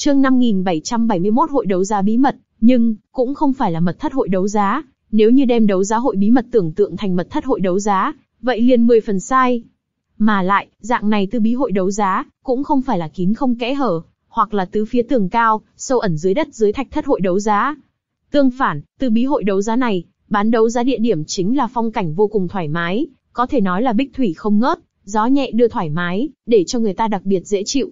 chương 5771 hội đấu giá bí mật, nhưng cũng không phải là mật thất hội đấu giá. Nếu như đem đấu giá hội bí mật tưởng tượng thành mật thất hội đấu giá, vậy liền 10 phần sai. Mà lại, dạng này tư bí hội đấu giá, cũng không phải là kín không kẽ hở, hoặc là tứ phía tường cao, sâu ẩn dưới đất dưới thạch thất hội đấu giá. Tương phản, tư bí hội đấu giá này, bán đấu giá địa điểm chính là phong cảnh vô cùng thoải mái, có thể nói là bích thủy không ngớt, gió nhẹ đưa thoải mái, để cho người ta đặc biệt dễ chịu,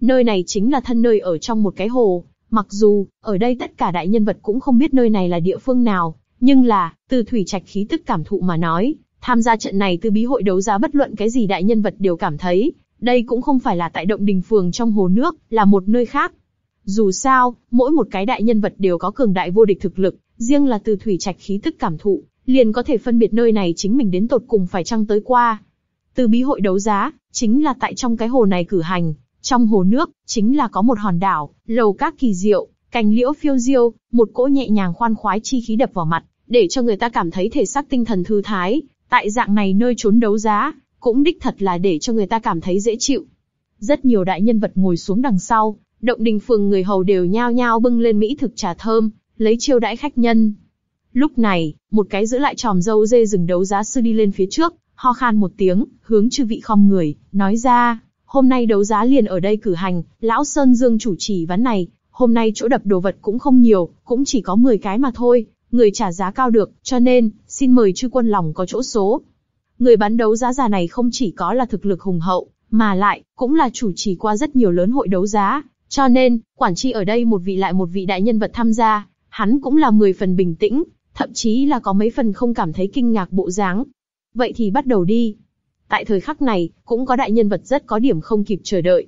Nơi này chính là thân nơi ở trong một cái hồ, mặc dù ở đây tất cả đại nhân vật cũng không biết nơi này là địa phương nào, nhưng là từ thủy trạch khí tức cảm thụ mà nói, tham gia trận này từ bí hội đấu giá bất luận cái gì đại nhân vật đều cảm thấy, đây cũng không phải là tại động đình phường trong hồ nước, là một nơi khác. Dù sao, mỗi một cái đại nhân vật đều có cường đại vô địch thực lực, riêng là từ thủy trạch khí tức cảm thụ, liền có thể phân biệt nơi này chính mình đến tột cùng phải chăng tới qua. Từ bí hội đấu giá, chính là tại trong cái hồ này cử hành, trong hồ nước, chính là có một hòn đảo, lầu các kỳ diệu, cành liễu phiêu diêu, một cỗ nhẹ nhàng khoan khoái chi khí đập vào mặt, để cho người ta cảm thấy thể xác tinh thần thư thái. Tại dạng này nơi trốn đấu giá, cũng đích thật là để cho người ta cảm thấy dễ chịu. Rất nhiều đại nhân vật ngồi xuống đằng sau, động đình phường người hầu đều nhao nhao bưng lên mỹ thực trà thơm, lấy chiêu đãi khách nhân. Lúc này, một cái giữ lại tròm dâu dê rừng đấu giá sư đi lên phía trước, ho khan một tiếng, hướng chư vị khom người, nói ra, Hôm nay đấu giá liền ở đây cử hành, lão Sơn Dương chủ trì ván này, hôm nay chỗ đập đồ vật cũng không nhiều, cũng chỉ có 10 cái mà thôi, người trả giá cao được, cho nên, xin mời chư quân lòng có chỗ số. Người bán đấu giá già này không chỉ có là thực lực hùng hậu, mà lại, cũng là chủ trì qua rất nhiều lớn hội đấu giá, cho nên, quản trị ở đây một vị lại một vị đại nhân vật tham gia, hắn cũng là 10 phần bình tĩnh, thậm chí là có mấy phần không cảm thấy kinh ngạc bộ dáng. Vậy thì bắt đầu đi tại thời khắc này, cũng có đại nhân vật rất có điểm không kịp chờ đợi.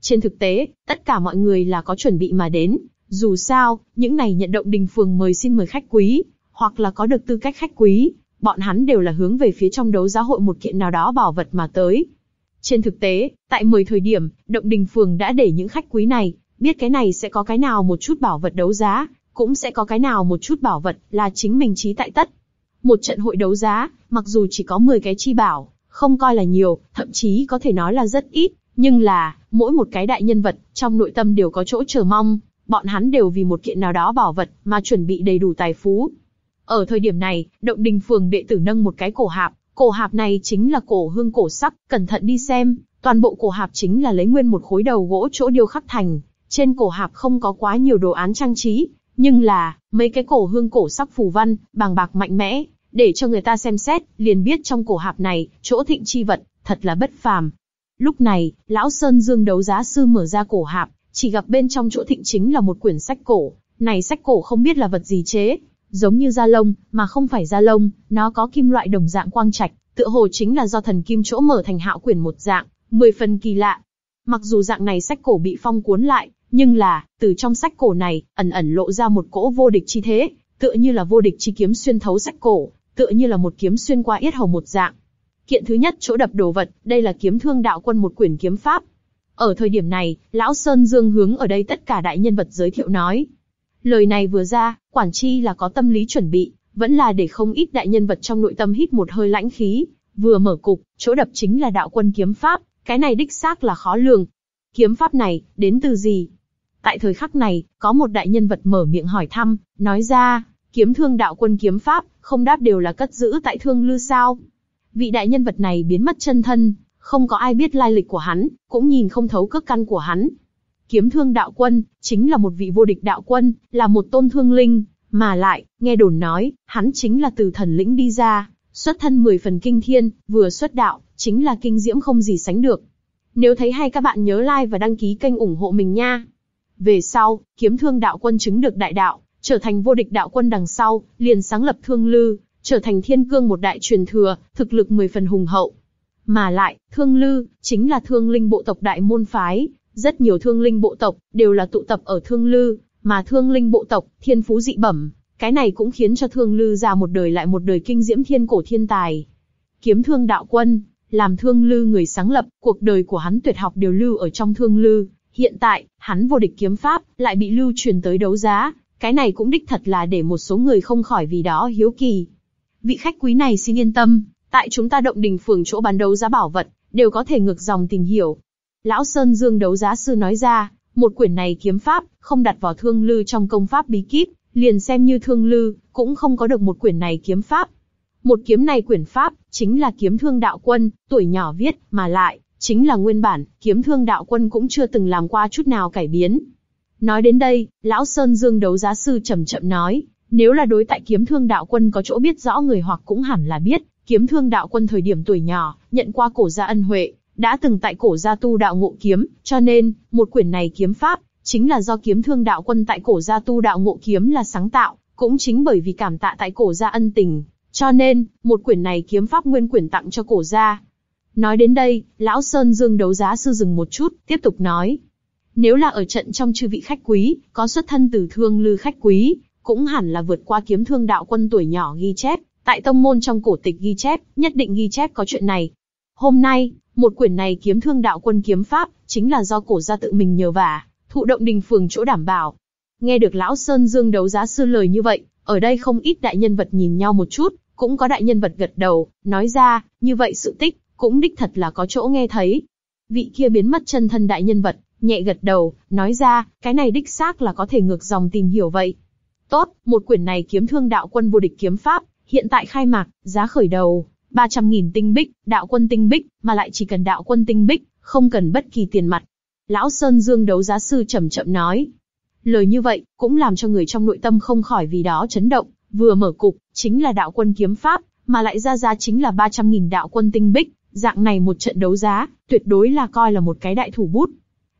Trên thực tế, tất cả mọi người là có chuẩn bị mà đến, dù sao, những này nhận động đình phường mời xin mời khách quý, hoặc là có được tư cách khách quý, bọn hắn đều là hướng về phía trong đấu giá hội một kiện nào đó bảo vật mà tới. Trên thực tế, tại 10 thời điểm, động đình phường đã để những khách quý này, biết cái này sẽ có cái nào một chút bảo vật đấu giá, cũng sẽ có cái nào một chút bảo vật là chính mình trí tại tất. Một trận hội đấu giá, mặc dù chỉ có 10 cái chi bảo, không coi là nhiều, thậm chí có thể nói là rất ít, nhưng là, mỗi một cái đại nhân vật, trong nội tâm đều có chỗ chờ mong, bọn hắn đều vì một kiện nào đó bảo vật mà chuẩn bị đầy đủ tài phú. Ở thời điểm này, động đình phường đệ tử nâng một cái cổ hạp, cổ hạp này chính là cổ hương cổ sắc, cẩn thận đi xem, toàn bộ cổ hạp chính là lấy nguyên một khối đầu gỗ chỗ điêu khắc thành, trên cổ hạp không có quá nhiều đồ án trang trí, nhưng là, mấy cái cổ hương cổ sắc phù văn, bằng bạc mạnh mẽ, để cho người ta xem xét, liền biết trong cổ hạp này, chỗ thịnh chi vật, thật là bất phàm. Lúc này, lão Sơn Dương đấu giá sư mở ra cổ hạp, chỉ gặp bên trong chỗ thịnh chính là một quyển sách cổ, này sách cổ không biết là vật gì chế, giống như da lông, mà không phải da lông, nó có kim loại đồng dạng quang trạch, tựa hồ chính là do thần kim chỗ mở thành hạo quyển một dạng, mười phần kỳ lạ. Mặc dù dạng này sách cổ bị phong cuốn lại, nhưng là, từ trong sách cổ này, ẩn ẩn lộ ra một cỗ vô địch chi thế, tựa như là vô địch chi kiếm xuyên thấu sách cổ, tựa như là một kiếm xuyên qua yết hầu một dạng. Kiện thứ nhất chỗ đập đồ vật, đây là kiếm thương đạo quân một quyển kiếm pháp. Ở thời điểm này, lão Sơn Dương hướng ở đây tất cả đại nhân vật giới thiệu nói. Lời này vừa ra, quản chi là có tâm lý chuẩn bị, vẫn là để không ít đại nhân vật trong nội tâm hít một hơi lãnh khí, vừa mở cục, chỗ đập chính là đạo quân kiếm pháp, cái này đích xác là khó lường. Kiếm pháp này, đến từ gì? Tại thời khắc này, có một đại nhân vật mở miệng hỏi thăm, nói ra, kiếm thương đạo quân kiếm pháp, không đáp đều là cất giữ tại thương lư sao. Vị đại nhân vật này biến mất chân thân, không có ai biết lai lịch của hắn, cũng nhìn không thấu cước căn của hắn. Kiếm thương đạo quân, chính là một vị vô địch đạo quân, là một tôn thương linh, mà lại, nghe đồn nói, hắn chính là từ thần lĩnh đi ra, xuất thân mười phần kinh thiên, vừa xuất đạo, chính là kinh diễm không gì sánh được. Nếu thấy hay các bạn nhớ like và đăng ký kênh ủng hộ mình nha. Về sau, kiếm thương đạo quân chứng được đại đạo, trở thành vô địch đạo quân đằng sau, liền sáng lập Thương Lư, trở thành thiên cương một đại truyền thừa, thực lực mười phần hùng hậu. Mà lại, Thương Lư, chính là thương linh bộ tộc đại môn phái, rất nhiều thương linh bộ tộc, đều là tụ tập ở Thương Lư, mà thương linh bộ tộc, thiên phú dị bẩm, cái này cũng khiến cho Thương Lư ra một đời lại một đời kinh diễm thiên cổ thiên tài. Kiếm thương đạo quân, làm Thương Lư người sáng lập, cuộc đời của hắn tuyệt học đều lưu ở trong Thương Lư, hiện tại, hắn vô địch kiếm pháp, lại bị lưu truyền tới đấu giá, cái này cũng đích thật là để một số người không khỏi vì đó hiếu kỳ. Vị khách quý này xin yên tâm, tại chúng ta động đình phường chỗ bán đấu giá bảo vật, đều có thể ngược dòng tìm hiểu. Lão Sơn Dương đấu giá sư nói ra, một quyển này kiếm pháp, không đặt vào thương lư trong công pháp bí kíp, liền xem như thương lư, cũng không có được một quyển này kiếm pháp. Một kiếm này quyển pháp, chính là kiếm thương đạo quân, tuổi nhỏ viết, mà lại, chính là nguyên bản, kiếm thương đạo quân cũng chưa từng làm qua chút nào cải biến, Nói đến đây, lão sơn dương đấu giá sư chậm chậm nói, nếu là đối tại kiếm thương đạo quân có chỗ biết rõ người hoặc cũng hẳn là biết, kiếm thương đạo quân thời điểm tuổi nhỏ, nhận qua cổ gia ân huệ, đã từng tại cổ gia tu đạo ngộ kiếm, cho nên một quyển này kiếm pháp chính là do kiếm thương đạo quân tại cổ gia tu đạo ngộ kiếm là sáng tạo, cũng chính bởi vì cảm tạ tại cổ gia ân tình, cho nên một quyển này kiếm pháp nguyên quyển tặng cho cổ gia. Nói đến đây, lão sơn dương đấu giá sư dừng một chút, tiếp tục nói, nếu là ở trận trong chư vị khách quý, có xuất thân từ thương lư khách quý, cũng hẳn là vượt qua kiếm thương đạo quân tuổi nhỏ ghi chép, tại tông môn trong cổ tịch ghi chép, nhất định ghi chép có chuyện này. Hôm nay, một quyển này kiếm thương đạo quân kiếm pháp, chính là do cổ gia tự mình nhờ vả, thụ động đình phường chỗ đảm bảo. Nghe được lão Sơn Dương đấu giá sư lời như vậy, ở đây không ít đại nhân vật nhìn nhau một chút, cũng có đại nhân vật gật đầu, nói ra, như vậy sự tích, cũng đích thật là có chỗ nghe thấy. Vị kia biến mất chân thân đại nhân vật, nhẹ gật đầu, nói ra, cái này đích xác là có thể ngược dòng tìm hiểu vậy. Tốt, một quyển này kiếm thương đạo quân vô địch kiếm pháp, hiện tại khai mạc, giá khởi đầu, 300.000 tinh bích, đạo quân tinh bích, mà lại chỉ cần đạo quân tinh bích, không cần bất kỳ tiền mặt. Lão Sơn Dương đấu giá sư chậm chậm nói. Lời như vậy, cũng làm cho người trong nội tâm không khỏi vì đó chấn động, vừa mở cục, chính là đạo quân kiếm pháp, mà lại ra giá chính là 300.000 đạo quân tinh bích, dạng này một trận đấu giá, tuyệt đối là coi là một cái đại thủ bút,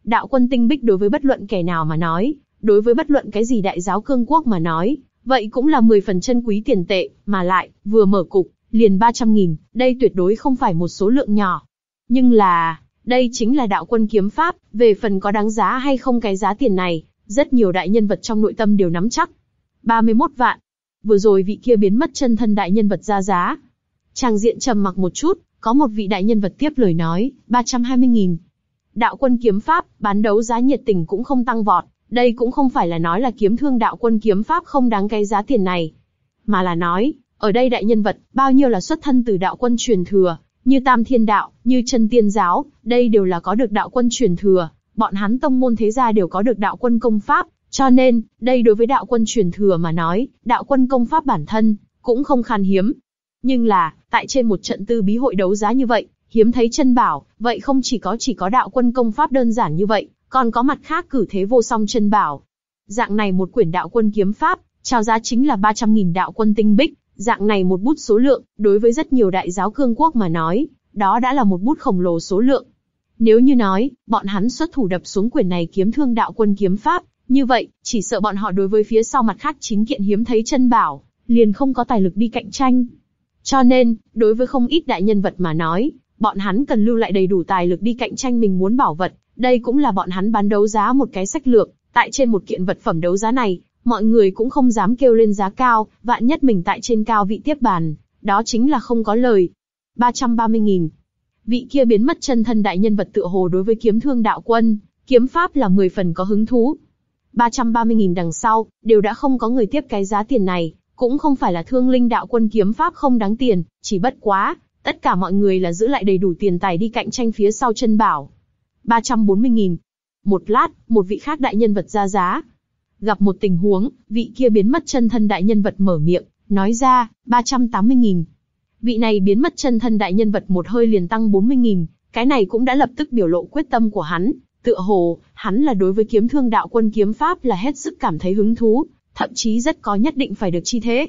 Đạo quân tinh bích đối với bất luận kẻ nào mà nói, đối với bất luận cái gì đại giáo cương quốc mà nói, vậy cũng là 10 phần chân quý tiền tệ, mà lại, vừa mở cục, liền 300.000, đây tuyệt đối không phải một số lượng nhỏ. Nhưng là, đây chính là đạo quân kiếm pháp, về phần có đáng giá hay không cái giá tiền này, rất nhiều đại nhân vật trong nội tâm đều nắm chắc. 31 vạn. Vừa rồi vị kia biến mất chân thân đại nhân vật ra giá. chàng diện trầm mặc một chút, có một vị đại nhân vật tiếp lời nói, 320.000, đạo quân kiếm pháp, bán đấu giá nhiệt tình cũng không tăng vọt. Đây cũng không phải là nói là kiếm thương đạo quân kiếm pháp không đáng cái giá tiền này, mà là nói, ở đây đại nhân vật, bao nhiêu là xuất thân từ đạo quân truyền thừa, như Tam Thiên Đạo, như Chân Tiên Giáo, đây đều là có được đạo quân truyền thừa, bọn hắn tông môn thế gia đều có được đạo quân công pháp, cho nên, đây đối với đạo quân truyền thừa mà nói, đạo quân công pháp bản thân, cũng không khan hiếm. Nhưng là, tại trên một trận tư bí hội đấu giá như vậy, hiếm thấy chân bảo, vậy không chỉ có chỉ có đạo quân công pháp đơn giản như vậy, còn có mặt khác cử thế vô song chân bảo. Dạng này một quyển đạo quân kiếm pháp, trao giá chính là 300.000 đạo quân tinh bích, dạng này một bút số lượng, đối với rất nhiều đại giáo cương quốc mà nói, đó đã là một bút khổng lồ số lượng. Nếu như nói, bọn hắn xuất thủ đập xuống quyển này kiếm thương đạo quân kiếm pháp, như vậy, chỉ sợ bọn họ đối với phía sau mặt khác chính kiện hiếm thấy chân bảo, liền không có tài lực đi cạnh tranh. Cho nên, đối với không ít đại nhân vật mà nói, bọn hắn cần lưu lại đầy đủ tài lực đi cạnh tranh mình muốn bảo vật, đây cũng là bọn hắn bán đấu giá một cái sách lược, tại trên một kiện vật phẩm đấu giá này, mọi người cũng không dám kêu lên giá cao, vạn nhất mình tại trên cao vị tiếp bàn, đó chính là không có lời. 330.000 Vị kia biến mất chân thân đại nhân vật tựa hồ đối với kiếm thương đạo quân, kiếm pháp là 10 phần có hứng thú. 330.000 đằng sau, đều đã không có người tiếp cái giá tiền này, cũng không phải là thương linh đạo quân kiếm pháp không đáng tiền, chỉ bất quá, Tất cả mọi người là giữ lại đầy đủ tiền tài đi cạnh tranh phía sau chân bảo. 340.000. Một lát, một vị khác đại nhân vật ra giá. Gặp một tình huống, vị kia biến mất chân thân đại nhân vật mở miệng, nói ra, 380.000. Vị này biến mất chân thân đại nhân vật một hơi liền tăng 40.000, cái này cũng đã lập tức biểu lộ quyết tâm của hắn. Tựa hồ, hắn là đối với kiếm thương đạo quân kiếm pháp là hết sức cảm thấy hứng thú, thậm chí rất có nhất định phải được chi thế.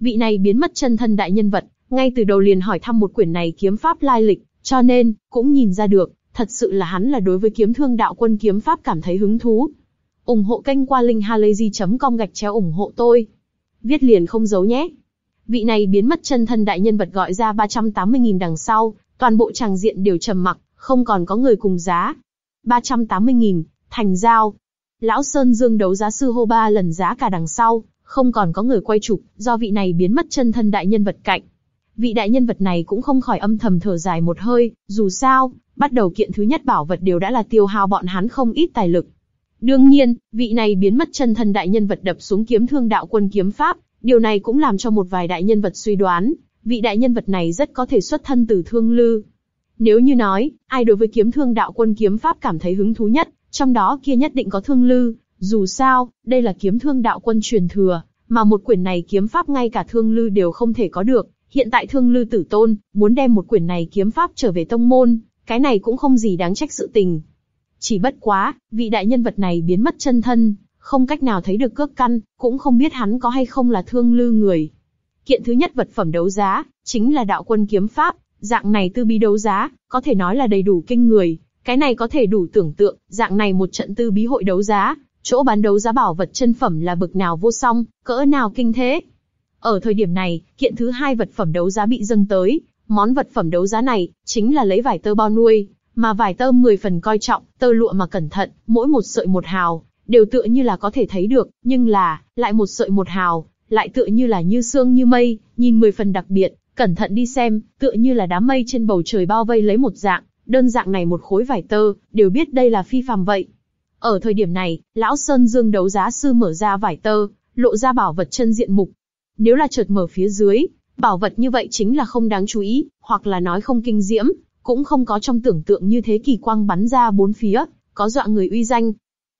Vị này biến mất chân thân đại nhân vật, ngay từ đầu liền hỏi thăm một quyển này kiếm pháp lai lịch, cho nên cũng nhìn ra được, thật sự là hắn là đối với kiếm thương đạo quân kiếm pháp cảm thấy hứng thú. ủng hộ kênh qua linkhalazy.com gạch chéo ủng hộ tôi. Viết liền không giấu nhé. Vị này biến mất chân thân đại nhân vật gọi ra 380.000 đằng sau, toàn bộ tràng diện đều trầm mặc, không còn có người cùng giá. 380.000, thành giao. Lão Sơn Dương đấu giá sư hô ba lần giá cả đằng sau, không còn có người quay chụp, do vị này biến mất chân thân đại nhân vật cạnh vị đại nhân vật này cũng không khỏi âm thầm thở dài một hơi, dù sao, bắt đầu kiện thứ nhất bảo vật đều đã là tiêu hao bọn hắn không ít tài lực. Đương nhiên, vị này biến mất chân thân đại nhân vật đập xuống kiếm thương đạo quân kiếm pháp, điều này cũng làm cho một vài đại nhân vật suy đoán, vị đại nhân vật này rất có thể xuất thân từ thương lư. Nếu như nói, ai đối với kiếm thương đạo quân kiếm pháp cảm thấy hứng thú nhất, trong đó kia nhất định có thương lư, dù sao, đây là kiếm thương đạo quân truyền thừa, mà một quyển này kiếm pháp ngay cả thương lư đều không thể có được, Hiện tại Thương Lư Tử Tôn muốn đem một quyển này kiếm pháp trở về tông môn, cái này cũng không gì đáng trách sự tình. Chỉ bất quá, vị đại nhân vật này biến mất chân thân, không cách nào thấy được cước căn, cũng không biết hắn có hay không là Thương Lư người. Kiện thứ nhất vật phẩm đấu giá chính là đạo quân kiếm pháp, dạng này tư bí đấu giá, có thể nói là đầy đủ kinh người. Cái này có thể đủ tưởng tượng, dạng này một trận tư bí hội đấu giá, chỗ bán đấu giá bảo vật chân phẩm là bực nào vô song, cỡ nào kinh thế. Ở thời điểm này, kiện thứ hai vật phẩm đấu giá bị dâng tới, món vật phẩm đấu giá này chính là lấy vải tơ bao nuôi, mà vải tơ mười phần coi trọng, tơ lụa mà cẩn thận, mỗi một sợi một hào đều tựa như là có thể thấy được, nhưng là lại một sợi một hào, lại tựa như là như sương như mây, nhìn mười phần đặc biệt, cẩn thận đi xem, tựa như là đám mây trên bầu trời bao vây lấy một dạng, đơn dạng này một khối vải tơ, đều biết đây là phi phàm vậy. Ở thời điểm này, lão sơn dương đấu giá sư mở ra vải tơ, lộ ra bảo vật chân diện mục, nếu là chợt mở phía dưới, bảo vật như vậy chính là không đáng chú ý, hoặc là nói không kinh diễm, cũng không có trong tưởng tượng như thế kỳ quang bắn ra bốn phía, có dọa người uy danh.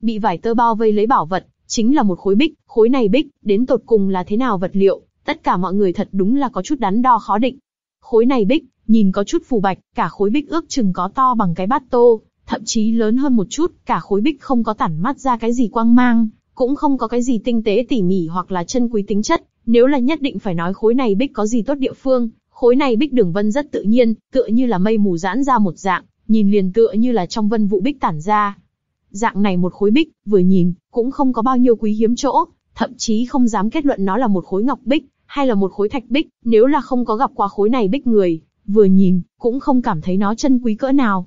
Bị vải tơ bao vây lấy bảo vật, chính là một khối bích, khối này bích, đến tột cùng là thế nào vật liệu, tất cả mọi người thật đúng là có chút đắn đo khó định. Khối này bích, nhìn có chút phù bạch, cả khối bích ước chừng có to bằng cái bát tô, thậm chí lớn hơn một chút, cả khối bích không có tản mắt ra cái gì quang mang, cũng không có cái gì tinh tế tỉ mỉ hoặc là chân quý tính chất, nếu là nhất định phải nói khối này bích có gì tốt địa phương, khối này bích đường vân rất tự nhiên, tựa như là mây mù giãn ra một dạng, nhìn liền tựa như là trong vân vụ bích tản ra. Dạng này một khối bích, vừa nhìn, cũng không có bao nhiêu quý hiếm chỗ, thậm chí không dám kết luận nó là một khối ngọc bích, hay là một khối thạch bích, nếu là không có gặp qua khối này bích người, vừa nhìn, cũng không cảm thấy nó chân quý cỡ nào.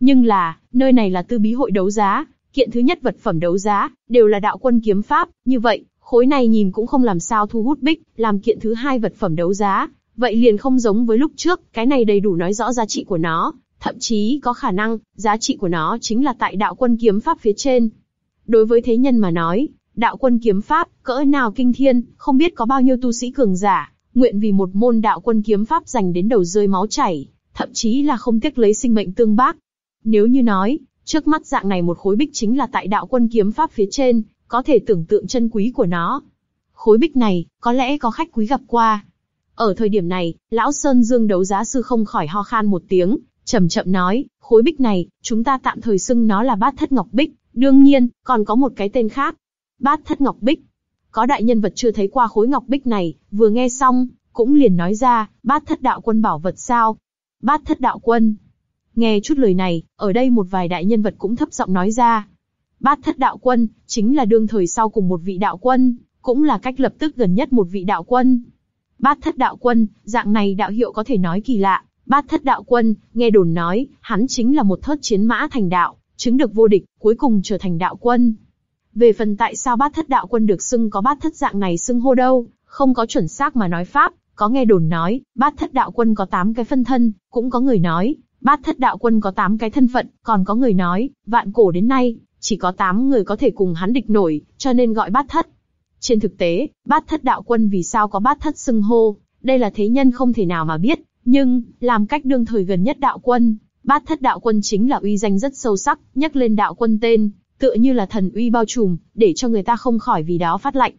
Nhưng là, nơi này là tư bí hội đấu giá, kiện thứ nhất vật phẩm đấu giá, đều là đạo quân kiếm pháp, như vậy, khối này nhìn cũng không làm sao thu hút bích, làm kiện thứ hai vật phẩm đấu giá, vậy liền không giống với lúc trước, cái này đầy đủ nói rõ giá trị của nó, thậm chí có khả năng, giá trị của nó chính là tại đạo quân kiếm pháp phía trên. Đối với thế nhân mà nói, đạo quân kiếm pháp, cỡ nào kinh thiên, không biết có bao nhiêu tu sĩ cường giả, nguyện vì một môn đạo quân kiếm pháp dành đến đầu rơi máu chảy, thậm chí là không tiếc lấy sinh mệnh tương bác. Nếu như nói, trước mắt dạng này một khối bích chính là tại đạo quân kiếm pháp phía trên, có thể tưởng tượng chân quý của nó. Khối bích này, có lẽ có khách quý gặp qua. Ở thời điểm này, lão Sơn Dương đấu giá sư không khỏi ho khan một tiếng, chậm chậm nói, khối bích này, chúng ta tạm thời xưng nó là bát thất ngọc bích, đương nhiên, còn có một cái tên khác. Bát thất ngọc bích. Có đại nhân vật chưa thấy qua khối ngọc bích này, vừa nghe xong, cũng liền nói ra, bát thất đạo quân bảo vật sao? Bát thất đạo quân. Nghe chút lời này, ở đây một vài đại nhân vật cũng thấp giọng nói ra. Bát thất đạo quân chính là đương thời sau cùng một vị đạo quân, cũng là cách lập tức gần nhất một vị đạo quân. Bát thất đạo quân, dạng này đạo hiệu có thể nói kỳ lạ. Bát thất đạo quân, nghe đồn nói, hắn chính là một thất chiến mã thành đạo, chứng được vô địch, cuối cùng trở thành đạo quân. Về phần tại sao bát thất đạo quân được xưng có bát thất dạng này xưng hô đâu, không có chuẩn xác mà nói pháp, có nghe đồn nói, bát thất đạo quân có 8 cái phân thân, cũng có người nói, bát thất đạo quân có 8 cái thân phận, còn có người nói, vạn cổ đến nay, chỉ có 8 người có thể cùng hắn địch nổi, cho nên gọi bát thất. Trên thực tế, bát thất đạo quân vì sao có bát thất xưng hô, đây là thế nhân không thể nào mà biết, nhưng, làm cách đương thời gần nhất đạo quân, bát thất đạo quân chính là uy danh rất sâu sắc, nhắc lên đạo quân tên, tựa như là thần uy bao trùm, để cho người ta không khỏi vì đó phát lạnh.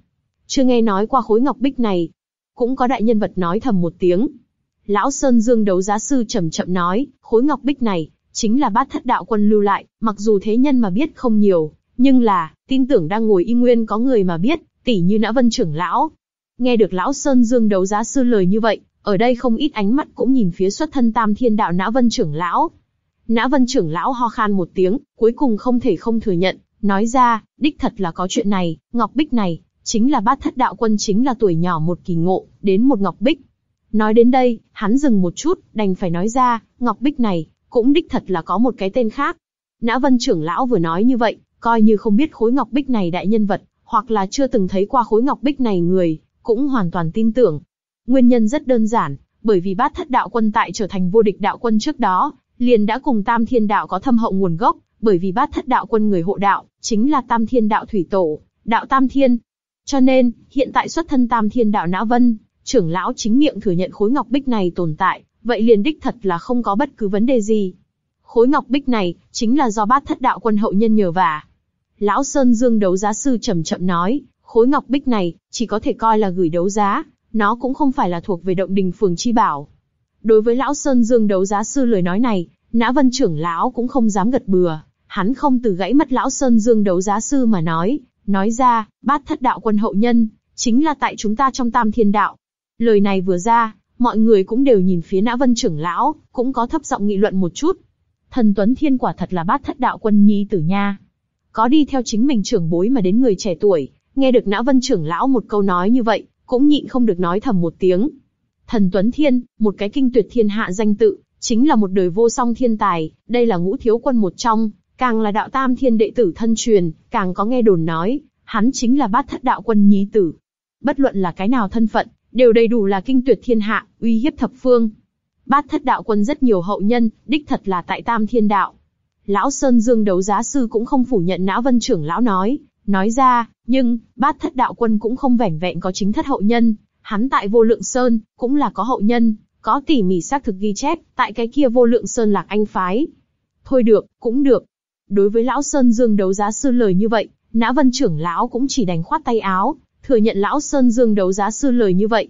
Chưa nghe nói qua khối ngọc bích này, cũng có đại nhân vật nói thầm một tiếng. Lão Sơn Dương đấu giá sư chậm chậm nói, khối ngọc bích này, chính là bát thất đạo quân lưu lại, mặc dù thế nhân mà biết không nhiều, nhưng là, tin tưởng đang ngồi y nguyên có người mà biết, tỷ như nã vân trưởng lão. Nghe được lão Sơn Dương đấu giá sư lời như vậy, ở đây không ít ánh mắt cũng nhìn phía xuất thân tam thiên đạo nã vân trưởng lão. Nã vân trưởng lão ho khan một tiếng, cuối cùng không thể không thừa nhận, nói ra, đích thật là có chuyện này, ngọc bích này, chính là bát thất đạo quân chính là tuổi nhỏ một kỳ ngộ, đến một ngọc bích. Nói đến đây, hắn dừng một chút, đành phải nói ra, ngọc bích này, cũng đích thật là có một cái tên khác. Nã Vân trưởng lão vừa nói như vậy, coi như không biết khối ngọc bích này đại nhân vật, hoặc là chưa từng thấy qua khối ngọc bích này người, cũng hoàn toàn tin tưởng. Nguyên nhân rất đơn giản, bởi vì bát thất đạo quân tại trở thành vô địch đạo quân trước đó, liền đã cùng Tam Thiên Đạo có thâm hậu nguồn gốc, bởi vì bát thất đạo quân người hộ đạo, chính là Tam Thiên Đạo Thủy Tổ, Đạo Tam Thiên. Cho nên, hiện tại xuất thân Tam Thiên Đạo Nã Vân, trưởng lão chính miệng thừa nhận khối ngọc bích này tồn tại, vậy liền đích thật là không có bất cứ vấn đề gì. Khối ngọc bích này chính là do bát thất đạo quân hậu nhân nhờ vả. Lão Sơn Dương đấu giá sư chậm chậm nói, khối ngọc bích này chỉ có thể coi là gửi đấu giá, nó cũng không phải là thuộc về động đình phường chi bảo. Đối với lão Sơn Dương đấu giá sư lời nói này, Nã Vân trưởng lão cũng không dám gật bừa, hắn không từ gãy mất lão Sơn Dương đấu giá sư mà nói, nói ra, bát thất đạo quân hậu nhân, chính là tại chúng ta trong tam thiên đạo. Lời này vừa ra, mọi người cũng đều nhìn phía Nã Vân trưởng lão, cũng có thấp giọng nghị luận một chút. Thần Tuấn Thiên quả thật là bát thất đạo quân nhi tử nha. Có đi theo chính mình trưởng bối mà đến người trẻ tuổi, nghe được Nã Vân trưởng lão một câu nói như vậy, cũng nhịn không được nói thầm một tiếng. Thần Tuấn Thiên, một cái kinh tuyệt thiên hạ danh tự, chính là một đời vô song thiên tài, đây là ngũ thiếu quân một trong, càng là đạo tam thiên đệ tử thân truyền, càng có nghe đồn nói, hắn chính là bát thất đạo quân nhi tử. Bất luận là cái nào thân phận, đều đầy đủ là kinh tuyệt thiên hạ, uy hiếp thập phương. Bát thất đạo quân rất nhiều hậu nhân, đích thật là tại tam thiên đạo. Lão Sơn Dương đấu giá sư cũng không phủ nhận não vân trưởng lão nói, nói ra, nhưng, bát thất đạo quân cũng không vẻn vẹn có chính thất hậu nhân, hắn tại vô lượng Sơn, cũng là có hậu nhân, có tỉ mỉ xác thực ghi chép, tại cái kia vô lượng Sơn lạc anh phái. Thôi được, cũng được. Đối với lão Sơn Dương đấu giá sư lời như vậy, Nã Vân trưởng lão cũng chỉ đành khoát tay áo, thừa nhận lão sơn dương đấu giá sư lời như vậy.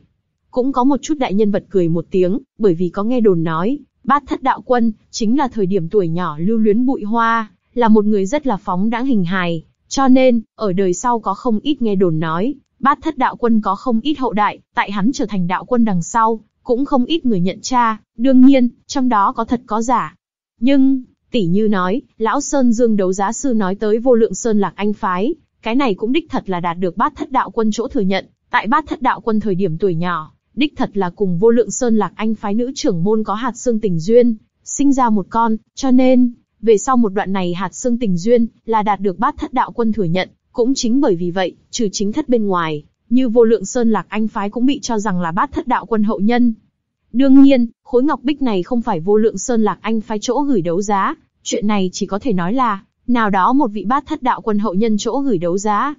Cũng có một chút đại nhân vật cười một tiếng, bởi vì có nghe đồn nói, bát thất đạo quân chính là thời điểm tuổi nhỏ lưu luyến bụi hoa, là một người rất là phóng đãng hình hài, cho nên ở đời sau có không ít nghe đồn nói, bát thất đạo quân có không ít hậu đại, tại hắn trở thành đạo quân đằng sau, cũng không ít người nhận cha, đương nhiên, trong đó có thật có giả. Nhưng, tỷ như nói, lão Sơn Dương đấu giá sư nói tới vô lượng Sơn Lạc Anh Phái, cái này cũng đích thật là đạt được bát thất đạo quân chỗ thừa nhận, tại bát thất đạo quân thời điểm tuổi nhỏ, đích thật là cùng vô lượng sơn lạc anh phái nữ trưởng môn có hạt xương tình duyên, sinh ra một con, cho nên, về sau một đoạn này hạt xương tình duyên, là đạt được bát thất đạo quân thừa nhận, cũng chính bởi vì vậy, trừ chính thất bên ngoài, như vô lượng sơn lạc anh phái cũng bị cho rằng là bát thất đạo quân hậu nhân. Đương nhiên, khối ngọc bích này không phải vô lượng sơn lạc anh phái chỗ gửi đấu giá, chuyện này chỉ có thể nói là, nào đó một vị bát thất đạo quân hậu nhân chỗ gửi đấu giá.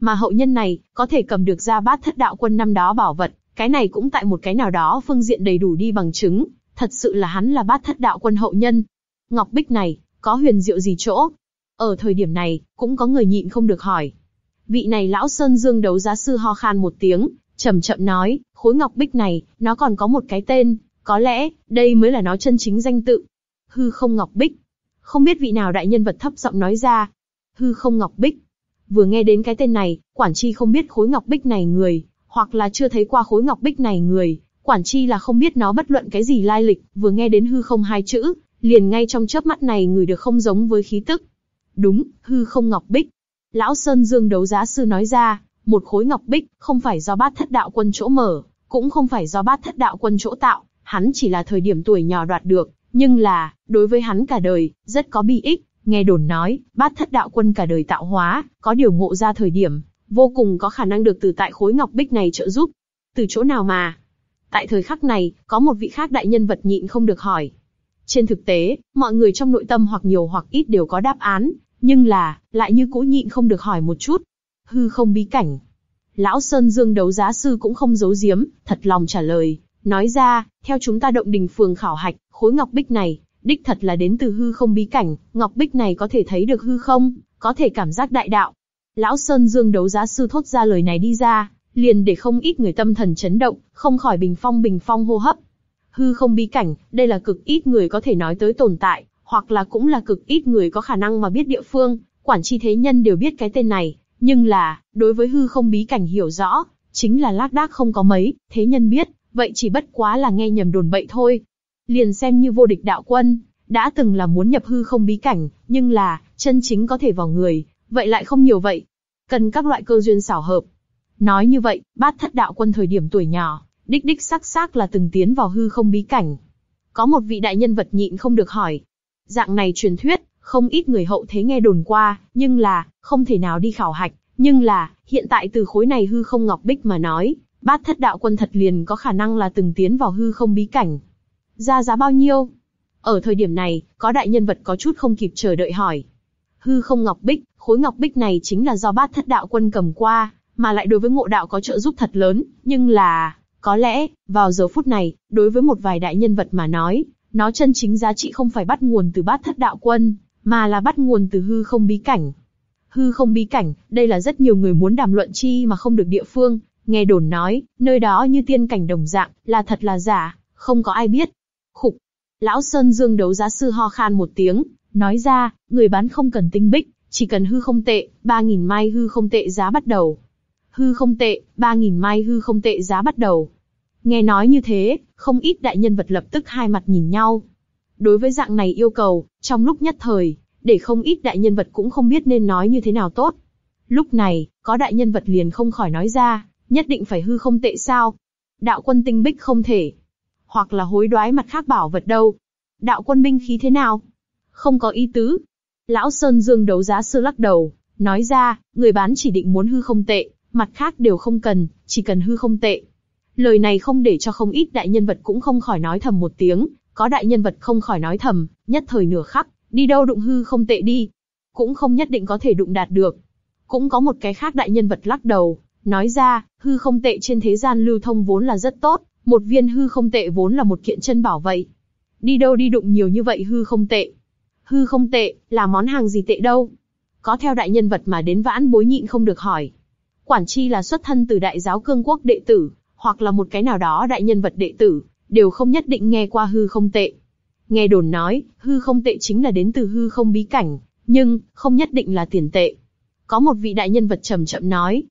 Mà hậu nhân này, có thể cầm được ra bát thất đạo quân năm đó bảo vật, cái này cũng tại một cái nào đó phương diện đầy đủ đi bằng chứng, thật sự là hắn là bát thất đạo quân hậu nhân. Ngọc Bích này, có huyền diệu gì chỗ? Ở thời điểm này, cũng có người nhịn không được hỏi. Vị này lão Sơn Dương đấu giá sư ho khan một tiếng, chậm chậm nói, khối ngọc bích này, nó còn có một cái tên, có lẽ, đây mới là nó chân chính danh tự. Hư không ngọc bích, không biết vị nào đại nhân vật thấp giọng nói ra. Hư không ngọc bích. Vừa nghe đến cái tên này, quản chi không biết khối ngọc bích này người, hoặc là chưa thấy qua khối ngọc bích này người, quản chi là không biết nó bất luận cái gì lai lịch. Vừa nghe đến hư không hai chữ, liền ngay trong chớp mắt này người được không giống với khí tức. Đúng, hư không ngọc bích. Lão Sơn Dương đấu giá sư nói ra, một khối ngọc bích, không phải do bát thất đạo quân chỗ mở, cũng không phải do bát thất đạo quân chỗ tạo, hắn chỉ là thời điểm tuổi nhỏ đoạt được, nhưng là, đối với hắn cả đời, rất có bi ích, nghe đồn nói, bát thất đạo quân cả đời tạo hóa, có điều ngộ ra thời điểm, vô cùng có khả năng được từ tại khối ngọc bích này trợ giúp. Từ chỗ nào mà? Tại thời khắc này, có một vị khác đại nhân vật nhịn không được hỏi. Trên thực tế, mọi người trong nội tâm hoặc nhiều hoặc ít đều có đáp án, nhưng là, lại như cũ nhịn không được hỏi một chút. Hư không bí cảnh. Lão Sơn Dương đấu giá sư cũng không giấu giếm, thật lòng trả lời, Nói ra, theo chúng ta động đình phường khảo hạch, khối ngọc bích này, đích thật là đến từ hư không bí cảnh, ngọc bích này có thể thấy được hư không, có thể cảm giác đại đạo. Lão Sơn Dương đấu giá sư thốt ra lời này đi ra, liền để không ít người tâm thần chấn động, không khỏi bình phong bình phong hô hấp. Hư không bí cảnh, đây là cực ít người có thể nói tới tồn tại, hoặc là cũng là cực ít người có khả năng mà biết địa phương, quản chi thế nhân đều biết cái tên này, nhưng là, đối với hư không bí cảnh hiểu rõ, chính là lác đác không có mấy, thế nhân biết, vậy chỉ bất quá là nghe nhầm đồn bậy thôi. Liền xem như vô địch đạo quân, đã từng là muốn nhập hư không bí cảnh, nhưng là, chân chính có thể vào người, vậy lại không nhiều vậy. Cần các loại cơ duyên xảo hợp. Nói như vậy, bát thất đạo quân thời điểm tuổi nhỏ, đích đích sắc sắc là từng tiến vào hư không bí cảnh. Có một vị đại nhân vật nhịn không được hỏi. Dạng này truyền thuyết, không ít người hậu thế nghe đồn qua, nhưng là, không thể nào đi khảo hạch. Nhưng là, hiện tại từ khối này hư không ngọc bích mà nói, bát thất đạo quân thật liền có khả năng là từng tiến vào hư không bí cảnh. Ra giá bao nhiêu? Ở thời điểm này, có đại nhân vật có chút không kịp chờ đợi hỏi. Hư không ngọc bích, khối ngọc bích này chính là do bát thất đạo quân cầm qua, mà lại đối với ngộ đạo có trợ giúp thật lớn, nhưng là, có lẽ, vào giờ phút này, đối với một vài đại nhân vật mà nói, nó chân chính giá trị không phải bắt nguồn từ bát thất đạo quân, mà là bắt nguồn từ hư không bí cảnh. Hư không bí cảnh, đây là rất nhiều người muốn đàm luận chi mà không được địa phương, Nghe đồn nói, nơi đó như tiên cảnh đồng dạng, là thật là giả, không có ai biết. Khục! Lão Sơn Dương đấu giá sư ho khan một tiếng, nói ra, người bán không cần tinh bích, chỉ cần hư không tệ, 3.000 mai hư không tệ giá bắt đầu. Hư không tệ, 3.000 mai hư không tệ giá bắt đầu. Nghe nói như thế, không ít đại nhân vật lập tức hai mặt nhìn nhau. Đối với dạng này yêu cầu, trong lúc nhất thời, để không ít đại nhân vật cũng không biết nên nói như thế nào tốt. Lúc này, có đại nhân vật liền không khỏi nói ra, nhất định phải hư không tệ sao? Đạo quân tinh bích không thể. Hoặc là hối đoái mặt khác bảo vật đâu. Đạo quân binh khí thế nào? Không có ý tứ. Lão Sơn Dương đấu giá sư lắc đầu, nói ra, người bán chỉ định muốn hư không tệ, mặt khác đều không cần, chỉ cần hư không tệ. Lời này không để cho không ít đại nhân vật cũng không khỏi nói thầm một tiếng, có đại nhân vật không khỏi nói thầm, nhất thời nửa khắc, đi đâu đụng hư không tệ đi, cũng không nhất định có thể đụng đạt được. Cũng có một cái khác đại nhân vật lắc đầu, Nói ra, hư không tệ trên thế gian lưu thông vốn là rất tốt, một viên hư không tệ vốn là một kiện chân bảo vậy. Đi đâu đi đụng nhiều như vậy hư không tệ. Hư không tệ, là món hàng gì tệ đâu? Có theo đại nhân vật mà đến vãn bối nhịn không được hỏi. Quản chi là xuất thân từ đại giáo cương quốc đệ tử, hoặc là một cái nào đó đại nhân vật đệ tử, đều không nhất định nghe qua hư không tệ. Nghe đồn nói, hư không tệ chính là đến từ hư không bí cảnh, nhưng không nhất định là tiền tệ. Có một vị đại nhân vật chậm chậm nói,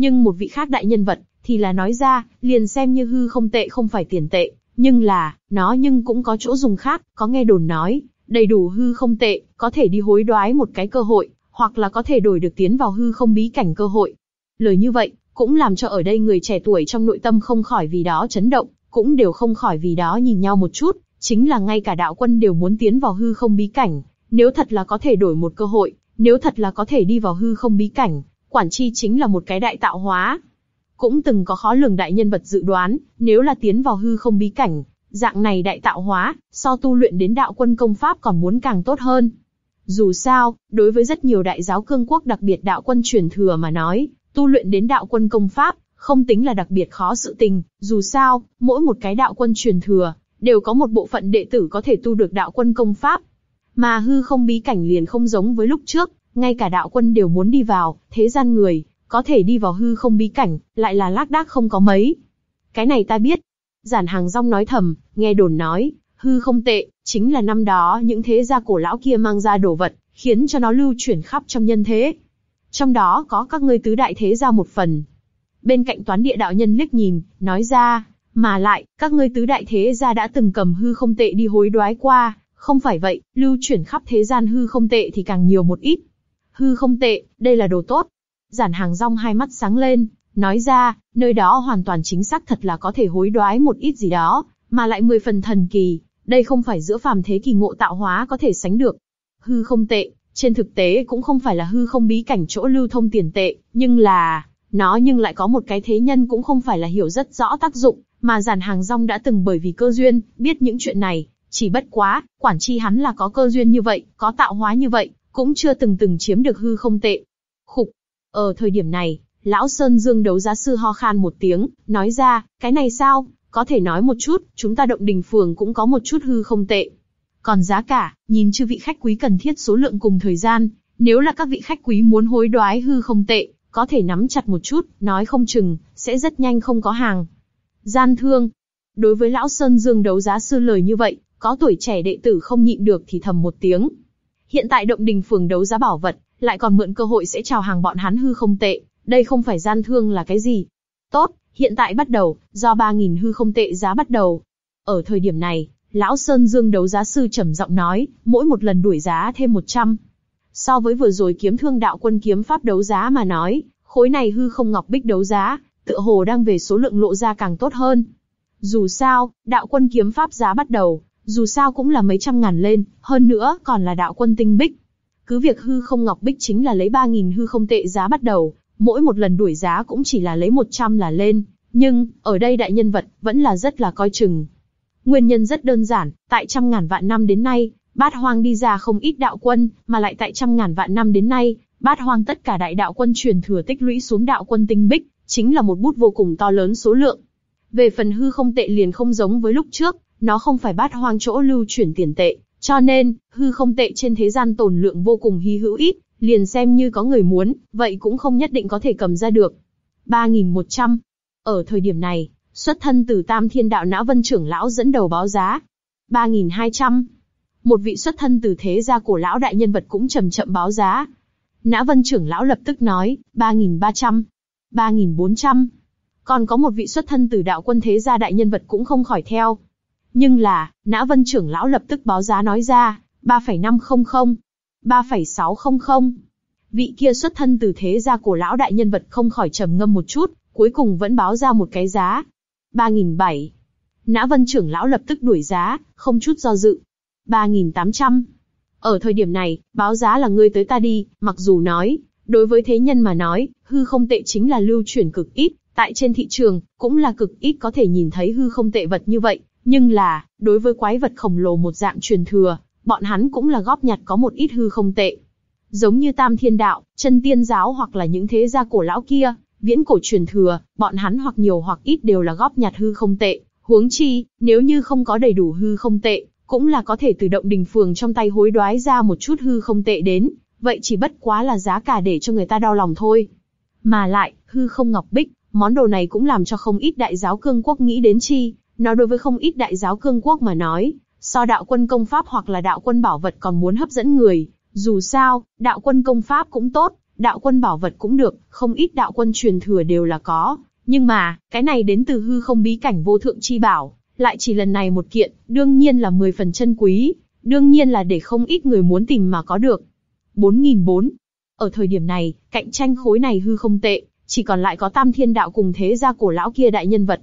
nhưng một vị khác đại nhân vật thì là nói ra, liền xem như hư không tệ không phải tiền tệ, nhưng là nó nhưng cũng có chỗ dùng khác, có nghe đồn nói đầy đủ hư không tệ, có thể đi hối đoái một cái cơ hội, hoặc là có thể đổi được tiến vào hư không bí cảnh cơ hội. Lời như vậy cũng làm cho ở đây người trẻ tuổi trong nội tâm không khỏi vì đó chấn động, cũng đều không khỏi vì đó nhìn nhau một chút, chính là ngay cả đạo quân đều muốn tiến vào hư không bí cảnh, nếu thật là có thể đổi một cơ hội, nếu thật là có thể đi vào hư không bí cảnh, quản chi chính là một cái đại tạo hóa. Cũng từng có khó lường đại nhân vật dự đoán, nếu là tiến vào hư không bí cảnh, dạng này đại tạo hóa, so tu luyện đến đạo quân công pháp còn muốn càng tốt hơn. Dù sao, đối với rất nhiều đại giáo cương quốc đặc biệt đạo quân truyền thừa mà nói, tu luyện đến đạo quân công pháp, không tính là đặc biệt khó sự tình, dù sao, mỗi một cái đạo quân truyền thừa, đều có một bộ phận đệ tử có thể tu được đạo quân công pháp. Mà hư không bí cảnh liền không giống với lúc trước, ngay cả đạo quân đều muốn đi vào, thế gian người, có thể đi vào hư không bí cảnh, lại là lác đác không có mấy. Cái này ta biết. Giản hàng rong nói thầm, nghe đồn nói, hư không tệ, chính là năm đó những thế gia cổ lão kia mang ra đồ vật, khiến cho nó lưu chuyển khắp trong nhân thế. Trong đó có các ngươi tứ đại thế gia một phần. Bên cạnh toán địa đạo nhân liếc nhìn, nói ra, mà lại, các ngươi tứ đại thế gia đã từng cầm hư không tệ đi hối đoái qua, không phải vậy, lưu chuyển khắp thế gian hư không tệ thì càng nhiều một ít hư không tệ, đây là đồ tốt. Giản hàng rong hai mắt sáng lên, nói ra, nơi đó hoàn toàn chính xác thật là có thể hối đoái một ít gì đó, mà lại mười phần thần kỳ, đây không phải giữa phàm thế kỳ ngộ tạo hóa có thể sánh được. Hư không tệ, trên thực tế cũng không phải là hư không bí cảnh chỗ lưu thông tiền tệ, nhưng là, nó nhưng lại có một cái thế nhân cũng không phải là hiểu rất rõ tác dụng, mà giản hàng rong đã từng bởi vì cơ duyên, biết những chuyện này, chỉ bất quá, quản chi hắn là có cơ duyên như vậy, có tạo hóa như vậy, cũng chưa từng từng chiếm được hư không tệ. Khục. Ở thời điểm này, lão Sơn Dương đấu giá sư ho khan một tiếng, nói ra, cái này sao, có thể nói một chút, chúng ta động đình phường cũng có một chút hư không tệ. Còn giá cả, nhìn chư vị khách quý cần thiết số lượng cùng thời gian, nếu là các vị khách quý muốn hối đoái hư không tệ, có thể nắm chặt một chút, nói không chừng, sẽ rất nhanh không có hàng. Gian thương. Đối với lão Sơn Dương đấu giá sư lời như vậy, có tuổi trẻ đệ tử không nhịn được thì thầm một tiếng. Hiện tại động đình phường đấu giá bảo vật, lại còn mượn cơ hội sẽ chào hàng bọn hắn hư không tệ, đây không phải gian thương là cái gì. Tốt, hiện tại bắt đầu, do 3.000 hư không tệ giá bắt đầu. Ở thời điểm này, Lão Sơn Dương đấu giá sư trầm giọng nói, mỗi một lần đuổi giá thêm 100. So với vừa rồi kiếm thương đạo quân kiếm pháp đấu giá mà nói, khối này hư không ngọc bích đấu giá, tựa hồ đang về số lượng lộ ra càng tốt hơn. Dù sao, đạo quân kiếm pháp giá bắt đầu, dù sao cũng là mấy trăm ngàn lên, hơn nữa còn là đạo quân tinh bích. Cứ việc hư không ngọc bích chính là lấy 3.000 hư không tệ giá bắt đầu, mỗi một lần đuổi giá cũng chỉ là lấy 100 là lên, nhưng ở đây đại nhân vật vẫn là rất là coi chừng. Nguyên nhân rất đơn giản, tại trăm ngàn vạn năm đến nay, bát hoang đi ra không ít đạo quân, mà lại tại trăm ngàn vạn năm đến nay, bát hoang tất cả đại đạo quân truyền thừa tích lũy xuống đạo quân tinh bích, chính là một bút vô cùng to lớn số lượng. Về phần hư không tệ liền không giống với lúc trước, nó không phải bát hoang chỗ lưu chuyển tiền tệ, cho nên, hư không tệ trên thế gian tồn lượng vô cùng hy hữu ít, liền xem như có người muốn, vậy cũng không nhất định có thể cầm ra được. 3.100 Ở thời điểm này, xuất thân từ Tam Thiên Đạo Não Vân Trưởng Lão dẫn đầu báo giá. 3.200 Một vị xuất thân từ thế gia cổ lão đại nhân vật cũng chậm chậm báo giá. Nã Vân Trưởng Lão lập tức nói, 3.300 3.400 Còn có một vị xuất thân từ đạo quân thế gia đại nhân vật cũng không khỏi theo, nhưng là, Nã Vân trưởng lão lập tức báo giá nói ra, ba ba phẩy phẩy năm không không sáu không không Vị kia xuất thân từ thế gia cổ lão đại nhân vật không khỏi trầm ngâm một chút, cuối cùng vẫn báo ra một cái giá. ba nghìn bảy Nã Vân trưởng lão lập tức đuổi giá, không chút do dự. ba nghìn tám trăm Ở thời điểm này, báo giá là ngươi tới ta đi, mặc dù nói, đối với thế nhân mà nói, hư không tệ chính là lưu chuyển cực ít, tại trên thị trường, cũng là cực ít có thể nhìn thấy hư không tệ vật như vậy, nhưng là, đối với quái vật khổng lồ một dạng truyền thừa, bọn hắn cũng là góp nhặt có một ít hư không tệ. Giống như tam thiên đạo, chân tiên giáo hoặc là những thế gia cổ lão kia, viễn cổ truyền thừa, bọn hắn hoặc nhiều hoặc ít đều là góp nhặt hư không tệ. Huống chi, nếu như không có đầy đủ hư không tệ, cũng là có thể tự động đình phường trong tay hối đoái ra một chút hư không tệ đến, vậy chỉ bất quá là giá cả để cho người ta đau lòng thôi. Mà lại, hư không ngọc bích, món đồ này cũng làm cho không ít đại giáo cương quốc nghĩ đến chi, nó đối với không ít đại giáo cương quốc mà nói, so đạo quân công pháp hoặc là đạo quân bảo vật còn muốn hấp dẫn người. Dù sao, đạo quân công pháp cũng tốt, đạo quân bảo vật cũng được, không ít đạo quân truyền thừa đều là có. Nhưng mà, cái này đến từ hư không bí cảnh vô thượng chi bảo, lại chỉ lần này một kiện, đương nhiên là 10 phần chân quý, đương nhiên là để không ít người muốn tìm mà có được. 4004. Ở thời điểm này, cạnh tranh khối này hư không tệ, chỉ còn lại có Tam Thiên Đạo cùng thế gia cổ lão kia đại nhân vật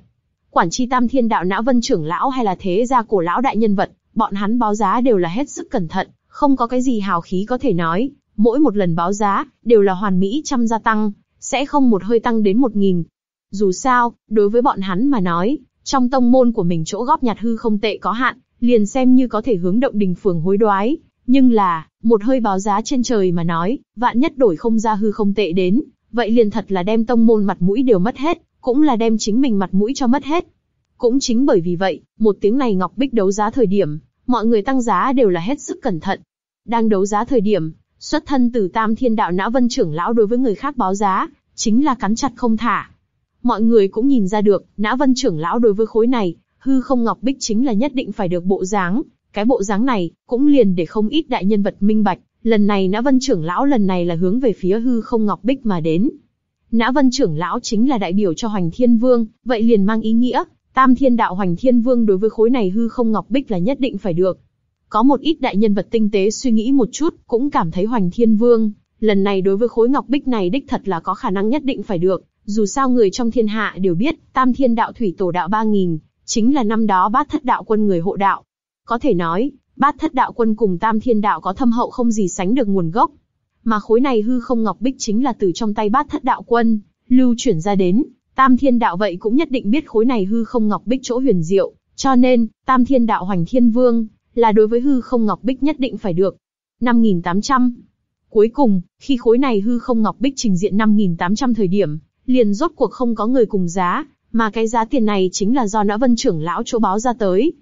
quản chi tam thiên đạo não vân trưởng lão hay là thế gia cổ lão đại nhân vật, bọn hắn báo giá đều là hết sức cẩn thận, không có cái gì hào khí có thể nói. Mỗi một lần báo giá đều là hoàn mỹ trăm gia tăng, sẽ không một hơi tăng đến một nghìn. Dù sao, đối với bọn hắn mà nói, trong tông môn của mình chỗ góp nhặt hư không tệ có hạn, liền xem như có thể hướng động đình phường hối đoái, nhưng là một hơi báo giá trên trời mà nói, vạn nhất đổi không ra hư không tệ đến, vậy liền thật là đem tông môn mặt mũi đều mất hết, cũng là đem chính mình mặt mũi cho mất hết. Cũng chính bởi vì vậy, một tiếng này Ngọc Bích đấu giá thời điểm, mọi người tăng giá đều là hết sức cẩn thận. Đang đấu giá thời điểm, xuất thân từ Tam Thiên Đạo Nã Vân trưởng lão đối với người khác báo giá, chính là cắn chặt không thả. Mọi người cũng nhìn ra được, Nã Vân trưởng lão đối với khối này, hư không Ngọc Bích chính là nhất định phải được bộ dáng. Cái bộ dáng này, cũng liền để không ít đại nhân vật minh bạch, lần này Nã Vân trưởng lão lần này là hướng về phía hư không Ngọc Bích mà đến, Nã Vân trưởng lão chính là đại biểu cho Hoành Thiên Vương, vậy liền mang ý nghĩa, Tam Thiên Đạo Hoành Thiên Vương đối với khối này hư không ngọc bích là nhất định phải được. Có một ít đại nhân vật tinh tế suy nghĩ một chút, cũng cảm thấy Hoành Thiên Vương, lần này đối với khối ngọc bích này đích thật là có khả năng nhất định phải được, dù sao người trong thiên hạ đều biết, Tam Thiên Đạo Thủy Tổ Đạo ba nghìn chính là năm đó bát thất đạo quân người hộ đạo. Có thể nói, bát thất đạo quân cùng Tam Thiên Đạo có thâm hậu không gì sánh được nguồn gốc mà khối này hư không ngọc bích chính là từ trong tay bát thất đạo quân lưu chuyển ra đến. Tam thiên đạo vậy cũng nhất định biết khối này hư không ngọc bích chỗ huyền diệu, cho nên Tam thiên đạo hoành thiên vương là đối với hư không ngọc bích nhất định phải được. năm nghìn tám trăm Cuối cùng, khi khối này hư không ngọc bích trình diện năm nghìn tám trăm thời điểm, liền rốt cuộc không có người cùng giá, mà cái giá tiền này chính là do nã vân trưởng lão chỗ báo ra tới.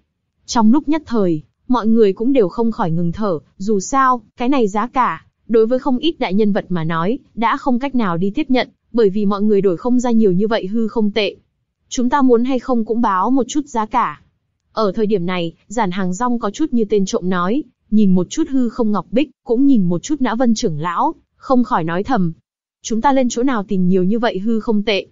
Trong lúc nhất thời, mọi người cũng đều không khỏi ngừng thở, dù sao, cái này giá cả, đối với không ít đại nhân vật mà nói, đã không cách nào đi tiếp nhận, bởi vì mọi người đổi không ra nhiều như vậy hư không tệ. Chúng ta muốn hay không cũng báo một chút giá cả. Ở thời điểm này, giản hàng rong có chút như tên trộm nói, nhìn một chút hư không ngọc bích, cũng nhìn một chút nã vân trưởng lão, không khỏi nói thầm. Chúng ta lên chỗ nào tìm nhiều như vậy hư không tệ.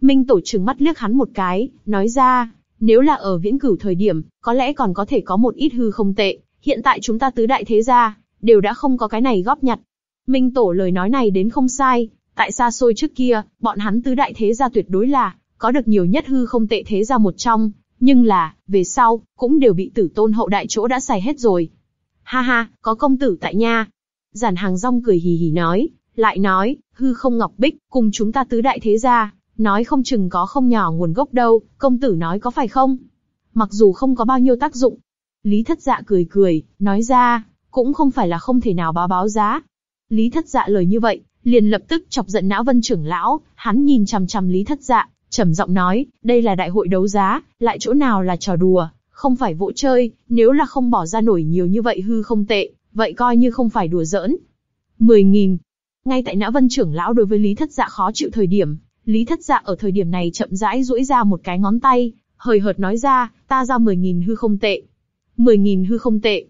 Minh tổ trừng mắt liếc hắn một cái, nói ra, nếu là ở viễn cửu thời điểm, có lẽ còn có thể có một ít hư không tệ, hiện tại chúng ta tứ đại thế gia, đều đã không có cái này góp nhặt. Minh Tổ lời nói này đến không sai, tại xa xôi trước kia, bọn hắn tứ đại thế gia tuyệt đối là có được nhiều nhất hư không tệ thế gia một trong, nhưng là về sau cũng đều bị tử tôn hậu đại chỗ đã xài hết rồi. Ha ha, có công tử tại nha. Giản hàng rong cười hì hì nói, lại nói, hư không ngọc bích cùng chúng ta tứ đại thế gia, nói không chừng có không nhỏ nguồn gốc đâu. Công tử nói có phải không? Mặc dù không có bao nhiêu tác dụng, Lý Thất Dạ cười cười, nói ra, cũng không phải là không thể nào báo báo giá. Lý Thất Dạ lời như vậy, liền lập tức chọc giận não Vân trưởng lão, hắn nhìn chằm chằm Lý Thất Dạ, trầm giọng nói, đây là đại hội đấu giá, lại chỗ nào là trò đùa, không phải vỗ chơi, nếu là không bỏ ra nổi nhiều như vậy hư không tệ, vậy coi như không phải đùa giỡn. 10.000 Ngay tại não Vân trưởng lão đối với Lý Thất Dạ khó chịu thời điểm, Lý Thất Dạ ở thời điểm này chậm rãi duỗi ra một cái ngón tay, hơi hợt nói ra, ta ra 10.000 hư không tệ. 10.000 hư không tệ,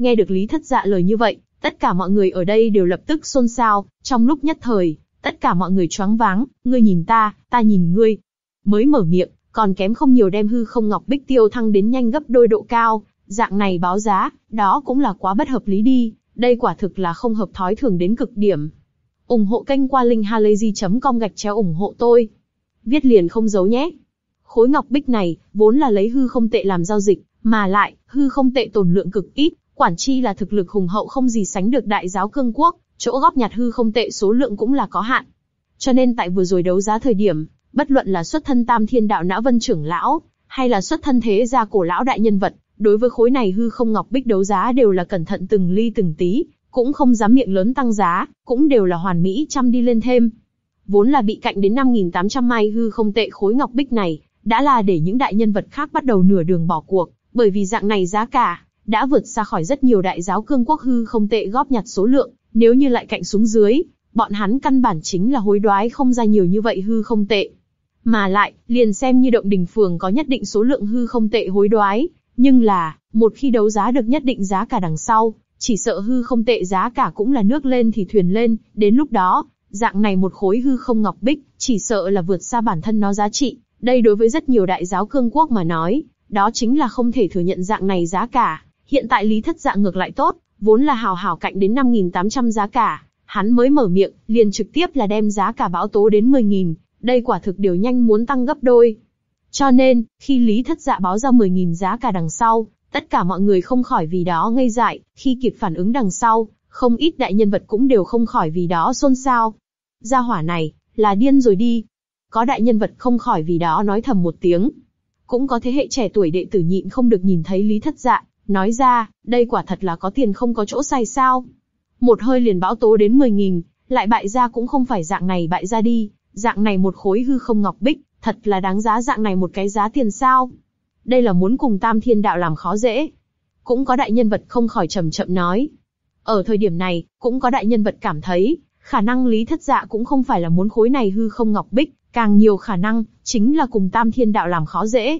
Nghe được Lý Thất Dạ lời như vậy, tất cả mọi người ở đây đều lập tức xôn xao, trong lúc nhất thời, tất cả mọi người choáng váng, ngươi nhìn ta, ta nhìn ngươi. Mới mở miệng, còn kém không nhiều đem hư không ngọc bích tiêu thăng đến nhanh gấp đôi độ cao, dạng này báo giá, đó cũng là quá bất hợp lý đi, đây quả thực là không hợp thói thường đến cực điểm. ủng hộ kênh qua linh linkhalazy.com gạch chéo ủng hộ tôi. Viết liền không giấu nhé. Khối ngọc bích này vốn là lấy hư không tệ làm giao dịch, mà lại hư không tệ tồn lượng cực ít, Quản chi là thực lực hùng hậu không gì sánh được đại giáo cương quốc, chỗ góp nhặt hư không tệ số lượng cũng là có hạn. Cho nên tại vừa rồi đấu giá thời điểm, bất luận là xuất thân tam thiên đạo nã vân trưởng lão, hay là xuất thân thế gia cổ lão đại nhân vật, đối với khối này hư không ngọc bích đấu giá đều là cẩn thận từng ly từng tí, cũng không dám miệng lớn tăng giá, cũng đều là hoàn mỹ chăm đi lên thêm. Vốn là bị cạnh đến 5.800 mai hư không tệ khối ngọc bích này, đã là để những đại nhân vật khác bắt đầu nửa đường bỏ cuộc, bởi vì dạng này giá cả, đã vượt xa khỏi rất nhiều đại giáo cương quốc hư không tệ góp nhặt số lượng, nếu như lại cạnh xuống dưới, bọn hắn căn bản chính là hối đoái không ra nhiều như vậy hư không tệ. Mà lại, liền xem như động đình phường có nhất định số lượng hư không tệ hối đoái, nhưng là, một khi đấu giá được nhất định giá cả đằng sau, chỉ sợ hư không tệ giá cả cũng là nước lên thì thuyền lên, đến lúc đó, dạng này một khối hư không ngọc bích, chỉ sợ là vượt xa bản thân nó giá trị, đây đối với rất nhiều đại giáo cương quốc mà nói, đó chính là không thể thừa nhận dạng này giá cả. Hiện tại Lý Thất Dạ ngược lại tốt, vốn là hào hào cạnh đến 5.800 giá cả, hắn mới mở miệng, liền trực tiếp là đem giá cả bão tố đến 10.000, đây quả thực điều nhanh muốn tăng gấp đôi. Cho nên, khi Lý Thất Dạ báo ra 10.000 giá cả đằng sau, tất cả mọi người không khỏi vì đó ngây dại, khi kịp phản ứng đằng sau, không ít đại nhân vật cũng đều không khỏi vì đó xôn xao. Gia hỏa này, là điên rồi đi. Có đại nhân vật không khỏi vì đó nói thầm một tiếng. Cũng có thế hệ trẻ tuổi đệ tử nhịn không được nhìn thấy Lý Thất Dạ, nói ra, đây quả thật là có tiền không có chỗ xài sao. Một hơi liền bão tố đến 10.000, lại bại ra cũng không phải dạng này bại ra đi, dạng này một khối hư không ngọc bích, thật là đáng giá dạng này một cái giá tiền sao. Đây là muốn cùng tam thiên đạo làm khó dễ. Cũng có đại nhân vật không khỏi chậm chậm nói. Ở thời điểm này, cũng có đại nhân vật cảm thấy, khả năng lý thất dạ cũng không phải là muốn khối này hư không ngọc bích, càng nhiều khả năng, chính là cùng tam thiên đạo làm khó dễ.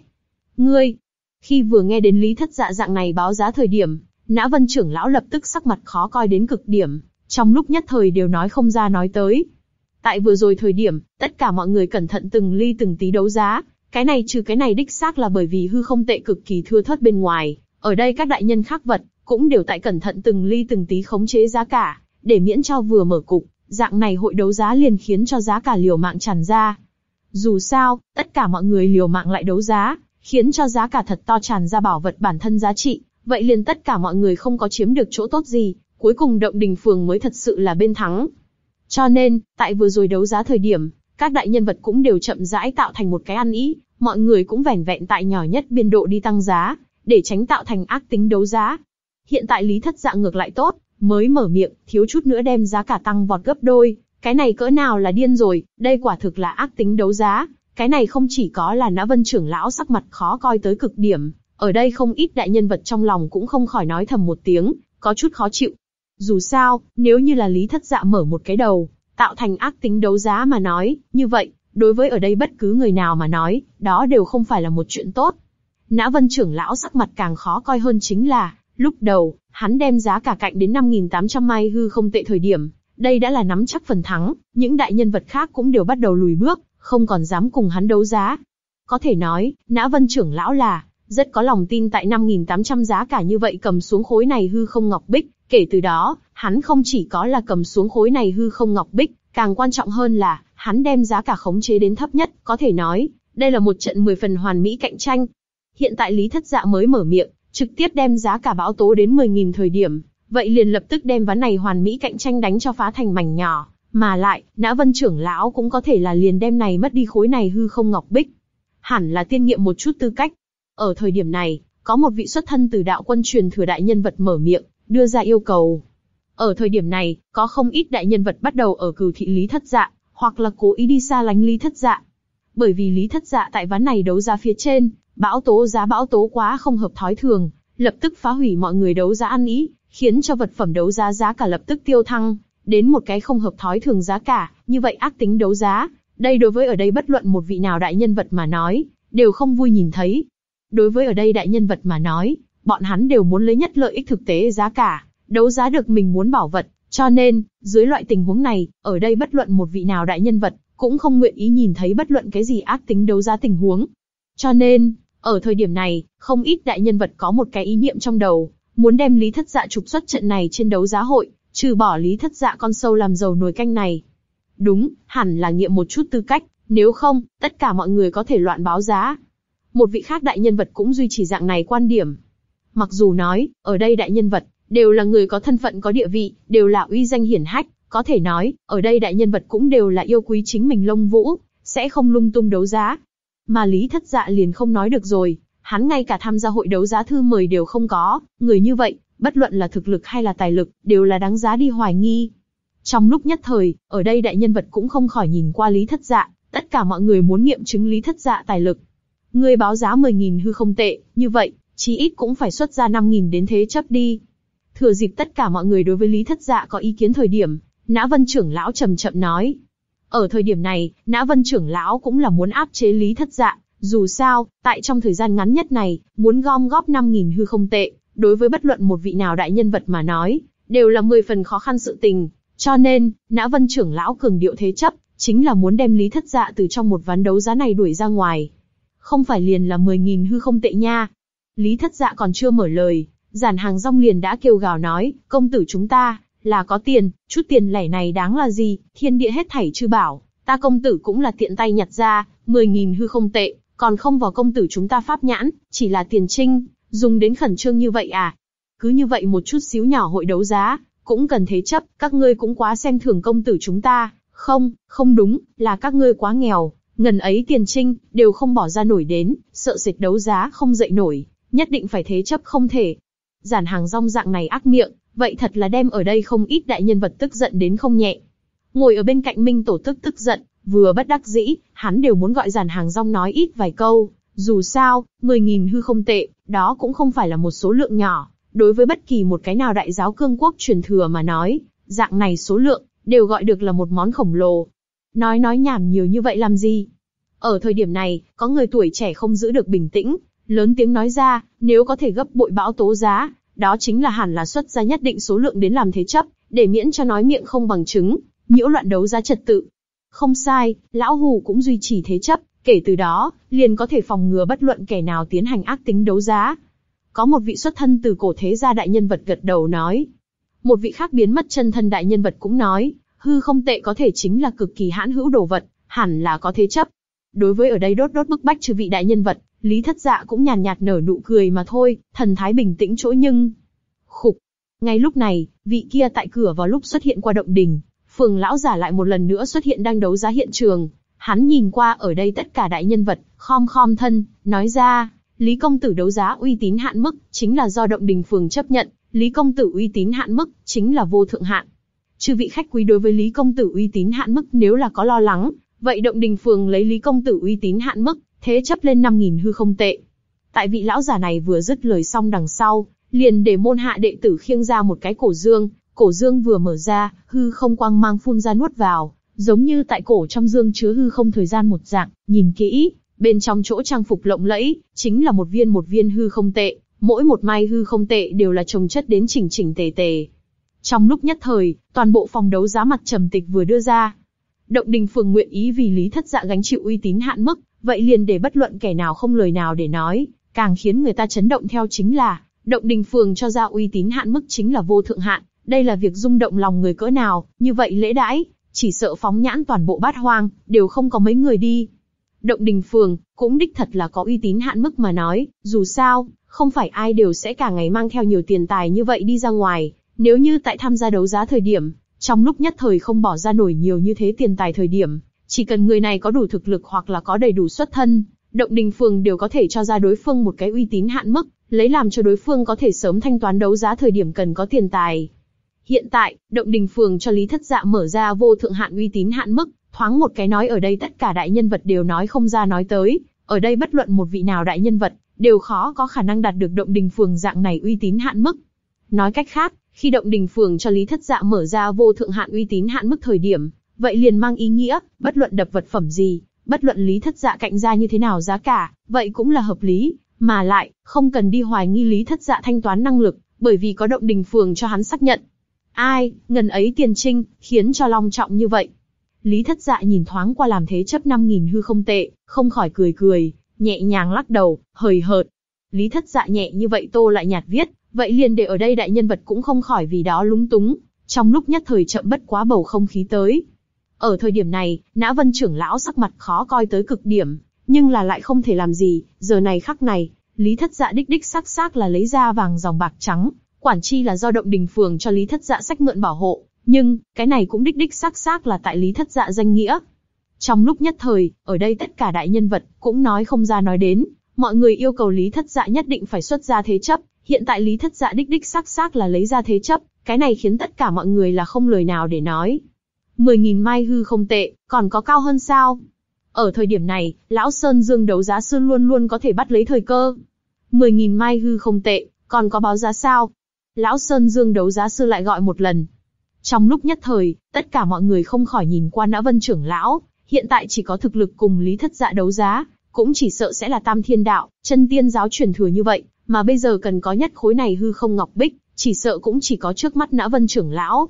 Ngươi, khi vừa nghe đến Lý Thất Dạ dạng này báo giá thời điểm, Nã Vân trưởng lão lập tức sắc mặt khó coi đến cực điểm, trong lúc nhất thời đều nói không ra nói tới. Tại vừa rồi thời điểm, tất cả mọi người cẩn thận từng ly từng tí đấu giá, cái này trừ cái này đích xác là bởi vì hư không tệ cực kỳ thưa thớt bên ngoài, ở đây các đại nhân khác vật cũng đều tại cẩn thận từng ly từng tí khống chế giá cả, để miễn cho vừa mở cục, dạng này hội đấu giá liền khiến cho giá cả liều mạng tràn ra. Dù sao, tất cả mọi người liều mạng lại đấu giá, khiến cho giá cả thật to tràn ra bảo vật bản thân giá trị, vậy liền tất cả mọi người không có chiếm được chỗ tốt gì, cuối cùng động đình phường mới thật sự là bên thắng. Cho nên, tại vừa rồi đấu giá thời điểm, các đại nhân vật cũng đều chậm rãi tạo thành một cái ăn ý, mọi người cũng vẻn vẹn tại nhỏ nhất biên độ đi tăng giá, để tránh tạo thành ác tính đấu giá. Hiện tại lý thất dạ ngược lại tốt, mới mở miệng, thiếu chút nữa đem giá cả tăng vọt gấp đôi, cái này cỡ nào là điên rồi, đây quả thực là ác tính đấu giá, cái này không chỉ có là Nã Vân trưởng lão sắc mặt khó coi tới cực điểm, ở đây không ít đại nhân vật trong lòng cũng không khỏi nói thầm một tiếng, có chút khó chịu. Dù sao, nếu như là Lý Thất Dạ mở một cái đầu, tạo thành ác tính đấu giá mà nói, như vậy, đối với ở đây bất cứ người nào mà nói, đó đều không phải là một chuyện tốt. Nã Vân trưởng lão sắc mặt càng khó coi hơn chính là, lúc đầu, hắn đem giá cả cạnh đến 5.800 mai hư không tệ thời điểm, đây đã là nắm chắc phần thắng, những đại nhân vật khác cũng đều bắt đầu lùi bước, không còn dám cùng hắn đấu giá. Có thể nói, Nã Vân trưởng lão là rất có lòng tin tại 5.800 giá cả như vậy cầm xuống khối này hư không ngọc bích. Kể từ đó, hắn không chỉ có là cầm xuống khối này hư không ngọc bích, càng quan trọng hơn là hắn đem giá cả khống chế đến thấp nhất. Có thể nói, đây là một trận 10 phần hoàn mỹ cạnh tranh. Hiện tại Lý Thất Dạ mới mở miệng, trực tiếp đem giá cả bão tố đến 10.000 thời điểm, vậy liền lập tức đem ván này hoàn mỹ cạnh tranh đánh cho phá thành mảnh nhỏ. Mà lại, nã vân trưởng lão cũng có thể là liền đem này mất đi khối này hư không ngọc bích. Hẳn là tiên nghiệm một chút tư cách. Ở thời điểm này, có một vị xuất thân từ đạo quân truyền thừa đại nhân vật mở miệng, đưa ra yêu cầu. Ở thời điểm này, có không ít đại nhân vật bắt đầu ở cử thị lý thất dạ, hoặc là cố ý đi xa lánh lý thất dạ. Bởi vì lý thất dạ tại ván này đấu giá phía trên, bão tố giá bão tố quá không hợp thói thường, lập tức phá hủy mọi người đấu giá ăn ý, khiến cho vật phẩm đấu giá giá cả lập tức tiêu thăng, đến một cái không hợp thói thường giá cả, như vậy ác tính đấu giá, đây đối với ở đây bất luận một vị nào đại nhân vật mà nói, đều không vui nhìn thấy. Đối với ở đây đại nhân vật mà nói, bọn hắn đều muốn lấy nhất lợi ích thực tế giá cả, đấu giá được mình muốn bảo vật, cho nên, dưới loại tình huống này, ở đây bất luận một vị nào đại nhân vật, cũng không nguyện ý nhìn thấy bất luận cái gì ác tính đấu giá tình huống. Cho nên, ở thời điểm này, không ít đại nhân vật có một cái ý niệm trong đầu, muốn đem lý thất dạ trục xuất trận này trên đấu giá hội, Trừ bỏ lý thất dạ con sâu làm giàu nồi canh này. Đúng, hẳn là nghiệm một chút tư cách, nếu không, tất cả mọi người có thể loạn báo giá. Một vị khác đại nhân vật cũng duy trì dạng này quan điểm. Mặc dù nói, ở đây đại nhân vật, đều là người có thân phận có địa vị, đều là uy danh hiển hách, có thể nói, ở đây đại nhân vật cũng đều là yêu quý chính mình lông vũ, sẽ không lung tung đấu giá. Mà Lý Thất Dạ liền không nói được rồi, hắn ngay cả tham gia hội đấu giá thư mời đều không có, người như vậy, bất luận là thực lực hay là tài lực, đều là đáng giá đi hoài nghi. Trong lúc nhất thời, ở đây đại nhân vật cũng không khỏi nhìn qua Lý Thất Dạ, tất cả mọi người muốn nghiệm chứng Lý Thất Dạ tài lực. Ngươi báo giá 10.000 hư không tệ, như vậy, chí ít cũng phải xuất ra 5.000 đến thế chấp đi. Thừa dịp tất cả mọi người đối với Lý Thất Dạ có ý kiến thời điểm, Nã Vân trưởng lão chậm chậm nói. Ở thời điểm này, Nã Vân trưởng lão cũng là muốn áp chế Lý Thất Dạ, dù sao, tại trong thời gian ngắn nhất này, muốn gom góp 5.000 hư không tệ, đối với bất luận một vị nào đại nhân vật mà nói, đều là mười phần khó khăn sự tình. Cho nên, Nã Vân trưởng lão cường điệu thế chấp, chính là muốn đem Lý Thất Dạ từ trong một ván đấu giá này đuổi ra ngoài. Không phải liền là mười nghìn hư không tệ nha. Lý Thất Dạ còn chưa mở lời, giản hàng rong liền đã kêu gào nói, công tử chúng ta, là có tiền, chút tiền lẻ này đáng là gì, thiên địa hết thảy chư bảo, ta công tử cũng là tiện tay nhặt ra, mười nghìn hư không tệ, còn không vào công tử chúng ta pháp nhãn, chỉ là tiền trinh, Dùng đến khẩn trương như vậy à? Cứ như vậy một chút xíu nhỏ hội đấu giá, cũng cần thế chấp, các ngươi cũng quá xem thường công tử chúng ta, không, không đúng, là các ngươi quá nghèo, ngần ấy tiền trinh, đều không bỏ ra nổi đến, sợ dịch đấu giá không dậy nổi, nhất định phải thế chấp không thể. Giản hàng rong dạng này ác miệng, vậy thật là đem ở đây không ít đại nhân vật tức giận đến không nhẹ. Ngồi ở bên cạnh Minh Tổ tức tức giận, vừa bất đắc dĩ, hắn đều muốn gọi giản hàng rong nói ít vài câu, dù sao, 10.000 hư không tệ, đó cũng không phải là một số lượng nhỏ. Đối với bất kỳ một cái nào đại giáo cương quốc truyền thừa mà nói, dạng này số lượng, đều gọi được là một món khổng lồ. Nói nói nhảm nhiều như vậy làm gì? Ở thời điểm này, có người tuổi trẻ không giữ được bình tĩnh, lớn tiếng nói ra, nếu có thể gấp bội bão tố giá, đó chính là hẳn là xuất ra nhất định số lượng đến làm thế chấp, để miễn cho nói miệng không bằng chứng, nhiễu loạn đấu giá trật tự. Không sai, lão hù cũng duy trì thế chấp, Kể từ đó, liền có thể phòng ngừa bất luận kẻ nào tiến hành ác tính đấu giá. Có một vị xuất thân từ cổ thế gia đại nhân vật gật đầu nói. Một vị khác biến mất chân thân đại nhân vật cũng nói, hư không tệ có thể chính là cực kỳ hãn hữu đồ vật, hẳn là có thế chấp. Đối với ở đây đốt đốt bức bách trừ vị đại nhân vật, Lý Thất Dạ cũng nhàn nhạt, nhạt nở nụ cười mà thôi, thần thái bình tĩnh chỗ nhưng. Khục. Ngay lúc này, vị kia tại cửa vào lúc xuất hiện qua động đình, phường lão giả lại một lần nữa xuất hiện đang đấu giá hiện trường, Hắn nhìn qua ở đây tất cả đại nhân vật, khom khom thân, nói ra, Lý Công Tử đấu giá uy tín hạn mức, chính là do Động Đình Phường chấp nhận, Lý Công Tử uy tín hạn mức, chính là vô thượng hạn. Chư vị khách quý đối với Lý Công Tử uy tín hạn mức nếu là có lo lắng, vậy Động Đình Phường lấy Lý Công Tử uy tín hạn mức, thế chấp lên 5.000 hư không tệ. Tại vị lão giả này vừa dứt lời xong đằng sau, liền để môn hạ đệ tử khiêng ra một cái cổ dương, cổ dương vừa mở ra, hư không quang mang phun ra nuốt vào, giống như tại cổ trong dương chứa hư không thời gian một dạng, nhìn kỹ, bên trong chỗ trang phục lộng lẫy, chính là một viên một viên hư không tệ, mỗi một mai hư không tệ đều là trồng chất đến chỉnh chỉnh tề tề. Trong lúc nhất thời, toàn bộ phòng đấu giá mặt trầm tịch vừa đưa ra. Động đình phường nguyện ý vì lý thất dạ gánh chịu uy tín hạn mức, vậy liền để bất luận kẻ nào không lời nào để nói, càng khiến người ta chấn động theo chính là, động đình phường cho ra uy tín hạn mức chính là vô thượng hạn, đây là việc rung động lòng người cỡ nào, như vậy lễ đãi, chỉ sợ phóng nhãn toàn bộ bát hoang đều không có mấy người đi. Động đình phường cũng đích thật là có uy tín hạn mức mà nói, dù sao không phải ai đều sẽ cả ngày mang theo nhiều tiền tài như vậy đi ra ngoài. Nếu như tại tham gia đấu giá thời điểm, trong lúc nhất thời không bỏ ra nổi nhiều như thế tiền tài thời điểm, chỉ cần người này có đủ thực lực hoặc là có đầy đủ xuất thân, động đình phường đều có thể cho ra đối phương một cái uy tín hạn mức, lấy làm cho đối phương có thể sớm thanh toán đấu giá thời điểm cần có tiền tài. Hiện tại, động đình phường cho Lý Thất Dạ mở ra vô thượng hạn uy tín hạn mức, thoáng một cái nói ở đây tất cả đại nhân vật đều nói không ra nói tới, ở đây bất luận một vị nào đại nhân vật, đều khó có khả năng đạt được động đình phường dạng này uy tín hạn mức. Nói cách khác, khi động đình phường cho Lý Thất Dạ mở ra vô thượng hạn uy tín hạn mức thời điểm, vậy liền mang ý nghĩa, bất luận đập vật phẩm gì, bất luận Lý Thất Dạ cạnh ra như thế nào giá cả, vậy cũng là hợp lý, mà lại, không cần đi hoài nghi Lý Thất Dạ thanh toán năng lực, bởi vì có động đình phường cho hắn xác nhận, Ai, ngần ấy tiền trinh, khiến cho long trọng như vậy. Lý thất dạ nhìn thoáng qua làm thế chấp 5.000 hư không tệ, không khỏi cười cười, nhẹ nhàng lắc đầu, hời hợt. Lý thất dạ nhẹ như vậy tô lại nhạt viết, vậy liền để ở đây đại nhân vật cũng không khỏi vì đó lúng túng, trong lúc nhất thời chậm bất quá bầu không khí tới. Ở thời điểm này, nã vân trưởng lão sắc mặt khó coi tới cực điểm, nhưng là lại không thể làm gì, giờ này khắc này, Lý thất dạ đích đích sắc sắc là lấy ra vàng dòng bạc trắng, Quản chi là do động đình phường cho Lý Thất Dạ sách mượn bảo hộ, nhưng cái này cũng đích đích xác xác là tại Lý Thất Dạ danh nghĩa. Trong lúc nhất thời, ở đây tất cả đại nhân vật cũng nói không ra nói đến, mọi người yêu cầu Lý Thất Dạ nhất định phải xuất ra thế chấp. Hiện tại Lý Thất Dạ đích đích xác xác là lấy ra thế chấp, cái này khiến tất cả mọi người là không lời nào để nói. Mười nghìn mai hư không tệ, còn có cao hơn sao? Ở thời điểm này, lão Sơn Dương đấu giá sư luôn luôn có thể bắt lấy thời cơ. Mười nghìn mai hư không tệ, còn có báo giá sao, lão Sơn Dương đấu giá sư lại gọi một lần. Trong lúc nhất thời, tất cả mọi người không khỏi nhìn qua Nã Vân trưởng lão, hiện tại chỉ có thực lực cùng lý thất dạ đấu giá, cũng chỉ sợ sẽ là tam thiên đạo, chân tiên giáo truyền thừa như vậy, mà bây giờ cần có nhất khối này hư không ngọc bích, chỉ sợ cũng chỉ có trước mắt Nã Vân trưởng lão.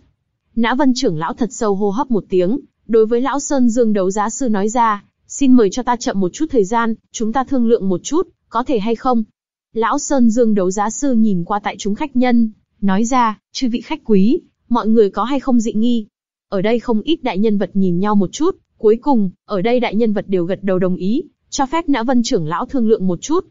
Nã Vân trưởng lão thật sâu hô hấp một tiếng, đối với lão Sơn Dương đấu giá sư nói ra, xin mời cho ta chậm một chút thời gian, chúng ta thương lượng một chút, có thể hay không, Lão Sơn Dương đấu giá sư nhìn qua tại chúng khách nhân, nói ra, chư vị khách quý, mọi người có hay không dị nghi? Ở đây không ít đại nhân vật nhìn nhau một chút, cuối cùng, ở đây đại nhân vật đều gật đầu đồng ý, cho phép Nã Vân trưởng lão thương lượng một chút.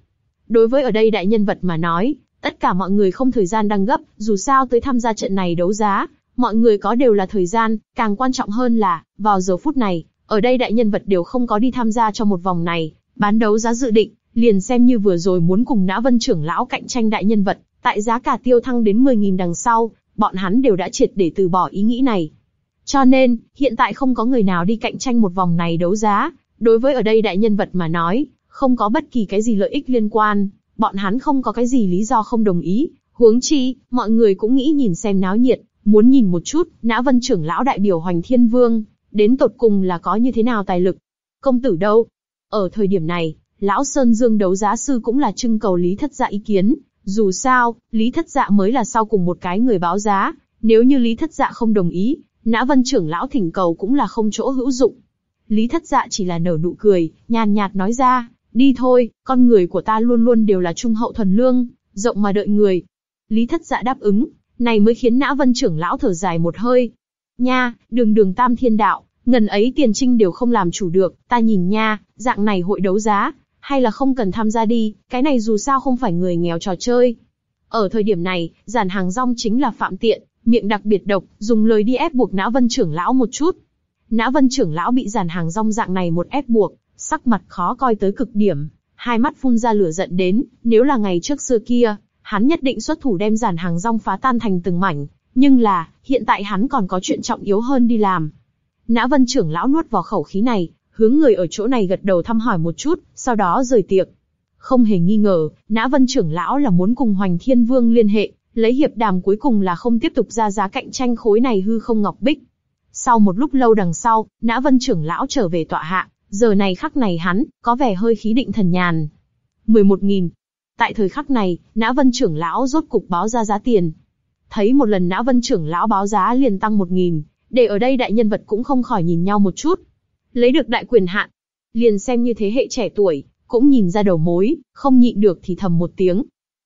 Đối với ở đây đại nhân vật mà nói, tất cả mọi người không thời gian đang gấp, dù sao tới tham gia trận này đấu giá, mọi người có đều là thời gian, càng quan trọng hơn là, vào giờ phút này, ở đây đại nhân vật đều không có đi tham gia cho một vòng này, bán đấu giá dự định, Liền xem như vừa rồi muốn cùng Nã Vân trưởng lão cạnh tranh đại nhân vật, tại giá cả tiêu thăng đến 10.000 đằng sau, bọn hắn đều đã triệt để từ bỏ ý nghĩ này. Cho nên, hiện tại không có người nào đi cạnh tranh một vòng này đấu giá, đối với ở đây đại nhân vật mà nói, không có bất kỳ cái gì lợi ích liên quan, bọn hắn không có cái gì lý do không đồng ý. Huống chi, mọi người cũng nghĩ nhìn xem náo nhiệt, muốn nhìn một chút, nã vân trưởng lão đại biểu Hoành Thiên Vương, đến tột cùng là có như thế nào tài lực. Công tử đâu? Ở thời điểm này, lão sơn dương đấu giá sư cũng là trưng cầu lý thất dạ ý kiến. Dù sao, lý thất dạ mới là sau cùng một cái người báo giá. Nếu như lý thất dạ không đồng ý, nã vân trưởng lão thỉnh cầu cũng là không chỗ hữu dụng. Lý thất dạ chỉ là nở nụ cười, nhàn nhạt nói ra, đi thôi, con người của ta luôn luôn đều là trung hậu thuần lương, rộng mà đợi người. Lý thất dạ đáp ứng, này mới khiến nã vân trưởng lão thở dài một hơi. Nha, đường đường tam thiên đạo, ngần ấy tiền trinh đều không làm chủ được, ta nhìn nha, dạng này hội đấu giá, hay là không cần tham gia đi, cái này dù sao không phải người nghèo trò chơi. Ở thời điểm này, dàn hàng rong chính là phạm tiện, miệng đặc biệt độc, dùng lời đi ép buộc Nã Vân trưởng lão một chút. Nã Vân trưởng lão bị dàn hàng rong dạng này một ép buộc, sắc mặt khó coi tới cực điểm, hai mắt phun ra lửa giận đến, nếu là ngày trước xưa kia, hắn nhất định xuất thủ đem dàn hàng rong phá tan thành từng mảnh, nhưng là, hiện tại hắn còn có chuyện trọng yếu hơn đi làm. Nã Vân trưởng lão nuốt vào khẩu khí này, hướng người ở chỗ này gật đầu thăm hỏi một chút, sau đó rời tiệc. Không hề nghi ngờ, Nã Vân trưởng lão là muốn cùng Hoành Thiên Vương liên hệ, lấy hiệp đàm cuối cùng là không tiếp tục ra giá cạnh tranh khối này hư không ngọc bích. Sau một lúc lâu đằng sau, Nã Vân trưởng lão trở về tọa hạ, giờ này khắc này hắn, có vẻ hơi khí định thần nhàn. 11.000 Tại thời khắc này, Nã Vân trưởng lão rốt cục báo ra giá tiền. Thấy một lần Nã Vân trưởng lão báo giá liền tăng 1.000, để ở đây đại nhân vật cũng không khỏi nhìn nhau một chút, lấy được đại quyền hạn. Liền xem như thế hệ trẻ tuổi, cũng nhìn ra đầu mối, không nhịn được thì thầm một tiếng.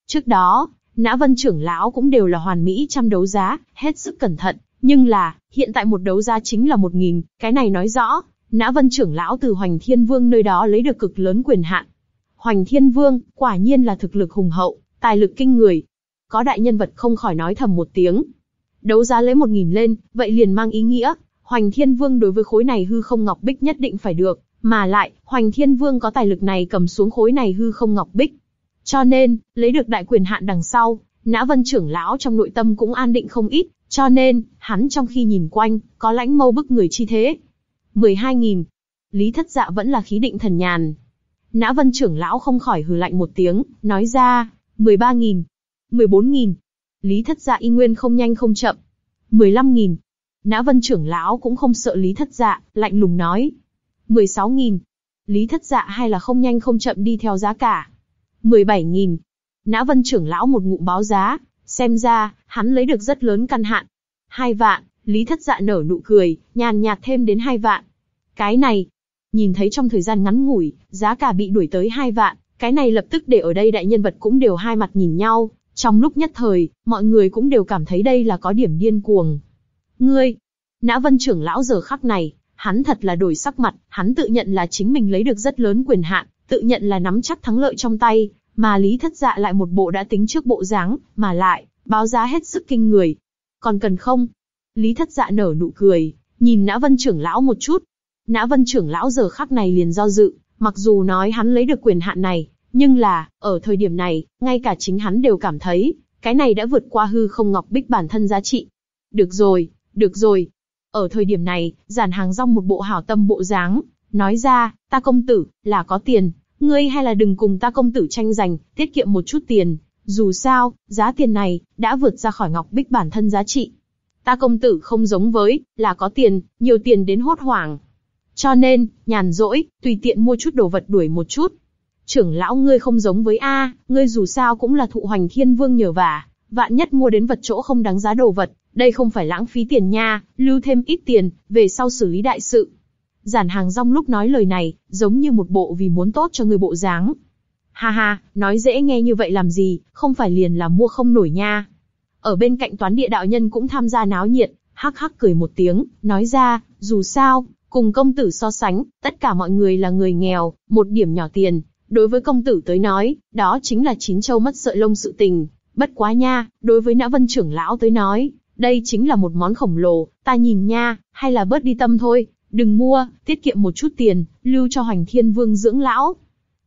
Trước đó, Nã Vân trưởng lão cũng đều là hoàn mỹ trăm đấu giá, hết sức cẩn thận, nhưng là, hiện tại một đấu giá chính là một nghìn, cái này nói rõ, Nã Vân trưởng lão từ Hoành Thiên Vương nơi đó lấy được cực lớn quyền hạn. Hoành Thiên Vương, quả nhiên là thực lực hùng hậu, tài lực kinh người. Có đại nhân vật không khỏi nói thầm một tiếng. Đấu giá lấy một nghìn lên, vậy liền mang ý nghĩa, Hoành Thiên Vương đối với khối này hư không ngọc bích nhất định phải được, mà lại, Hoành Thiên Vương có tài lực này cầm xuống khối này hư không ngọc bích. Cho nên, lấy được đại quyền hạn đằng sau, Nã Vân trưởng lão trong nội tâm cũng an định không ít, cho nên, hắn trong khi nhìn quanh, có lãnh mâu bức người chi thế. 12.000 Lý Thất Dạ vẫn là khí định thần nhàn. Nã Vân trưởng lão không khỏi hừ lạnh một tiếng, nói ra, 13.000, 14.000. Lý Thất Dạ y nguyên không nhanh không chậm. 15.000, Nã Vân trưởng lão cũng không sợ Lý Thất Dạ, lạnh lùng nói. 16.000. Lý Thất Dạ hay là không nhanh không chậm đi theo giá cả. 17.000. Nã Vân trưởng lão một ngụm báo giá, xem ra, hắn lấy được rất lớn căn hạn. Hai vạn, Lý Thất Dạ nở nụ cười, nhàn nhạt thêm đến hai vạn. Cái này, nhìn thấy trong thời gian ngắn ngủi, giá cả bị đuổi tới hai vạn, cái này lập tức để ở đây đại nhân vật cũng đều hai mặt nhìn nhau, trong lúc nhất thời, mọi người cũng đều cảm thấy đây là có điểm điên cuồng, Ngươi, Nã Vân trưởng lão giờ khắc này, hắn thật là đổi sắc mặt, hắn tự nhận là chính mình lấy được rất lớn quyền hạn, tự nhận là nắm chắc thắng lợi trong tay, mà Lý Thất Dạ lại một bộ đã tính trước bộ dáng, mà lại báo giá hết sức kinh người. Còn cần không? Lý Thất Dạ nở nụ cười, nhìn Nã Vân trưởng lão một chút. Nã Vân trưởng lão giờ khắc này liền do dự, mặc dù nói hắn lấy được quyền hạn này, nhưng là ở thời điểm này, ngay cả chính hắn đều cảm thấy cái này đã vượt qua hư không ngọc bích bản thân giá trị. Được rồi, được rồi. Ở thời điểm này, giản hàng rong một bộ hảo tâm bộ dáng, nói ra, ta công tử, là có tiền, ngươi hay là đừng cùng ta công tử tranh giành, tiết kiệm một chút tiền. Dù sao, giá tiền này, đã vượt ra khỏi ngọc bích bản thân giá trị. Ta công tử không giống với, là có tiền, nhiều tiền đến hốt hoảng. Cho nên, nhàn rỗi, tùy tiện mua chút đồ vật đuổi một chút. Trưởng lão ngươi không giống với A, ngươi dù sao cũng là thụ hoành thiên vương nhờ vả, vạn nhất mua đến vật chỗ không đáng giá đồ vật, đây không phải lãng phí tiền nha, lưu thêm ít tiền, về sau xử lý đại sự. Giản hàng rong lúc nói lời này, giống như một bộ vì muốn tốt cho người bộ dáng. Ha ha, nói dễ nghe như vậy làm gì, không phải liền là mua không nổi nha. Ở bên cạnh toán địa đạo nhân cũng tham gia náo nhiệt, hắc hắc cười một tiếng, nói ra, dù sao, cùng công tử so sánh, tất cả mọi người là người nghèo, một điểm nhỏ tiền, đối với công tử tới nói, đó chính là chín châu mất sợi lông sự tình. Bất quá nha, đối với nã vân trưởng lão tới nói, đây chính là một món khổng lồ, ta nhìn nha, hay là bớt đi tâm thôi, đừng mua, tiết kiệm một chút tiền, lưu cho Hoành Thiên Vương dưỡng lão.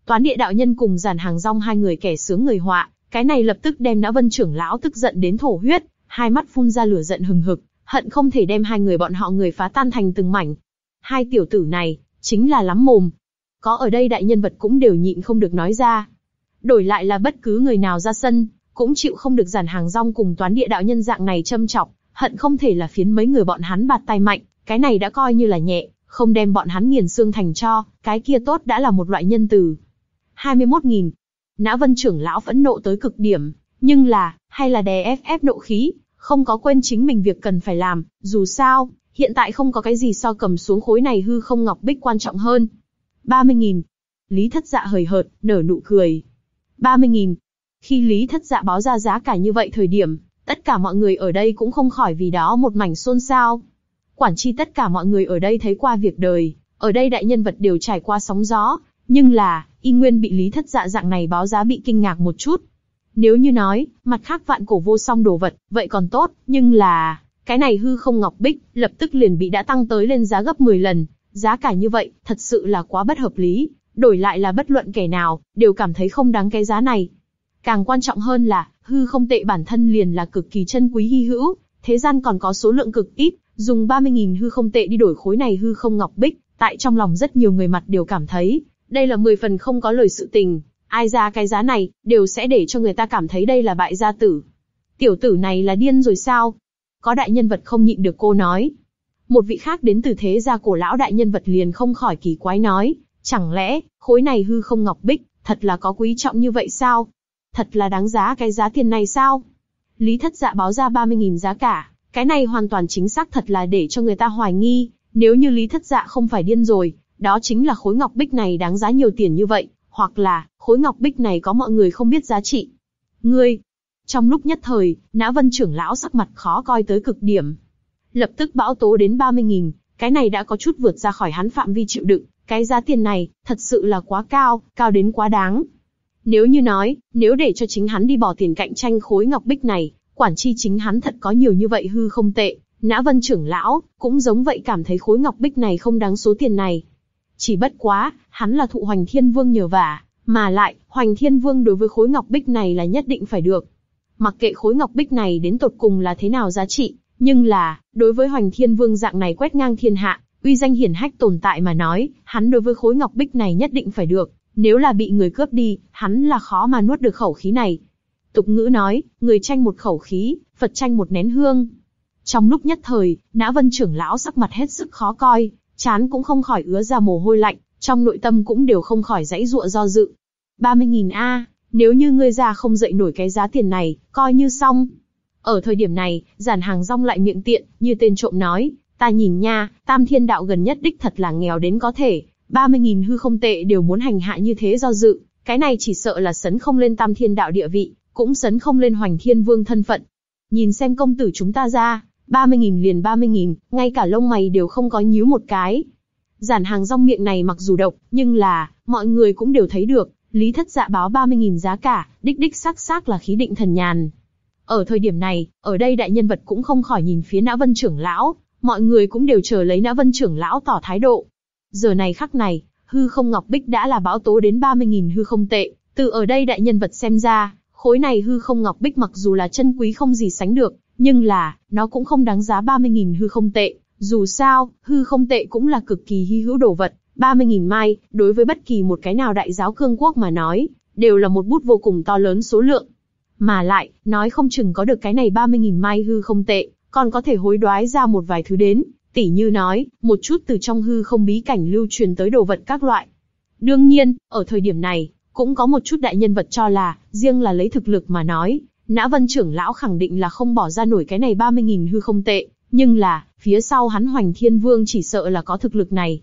Toán địa đạo nhân cùng giản hàng rong hai người kẻ sướng người họa, cái này lập tức đem Nã Vân trưởng lão tức giận đến thổ huyết, hai mắt phun ra lửa giận hừng hực, hận không thể đem hai người bọn họ người phá tan thành từng mảnh. Hai tiểu tử này, chính là lắm mồm. Có ở đây đại nhân vật cũng đều nhịn không được nói ra. Đổi lại là bất cứ người nào ra sân, cũng chịu không được giản hàng rong cùng toán địa đạo nhân dạng này châm chọc, hận không thể là phiến mấy người bọn hắn bạt tay mạnh, cái này đã coi như là nhẹ, không đem bọn hắn nghiền xương thành cho, cái kia tốt đã là một loại nhân từ. 21.000 Nã Vân trưởng lão phẫn nộ tới cực điểm, nhưng là, hay là đè ép ép nộ khí, không có quên chính mình việc cần phải làm, dù sao, hiện tại không có cái gì so cầm xuống khối này hư không ngọc bích quan trọng hơn. 30.000 Lý thất dạ hời hợt, nở nụ cười. 30.000 khi Lý Thất Dạ báo ra giá cả như vậy thời điểm, tất cả mọi người ở đây cũng không khỏi vì đó một mảnh xôn xao. Quản chi tất cả mọi người ở đây thấy qua việc đời, ở đây đại nhân vật đều trải qua sóng gió, nhưng là, y nguyên bị Lý Thất Dạ dạng này báo giá bị kinh ngạc một chút. Nếu như nói, mặt khác vạn cổ vô song đồ vật, vậy còn tốt, nhưng là, cái này hư không ngọc bích, lập tức liền bị đã tăng tới lên giá gấp 10 lần, giá cả như vậy, thật sự là quá bất hợp lý, đổi lại là bất luận kẻ nào, đều cảm thấy không đáng cái giá này. Càng quan trọng hơn là, hư không tệ bản thân liền là cực kỳ chân quý hy hữu, thế gian còn có số lượng cực ít, dùng 30.000 hư không tệ đi đổi khối này hư không ngọc bích, tại trong lòng rất nhiều người mặt đều cảm thấy, đây là 10 phần không có lời sự tình, ai ra cái giá này, đều sẽ để cho người ta cảm thấy đây là bại gia tử. Tiểu tử này là điên rồi sao? Có đại nhân vật không nhịn được cô nói. Một vị khác đến từ thế gia cổ lão đại nhân vật liền không khỏi kỳ quái nói, chẳng lẽ, khối này hư không ngọc bích, thật là có quý trọng như vậy sao? thật là đáng giá cái giá tiền này sao? Lý Thất Dạ báo ra 30.000 giá cả, cái này hoàn toàn chính xác thật là để cho người ta hoài nghi, nếu như Lý Thất Dạ không phải điên rồi, đó chính là khối ngọc bích này đáng giá nhiều tiền như vậy, hoặc là khối ngọc bích này có mọi người không biết giá trị. Ngươi, trong lúc nhất thời, Nã Vân trưởng lão sắc mặt khó coi tới cực điểm. Lập tức bão tố đến 30.000, cái này đã có chút vượt ra khỏi hắn phạm vi chịu đựng, cái giá tiền này thật sự là quá cao, cao đến quá đáng. Nếu như nói, nếu để cho chính hắn đi bỏ tiền cạnh tranh khối ngọc bích này, quản chi chính hắn thật có nhiều như vậy hư không tệ. Nã Vân trưởng lão cũng giống vậy cảm thấy khối ngọc bích này không đáng số tiền này. Chỉ bất quá, hắn là thụ Hoành Thiên Vương nhờ vả, mà lại Hoành Thiên Vương đối với khối ngọc bích này là nhất định phải được. Mặc kệ khối ngọc bích này đến tột cùng là thế nào giá trị, nhưng là đối với Hoành Thiên Vương dạng này quét ngang thiên hạ, uy danh hiển hách tồn tại mà nói, hắn đối với khối ngọc bích này nhất định phải được, nếu là bị người cướp đi, hắn là khó mà nuốt được khẩu khí này. Tục ngữ nói, người tranh một khẩu khí, Phật tranh một nén hương. Trong lúc nhất thời, Nã Vân trưởng lão sắc mặt hết sức khó coi, chán cũng không khỏi ứa ra mồ hôi lạnh, trong nội tâm cũng đều không khỏi dãy dụa do dự. 30.000 A, nếu như ngươi ra không dậy nổi cái giá tiền này, coi như xong. Ở thời điểm này, giản hàng rong lại miệng tiện, như tên trộm nói, ta nhìn nha, tam thiên đạo gần nhất đích thật là nghèo đến có thể, 30.000 hư không tệ đều muốn hành hạ như thế do dự, cái này chỉ sợ là sấn không lên tam thiên đạo địa vị, cũng sấn không lên hoành thiên vương thân phận. Nhìn xem công tử chúng ta ra, 30.000 liền 30.000, ngay cả lông mày đều không có nhíu một cái. Giản hàng rong miệng này mặc dù độc, nhưng là, mọi người cũng đều thấy được, lý thất dạ báo 30.000 giá cả, đích đích xác xác là khí định thần nhàn. Ở thời điểm này, ở đây đại nhân vật cũng không khỏi nhìn phía nã vân trưởng lão, mọi người cũng đều chờ lấy nã vân trưởng lão tỏ thái độ. Giờ này khắc này, hư không ngọc bích đã là bão tố đến 30.000 hư không tệ, từ ở đây đại nhân vật xem ra, khối này hư không ngọc bích mặc dù là chân quý không gì sánh được, nhưng là, nó cũng không đáng giá 30.000 hư không tệ. Dù sao, hư không tệ cũng là cực kỳ hy hữu đồ vật, 30.000 mai, đối với bất kỳ một cái nào đại giáo cương quốc mà nói, đều là một bút vô cùng to lớn số lượng. Mà lại, nói không chừng có được cái này 30.000 mai hư không tệ, còn có thể hối đoái ra một vài thứ đến, Tỷ như nói, một chút từ trong hư không bí cảnh lưu truyền tới đồ vật các loại. Đương nhiên, ở thời điểm này, cũng có một chút đại nhân vật cho là, riêng là lấy thực lực mà nói, Nã Vân trưởng lão khẳng định là không bỏ ra nổi cái này 30.000 hư không tệ, nhưng là, phía sau hắn Hoành Thiên Vương chỉ sợ là có thực lực này.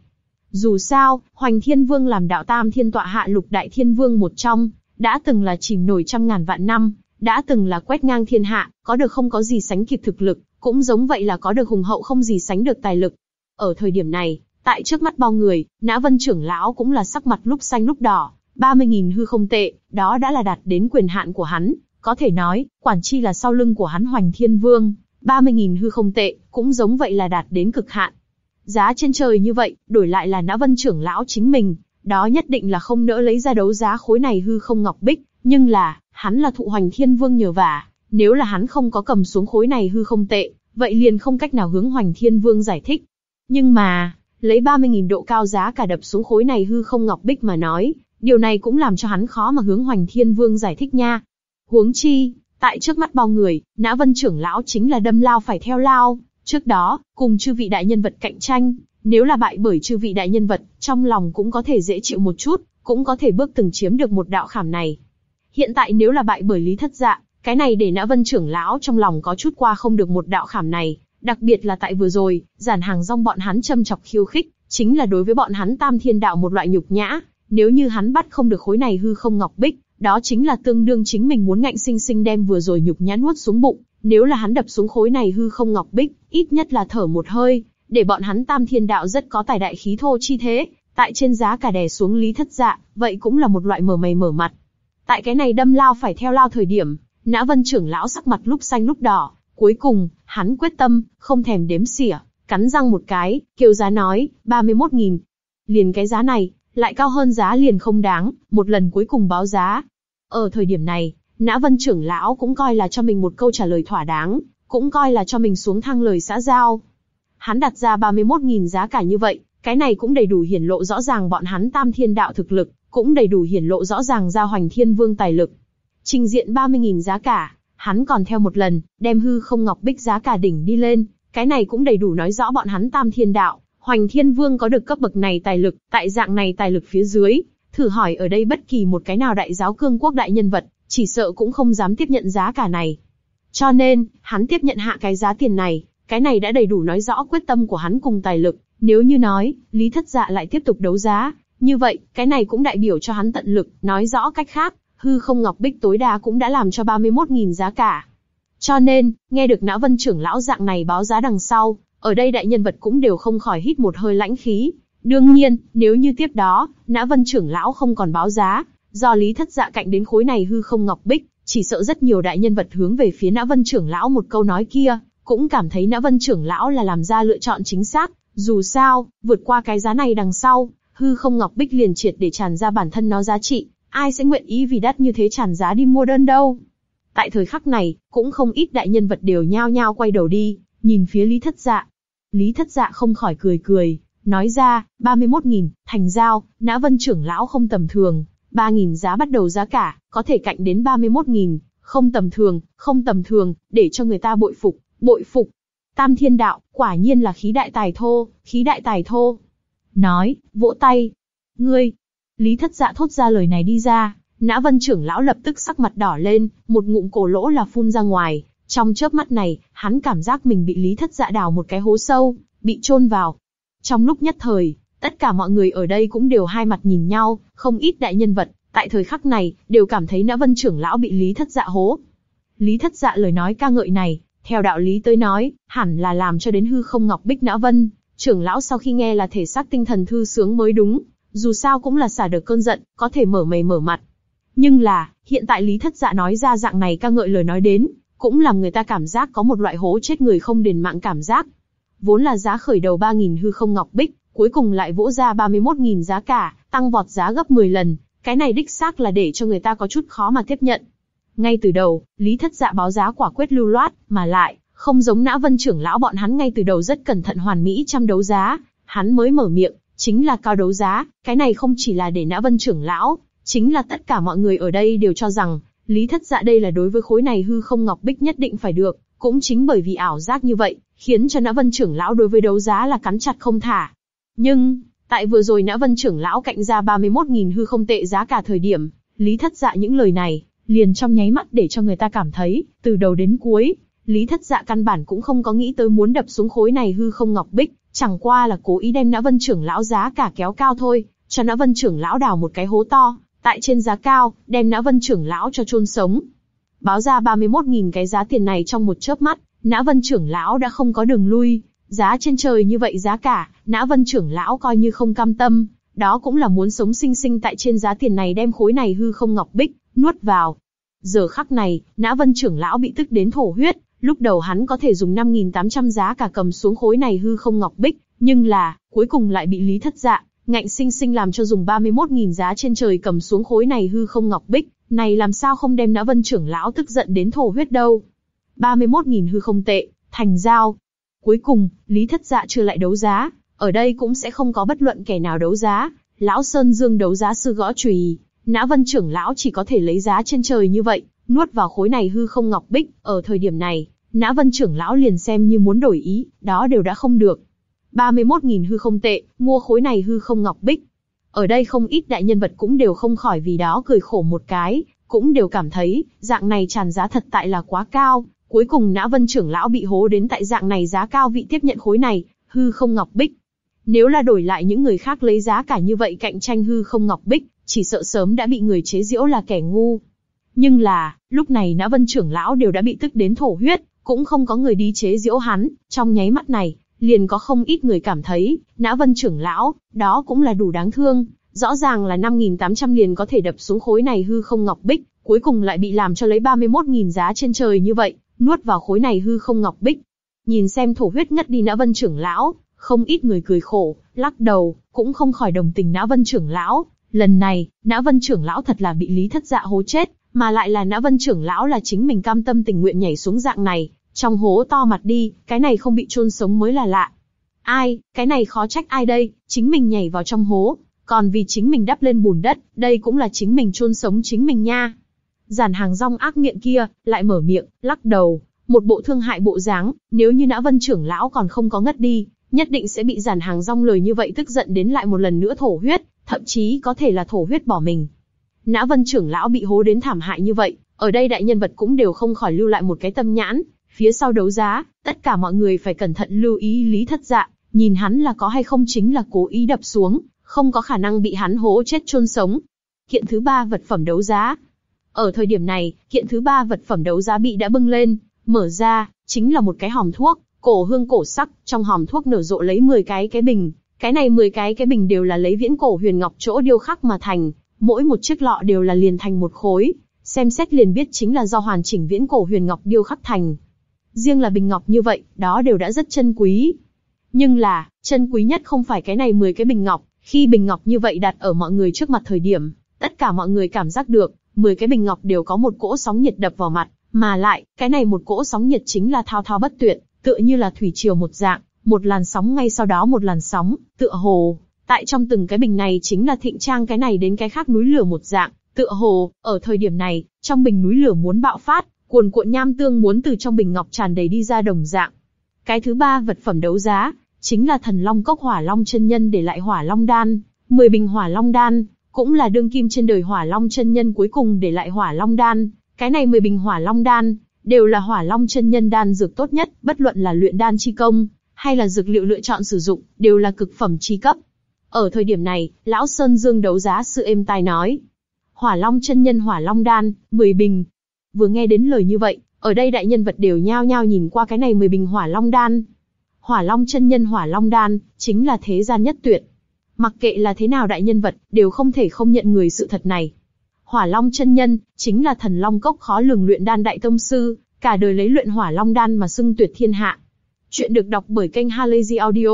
Dù sao, Hoành Thiên Vương làm đạo tam thiên tọa hạ lục đại thiên vương một trong, đã từng là chìm nổi trăm ngàn vạn năm, đã từng là quét ngang thiên hạ, có được không có gì sánh kịp thực lực, cũng giống vậy là có được hùng hậu không gì sánh được tài lực. Ở thời điểm này, tại trước mắt bao người, Nã Vân trưởng lão cũng là sắc mặt lúc xanh lúc đỏ, 30.000 hư không tệ, đó đã là đạt đến quyền hạn của hắn, có thể nói, quản chi là sau lưng của hắn Hoành Thiên Vương, 30.000 hư không tệ, cũng giống vậy là đạt đến cực hạn. Giá trên trời như vậy, đổi lại là Nã Vân trưởng lão chính mình, đó nhất định là không nỡ lấy ra đấu giá khối này hư không ngọc bích, nhưng là, hắn là thụ Hoành Thiên Vương nhờ vả, nếu là hắn không có cầm xuống khối này hư không tệ, vậy liền không cách nào hướng Hoành Thiên Vương giải thích. Nhưng mà, lấy 30.000 độ cao giá cả đập xuống khối này hư không ngọc bích mà nói, điều này cũng làm cho hắn khó mà hướng Hoành Thiên Vương giải thích nha. Huống chi, tại trước mắt bao người, Nã Vân trưởng lão chính là đâm lao phải theo lao, trước đó, cùng chư vị đại nhân vật cạnh tranh, nếu là bại bởi chư vị đại nhân vật, trong lòng cũng có thể dễ chịu một chút, cũng có thể bước từng chiếm được một đạo khảm này. Hiện tại nếu là bại bởi Lý Thất Dạ, cái này để nã vân trưởng lão trong lòng có chút qua không được một đạo khảm này, đặc biệt là tại vừa rồi, giản hàng rong bọn hắn châm chọc khiêu khích, chính là đối với bọn hắn tam thiên đạo một loại nhục nhã. Nếu như hắn bắt không được khối này hư không ngọc bích, đó chính là tương đương chính mình muốn ngạnh sinh sinh đem vừa rồi nhục nhã nuốt xuống bụng. Nếu là hắn đập xuống khối này hư không ngọc bích, ít nhất là thở một hơi, để bọn hắn tam thiên đạo rất có tài đại khí thô chi thế, tại trên giá cả đè xuống lý thất dạ, vậy cũng là một loại mở mày mở mặt. Tại cái này đâm lao phải theo lao thời điểm, Nã Vân trưởng lão sắc mặt lúc xanh lúc đỏ, cuối cùng, hắn quyết tâm, không thèm đếm xỉa, cắn răng một cái, kêu giá nói, 31.000. Liền cái giá này, lại cao hơn giá liền không đáng, một lần cuối cùng báo giá. Ở thời điểm này, Nã Vân trưởng lão cũng coi là cho mình một câu trả lời thỏa đáng, cũng coi là cho mình xuống thang lời xã giao. Hắn đặt ra 31.000 giá cả như vậy, cái này cũng đầy đủ hiển lộ rõ ràng bọn hắn tam thiên đạo thực lực, cũng đầy đủ hiển lộ rõ ràng ra hoành thiên vương tài lực trình diện 30.000 giá cả, hắn còn theo một lần, đem hư không ngọc bích giá cả đỉnh đi lên, cái này cũng đầy đủ nói rõ bọn hắn tam thiên đạo, hoành thiên vương có được cấp bậc này tài lực, tại dạng này tài lực phía dưới, thử hỏi ở đây bất kỳ một cái nào đại giáo cương quốc đại nhân vật, chỉ sợ cũng không dám tiếp nhận giá cả này. Cho nên, hắn tiếp nhận hạ cái giá tiền này, cái này đã đầy đủ nói rõ quyết tâm của hắn cùng tài lực, nếu như nói, lý thất dạ lại tiếp tục đấu giá, như vậy, cái này cũng đại biểu cho hắn tận lực, nói rõ cách khác, hư không ngọc bích tối đa cũng đã làm cho 31.000 giá cả. Cho nên, nghe được Nã vân trưởng lão dạng này báo giá đằng sau, ở đây đại nhân vật cũng đều không khỏi hít một hơi lãnh khí. Đương nhiên, nếu như tiếp đó, nã vân trưởng lão không còn báo giá, do lý thất dạ cạnh đến khối này hư không ngọc bích, chỉ sợ rất nhiều đại nhân vật hướng về phía nã vân trưởng lão một câu nói kia, cũng cảm thấy nã vân trưởng lão là làm ra lựa chọn chính xác. Dù sao, vượt qua cái giá này đằng sau, hư không ngọc bích liền triệt để tràn ra bản thân nó giá trị, ai sẽ nguyện ý vì đắt như thế tràn giá đi mua đơn đâu. Tại thời khắc này, cũng không ít đại nhân vật đều nhao nhao quay đầu đi, nhìn phía Lý Thất Dạ. Lý Thất Dạ không khỏi cười cười, nói ra, 31.000, thành giao, nã vân trưởng lão không tầm thường, 3.000 giá bắt đầu giá cả, có thể cạnh đến 31.000, không tầm thường, không tầm thường, để cho người ta bội phục, bội phục. Tam thiên đạo, quả nhiên là khí đại tài thô, khí đại tài thô. Nói, vỗ tay. Ngươi, Lý Thất Dạ thốt ra lời này đi ra, Nã Vân trưởng lão lập tức sắc mặt đỏ lên, một ngụm cổ lỗ là phun ra ngoài. Trong chớp mắt này, hắn cảm giác mình bị Lý Thất Dạ đào một cái hố sâu, bị chôn vào. Trong lúc nhất thời, tất cả mọi người ở đây cũng đều hai mặt nhìn nhau, không ít đại nhân vật tại thời khắc này đều cảm thấy Nã Vân trưởng lão bị Lý Thất Dạ hố. Lý Thất Dạ lời nói ca ngợi này, theo đạo lý tới nói, hẳn là làm cho đến hư không ngọc bích Nã Vân trưởng lão sau khi nghe là thể xác tinh thần thư sướng mới đúng dù sao cũng là xả được cơn giận, có thể mở mày mở mặt. Nhưng là, hiện tại Lý Thất Dạ nói ra dạng này ca ngợi lời nói đến, cũng làm người ta cảm giác có một loại hố chết người không đền mạng cảm giác. Vốn là giá khởi đầu 3.000 hư không ngọc bích, cuối cùng lại vỗ ra 31.000 giá cả, tăng vọt giá gấp 10 lần, cái này đích xác là để cho người ta có chút khó mà tiếp nhận. Ngay từ đầu, Lý Thất Dạ báo giá quả quyết lưu loát, mà lại, không giống nã vân trưởng lão bọn hắn ngay từ đầu rất cẩn thận hoàn mỹ chăm đấu giá, hắn mới mở miệng, chính là cao đấu giá, cái này không chỉ là để nã vân trưởng lão, chính là tất cả mọi người ở đây đều cho rằng, lý thất dạ đây là đối với khối này hư không ngọc bích nhất định phải được, cũng chính bởi vì ảo giác như vậy, khiến cho nã vân trưởng lão đối với đấu giá là cắn chặt không thả. Nhưng, tại vừa rồi nã vân trưởng lão cạnh ra 31.000 hư không tệ giá cả thời điểm, lý thất dạ những lời này, liền trong nháy mắt để cho người ta cảm thấy, từ đầu đến cuối, Lý Thất Dạ căn bản cũng không có nghĩ tới muốn đập xuống khối này hư không ngọc bích, Chẳng qua là cố ý đem nã vân trưởng lão giá cả kéo cao thôi, cho nã vân trưởng lão đào một cái hố to, tại trên giá cao, đem nã vân trưởng lão cho chôn sống. Báo ra 31.000 cái giá tiền này trong một chớp mắt, nã vân trưởng lão đã không có đường lui, giá trên trời như vậy giá cả, nã vân trưởng lão coi như không cam tâm, đó cũng là muốn sống sinh sinh tại trên giá tiền này đem khối này hư không ngọc bích, nuốt vào. Giờ khắc này, nã vân trưởng lão bị tức đến thổ huyết, Lúc đầu hắn có thể dùng 5.800 giá cả cầm xuống khối này hư không ngọc bích, nhưng là, cuối cùng lại bị lý thất dạ, ngạnh sinh sinh làm cho dùng 31.000 giá trên trời cầm xuống khối này hư không ngọc bích, này làm sao không đem nã vân trưởng lão tức giận đến thổ huyết đâu. 31.000 hư không tệ, thành giao. Cuối cùng, lý thất dạ chưa lại đấu giá, ở đây cũng sẽ không có bất luận kẻ nào đấu giá, lão Sơn Dương đấu giá sư gõ chùy, nã vân trưởng lão chỉ có thể lấy giá trên trời như vậy, nuốt vào khối này hư không ngọc bích, ở thời điểm này, Nã Vân trưởng lão liền xem như muốn đổi ý, đó đều đã không được. 31.000 hư không tệ, mua khối này hư không ngọc bích. Ở đây không ít đại nhân vật cũng đều không khỏi vì đó cười khổ một cái, cũng đều cảm thấy, dạng này tràn giá thật tại là quá cao. Cuối cùng Nã Vân trưởng lão bị hố đến tại dạng này giá cao vị tiếp nhận khối này, hư không ngọc bích. Nếu là đổi lại những người khác lấy giá cả như vậy cạnh tranh hư không ngọc bích, chỉ sợ sớm đã bị người chế giễu là kẻ ngu. Nhưng là, lúc này Nã Vân trưởng lão đều đã bị tức đến thổ huyết, cũng không có người đi chế giễu hắn, trong nháy mắt này, liền có không ít người cảm thấy, Nã Vân trưởng lão, đó cũng là đủ đáng thương, rõ ràng là 5.800 liền có thể đập xuống khối này hư không ngọc bích, cuối cùng lại bị làm cho lấy 31.000 giá trên trời như vậy, nuốt vào khối này hư không ngọc bích. Nhìn xem thổ huyết ngất đi Nã Vân trưởng lão, không ít người cười khổ, lắc đầu, cũng không khỏi đồng tình Nã Vân trưởng lão. Lần này, Nã Vân trưởng lão thật là bị Lý Thất Dạ hố chết, mà lại là nã vân trưởng lão là chính mình cam tâm tình nguyện nhảy xuống dạng này, trong hố to mặt đi, cái này không bị chôn sống mới là lạ. Ai, cái này khó trách ai đây, chính mình nhảy vào trong hố, còn vì chính mình đắp lên bùn đất, đây cũng là chính mình chôn sống chính mình nha. Giản hàng rong ác miệng kia, lại mở miệng, lắc đầu, một bộ thương hại bộ dáng, nếu như nã vân trưởng lão còn không có ngất đi, nhất định sẽ bị giản hàng rong lời như vậy tức giận đến lại một lần nữa thổ huyết, thậm chí có thể là thổ huyết bỏ mình. Nã Vân trưởng lão bị hố đến thảm hại như vậy, ở đây đại nhân vật cũng đều không khỏi lưu lại một cái tâm nhãn. Phía sau đấu giá, tất cả mọi người phải cẩn thận lưu ý Lý Thất Dạ, nhìn hắn là có hay không chính là cố ý đập xuống, không có khả năng bị hắn hố chết chôn sống. Kiện thứ ba vật phẩm đấu giá. Ở thời điểm này, kiện thứ ba vật phẩm đấu giá bị đã bưng lên, mở ra, chính là một cái hòm thuốc, cổ hương cổ sắc, trong hòm thuốc nở rộ lấy 10 cái cái bình, cái này 10 cái cái bình đều là lấy viễn cổ huyền ngọc chỗ điêu khắc mà thành, mỗi một chiếc lọ đều là liền thành một khối, xem xét liền biết chính là do hoàn chỉnh viễn cổ huyền ngọc điêu khắc thành. Riêng là bình ngọc như vậy, đó đều đã rất chân quý. Nhưng là, chân quý nhất không phải cái này 10 cái bình ngọc, khi bình ngọc như vậy đặt ở mọi người trước mặt thời điểm, tất cả mọi người cảm giác được, 10 cái bình ngọc đều có một cỗ sóng nhiệt đập vào mặt, mà lại, cái này một cỗ sóng nhiệt chính là thao thao bất tuyệt, tựa như là thủy triều một dạng, một làn sóng ngay sau đó một làn sóng, tựa hồ Tại trong từng cái bình này chính là thịnh trang cái này đến cái khác núi lửa một dạng, tựa hồ, ở thời điểm này, trong bình núi lửa muốn bạo phát, cuồn cuộn nham tương muốn từ trong bình ngọc tràn đầy đi ra đồng dạng. Cái thứ ba vật phẩm đấu giá, chính là thần long cốc hỏa long chân nhân để lại hỏa long đan, 10 bình hỏa long đan, cũng là đương kim trên đời hỏa long chân nhân cuối cùng để lại hỏa long đan, cái này 10 bình hỏa long đan, đều là hỏa long chân nhân đan dược tốt nhất, bất luận là luyện đan chi công, hay là dược liệu lựa chọn sử dụng, đều là cực phẩm chi cấp. Ở thời điểm này, lão Sơn Dương đấu giá sự êm tai nói. Hỏa Long chân nhân Hỏa Long đan, 10 bình. Vừa nghe đến lời như vậy, ở đây đại nhân vật đều nhao nhao nhìn qua cái này 10 bình Hỏa Long đan. Hỏa Long chân nhân Hỏa Long đan, chính là thế gian nhất tuyệt. Mặc kệ là thế nào đại nhân vật, đều không thể không nhận người sự thật này. Hỏa Long chân nhân, chính là thần Long cốc khó lường luyện đan đại tông sư, cả đời lấy luyện Hỏa Long đan mà xưng tuyệt thiên hạ. Chuyện được đọc bởi kênh Halazy Audio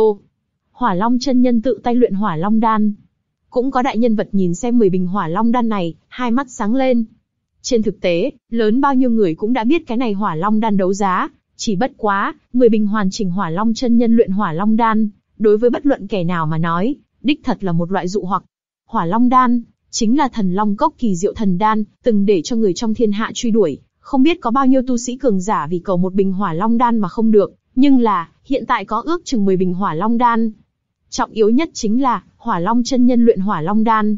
Hỏa Long chân nhân tự tay luyện Hỏa Long đan. Cũng có đại nhân vật nhìn xem 10 bình Hỏa Long đan này, hai mắt sáng lên. Trên thực tế, lớn bao nhiêu người cũng đã biết cái này Hỏa Long đan đấu giá, chỉ bất quá, 10 bình hoàn chỉnh Hỏa Long chân nhân luyện Hỏa Long đan, đối với bất luận kẻ nào mà nói, đích thật là một loại dụ hoặc. Hỏa Long đan chính là thần long cốc kỳ diệu thần đan, từng để cho người trong thiên hạ truy đuổi, không biết có bao nhiêu tu sĩ cường giả vì cầu một bình Hỏa Long đan mà không được, nhưng là, hiện tại có ước chừng 10 bình Hỏa Long đan, Trọng yếu nhất chính là Hỏa Long chân nhân luyện Hỏa Long đan.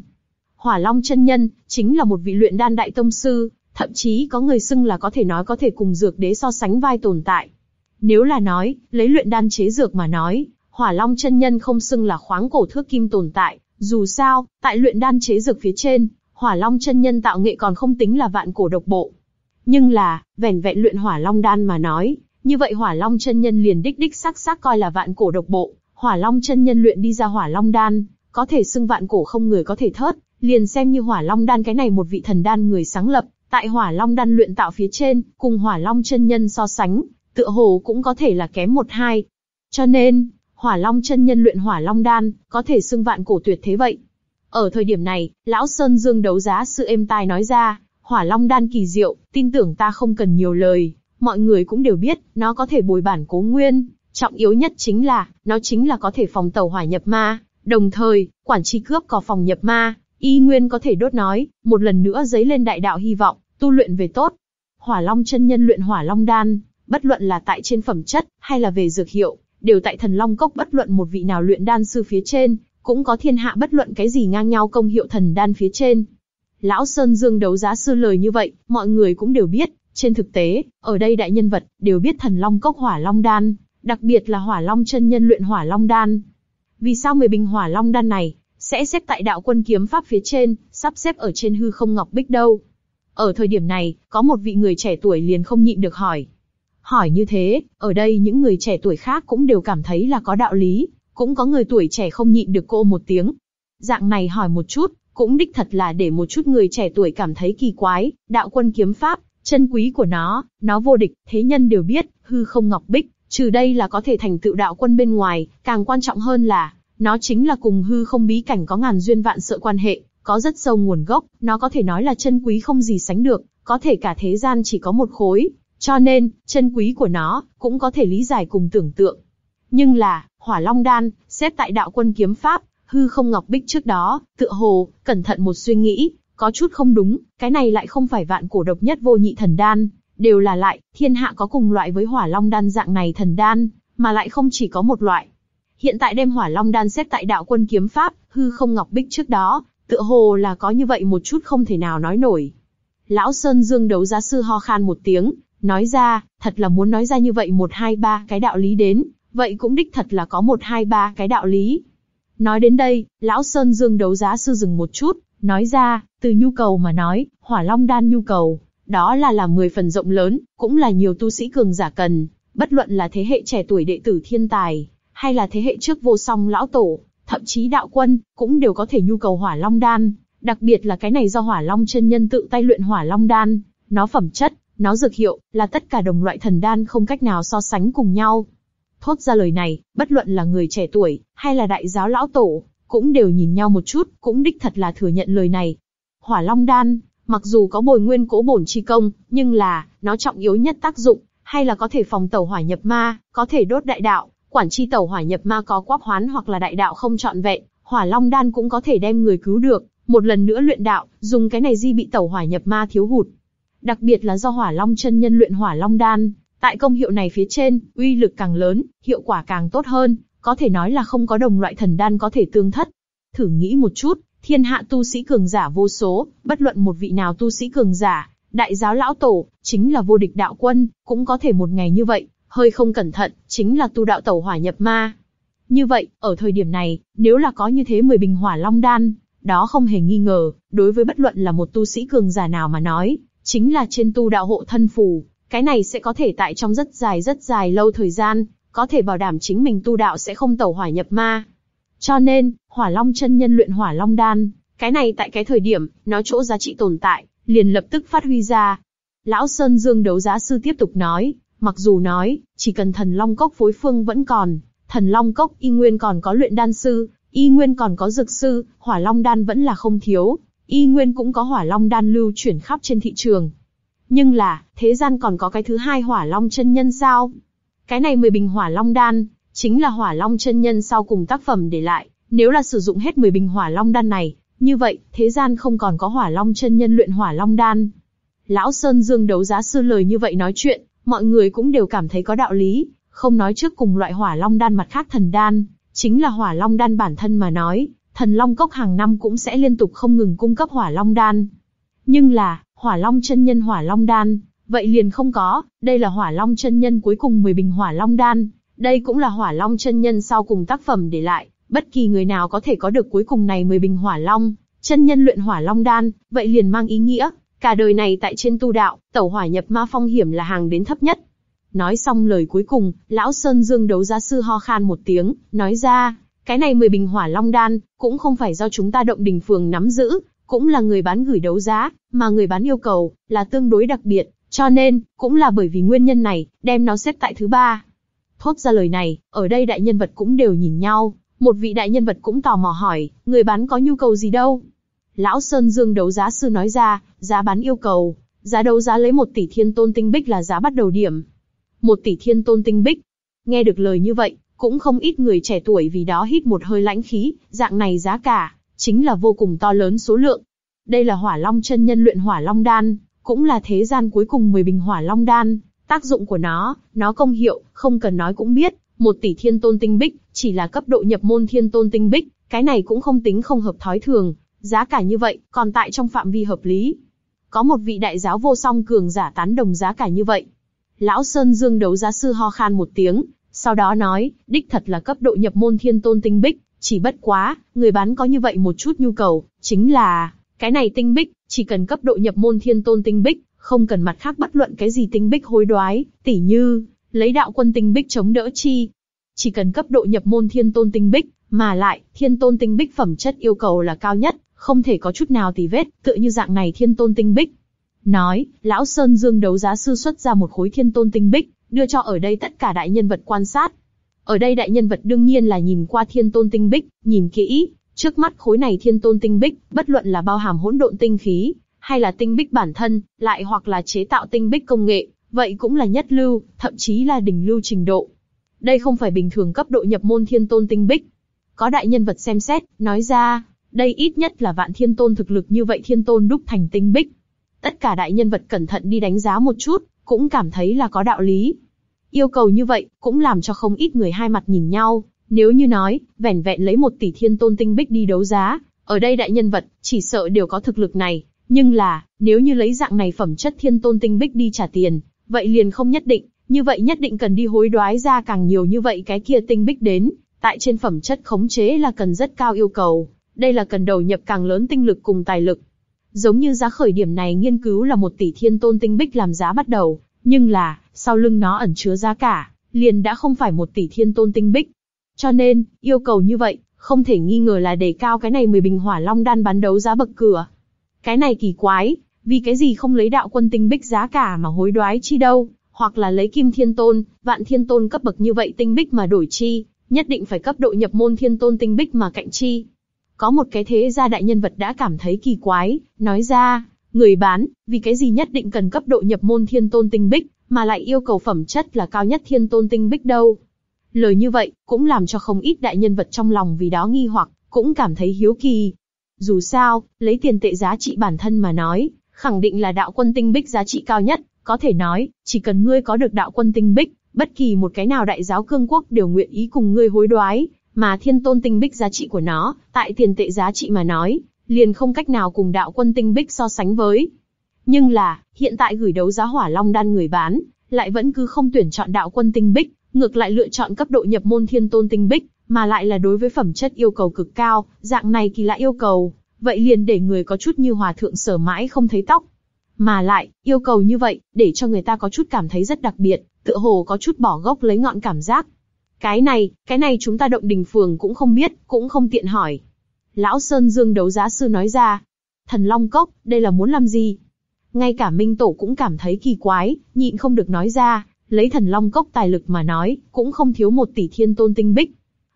Hỏa Long chân nhân chính là một vị luyện đan đại tông sư, thậm chí có người xưng là có thể nói có thể cùng dược đế so sánh vai tồn tại. Nếu là nói, lấy luyện đan chế dược mà nói, Hỏa Long chân nhân không xưng là khoáng cổ thước kim tồn tại, dù sao, tại luyện đan chế dược phía trên, Hỏa Long chân nhân tạo nghệ còn không tính là vạn cổ độc bộ. Nhưng là, vẻn vẹn luyện Hỏa Long đan mà nói, như vậy Hỏa Long chân nhân liền đích đích sắc sắc coi là vạn cổ độc bộ, Hỏa Long chân nhân luyện đi ra Hỏa Long đan, có thể xưng vạn cổ không người có thể thớt, liền xem như Hỏa Long đan cái này một vị thần đan người sáng lập, tại Hỏa Long đan luyện tạo phía trên, cùng Hỏa Long chân nhân so sánh, tựa hồ cũng có thể là kém một hai. Cho nên, Hỏa Long chân nhân luyện Hỏa Long đan, có thể xưng vạn cổ tuyệt thế vậy. Ở thời điểm này, lão Sơn Dương đấu giá sự êm tai nói ra, Hỏa Long đan kỳ diệu, tin tưởng ta không cần nhiều lời, mọi người cũng đều biết, nó có thể bồi bản cố nguyên, Trọng yếu nhất chính là, nó chính là có thể phòng tàu hỏa nhập ma, đồng thời, quản chi cướp có phòng nhập ma, y nguyên có thể đốt nói, một lần nữa dấy lên đại đạo hy vọng, tu luyện về tốt. Hỏa Long chân nhân luyện Hỏa Long đan, bất luận là tại trên phẩm chất hay là về dược hiệu, đều tại Thần Long cốc bất luận một vị nào luyện đan sư phía trên, cũng có thiên hạ bất luận cái gì ngang nhau công hiệu thần đan phía trên. Lão Sơn Dương đấu giá sư lời như vậy, mọi người cũng đều biết, trên thực tế, ở đây đại nhân vật đều biết Thần Long cốc Hỏa Long đan đặc biệt là hỏa long chân nhân luyện hỏa long đan. Vì sao 10 bình hỏa long đan này sẽ xếp tại đạo quân kiếm pháp phía trên, sắp xếp ở trên hư không ngọc bích đâu? Ở thời điểm này, có một vị người trẻ tuổi liền không nhịn được hỏi. Hỏi như thế, ở đây những người trẻ tuổi khác cũng đều cảm thấy là có đạo lý, cũng có người tuổi trẻ không nhịn được cô một tiếng. Dạng này hỏi một chút, cũng đích thật là để một chút người trẻ tuổi cảm thấy kỳ quái, đạo quân kiếm pháp, chân quý của nó, nó vô địch, thế nhân đều biết, hư không ngọc bích, Trừ đây là có thể thành tựu đạo quân bên ngoài, càng quan trọng hơn là, nó chính là cùng hư không bí cảnh có ngàn duyên vạn sợ quan hệ, có rất sâu nguồn gốc, nó có thể nói là chân quý không gì sánh được, có thể cả thế gian chỉ có một khối, cho nên, chân quý của nó, cũng có thể lý giải cùng tưởng tượng. Nhưng là, hỏa long đan, xếp tại đạo quân kiếm pháp, hư không ngọc bích trước đó, tựa hồ, cẩn thận một suy nghĩ, có chút không đúng, cái này lại không phải vạn cổ độc nhất vô nhị thần đan, đều là lại, thiên hạ có cùng loại với hỏa long đan dạng này thần đan, mà lại không chỉ có một loại. Hiện tại đem hỏa long đan xếp tại đạo quân kiếm pháp, hư không ngọc bích trước đó, tựa hồ là có như vậy một chút không thể nào nói nổi. Lão Sơn Dương đấu giá sư ho khan một tiếng, nói ra, thật là muốn nói ra như vậy một hai ba cái đạo lý đến, vậy cũng đích thật là có một hai ba cái đạo lý. Nói đến đây, Lão Sơn Dương đấu giá sư dừng một chút, nói ra, từ nhu cầu mà nói, hỏa long đan nhu cầu, đó là làm mười phần rộng lớn, cũng là nhiều tu sĩ cường giả cần, bất luận là thế hệ trẻ tuổi đệ tử thiên tài, hay là thế hệ trước vô song lão tổ, thậm chí đạo quân, cũng đều có thể nhu cầu hỏa long đan. Đặc biệt là cái này do hỏa long chân nhân tự tay luyện hỏa long đan, nó phẩm chất, nó dược hiệu, là tất cả đồng loại thần đan không cách nào so sánh cùng nhau. Thốt ra lời này, bất luận là người trẻ tuổi, hay là đại giáo lão tổ, cũng đều nhìn nhau một chút, cũng đích thật là thừa nhận lời này. Hỏa long đan, Mặc dù có bồi nguyên cố bổn chi công, nhưng là, nó trọng yếu nhất tác dụng, hay là có thể phòng tẩu hỏa nhập ma, có thể đốt đại đạo, quản chi tẩu hỏa nhập ma có quáp hoán hoặc là đại đạo không trọn vẹn, hỏa long đan cũng có thể đem người cứu được, một lần nữa luyện đạo, dùng cái này di bị tẩu hỏa nhập ma thiếu hụt. Đặc biệt là do hỏa long chân nhân luyện hỏa long đan, tại công hiệu này phía trên, uy lực càng lớn, hiệu quả càng tốt hơn, có thể nói là không có đồng loại thần đan có thể tương thất. Thử nghĩ một chút, Thiên hạ tu sĩ cường giả vô số, bất luận một vị nào tu sĩ cường giả, đại giáo lão tổ, chính là vô địch đạo quân, cũng có thể một ngày như vậy, hơi không cẩn thận, chính là tu đạo tẩu hỏa nhập ma. Như vậy, ở thời điểm này, nếu là có như thế mười bình hỏa long đan, đó không hề nghi ngờ, đối với bất luận là một tu sĩ cường giả nào mà nói, chính là trên tu đạo hộ thân phù, cái này sẽ có thể tại trong rất dài rất dài lâu thời gian, có thể bảo đảm chính mình tu đạo sẽ không tẩu hỏa nhập ma. Cho nên, hỏa long chân nhân luyện hỏa long đan, cái này tại cái thời điểm, nó chỗ giá trị tồn tại, liền lập tức phát huy ra. Lão Sơn Dương đấu giá sư tiếp tục nói, mặc dù nói, chỉ cần thần long cốc phối phương vẫn còn, thần long cốc y nguyên còn có luyện đan sư, y nguyên còn có dược sư, hỏa long đan vẫn là không thiếu, y nguyên cũng có hỏa long đan lưu chuyển khắp trên thị trường. Nhưng là, thế gian còn có cái thứ hai hỏa long chân nhân sao? Cái này 10 bình hỏa long đan, chính là hỏa long chân nhân sau cùng tác phẩm để lại. Nếu là sử dụng hết 10 bình hỏa long đan này, như vậy thế gian không còn có hỏa long chân nhân luyện hỏa long đan. Lão Sơn Dương đấu giá sư lời như vậy nói chuyện, mọi người cũng đều cảm thấy có đạo lý. Không nói trước cùng loại hỏa long đan mặt khác thần đan, chính là hỏa long đan bản thân mà nói, thần long cốc hàng năm cũng sẽ liên tục không ngừng cung cấp hỏa long đan. Nhưng là hỏa long chân nhân hỏa long đan, vậy liền không có. Đây là hỏa long chân nhân cuối cùng 10 bình hỏa long đan, đây cũng là hỏa long chân nhân sau cùng tác phẩm để lại, bất kỳ người nào có thể có được cuối cùng này mười bình hỏa long, chân nhân luyện hỏa long đan, vậy liền mang ý nghĩa, cả đời này tại trên tu đạo, tẩu hỏa nhập ma phong hiểm là hàng đến thấp nhất. Nói xong lời cuối cùng, lão Sơn Dương đấu giá sư ho khan một tiếng, nói ra, cái này mười bình hỏa long đan, cũng không phải do chúng ta động đình phường nắm giữ, cũng là người bán gửi đấu giá, mà người bán yêu cầu, là tương đối đặc biệt, cho nên, cũng là bởi vì nguyên nhân này, đem nó xếp tại thứ ba. Thốt ra lời này, ở đây đại nhân vật cũng đều nhìn nhau, một vị đại nhân vật cũng tò mò hỏi, người bán có nhu cầu gì đâu? Lão Sơn Dương đấu giá sư nói ra, giá bán yêu cầu, giá đấu giá lấy một tỷ thiên tôn tinh bích là giá bắt đầu điểm. Một tỷ thiên tôn tinh bích. Nghe được lời như vậy, cũng không ít người trẻ tuổi vì đó hít một hơi lãnh khí, dạng này giá cả, chính là vô cùng to lớn số lượng. Đây là hỏa long chân nhân luyện hỏa long đan, cũng là thế gian cuối cùng 10 bình hỏa long đan, Tác dụng của nó, nó công hiệu, không cần nói cũng biết, một tỷ thiên tôn tinh bích, chỉ là cấp độ nhập môn thiên tôn tinh bích, cái này cũng không tính không hợp thói thường, giá cả như vậy, còn tại trong phạm vi hợp lý. Có một vị đại giáo vô song cường giả tán đồng giá cả như vậy. Lão Sơn Dương đấu giá sư ho khan một tiếng, sau đó nói, đích thật là cấp độ nhập môn thiên tôn tinh bích, chỉ bất quá, người bán có như vậy một chút nhu cầu, chính là, cái này tinh bích, chỉ cần cấp độ nhập môn thiên tôn tinh bích, không cần mặt khác bất luận cái gì tinh bích hối đoái, tỉ như, lấy đạo quân tinh bích chống đỡ chi. Chỉ cần cấp độ nhập môn thiên tôn tinh bích, mà lại, thiên tôn tinh bích phẩm chất yêu cầu là cao nhất, không thể có chút nào tì vết, tự như dạng này thiên tôn tinh bích. Nói, lão Sơn Dương đấu giá sư xuất ra một khối thiên tôn tinh bích, đưa cho ở đây tất cả đại nhân vật quan sát. Ở đây đại nhân vật đương nhiên là nhìn qua thiên tôn tinh bích, nhìn kỹ, trước mắt khối này thiên tôn tinh bích, bất luận là bao hàm hỗn độn tinh khí, hay là tinh bích bản thân, lại hoặc là chế tạo tinh bích công nghệ, vậy cũng là nhất lưu, thậm chí là đỉnh lưu trình độ. Đây không phải bình thường cấp độ nhập môn thiên tôn tinh bích. Có đại nhân vật xem xét, nói ra, đây ít nhất là vạn thiên tôn thực lực như vậy thiên tôn đúc thành tinh bích. Tất cả đại nhân vật cẩn thận đi đánh giá một chút, cũng cảm thấy là có đạo lý. Yêu cầu như vậy, cũng làm cho không ít người hai mặt nhìn nhau, nếu như nói, vẻn vẹn lấy một tỷ thiên tôn tinh bích đi đấu giá, ở đây đại nhân vật, chỉ sợ đều có thực lực này, nhưng là, nếu như lấy dạng này phẩm chất thiên tôn tinh bích đi trả tiền, vậy liền không nhất định, như vậy nhất định cần đi hối đoái ra càng nhiều như vậy cái kia tinh bích đến, tại trên phẩm chất khống chế là cần rất cao yêu cầu, đây là cần đầu nhập càng lớn tinh lực cùng tài lực. Giống như giá khởi điểm này nghiên cứu là một tỷ thiên tôn tinh bích làm giá bắt đầu, nhưng là, sau lưng nó ẩn chứa giá cả, liền đã không phải một tỷ thiên tôn tinh bích. Cho nên, yêu cầu như vậy, không thể nghi ngờ là đề cao cái này mười bình hỏa long đan bán đấu giá bậc cửa. Cái này kỳ quái, vì cái gì không lấy đạo quân tinh bích giá cả mà hối đoái chi đâu, hoặc là lấy kim thiên tôn, vạn thiên tôn cấp bậc như vậy tinh bích mà đổi chi, nhất định phải cấp độ nhập môn thiên tôn tinh bích mà cạnh chi. Có một cái thế gia đại nhân vật đã cảm thấy kỳ quái, nói ra, người bán, vì cái gì nhất định cần cấp độ nhập môn thiên tôn tinh bích, mà lại yêu cầu phẩm chất là cao nhất thiên tôn tinh bích đâu. Lời như vậy, cũng làm cho không ít đại nhân vật trong lòng vì đó nghi hoặc, cũng cảm thấy hiếu kỳ, dù sao, lấy tiền tệ giá trị bản thân mà nói, khẳng định là đạo quân tinh bích giá trị cao nhất, có thể nói, chỉ cần ngươi có được đạo quân tinh bích, bất kỳ một cái nào đại giáo cương quốc đều nguyện ý cùng ngươi hối đoái, mà thiên tôn tinh bích giá trị của nó, tại tiền tệ giá trị mà nói, liền không cách nào cùng đạo quân tinh bích so sánh với. Nhưng là, hiện tại gửi đấu giá hỏa long đan người bán, lại vẫn cứ không tuyển chọn đạo quân tinh bích, ngược lại lựa chọn cấp độ nhập môn thiên tôn tinh bích, mà lại là đối với phẩm chất yêu cầu cực cao, dạng này kỳ lạ yêu cầu, vậy liền để người có chút như hòa thượng sở mãi không thấy tóc. Mà lại, yêu cầu như vậy, để cho người ta có chút cảm thấy rất đặc biệt, tựa hồ có chút bỏ gốc lấy ngọn cảm giác. Cái này, cái này chúng ta động đình phường cũng không biết, cũng không tiện hỏi. Lão Sơn Dương đấu giá sư nói ra, thần long cốc, đây là muốn làm gì? Ngay cả Minh Tổ cũng cảm thấy kỳ quái, nhịn không được nói ra, lấy thần long cốc tài lực mà nói, cũng không thiếu một tỷ thiên tôn tinh bích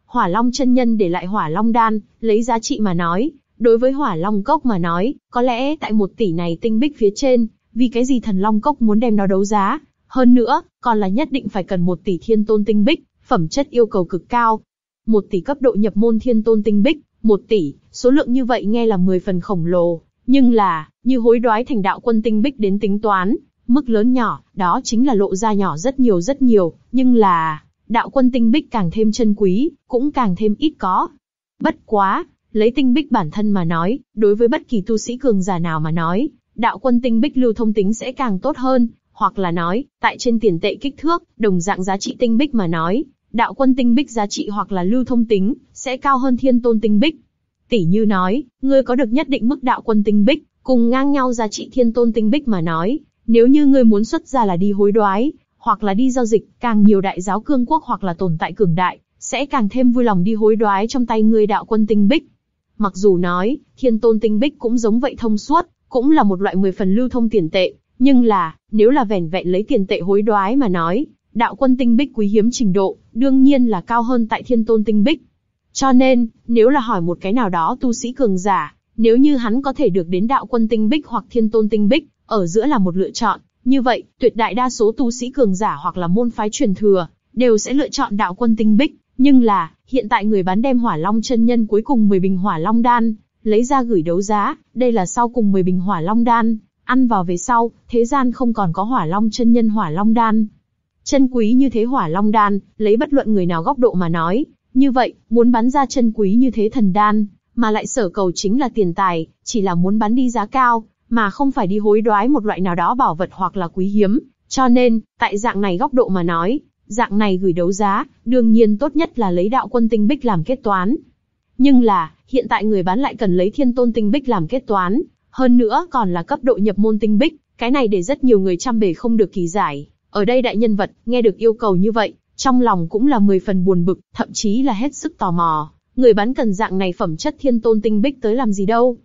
Hỏa Long chân nhân để lại Hỏa Long đan, lấy giá trị mà nói, đối với Hỏa Long cốc mà nói, có lẽ tại một tỷ này tinh bích phía trên, vì cái gì thần Long cốc muốn đem nó đấu giá, hơn nữa, còn là nhất định phải cần một tỷ thiên tôn tinh bích, phẩm chất yêu cầu cực cao. Một tỷ cấp độ nhập môn thiên tôn tinh bích, một tỷ, số lượng như vậy nghe là 10 phần khổng lồ, nhưng là, như hối đoái thành đạo quân tinh bích đến tính toán, mức lớn nhỏ, đó chính là lộ ra nhỏ rất nhiều rất nhiều, nhưng là, đạo quân tinh bích càng thêm chân quý, cũng càng thêm ít có. Bất quá, lấy tinh bích bản thân mà nói, đối với bất kỳ tu sĩ cường giả nào mà nói, đạo quân tinh bích lưu thông tính sẽ càng tốt hơn, hoặc là nói, tại trên tiền tệ kích thước, đồng dạng giá trị tinh bích mà nói, đạo quân tinh bích giá trị hoặc là lưu thông tính sẽ cao hơn thiên tôn tinh bích. Tỷ như nói, ngươi có được nhất định mức đạo quân tinh bích, cùng ngang nhau giá trị thiên tôn tinh bích mà nói, nếu như ngươi muốn xuất ra là đi hối đoái, hoặc là đi giao dịch, càng nhiều đại giáo cương quốc hoặc là tồn tại cường đại, sẽ càng thêm vui lòng đi hối đoái trong tay ngươi đạo quân tinh bích. Mặc dù nói, thiên tôn tinh bích cũng giống vậy thông suốt, cũng là một loại mười phần lưu thông tiền tệ, nhưng là, nếu là vẻn vẹn lấy tiền tệ hối đoái mà nói, đạo quân tinh bích quý hiếm trình độ, đương nhiên là cao hơn tại thiên tôn tinh bích. Cho nên, nếu là hỏi một cái nào đó tu sĩ cường giả, nếu như hắn có thể được đến đạo quân tinh bích hoặc thiên tôn tinh bích, ở giữa là một lựa chọn, như vậy, tuyệt đại đa số tu sĩ cường giả hoặc là môn phái truyền thừa đều sẽ lựa chọn đạo quân tinh bích, nhưng là hiện tại người bán đem hỏa long chân nhân cuối cùng 10 bình hỏa long đan lấy ra gửi đấu giá, đây là sau cùng 10 bình hỏa long đan ăn vào về sau, thế gian không còn có hỏa long chân nhân hỏa long đan. Chân quý như thế hỏa long đan, lấy bất luận người nào góc độ mà nói, như vậy, muốn bán ra chân quý như thế thần đan, mà lại sở cầu chính là tiền tài, chỉ là muốn bán đi giá cao, mà không phải đi hối đoái một loại nào đó bảo vật hoặc là quý hiếm. Cho nên, tại dạng này góc độ mà nói, dạng này gửi đấu giá, đương nhiên tốt nhất là lấy đạo quân tinh bích làm kết toán. Nhưng là, hiện tại người bán lại cần lấy thiên tôn tinh bích làm kết toán, hơn nữa còn là cấp độ nhập môn tinh bích, cái này để rất nhiều người chăm bề không được kỳ giải. Ở đây đại nhân vật, nghe được yêu cầu như vậy, trong lòng cũng là mười phần buồn bực, thậm chí là hết sức tò mò. Người bán cần dạng này phẩm chất thiên tôn tinh bích tới làm gì đâu?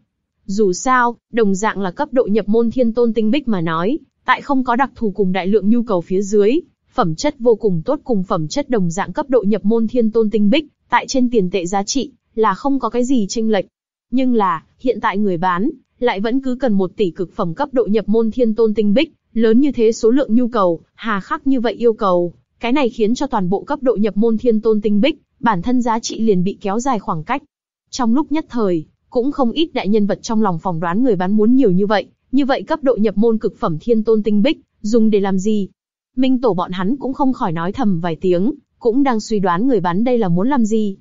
Dù sao, đồng dạng là cấp độ nhập môn thiên tôn tinh bích mà nói, tại không có đặc thù cùng đại lượng nhu cầu phía dưới, phẩm chất vô cùng tốt cùng phẩm chất đồng dạng cấp độ nhập môn thiên tôn tinh bích, tại trên tiền tệ giá trị, là không có cái gì tranh lệch. Nhưng là, hiện tại người bán, lại vẫn cứ cần một tỷ cực phẩm cấp độ nhập môn thiên tôn tinh bích, lớn như thế số lượng nhu cầu, hà khắc như vậy yêu cầu, cái này khiến cho toàn bộ cấp độ nhập môn thiên tôn tinh bích, bản thân giá trị liền bị kéo dài khoảng cách. Trong lúc nhất thời, cũng không ít đại nhân vật trong lòng phỏng đoán người bán muốn nhiều như vậy, như vậy cấp độ nhập môn cực phẩm thiên tôn tinh bích, dùng để làm gì? Minh tổ bọn hắn cũng không khỏi nói thầm vài tiếng, cũng đang suy đoán người bán đây là muốn làm gì.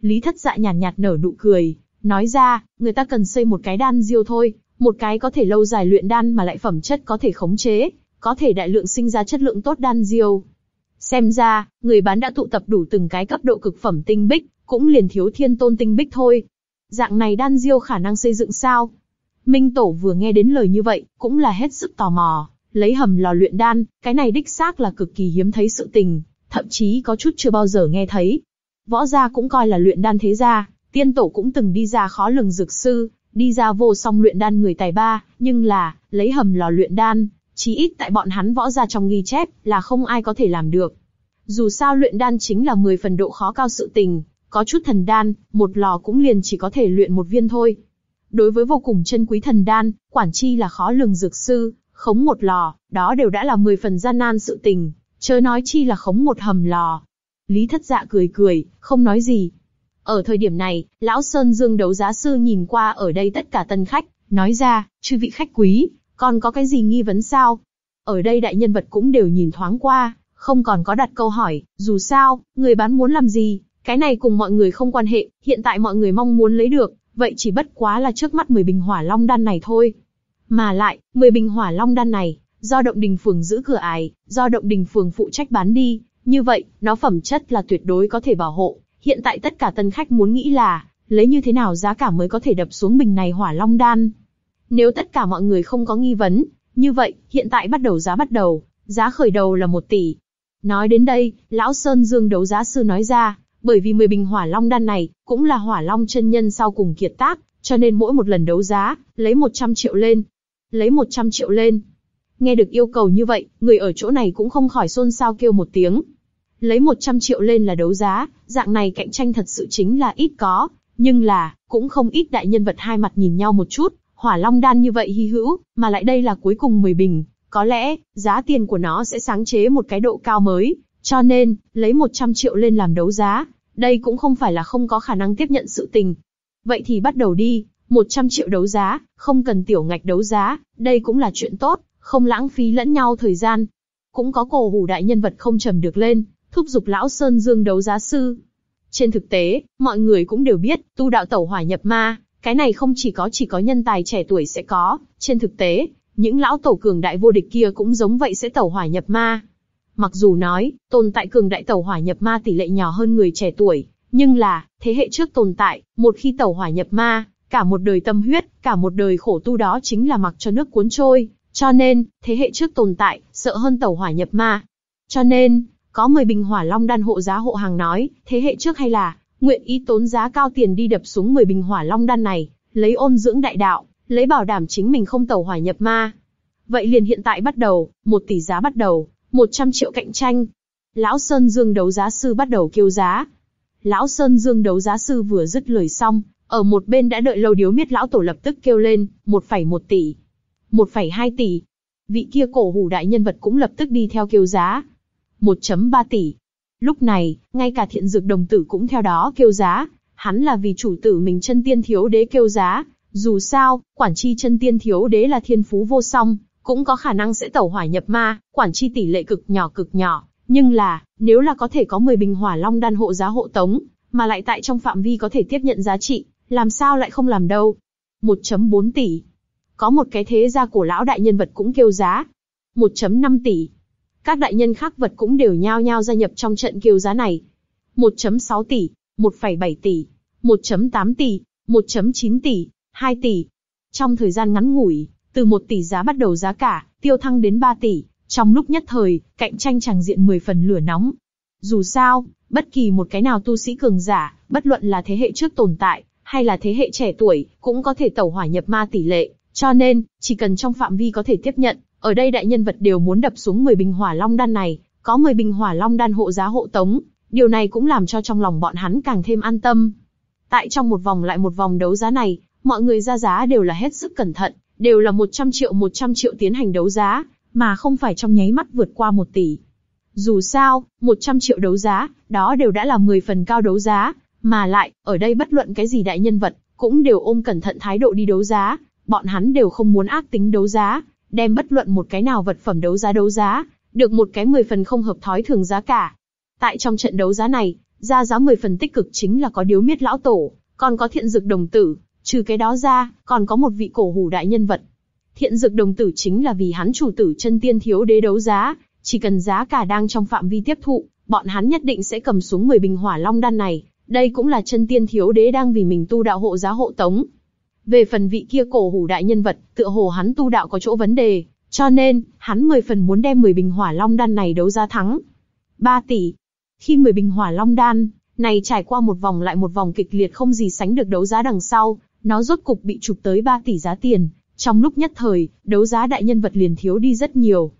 Lý thất dạ nhàn nhạt, nhạt nở nụ cười, nói ra, người ta cần xây một cái đan diêu thôi, một cái có thể lâu dài luyện đan mà lại phẩm chất có thể khống chế, có thể đại lượng sinh ra chất lượng tốt đan diêu. Xem ra, người bán đã tụ tập đủ từng cái cấp độ cực phẩm tinh bích, cũng liền thiếu thiên tôn tinh bích thôi, Dạng này đan diêu khả năng xây dựng sao? Minh Tổ vừa nghe đến lời như vậy, cũng là hết sức tò mò, lấy hầm lò luyện đan, cái này đích xác là cực kỳ hiếm thấy sự tình, thậm chí có chút chưa bao giờ nghe thấy. Võ gia cũng coi là luyện đan thế gia, tiên tổ cũng từng đi ra khó lường dược sư, đi ra vô song luyện đan người tài ba, nhưng là, lấy hầm lò luyện đan, chí ít tại bọn hắn võ gia trong ghi chép, là không ai có thể làm được. Dù sao luyện đan chính là 10 phần độ khó cao sự tình, có chút thần đan, một lò cũng liền chỉ có thể luyện một viên thôi. Đối với vô cùng chân quý thần đan, quản chi là khó lường dược sư, khống một lò, đó đều đã là mười phần gian nan sự tình, chớ nói chi là khống một hầm lò. Lý thất dạ cười cười, không nói gì. Ở thời điểm này, lão Sơn Dương đấu giá sư nhìn qua ở đây tất cả tân khách, nói ra, chư vị khách quý, còn có cái gì nghi vấn sao? Ở đây đại nhân vật cũng đều nhìn thoáng qua, không còn có đặt câu hỏi, dù sao, người bán muốn làm gì, cái này cùng mọi người không quan hệ, hiện tại mọi người mong muốn lấy được, vậy chỉ bất quá là trước mắt 10 bình hỏa long đan này thôi. Mà lại, 10 bình hỏa long đan này, do động đình phường giữ cửa ải, do động đình phường phụ trách bán đi, như vậy, nó phẩm chất là tuyệt đối có thể bảo hộ. Hiện tại tất cả tân khách muốn nghĩ là, lấy như thế nào giá cả mới có thể đập xuống bình này hỏa long đan. Nếu tất cả mọi người không có nghi vấn, như vậy, hiện tại bắt đầu giá bắt đầu, giá khởi đầu là 1 tỷ. Nói đến đây, Lão Sơn Dương đấu giá sư nói ra, bởi vì 10 bình hỏa long đan này cũng là hỏa long chân nhân sau cùng kiệt tác, cho nên mỗi một lần đấu giá, lấy 100 triệu lên, lấy 100 triệu lên. Nghe được yêu cầu như vậy, người ở chỗ này cũng không khỏi xôn xao kêu một tiếng. Lấy 100 triệu lên là đấu giá, dạng này cạnh tranh thật sự chính là ít có, nhưng là, cũng không ít đại nhân vật hai mặt nhìn nhau một chút, hỏa long đan như vậy hy hữu, mà lại đây là cuối cùng 10 bình, có lẽ, giá tiền của nó sẽ sáng chế một cái độ cao mới, cho nên, lấy 100 triệu lên làm đấu giá, đây cũng không phải là không có khả năng tiếp nhận sự tình. Vậy thì bắt đầu đi, 100 triệu đấu giá, không cần tiểu ngạch đấu giá, đây cũng là chuyện tốt, không lãng phí lẫn nhau thời gian. Cũng có cổ hủ đại nhân vật không trầm được lên, thúc giục lão Sơn Dương đấu giá sư. Trên thực tế, mọi người cũng đều biết, tu đạo tẩu hỏa nhập ma, cái này không chỉ có chỉ có nhân tài trẻ tuổi sẽ có, trên thực tế, những lão tổ cường đại vô địch kia cũng giống vậy sẽ tẩu hỏa nhập ma, Mặc dù nói, tồn tại cường đại tàu hỏa nhập ma tỷ lệ nhỏ hơn người trẻ tuổi, nhưng là, thế hệ trước tồn tại, một khi tàu hỏa nhập ma, cả một đời tâm huyết, cả một đời khổ tu đó chính là mặc cho nước cuốn trôi, cho nên, thế hệ trước tồn tại, sợ hơn tàu hỏa nhập ma. Cho nên, có 10 bình hỏa long đan hộ giá hộ hàng nói, thế hệ trước hay là, nguyện ý tốn giá cao tiền đi đập xuống 10 bình hỏa long đan này, lấy ôn dưỡng đại đạo, lấy bảo đảm chính mình không tàu hỏa nhập ma. Vậy liền hiện tại bắt đầu, một tỷ giá bắt đầu, 100 triệu cạnh tranh. Lão Sơn Dương đấu giá sư bắt đầu kêu giá. Lão Sơn Dương đấu giá sư vừa dứt lời xong, ở một bên đã đợi lâu điếu miết lão tổ lập tức kêu lên, 1,1 tỷ, 1,2 tỷ. Vị kia cổ hủ đại nhân vật cũng lập tức đi theo kêu giá, 1.3 tỷ. Lúc này, ngay cả thiện dược đồng tử cũng theo đó kêu giá, hắn là vì chủ tử mình chân tiên thiếu đế kêu giá, dù sao, quản chi chân tiên thiếu đế là thiên phú vô song, cũng có khả năng sẽ tẩu hỏa nhập ma, quản chi tỷ lệ cực nhỏ cực nhỏ, nhưng là, nếu là có thể có 10 bình hỏa long đan hộ giá hộ tống, mà lại tại trong phạm vi có thể tiếp nhận giá trị, làm sao lại không làm đâu. 1.4 tỷ. Có một cái thế gia cổ lão đại nhân vật cũng kêu giá. 1.5 tỷ. Các đại nhân khác vật cũng đều nhao nhao gia nhập trong trận kêu giá này. 1.6 tỷ, 1.7 tỷ, 1.8 tỷ, 1.9 tỷ, 2 tỷ. Trong thời gian ngắn ngủi, từ 1 tỷ giá bắt đầu giá cả, tiêu thăng đến 3 tỷ, trong lúc nhất thời, cạnh tranh chẳng diện 10 phần lửa nóng. Dù sao, bất kỳ một cái nào tu sĩ cường giả, bất luận là thế hệ trước tồn tại, hay là thế hệ trẻ tuổi, cũng có thể tẩu hỏa nhập ma tỷ lệ, cho nên, chỉ cần trong phạm vi có thể tiếp nhận, ở đây đại nhân vật đều muốn đập xuống 10 bình hỏa long đan này, có 10 bình hỏa long đan hộ giá hộ tống, điều này cũng làm cho trong lòng bọn hắn càng thêm an tâm. Tại trong một vòng lại một vòng đấu giá này, mọi người ra giá đều là hết sức cẩn thận, đều là 100 triệu 100 triệu tiến hành đấu giá, mà không phải trong nháy mắt vượt qua 1 tỷ. Dù sao, 100 triệu đấu giá, đó đều đã là 10 phần cao đấu giá, mà lại, ở đây bất luận cái gì đại nhân vật, cũng đều ôm cẩn thận thái độ đi đấu giá, bọn hắn đều không muốn ác tính đấu giá, đem bất luận một cái nào vật phẩm đấu giá đấu giá, được một cái 10 phần không hợp thói thường giá cả. Tại trong trận đấu giá này, ra giá 10 phần tích cực chính là có điếu miết lão tổ, còn có thiện dược đồng tử, Trừ cái đó ra, còn có một vị cổ hủ đại nhân vật. Thiện dược đồng tử chính là vì hắn chủ tử chân tiên thiếu đế đấu giá, chỉ cần giá cả đang trong phạm vi tiếp thụ, bọn hắn nhất định sẽ cầm xuống 10 bình hỏa long đan này. Đây cũng là chân tiên thiếu đế đang vì mình tu đạo hộ giá hộ tống. Về phần vị kia cổ hủ đại nhân vật, tựa hồ hắn tu đạo có chỗ vấn đề, cho nên hắn 10 phần muốn đem 10 bình hỏa long đan này đấu giá thắng. 3 tỷ. Khi 10 bình hỏa long đan này trải qua một vòng lại một vòng kịch liệt không gì sánh được đấu giá đằng sau, nó rốt cục bị chụp tới 3 tỷ giá tiền, trong lúc nhất thời, đấu giá đại nhân vật liền thiếu đi rất nhiều.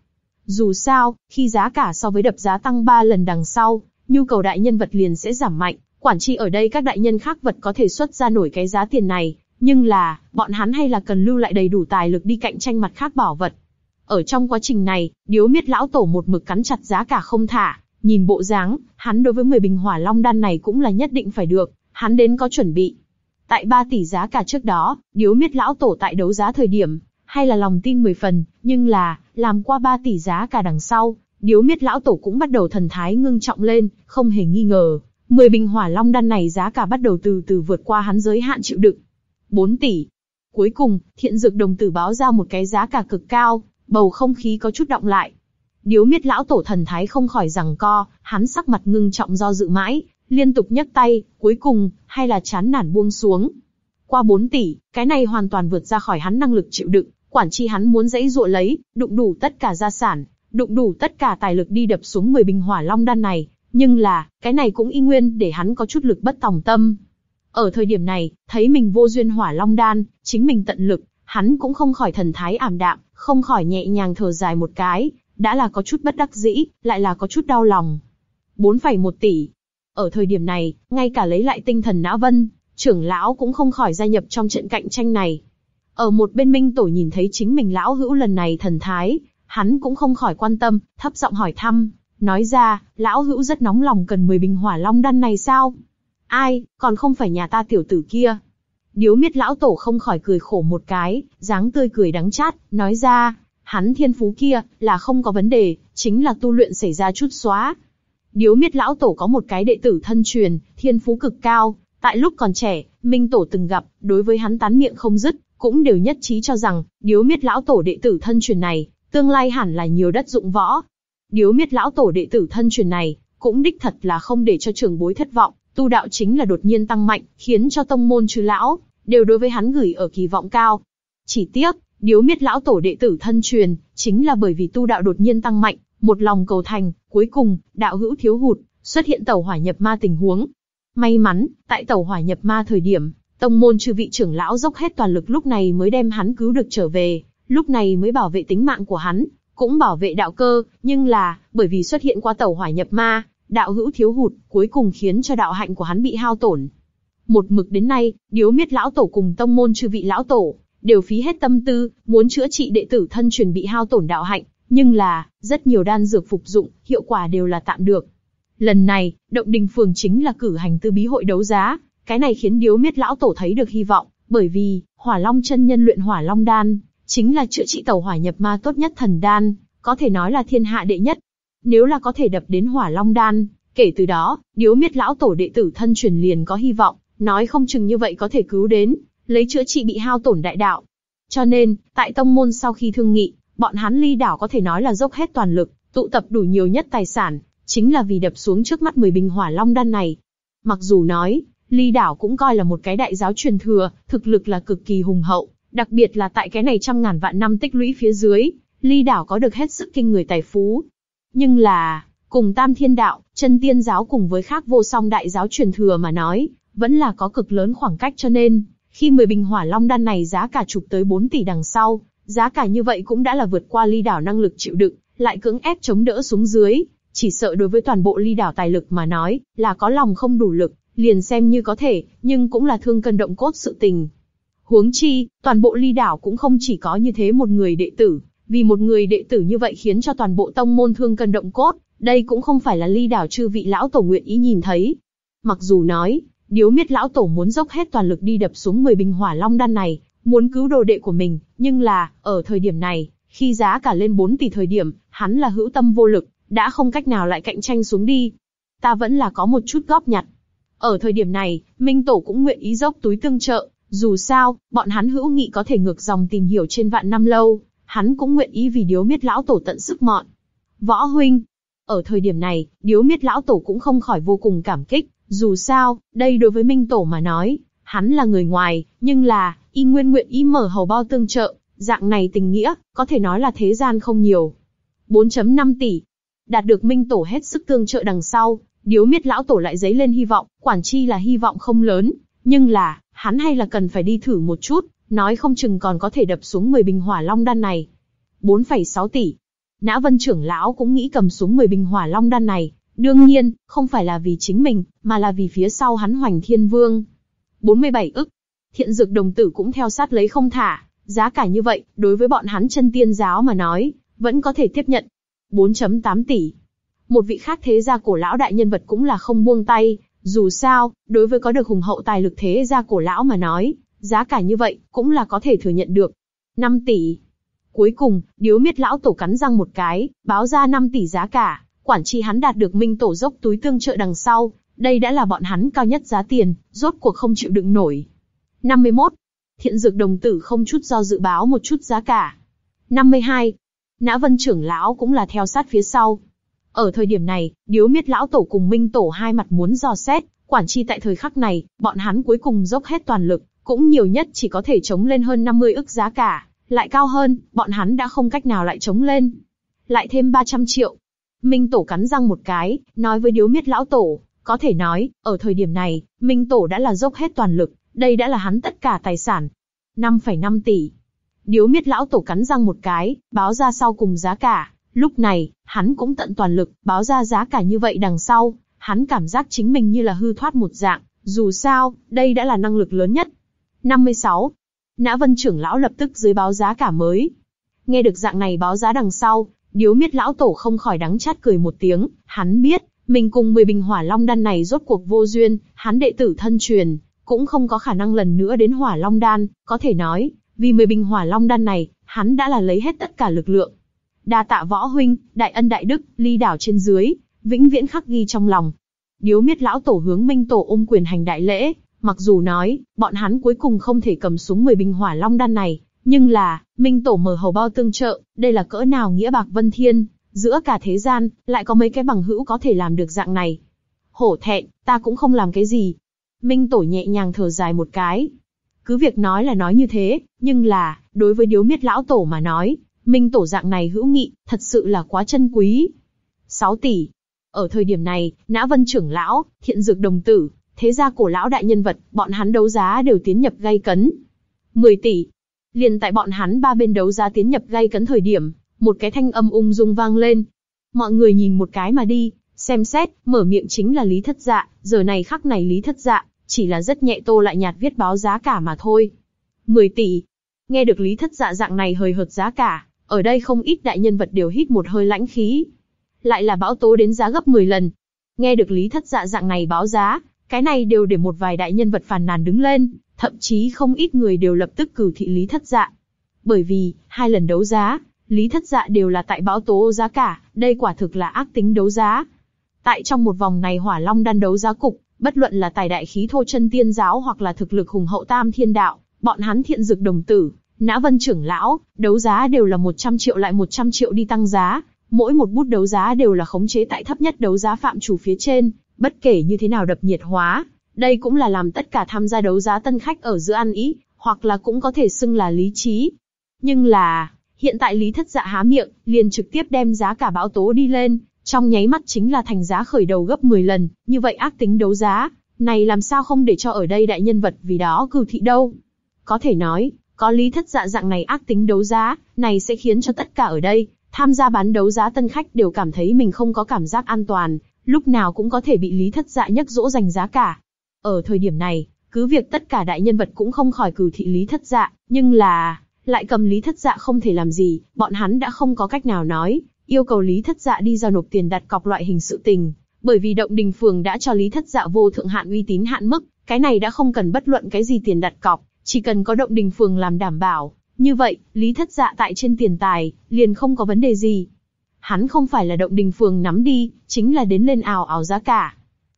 Dù sao, khi giá cả so với đập giá tăng 3 lần đằng sau, nhu cầu đại nhân vật liền sẽ giảm mạnh, quản trị ở đây các đại nhân khác vật có thể xuất ra nổi cái giá tiền này, nhưng là, bọn hắn hay là cần lưu lại đầy đủ tài lực đi cạnh tranh mặt khác bảo vật. Ở trong quá trình này, điếu miết lão tổ một mực cắn chặt giá cả không thả, nhìn bộ dáng, hắn đối với 10 bình hỏa long đan này cũng là nhất định phải được, hắn đến có chuẩn bị. Tại 3 tỷ giá cả trước đó, điếu miết lão tổ tại đấu giá thời điểm, hay là lòng tin 10 phần, nhưng là, làm qua 3 tỷ giá cả đằng sau, điếu miết lão tổ cũng bắt đầu thần thái ngưng trọng lên, không hề nghi ngờ. 10 bình hỏa long đan này giá cả bắt đầu từ từ vượt qua hắn giới hạn chịu đựng. 4 tỷ. Cuối cùng, thiện dược đồng tử báo ra một cái giá cả cực cao, bầu không khí có chút động lại. Điếu miết lão tổ thần thái không khỏi rằng co, hắn sắc mặt ngưng trọng do dự mãi, liên tục nhấc tay, cuối cùng, hay là chán nản buông xuống. Qua 4 tỷ, cái này hoàn toàn vượt ra khỏi hắn năng lực chịu đựng, quản chi hắn muốn dãy dụa lấy, đụng đủ tất cả gia sản, đụng đủ tất cả tài lực đi đập xuống 10 bình hỏa long đan này, nhưng là, cái này cũng y nguyên để hắn có chút lực bất tòng tâm. Ở thời điểm này, thấy mình vô duyên hỏa long đan, chính mình tận lực, hắn cũng không khỏi thần thái ảm đạm, không khỏi nhẹ nhàng thở dài một cái, đã là có chút bất đắc dĩ, lại là có chút đau lòng. 4,1 tỷ, ở thời điểm này, ngay cả lấy lại tinh thần não vân, trưởng lão cũng không khỏi gia nhập trong trận cạnh tranh này. Ở một bên minh tổ nhìn thấy chính mình lão hữu lần này thần thái, hắn cũng không khỏi quan tâm, thấp giọng hỏi thăm, nói ra, lão hữu rất nóng lòng cần 10 bình hỏa long đan này sao? Ai, còn không phải nhà ta tiểu tử kia. Điếu miết lão tổ không khỏi cười khổ một cái, dáng tươi cười đắng chát, nói ra, hắn thiên phú kia, là không có vấn đề, chính là tu luyện xảy ra chút xóa, Điếu miết lão tổ có một cái đệ tử thân truyền, thiên phú cực cao, tại lúc còn trẻ, minh tổ từng gặp, đối với hắn tán miệng không dứt, cũng đều nhất trí cho rằng, điếu miết lão tổ đệ tử thân truyền này, tương lai hẳn là nhiều đất dụng võ. Điếu miết lão tổ đệ tử thân truyền này, cũng đích thật là không để cho trường bối thất vọng, tu đạo chính là đột nhiên tăng mạnh, khiến cho tông môn chư lão, đều đối với hắn gửi ở kỳ vọng cao. Chỉ tiếc, điếu miết lão tổ đệ tử thân truyền, chính là bởi vì tu đạo đột nhiên tăng mạnh, một lòng cầu thành, cuối cùng, đạo hữu thiếu hụt, xuất hiện tàu hỏa nhập ma tình huống. May mắn, tại tàu hỏa nhập ma thời điểm, tông môn chư vị trưởng lão dốc hết toàn lực lúc này mới đem hắn cứu được trở về, lúc này mới bảo vệ tính mạng của hắn, cũng bảo vệ đạo cơ, nhưng là, bởi vì xuất hiện qua tàu hỏa nhập ma, đạo hữu thiếu hụt, cuối cùng khiến cho đạo hạnh của hắn bị hao tổn. Một mực đến nay, điếu miết lão tổ cùng tông môn chư vị lão tổ, đều phí hết tâm tư, muốn chữa trị đệ tử thân truyền bị hao tổn đạo hạnh, nhưng là, rất nhiều đan dược phục dụng, hiệu quả đều là tạm được. Lần này, Động Đình Phường chính là cử hành tư bí hội đấu giá, cái này khiến Điếu Miết Lão Tổ thấy được hy vọng, bởi vì, Hỏa Long chân nhân luyện Hỏa Long đan, chính là chữa trị tàu hỏa nhập ma tốt nhất thần đan, có thể nói là thiên hạ đệ nhất. Nếu là có thể đập đến Hỏa Long đan, kể từ đó, Điếu Miết Lão Tổ đệ tử thân truyền liền có hy vọng, nói không chừng như vậy có thể cứu đến, lấy chữa trị bị hao tổn đại đạo. Cho nên, tại tông môn sau khi thương nghị, Bọn hắn ly đảo có thể nói là dốc hết toàn lực, tụ tập đủ nhiều nhất tài sản, chính là vì đập xuống trước mắt 10 bình hỏa long đan này. Mặc dù nói, ly đảo cũng coi là một cái đại giáo truyền thừa, thực lực là cực kỳ hùng hậu, đặc biệt là tại cái này trăm ngàn vạn năm tích lũy phía dưới, ly đảo có được hết sức kinh người tài phú. Nhưng là, cùng tam thiên đạo, chân tiên giáo cùng với khác vô song đại giáo truyền thừa mà nói, vẫn là có cực lớn khoảng cách cho nên, khi 10 bình hỏa long đan này giá cả chụp tới 4 tỷ đằng sau, Giá cả như vậy cũng đã là vượt qua ly đảo năng lực chịu đựng, lại cưỡng ép chống đỡ xuống dưới, chỉ sợ đối với toàn bộ ly đảo tài lực mà nói, là có lòng không đủ lực, liền xem như có thể, nhưng cũng là thương cân động cốt sự tình. Huống chi, toàn bộ ly đảo cũng không chỉ có như thế một người đệ tử, vì một người đệ tử như vậy khiến cho toàn bộ tông môn thương cân động cốt, đây cũng không phải là ly đảo chư vị lão tổ nguyện ý nhìn thấy. Mặc dù nói, điếu miết lão tổ muốn dốc hết toàn lực đi đập xuống 10 bình hỏa long đan này, muốn cứu đồ đệ của mình, nhưng là, ở thời điểm này, khi giá cả lên 4 tỷ thời điểm, hắn là hữu tâm vô lực, đã không cách nào lại cạnh tranh xuống đi. Ta vẫn là có một chút góp nhặt. Ở thời điểm này, Minh Tổ cũng nguyện ý dốc túi tương trợ, dù sao, bọn hắn hữu nghị có thể ngược dòng tìm hiểu trên vạn năm lâu, hắn cũng nguyện ý vì điếu miết lão tổ tận sức mọn. Võ huynh, ở thời điểm này, điếu miết lão tổ cũng không khỏi vô cùng cảm kích, dù sao, đây đối với Minh Tổ mà nói, hắn là người ngoài, nhưng là, y nguyên nguyện ý mở hầu bao tương trợ, dạng này tình nghĩa, có thể nói là thế gian không nhiều. 4.5 tỷ. Đạt được minh tổ hết sức tương trợ đằng sau, điếu miết lão tổ lại dấy lên hy vọng, quản chi là hy vọng không lớn, nhưng là, hắn hay là cần phải đi thử một chút, nói không chừng còn có thể đập xuống 10 bình hỏa long đan này. 4,6 tỷ. Nã Vân trưởng lão cũng nghĩ cầm xuống 10 bình hỏa long đan này, đương nhiên, không phải là vì chính mình, mà là vì phía sau hắn Hoành Thiên Vương. 47 ức, thiện dược đồng tử cũng theo sát lấy không thả, giá cả như vậy, đối với bọn hắn chân tiên giáo mà nói, vẫn có thể tiếp nhận. 4.8 tỷ. Một vị khác thế gia cổ lão đại nhân vật cũng là không buông tay, dù sao, đối với có được hùng hậu tài lực thế gia cổ lão mà nói, giá cả như vậy, cũng là có thể thừa nhận được. 5 tỷ. Cuối cùng, điếu miết lão tổ cắn răng một cái, báo ra 5 tỷ giá cả, quản trị hắn đạt được minh tổ dốc túi tương trợ đằng sau, đây đã là bọn hắn cao nhất giá tiền, rốt cuộc không chịu đựng nổi. 51. Thiện dược đồng tử không chút do dự báo một chút giá cả. 52. Nã Vân trưởng lão cũng là theo sát phía sau. Ở thời điểm này, Điếu Miết lão tổ cùng Minh tổ hai mặt muốn dò xét, quản chi tại thời khắc này, bọn hắn cuối cùng dốc hết toàn lực, cũng nhiều nhất chỉ có thể chống lên hơn 50 ức giá cả, lại cao hơn, bọn hắn đã không cách nào lại chống lên. Lại thêm 300 triệu. Minh tổ cắn răng một cái, nói với Điếu Miết lão tổ, có thể nói, ở thời điểm này, Minh tổ đã là dốc hết toàn lực, đây đã là hắn tất cả tài sản. 5,5 tỷ. Điếu miết lão tổ cắn răng một cái, báo ra sau cùng giá cả. Lúc này, hắn cũng tận toàn lực, báo ra giá cả như vậy đằng sau. Hắn cảm giác chính mình như là hư thoát một dạng, dù sao, đây đã là năng lực lớn nhất. 56. Nã vân trưởng lão lập tức dưới báo giá cả mới. Nghe được dạng này báo giá đằng sau, điếu miết lão tổ không khỏi đắng chát cười một tiếng, hắn biết, mình cùng 10 bình hỏa long đan này rốt cuộc vô duyên, hắn đệ tử thân truyền, cũng không có khả năng lần nữa đến hỏa long đan, có thể nói, vì mười bình hỏa long đan này, hắn đã là lấy hết tất cả lực lượng. Đa tạ võ huynh, đại ân đại đức, ly đảo trên dưới, vĩnh viễn khắc ghi trong lòng. Điếu miết lão tổ hướng minh tổ ôm quyền hành đại lễ, mặc dù nói, bọn hắn cuối cùng không thể cầm súng mười bình hỏa long đan này, nhưng là, minh tổ mở hầu bao tương trợ, đây là cỡ nào nghĩa bạc vân thiên, giữa cả thế gian, lại có mấy cái bằng hữu có thể làm được dạng này. Hổ thẹn, ta cũng không làm cái gì, Minh Tổ nhẹ nhàng thở dài một cái. Cứ việc nói là nói như thế, nhưng là, đối với điếu miết lão tổ mà nói, Minh Tổ dạng này hữu nghị, thật sự là quá chân quý. 6 tỷ. Ở thời điểm này, Nã Vân trưởng lão, thiện dược đồng tử, thế gia cổ lão đại nhân vật, bọn hắn đấu giá đều tiến nhập gây cấn. 10 tỷ. Liền tại bọn hắn ba bên đấu giá tiến nhập gây cấn thời điểm, một cái thanh âm ung dung vang lên. Mọi người nhìn một cái mà đi, xem xét, mở miệng chính là Lý Thất Dạ, giờ này khắc này Lý Thất Dạ, chỉ là rất nhẹ tô lại nhạt viết báo giá cả mà thôi. 10 tỷ. Nghe được lý thất dạ dạng này hơi hợt giá cả, ở đây không ít đại nhân vật đều hít một hơi lãnh khí. Lại là bão tố đến giá gấp 10 lần. Nghe được lý thất dạ dạng này báo giá, cái này đều để một vài đại nhân vật phàn nàn đứng lên, thậm chí không ít người đều lập tức cử thị lý thất dạ. Bởi vì, hai lần đấu giá, lý thất dạ đều là tại bão tố giá cả, đây quả thực là ác tính đấu giá. Tại trong một vòng này hỏa long đan đấu giá cục, Bất luận là tài đại khí thô chân tiên giáo hoặc là thực lực hùng hậu tam thiên đạo, bọn hắn thiện dực đồng tử, nã vân trưởng lão, đấu giá đều là 100 triệu lại 100 triệu đi tăng giá, mỗi một bút đấu giá đều là khống chế tại thấp nhất đấu giá phạm chủ phía trên, bất kể như thế nào đập nhiệt hóa, đây cũng là làm tất cả tham gia đấu giá tân khách ở giữa ăn ý, hoặc là cũng có thể xưng là lý trí. Nhưng là, hiện tại lý thất dạ há miệng, liền trực tiếp đem giá cả bão tố đi lên, trong nháy mắt chính là thành giá khởi đầu gấp 10 lần, như vậy ác tính đấu giá, này làm sao không để cho ở đây đại nhân vật vì đó cư thị đâu. Có thể nói, có lý thất dạ dạng này ác tính đấu giá, này sẽ khiến cho tất cả ở đây, tham gia bán đấu giá tân khách đều cảm thấy mình không có cảm giác an toàn, lúc nào cũng có thể bị lý thất dạ nhắc dỗ giành giá cả. Ở thời điểm này, cứ việc tất cả đại nhân vật cũng không khỏi cử thị lý thất dạ, nhưng là, lại cầm lý thất dạ không thể làm gì, bọn hắn đã không có cách nào nói, yêu cầu Lý Thất Dạ đi giao nộp tiền đặt cọc loại hình sự tình, bởi vì động đình phường đã cho Lý Thất Dạ vô thượng hạn uy tín hạn mức, cái này đã không cần bất luận cái gì tiền đặt cọc, chỉ cần có động đình phường làm đảm bảo, như vậy Lý Thất Dạ tại trên tiền tài liền không có vấn đề gì. Hắn không phải là động đình phường nắm đi, chính là đến lên ảo ảo giá cả.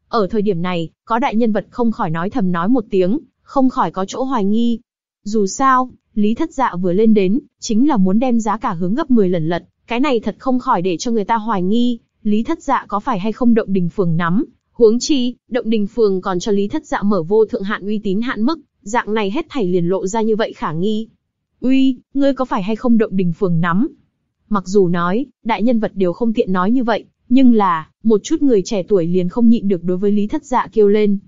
Ở thời điểm này, có đại nhân vật không khỏi nói thầm nói một tiếng, không khỏi có chỗ hoài nghi. Dù sao, Lý Thất Dạ vừa lên đến, chính là muốn đem giá cả hướng gấp 10 lần lật, cái này thật không khỏi để cho người ta hoài nghi, Lý Thất Dạ có phải hay không động đình phường nắm, huống chi, động đình phường còn cho Lý Thất Dạ mở vô thượng hạn uy tín hạn mức, dạng này hết thảy liền lộ ra như vậy khả nghi. Uy, ngươi có phải hay không động đình phường nắm? Mặc dù nói, đại nhân vật đều không tiện nói như vậy, nhưng là, một chút người trẻ tuổi liền không nhịn được đối với Lý Thất Dạ kêu lên.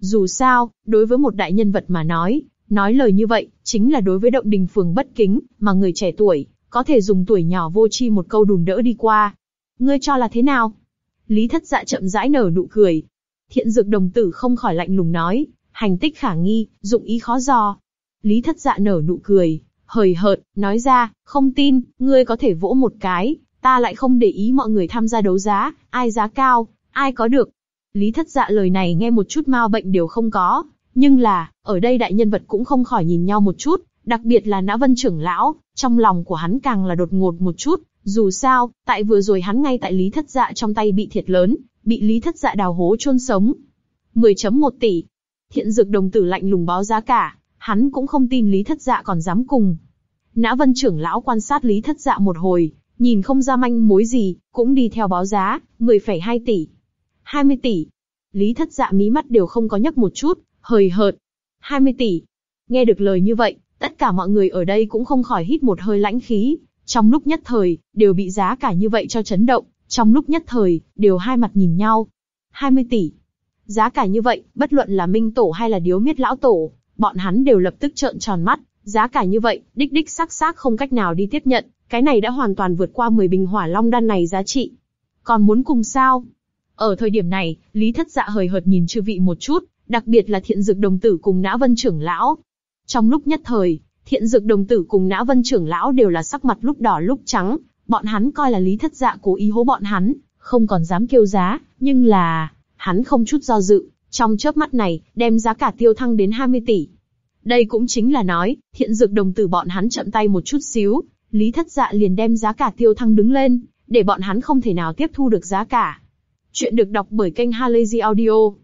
Dù sao, đối với một đại nhân vật mà nói, nói lời như vậy, chính là đối với động đình phường bất kính, mà người trẻ tuổi, có thể dùng tuổi nhỏ vô chi một câu đùn đỡ đi qua. Ngươi cho là thế nào? Lý Thất Dạ chậm rãi nở nụ cười. Thiện Dược đồng tử không khỏi lạnh lùng nói, hành tích khả nghi, dụng ý khó dò. Lý Thất Dạ nở nụ cười, hời hợt, nói ra, không tin, ngươi có thể vỗ một cái, ta lại không để ý mọi người tham gia đấu giá, ai giá cao, ai có được. Lý Thất Dạ lời này nghe một chút mao bệnh đều không có, nhưng là, ở đây đại nhân vật cũng không khỏi nhìn nhau một chút, đặc biệt là Nã Vân trưởng lão, trong lòng của hắn càng là đột ngột một chút, dù sao, tại vừa rồi hắn ngay tại Lý Thất Dạ trong tay bị thiệt lớn, bị Lý Thất Dạ đào hố chôn sống. 10.1 tỷ. Thiện dược đồng tử lạnh lùng báo giá cả, hắn cũng không tin Lý Thất Dạ còn dám cùng. Nã Vân trưởng lão quan sát Lý Thất Dạ một hồi, nhìn không ra manh mối gì, cũng đi theo báo giá, 10,2 tỷ. 20 tỷ. Lý Thất Dạ mí mắt đều không có nhấc một chút, hời hợt. 20 tỷ. Nghe được lời như vậy, Tất cả mọi người ở đây cũng không khỏi hít một hơi lãnh khí, trong lúc nhất thời, đều bị giá cả như vậy cho chấn động, trong lúc nhất thời, đều hai mặt nhìn nhau. 20 tỷ. Giá cả như vậy, bất luận là Minh Tổ hay là Điếu Miết Lão Tổ, bọn hắn đều lập tức trợn tròn mắt, giá cả như vậy, đích đích sắc sắc không cách nào đi tiếp nhận, cái này đã hoàn toàn vượt qua 10 bình hỏa long đan này giá trị. Còn muốn cùng sao? Ở thời điểm này, Lý Thất Dạ hời hợt nhìn chư vị một chút, đặc biệt là thiện dực đồng tử cùng Nã Vân trưởng lão, trong lúc nhất thời, thiện dược đồng tử cùng nã vân trưởng lão đều là sắc mặt lúc đỏ lúc trắng, bọn hắn coi là lý thất dạ cố ý hố bọn hắn, không còn dám kêu giá, nhưng là, hắn không chút do dự, trong chớp mắt này, đem giá cả tiêu thăng đến 20 tỷ. Đây cũng chính là nói, thiện dược đồng tử bọn hắn chậm tay một chút xíu, Lý Thất Dạ liền đem giá cả tiêu thăng đứng lên, để bọn hắn không thể nào tiếp thu được giá cả. Chuyện được đọc bởi kênh Halazy Audio.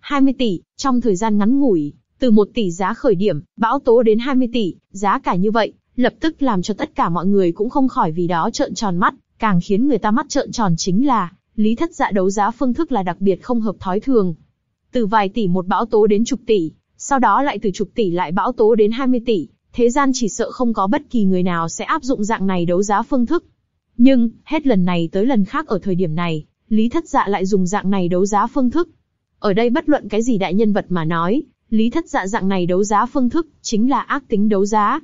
20 tỷ, trong thời gian ngắn ngủi, từ 1 tỷ giá khởi điểm, bão tố đến 20 tỷ, giá cả như vậy, lập tức làm cho tất cả mọi người cũng không khỏi vì đó trợn tròn mắt, càng khiến người ta mắt trợn tròn chính là, lý thất dạ đấu giá phương thức là đặc biệt không hợp thói thường. Từ vài tỷ một bão tố đến chục tỷ, sau đó lại từ chục tỷ lại bão tố đến 20 tỷ, thế gian chỉ sợ không có bất kỳ người nào sẽ áp dụng dạng này đấu giá phương thức. Nhưng, hết lần này tới lần khác ở thời điểm này, Lý Thất Dạ lại dùng dạng này đấu giá phương thức. Ở đây bất luận cái gì đại nhân vật mà nói, Lý thất dạ dạng này đấu giá phương thức chính là ác tính đấu giá.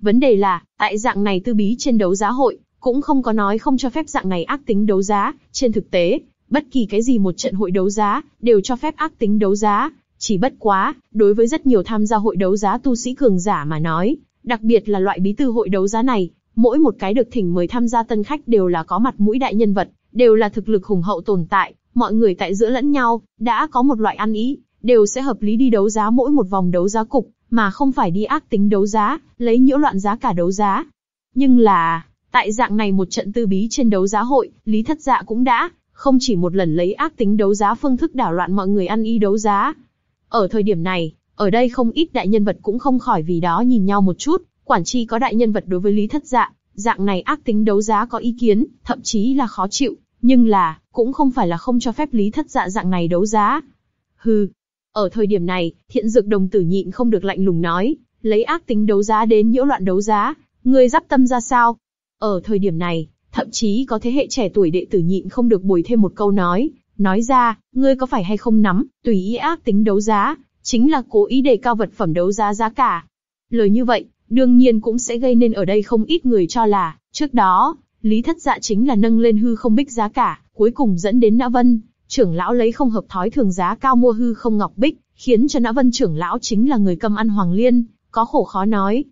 Vấn đề là, tại dạng này tư bí trên đấu giá hội, cũng không có nói không cho phép dạng này ác tính đấu giá, trên thực tế, bất kỳ cái gì một trận hội đấu giá, đều cho phép ác tính đấu giá, chỉ bất quá, đối với rất nhiều tham gia hội đấu giá tu sĩ cường giả mà nói, đặc biệt là loại bí tư hội đấu giá này, mỗi một cái được thỉnh mời tham gia tân khách đều là có mặt mũi đại nhân vật, đều là thực lực hùng hậu tồn tại, mọi người tại giữa lẫn nhau, đã có một loại ăn ý, đều sẽ hợp lý đi đấu giá mỗi một vòng đấu giá cục, mà không phải đi ác tính đấu giá, lấy nhiễu loạn giá cả đấu giá. Nhưng là, tại dạng này một trận tư bí trên đấu giá hội, Lý Thất Dạ cũng đã, không chỉ một lần lấy ác tính đấu giá phương thức đảo loạn mọi người ăn y đấu giá. Ở thời điểm này, ở đây không ít đại nhân vật cũng không khỏi vì đó nhìn nhau một chút, quản chi có đại nhân vật đối với Lý Thất Dạ, dạng này ác tính đấu giá có ý kiến, thậm chí là khó chịu, nhưng là, cũng không phải là không cho phép Lý Thất Dạ dạng này đấu giá. Hừ, ở thời điểm này, thiện dược đồng tử nhịn không được lạnh lùng nói, lấy ác tính đấu giá đến nhiễu loạn đấu giá, người dắp tâm ra sao? Ở thời điểm này, thậm chí có thế hệ trẻ tuổi đệ tử nhịn không được bồi thêm một câu nói, nói ra, ngươi có phải hay không nắm, tùy ý ác tính đấu giá, chính là cố ý đề cao vật phẩm đấu giá giá cả. Lời như vậy, đương nhiên cũng sẽ gây nên ở đây không ít người cho là, trước đó, Lý Thất Dạ chính là nâng lên hư không bích giá cả, cuối cùng dẫn đến Nã Vân, trưởng lão lấy không hợp thói thường giá cao mua hư không ngọc bích, khiến cho nã vân trưởng lão chính là người cầm ăn hoàng liên, có khổ khó nói.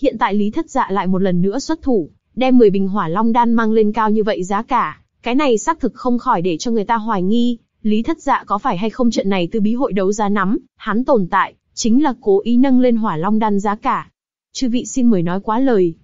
Hiện tại Lý Thất Dạ lại một lần nữa xuất thủ, đem 10 bình hỏa long đan mang lên cao như vậy giá cả, cái này xác thực không khỏi để cho người ta hoài nghi, Lý Thất Dạ có phải hay không trận này tư bí hội đấu giá nắm, hắn tồn tại, chính là cố ý nâng lên hỏa long đan giá cả. Chư vị xin mời nói quá lời.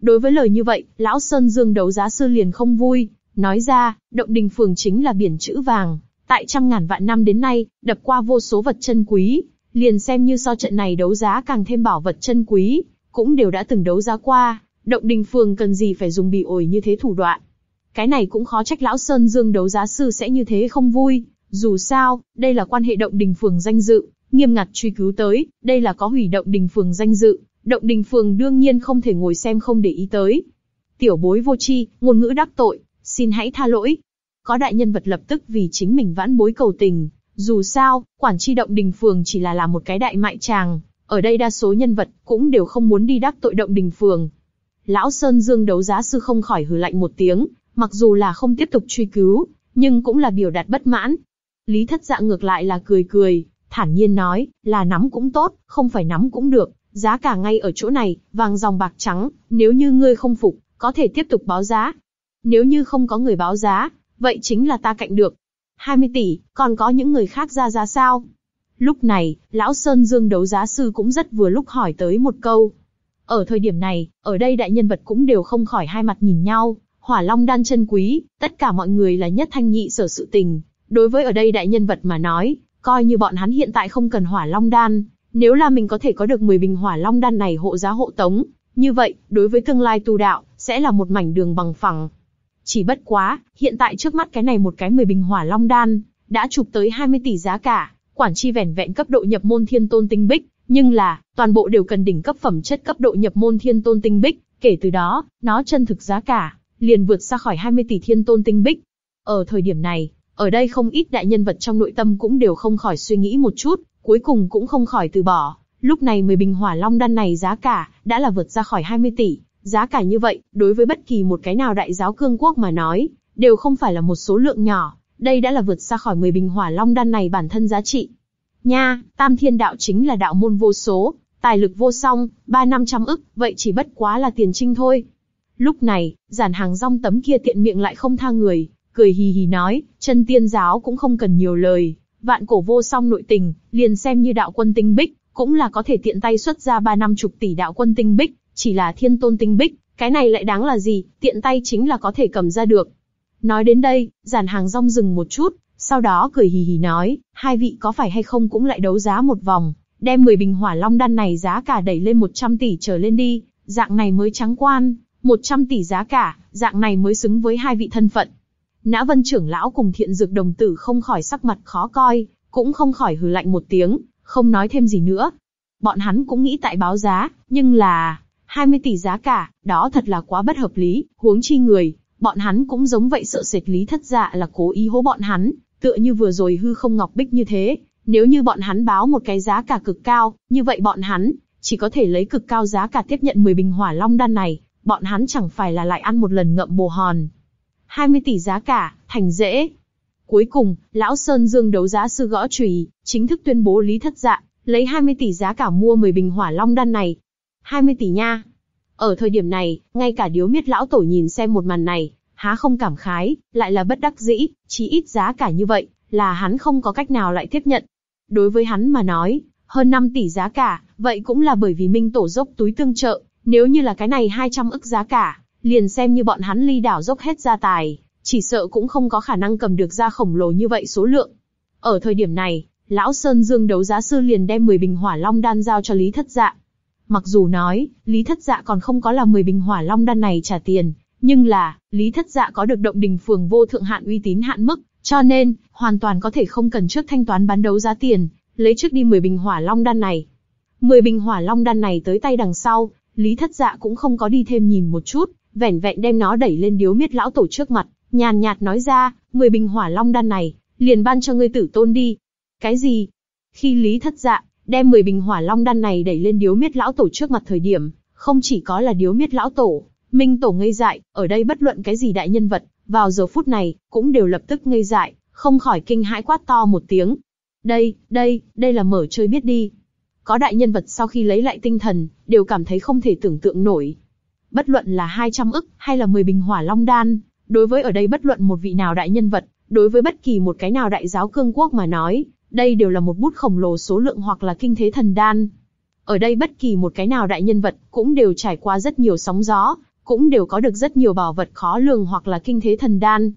Đối với lời như vậy, lão Sơn Dương đấu giá sư liền không vui, Nói ra, động đình phường chính là biển chữ vàng, tại trăm ngàn vạn năm đến nay, đập qua vô số vật chân quý, liền xem như so trận này đấu giá càng thêm bảo vật chân quý, cũng đều đã từng đấu giá qua, động đình phường cần gì phải dùng bị ổi như thế thủ đoạn. Cái này cũng khó trách lão Sơn Dương đấu giá sư sẽ như thế không vui, dù sao, đây là quan hệ động đình phường danh dự, nghiêm ngặt truy cứu tới, đây là có hủy động đình phường danh dự, động đình phường đương nhiên không thể ngồi xem không để ý tới. Tiểu bối vô chi, ngôn ngữ đắc tội, xin hãy tha lỗi. Có đại nhân vật lập tức vì chính mình vãn bối cầu tình, dù sao, quản tri động đình phường chỉ là là một cái đại mại tràng, ở đây đa số nhân vật cũng đều không muốn đi đắc tội động đình phường. Lão Sơn Dương đấu giá sư không khỏi hừ lạnh một tiếng, mặc dù là không tiếp tục truy cứu, nhưng cũng là biểu đạt bất mãn. Lý Thất Dạ ngược lại là cười cười, thản nhiên nói, là nắm cũng tốt, không phải nắm cũng được, giá cả ngay ở chỗ này, vàng dòng bạc trắng, nếu như ngươi không phục, có thể tiếp tục báo giá, nếu như không có người báo giá, vậy chính là ta cạnh được. 20 tỷ, còn có những người khác ra giá sao? Lúc này, lão Sơn Dương đấu giá sư cũng rất vừa lúc hỏi tới một câu. Ở thời điểm này, ở đây đại nhân vật cũng đều không khỏi hai mặt nhìn nhau, hỏa long đan chân quý, tất cả mọi người là nhất thanh nhị sở sự tình. Đối với ở đây đại nhân vật mà nói, coi như bọn hắn hiện tại không cần hỏa long đan, nếu là mình có thể có được 10 bình hỏa long đan này hộ giá hộ tống, như vậy, đối với tương lai tu đạo, sẽ là một mảnh đường bằng phẳng. Chỉ bất quá, hiện tại trước mắt cái này một cái 10 bình hỏa long đan, đã chụp tới 20 tỷ giá cả, quản chi vẻn vẹn cấp độ nhập môn thiên tôn tinh bích, nhưng là, toàn bộ đều cần đỉnh cấp phẩm chất cấp độ nhập môn thiên tôn tinh bích, kể từ đó, nó chân thực giá cả, liền vượt xa khỏi 20 tỷ thiên tôn tinh bích. Ở thời điểm này, ở đây không ít đại nhân vật trong nội tâm cũng đều không khỏi suy nghĩ một chút, cuối cùng cũng không khỏi từ bỏ. Lúc này 10 bình hỏa long đan này giá cả, đã là vượt ra khỏi 20 tỷ, Giá cả như vậy, đối với bất kỳ một cái nào đại giáo cương quốc mà nói, đều không phải là một số lượng nhỏ, đây đã là vượt xa khỏi 10 bình hỏa long đan này bản thân giá trị. Nha, tam thiên đạo chính là đạo môn vô số, tài lực vô song, ba năm trăm ức, vậy chỉ bất quá là tiền trinh thôi. Lúc này, giản hàng rong tấm kia tiện miệng lại không tha người, cười hì hì nói, chân tiên giáo cũng không cần nhiều lời, vạn cổ vô song nội tình, liền xem như đạo quân tinh bích, cũng là có thể tiện tay xuất ra ba năm chục tỷ đạo quân tinh bích, chỉ là thiên tôn tinh bích, cái này lại đáng là gì, tiện tay chính là có thể cầm ra được. Nói đến đây, giản hàng rong dừng một chút, sau đó cười hì hì nói, hai vị có phải hay không cũng lại đấu giá một vòng, đem 10 bình hỏa long đan này giá cả đẩy lên 100 tỷ trở lên đi, dạng này mới trắng quan, 100 tỷ giá cả, dạng này mới xứng với hai vị thân phận. Nã Vân trưởng lão cùng Thiện Dược đồng tử không khỏi sắc mặt khó coi, cũng không khỏi hừ lạnh một tiếng, không nói thêm gì nữa. Bọn hắn cũng nghĩ tại báo giá, nhưng là 20 tỷ giá cả, đó thật là quá bất hợp lý, huống chi người, bọn hắn cũng giống vậy sợ sệt lý thất dạ là cố ý hố bọn hắn, tựa như vừa rồi hư không ngọc bích như thế, nếu như bọn hắn báo một cái giá cả cực cao, như vậy bọn hắn chỉ có thể lấy cực cao giá cả tiếp nhận 10 bình hỏa long đan này, bọn hắn chẳng phải là lại ăn một lần ngậm bồ hòn. 20 tỷ giá cả, thành dễ. Cuối cùng, lão Sơn Dương đấu giá sư gõ chùy, chính thức tuyên bố Lý Thất Dạ lấy 20 tỷ giá cả mua 10 bình hỏa long đan này, 20 tỷ nha. Ở thời điểm này, ngay cả điếu miết lão tổ nhìn xem một màn này, há không cảm khái, lại là bất đắc dĩ, chỉ ít giá cả như vậy, là hắn không có cách nào lại tiếp nhận. Đối với hắn mà nói, hơn 5 tỷ giá cả, vậy cũng là bởi vì minh tổ dốc túi tương trợ, nếu như là cái này 200 ức giá cả, liền xem như bọn hắn ly đảo dốc hết gia tài, chỉ sợ cũng không có khả năng cầm được ra khổng lồ như vậy số lượng. Ở thời điểm này, lão Sơn Dương đấu giá sư liền đem 10 bình hỏa long đan giao cho Lý Thất dạng. Mặc dù nói, Lý Thất Dạ còn không có là 10 bình hỏa long đan này trả tiền, nhưng là, Lý Thất Dạ có được động đình phường vô thượng hạn uy tín hạn mức, cho nên, hoàn toàn có thể không cần trước thanh toán bán đấu giá tiền, lấy trước đi 10 bình hỏa long đan này. 10 bình hỏa long đan này tới tay đằng sau, Lý Thất Dạ cũng không có đi thêm nhìn một chút, vẻn vẹn đem nó đẩy lên điếu miết lão tổ trước mặt, nhàn nhạt nói ra, 10 bình hỏa long đan này, liền ban cho ngươi tử tôn đi. Cái gì? Khi Lý Thất Dạ đem 10 bình hỏa long đan này đẩy lên điếu miết lão tổ trước mặt thời điểm, không chỉ có là điếu miết lão tổ, minh tổ ngây dại, ở đây bất luận cái gì đại nhân vật, vào giờ phút này, cũng đều lập tức ngây dại, không khỏi kinh hãi quát to một tiếng. Đây, đây, đây là mở chơi biết đi. Có đại nhân vật sau khi lấy lại tinh thần, đều cảm thấy không thể tưởng tượng nổi. Bất luận là 200 ức, hay là 10 bình hỏa long đan, đối với ở đây bất luận một vị nào đại nhân vật, đối với bất kỳ một cái nào đại giáo cương quốc mà nói, đây đều là một bút khổng lồ số lượng hoặc là kinh thế thần đan. Ở đây bất kỳ một cái nào đại nhân vật cũng đều trải qua rất nhiều sóng gió, cũng đều có được rất nhiều bảo vật khó lường hoặc là kinh thế thần đan.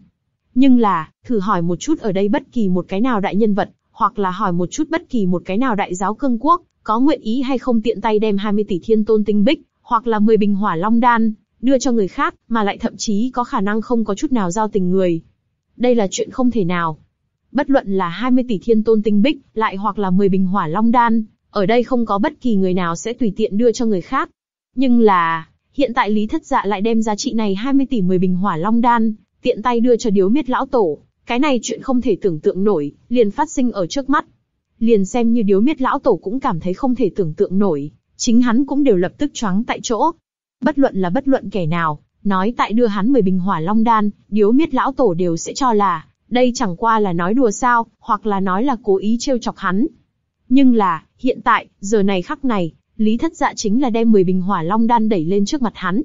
Nhưng là, thử hỏi một chút ở đây bất kỳ một cái nào đại nhân vật, hoặc là hỏi một chút bất kỳ một cái nào đại giáo cương quốc, có nguyện ý hay không tiện tay đem 20 tỷ thiên tôn tinh bích, hoặc là 10 bình hỏa long đan, đưa cho người khác, mà lại thậm chí có khả năng không có chút nào giao tình người. Đây là chuyện không thể nào. Bất luận là 20 tỷ thiên tôn tinh bích, lại hoặc là 10 bình hỏa long đan, ở đây không có bất kỳ người nào sẽ tùy tiện đưa cho người khác. Nhưng là, hiện tại Lý Thất Dạ lại đem giá trị này 20 tỷ 10 bình hỏa long đan, tiện tay đưa cho điếu miết lão tổ. Cái này chuyện không thể tưởng tượng nổi, liền phát sinh ở trước mắt. Liền xem như điếu miết lão tổ cũng cảm thấy không thể tưởng tượng nổi, chính hắn cũng đều lập tức choáng tại chỗ. Bất luận là bất luận kẻ nào, nói tại đưa hắn 10 bình hỏa long đan, điếu miết lão tổ đều sẽ cho là, đây chẳng qua là nói đùa sao, hoặc là nói là cố ý trêu chọc hắn. Nhưng là, hiện tại, giờ này khắc này, Lý Thất Dạ chính là đem 10 bình hỏa long đan đẩy lên trước mặt hắn.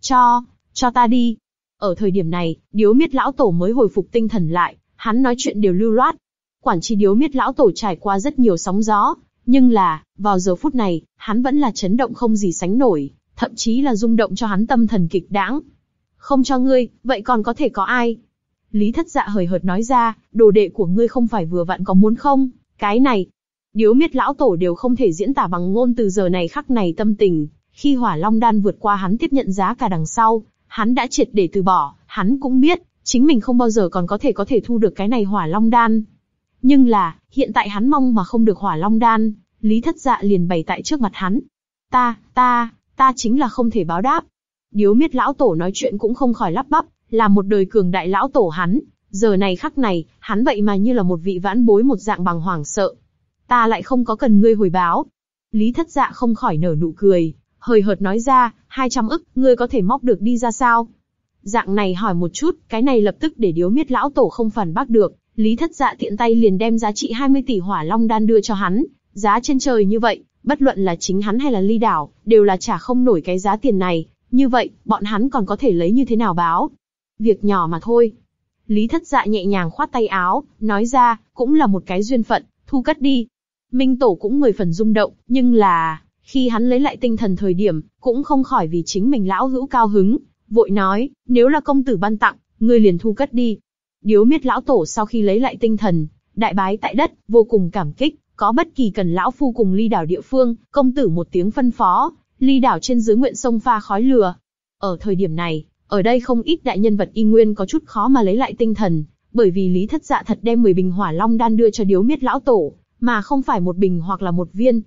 Cho, cho ta đi. Ở thời điểm này, điếu miết lão tổ mới hồi phục tinh thần lại, hắn nói chuyện đều lưu loát. Quản chi điếu miết lão tổ trải qua rất nhiều sóng gió, nhưng là, vào giờ phút này, hắn vẫn là chấn động không gì sánh nổi, thậm chí là rung động cho hắn tâm thần kịch đãng. Không cho ngươi, vậy còn có thể có ai? Lý Thất Dạ hời hợt nói ra, đồ đệ của ngươi không phải vừa vặn có muốn không? Cái này, điếu miết lão tổ đều không thể diễn tả bằng ngôn từ giờ này khắc này tâm tình. Khi hỏa long đan vượt qua hắn tiếp nhận giá cả đằng sau, hắn đã triệt để từ bỏ. Hắn cũng biết, chính mình không bao giờ còn có thể có thể thu được cái này hỏa long đan. Nhưng là hiện tại hắn mong mà không được hỏa long đan, Lý Thất Dạ liền bày tại trước mặt hắn. Ta, ta, ta chính là không thể báo đáp. Điếu miết lão tổ nói chuyện cũng không khỏi lắp bắp, là một đời cường đại lão tổ hắn, giờ này khắc này, hắn vậy mà như là một vị vãn bối một dạng bằng hoàng sợ. Ta lại không có cần ngươi hồi báo. Lý thất dạ không khỏi nở nụ cười, hơi hợt nói ra, 200 ức, ngươi có thể móc được đi ra sao? Dạng này hỏi một chút, cái này lập tức để điếu miết lão tổ không phản bác được. Lý thất dạ tiện tay liền đem giá trị 20 tỷ hỏa long đan đưa cho hắn, giá trên trời như vậy, bất luận là chính hắn hay là ly đảo, đều là trả không nổi cái giá tiền này, như vậy, bọn hắn còn có thể lấy như thế nào báo? Việc nhỏ mà thôi. Lý thất dạ nhẹ nhàng khoát tay áo, nói ra, cũng là một cái duyên phận, thu cất đi. Minh Tổ cũng mười phần rung động, nhưng là, khi hắn lấy lại tinh thần thời điểm, cũng không khỏi vì chính mình lão hữu cao hứng, vội nói, nếu là công tử ban tặng, ngươi liền thu cất đi. Điếu miết lão tổ sau khi lấy lại tinh thần, đại bái tại đất, vô cùng cảm kích, có bất kỳ cần lão phu cùng ly đảo địa phương, công tử một tiếng phân phó, ly đảo trên dưới nguyện sông pha khói lửa. Ở thời điểm này, ở đây không ít đại nhân vật y nguyên có chút khó mà lấy lại tinh thần, bởi vì Lý Thất Dạ thật đem 10 bình hỏa long đan đưa cho điếu miết lão tổ, mà không phải một bình hoặc là một viên.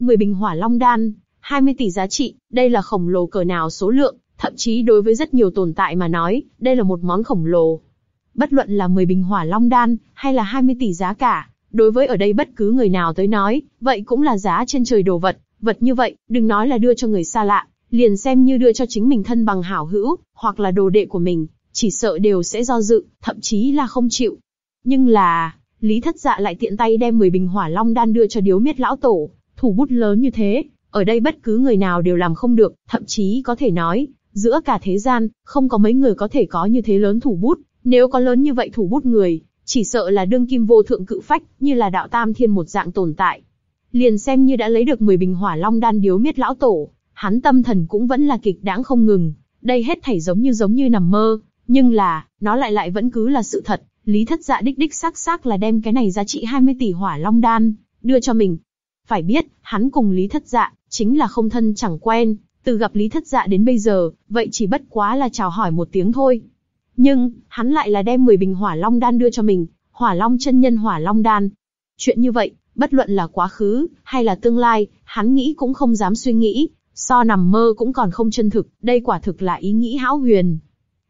10 bình hỏa long đan, 20 tỷ giá trị, đây là khổng lồ cỡ nào số lượng, thậm chí đối với rất nhiều tồn tại mà nói, đây là một món khổng lồ. Bất luận là 10 bình hỏa long đan, hay là 20 tỷ giá cả, đối với ở đây bất cứ người nào tới nói, vậy cũng là giá trên trời đồ vật, vật như vậy, đừng nói là đưa cho người xa lạ, liền xem như đưa cho chính mình thân bằng hảo hữu, hoặc là đồ đệ của mình, chỉ sợ đều sẽ do dự, thậm chí là không chịu. Nhưng là, Lý Thất Dạ lại tiện tay đem 10 bình hỏa long đan đưa cho điếu miết lão tổ, thủ bút lớn như thế, ở đây bất cứ người nào đều làm không được, thậm chí có thể nói, giữa cả thế gian, không có mấy người có thể có như thế lớn thủ bút, nếu có lớn như vậy thủ bút người, chỉ sợ là đương kim vô thượng cự phách, như là đạo tam thiên một dạng tồn tại. Liền xem như đã lấy được 10 bình hỏa long đan điếu miết lão tổ, hắn tâm thần cũng vẫn là kịch đãng không ngừng, đây hết thảy giống như giống như nằm mơ, nhưng là, nó lại lại vẫn cứ là sự thật, Lý Thất Dạ đích đích xác xác là đem cái này giá trị 20 tỷ hỏa long đan, đưa cho mình. Phải biết, hắn cùng Lý Thất Dạ, chính là không thân chẳng quen, từ gặp Lý Thất Dạ đến bây giờ, vậy chỉ bất quá là chào hỏi một tiếng thôi. Nhưng, hắn lại là đem 10 bình hỏa long đan đưa cho mình, hỏa long chân nhân hỏa long đan. Chuyện như vậy, bất luận là quá khứ, hay là tương lai, hắn nghĩ cũng không dám suy nghĩ, So nằm mơ cũng còn không chân thực, đây quả thực là ý nghĩ hão huyền.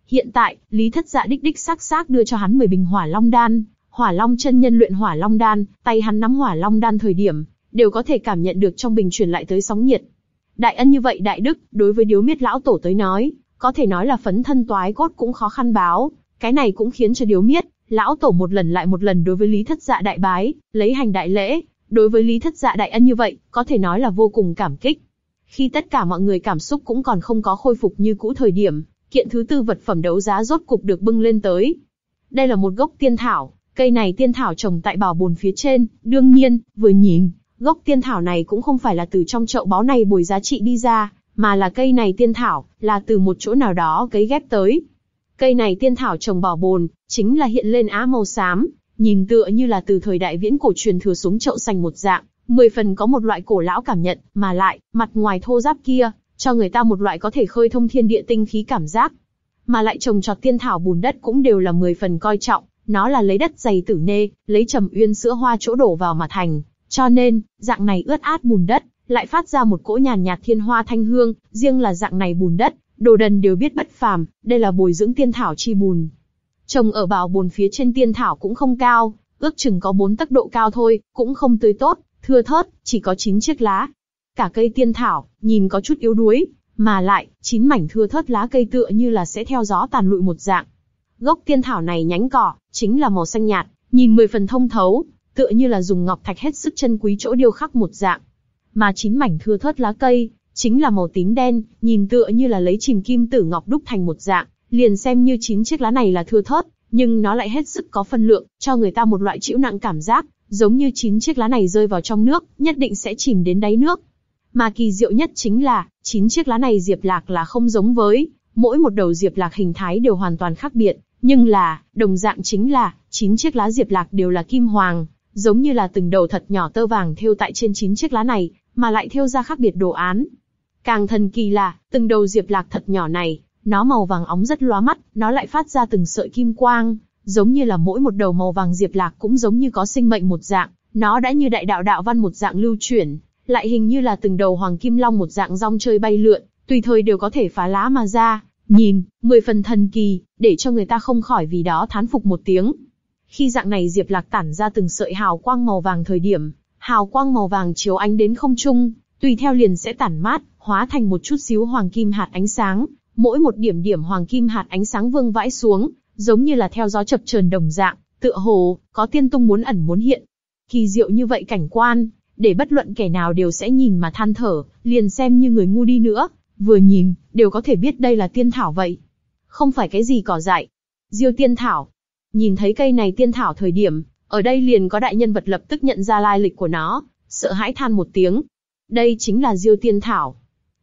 Hiện tại, Lý Thất Dạ đích đích xác xác đưa cho hắn 10 bình hỏa long đan, hỏa long chân nhân luyện hỏa long đan, tay hắn nắm hỏa long đan thời điểm, đều có thể cảm nhận được trong bình truyền lại tới sóng nhiệt. Đại ân như vậy đại đức, đối với điếu miết lão tổ tới nói, có thể nói là phấn thân toái cốt cũng khó khăn báo, cái này cũng khiến cho điếu miết, lão tổ một lần lại một lần đối với Lý Thất Dạ đại bái, lấy hành đại lễ, đối với Lý Thất Dạ đại ân như vậy, có thể nói là vô cùng cảm kích. Khi tất cả mọi người cảm xúc cũng còn không có khôi phục như cũ thời điểm, kiện thứ tư vật phẩm đấu giá rốt cục được bưng lên tới. Đây là một gốc tiên thảo, cây này tiên thảo trồng tại bảo bồn phía trên, đương nhiên, vừa nhìn, gốc tiên thảo này cũng không phải là từ trong chậu báu này bồi giá trị đi ra, mà là cây này tiên thảo, là từ một chỗ nào đó cấy ghép tới. Cây này tiên thảo trồng bảo bồn, chính là hiện lên á màu xám, nhìn tựa như là từ thời đại viễn cổ truyền thừa xuống chậu xanh một dạng, mười phần có một loại cổ lão cảm nhận, mà lại, mặt ngoài thô giáp kia, cho người ta một loại có thể khơi thông thiên địa tinh khí cảm giác. Mà lại trồng trọt tiên thảo bùn đất cũng đều là mười phần coi trọng, nó là lấy đất dày tử nê, lấy trầm uyên sữa hoa chỗ đổ vào mà thành, cho nên, dạng này ướt át bùn đất, lại phát ra một cỗ nhàn nhạt thiên hoa thanh hương, riêng là dạng này bùn đất, đồ đần đều biết bất phàm, đây là bồi dưỡng tiên thảo chi bùn. Trồng ở bào bồn phía trên tiên thảo cũng không cao, ước chừng có bốn tấc độ cao thôi, cũng không tươi tốt, thưa thớt, chỉ có 9 chiếc lá. Cả cây tiên thảo, nhìn có chút yếu đuối, mà lại, chín mảnh thưa thớt lá cây tựa như là sẽ theo gió tàn lụi một dạng. Gốc tiên thảo này nhánh cỏ, chính là màu xanh nhạt, nhìn mười phần thông thấu, tựa như là dùng ngọc thạch hết sức chân quý chỗ điêu khắc một dạng. Mà chín mảnh thưa thớt lá cây, chính là màu tím đen, nhìn tựa như là lấy chìm kim tử ngọc đúc thành một dạng, liền xem như chín chiếc lá này là thưa thớt, nhưng nó lại hết sức có phân lượng, cho người ta một loại chịu nặng cảm giác, giống như chín chiếc lá này rơi vào trong nước, nhất định sẽ chìm đến đáy nước. Mà kỳ diệu nhất chính là, chín chiếc lá này Diệp Lạc là không giống với, mỗi một đầu Diệp Lạc hình thái đều hoàn toàn khác biệt, nhưng là, đồng dạng chính là, chín chiếc lá Diệp Lạc đều là kim hoàng, giống như là từng đầu thật nhỏ tơ vàng thêu tại trên chín chiếc lá này, mà lại thêu ra khác biệt đồ án. Càng thần kỳ là, từng đầu Diệp Lạc thật nhỏ này, nó màu vàng óng rất lóa mắt, nó lại phát ra từng sợi kim quang, giống như là mỗi một đầu màu vàng diệp lạc cũng giống như có sinh mệnh một dạng, nó đã như đại đạo đạo văn một dạng lưu chuyển, lại hình như là từng đầu hoàng kim long một dạng rong chơi bay lượn, tùy thời đều có thể phá lá mà ra, nhìn, mười phần thần kỳ, để cho người ta không khỏi vì đó thán phục một tiếng. Khi dạng này diệp lạc tản ra từng sợi hào quang màu vàng thời điểm, hào quang màu vàng chiếu ánh đến không trung, tùy theo liền sẽ tản mát, hóa thành một chút xíu hoàng kim hạt ánh sáng, mỗi một điểm điểm hoàng kim hạt ánh sáng vương vãi xuống, giống như là theo gió chập chờn đồng dạng, tựa hồ có tiên tung muốn ẩn muốn hiện. Kỳ diệu như vậy cảnh quan, để bất luận kẻ nào đều sẽ nhìn mà than thở, liền xem như người ngu đi nữa, vừa nhìn đều có thể biết đây là tiên thảo vậy, không phải cái gì cỏ dại. Diêu tiên thảo, nhìn thấy cây này tiên thảo thời điểm, ở đây liền có đại nhân vật lập tức nhận ra lai lịch của nó, sợ hãi than một tiếng. Đây chính là diêu tiên thảo.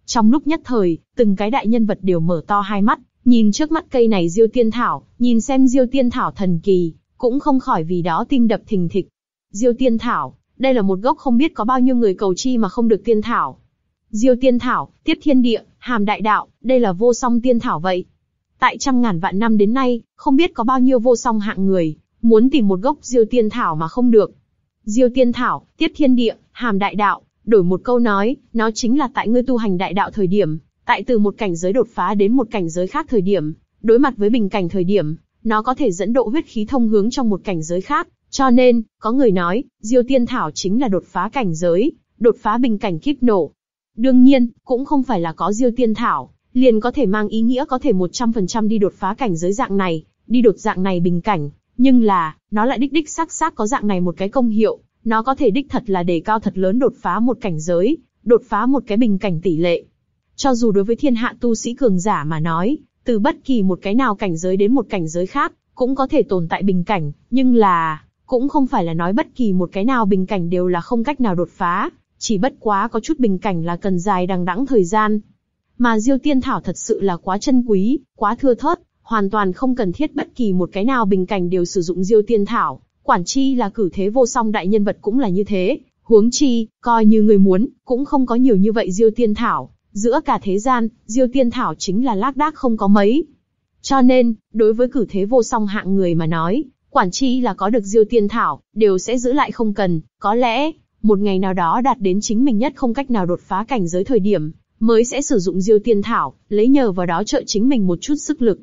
Trong lúc nhất thời, từng cái đại nhân vật đều mở to hai mắt, Nhìn trước mắt cây này diêu tiên thảo, nhìn xem diêu tiên thảo thần kỳ, cũng không khỏi vì đó tim đập thình thịch. Diêu tiên thảo, đây là một gốc không biết có bao nhiêu người cầu chi mà không được tiên thảo. Diêu tiên thảo, tiếp thiên địa, hàm đại đạo, đây là vô song tiên thảo vậy. Tại trăm ngàn vạn năm đến nay, không biết có bao nhiêu vô song hạng người, muốn tìm một gốc diêu tiên thảo mà không được. Diêu tiên thảo, tiếp thiên địa, hàm đại đạo, đổi một câu nói, nó chính là tại ngươi tu hành đại đạo thời điểm, Tại từ một cảnh giới đột phá đến một cảnh giới khác thời điểm, đối mặt với bình cảnh thời điểm, nó có thể dẫn độ huyết khí thông hướng trong một cảnh giới khác, cho nên, có người nói, Diêu Tiên Thảo chính là đột phá cảnh giới, đột phá bình cảnh kíp nổ. Đương nhiên, cũng không phải là có Diêu Tiên Thảo, liền có thể mang ý nghĩa có thể 100% đi đột phá cảnh giới dạng này, đi đột dạng này bình cảnh, nhưng là, nó lại đích đích xác xác có dạng này một cái công hiệu, nó có thể đích thật là đề cao thật lớn đột phá một cảnh giới, đột phá một cái bình cảnh tỷ lệ. Cho dù đối với thiên hạ tu sĩ cường giả mà nói, từ bất kỳ một cái nào cảnh giới đến một cảnh giới khác, cũng có thể tồn tại bình cảnh, nhưng là cũng không phải là nói bất kỳ một cái nào bình cảnh đều là không cách nào đột phá, chỉ bất quá có chút bình cảnh là cần dài đằng đẵng thời gian. Mà Diêu Tiên Thảo thật sự là quá chân quý, quá thưa thớt, hoàn toàn không cần thiết bất kỳ một cái nào bình cảnh đều sử dụng Diêu Tiên Thảo. Quản chi là cử thế vô song đại nhân vật cũng là như thế, huống chi, coi như người muốn, cũng không có nhiều như vậy Diêu Tiên Thảo, Giữa cả thế gian, Diêu Tiên Thảo chính là lác đác không có mấy. Cho nên, đối với cử thế vô song hạng người mà nói, quản chi là có được Diêu Tiên Thảo, đều sẽ giữ lại không cần, có lẽ, một ngày nào đó đạt đến chính mình nhất không cách nào đột phá cảnh giới thời điểm, mới sẽ sử dụng Diêu Tiên Thảo, lấy nhờ vào đó trợ chính mình một chút sức lực.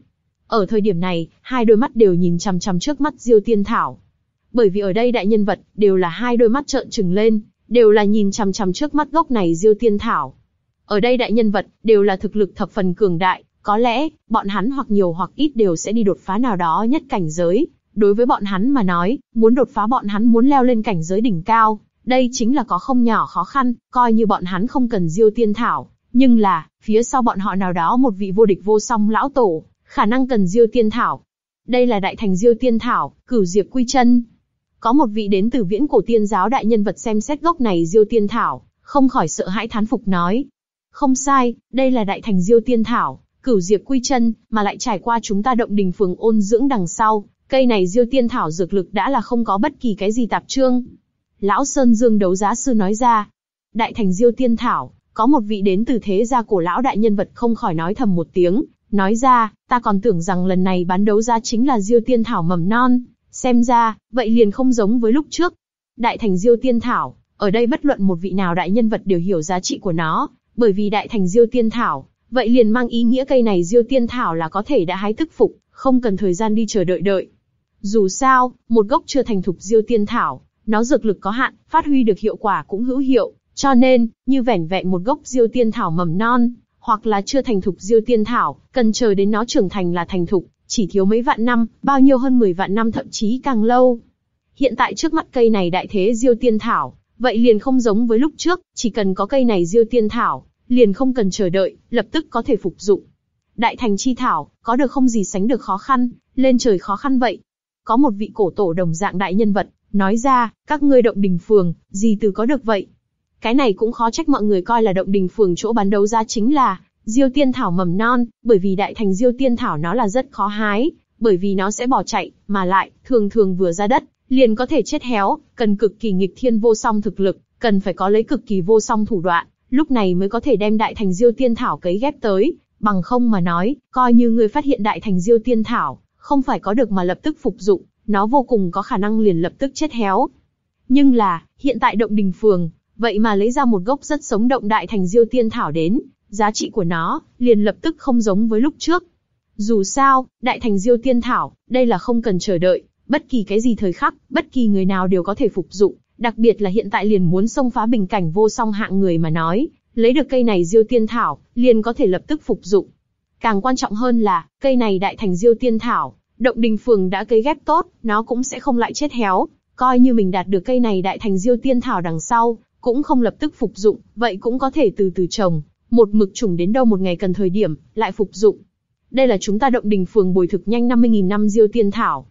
Ở thời điểm này, hai đôi mắt đều nhìn chằm chằm trước mắt Diêu Tiên Thảo. Bởi vì ở đây đại nhân vật, đều là hai đôi mắt trợn trừng lên, đều là nhìn chằm chằm trước mắt gốc này Diêu Tiên Thảo. Ở đây đại nhân vật đều là thực lực thập phần cường đại, có lẽ bọn hắn hoặc nhiều hoặc ít đều sẽ đi đột phá nào đó nhất cảnh giới. Đối với bọn hắn mà nói, muốn đột phá bọn hắn muốn leo lên cảnh giới đỉnh cao, đây chính là có không nhỏ khó khăn. Coi như bọn hắn không cần diêu tiên thảo, nhưng là phía sau bọn họ nào đó một vị vô địch vô song lão tổ, khả năng cần diêu tiên thảo. Đây là đại thành diêu tiên thảo, cửu diệp quy chân. Có một vị đến từ viễn cổ tiên giáo đại nhân vật xem xét gốc này diêu tiên thảo, không khỏi sợ hãi thán phục nói, không sai, đây là đại thành diêu tiên thảo, cửu diệp quy chân, mà lại trải qua chúng ta động đình phường ôn dưỡng đằng sau, cây này diêu tiên thảo dược lực đã là không có bất kỳ cái gì tạp trương. Lão Sơn Dương đấu giá sư nói ra, đại thành diêu tiên thảo, có một vị đến từ thế gia cổ lão đại nhân vật không khỏi nói thầm một tiếng, nói ra, ta còn tưởng rằng lần này bán đấu giá chính là diêu tiên thảo mầm non, xem ra, vậy liền không giống với lúc trước. Đại thành diêu tiên thảo, ở đây bất luận một vị nào đại nhân vật đều hiểu giá trị của nó, bởi vì đại thành diêu tiên thảo, vậy liền mang ý nghĩa cây này diêu tiên thảo là có thể đã hái thức phục, không cần thời gian đi chờ đợi đợi. Dù sao, một gốc chưa thành thục diêu tiên thảo, nó dược lực có hạn, phát huy được hiệu quả cũng hữu hiệu, cho nên, như vẻn vẹn một gốc diêu tiên thảo mầm non, hoặc là chưa thành thục diêu tiên thảo, cần chờ đến nó trưởng thành là thành thục, chỉ thiếu mấy vạn năm, bao nhiêu hơn 10 vạn năm thậm chí càng lâu. Hiện tại trước mắt cây này đại thế diêu tiên thảo, Vậy liền không giống với lúc trước, chỉ cần có cây này diêu tiên thảo, liền không cần chờ đợi, lập tức có thể phục dụng. Đại thành chi thảo, có được không gì sánh được khó khăn, lên trời khó khăn vậy. Có một vị cổ tổ đồng dạng đại nhân vật, nói ra, các ngươi động đình phường, gì từ có được vậy? Cái này cũng khó trách mọi người coi là động đình phường chỗ bán đấu giá chính là, diêu tiên thảo mầm non, bởi vì đại thành diêu tiên thảo nó là rất khó hái, bởi vì nó sẽ bỏ chạy, mà lại, thường thường vừa ra đất, liền có thể chết héo, cần cực kỳ nghịch thiên vô song thực lực, cần phải có lấy cực kỳ vô song thủ đoạn, lúc này mới có thể đem đại thành diêu tiên thảo cấy ghép tới, bằng không mà nói, coi như người phát hiện đại thành diêu tiên thảo, không phải có được mà lập tức phục dụng, nó vô cùng có khả năng liền lập tức chết héo. Nhưng là, hiện tại động đình phường, vậy mà lấy ra một gốc rất sống động đại thành diêu tiên thảo đến, giá trị của nó, liền lập tức không giống với lúc trước. Dù sao, đại thành diêu tiên thảo, đây là không cần chờ đợi, bất kỳ cái gì thời khắc, bất kỳ người nào đều có thể phục dụng, đặc biệt là hiện tại liền muốn xông phá bình cảnh vô song hạng người mà nói, lấy được cây này diêu tiên thảo, liền có thể lập tức phục dụng. Càng quan trọng hơn là, cây này đại thành diêu tiên thảo, động đình phường đã cấy ghép tốt, nó cũng sẽ không lại chết héo, coi như mình đạt được cây này đại thành diêu tiên thảo đằng sau, cũng không lập tức phục dụng, vậy cũng có thể từ từ trồng, một mực trùng đến đâu một ngày cần thời điểm, lại phục dụng. Đây là chúng ta động đình phường bồi thực nhanh 50.000 năm diêu tiên thảo,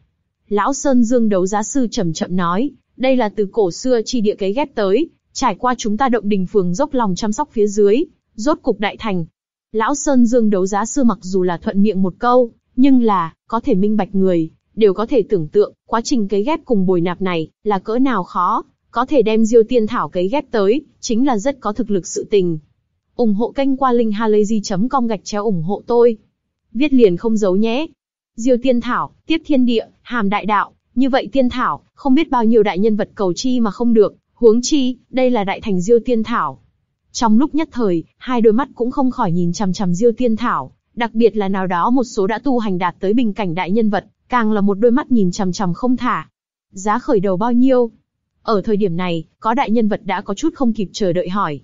lão sơn dương đấu giá sư chậm chậm nói, đây là từ cổ xưa chi địa cấy ghép tới, trải qua chúng ta động đình phường dốc lòng chăm sóc phía dưới, rốt cục đại thành. Lão sơn dương đấu giá sư mặc dù là thuận miệng một câu, nhưng là có thể minh bạch người, đều có thể tưởng tượng quá trình cấy ghép cùng bồi nạp này là cỡ nào khó, có thể đem diêu tiên thảo cấy ghép tới, chính là rất có thực lực sự tình. ủng hộ kênh qua linh linkhalazy.com gạch chéo ủng hộ tôi. Viết liền không giấu nhé Diêu tiên thảo, tiếp thiên địa, hàm đại đạo, như vậy tiên thảo, không biết bao nhiêu đại nhân vật cầu chi mà không được, huống chi, đây là đại thành diêu tiên thảo. Trong lúc nhất thời, hai đôi mắt cũng không khỏi nhìn chằm chằm diêu tiên thảo, đặc biệt là nào đó một số đã tu hành đạt tới bình cảnh đại nhân vật, càng là một đôi mắt nhìn chằm chằm không thả. Giá khởi đầu bao nhiêu? Ở thời điểm này, có đại nhân vật đã có chút không kịp chờ đợi hỏi.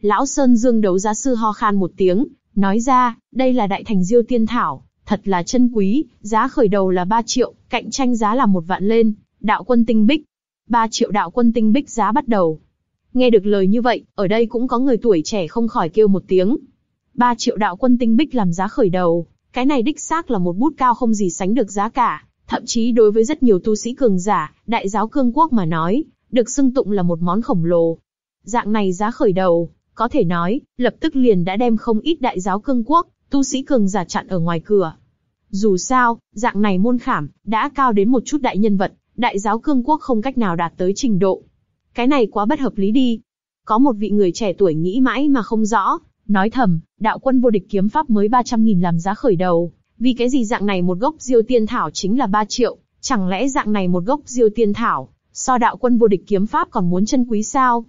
Lão Sơn Dương đấu giá sư ho khan một tiếng, nói ra, đây là đại thành diêu tiên thảo, thật là chân quý, giá khởi đầu là 3 triệu, cạnh tranh giá là một vạn lên, đạo quân tinh bích. 3 triệu đạo quân tinh bích giá bắt đầu. Nghe được lời như vậy, ở đây cũng có người tuổi trẻ không khỏi kêu một tiếng. 3 triệu đạo quân tinh bích làm giá khởi đầu, cái này đích xác là một bút cao không gì sánh được giá cả, thậm chí đối với rất nhiều tu sĩ cường giả, đại giáo cương quốc mà nói, được xưng tụng là một món khổng lồ. Dạng này giá khởi đầu, có thể nói, lập tức liền đã đem không ít đại giáo cương quốc, tu sĩ cường giả chặn ở ngoài cửa, dù sao, dạng này môn khảm, đã cao đến một chút đại nhân vật, đại giáo cương quốc không cách nào đạt tới trình độ. Cái này quá bất hợp lý đi. Có một vị người trẻ tuổi nghĩ mãi mà không rõ, nói thầm, đạo quân vô địch kiếm pháp mới 300.000 làm giá khởi đầu, vì cái gì dạng này một gốc diêu tiên thảo chính là 3 triệu, chẳng lẽ dạng này một gốc diêu tiên thảo, so đạo quân vô địch kiếm pháp còn muốn chân quý sao?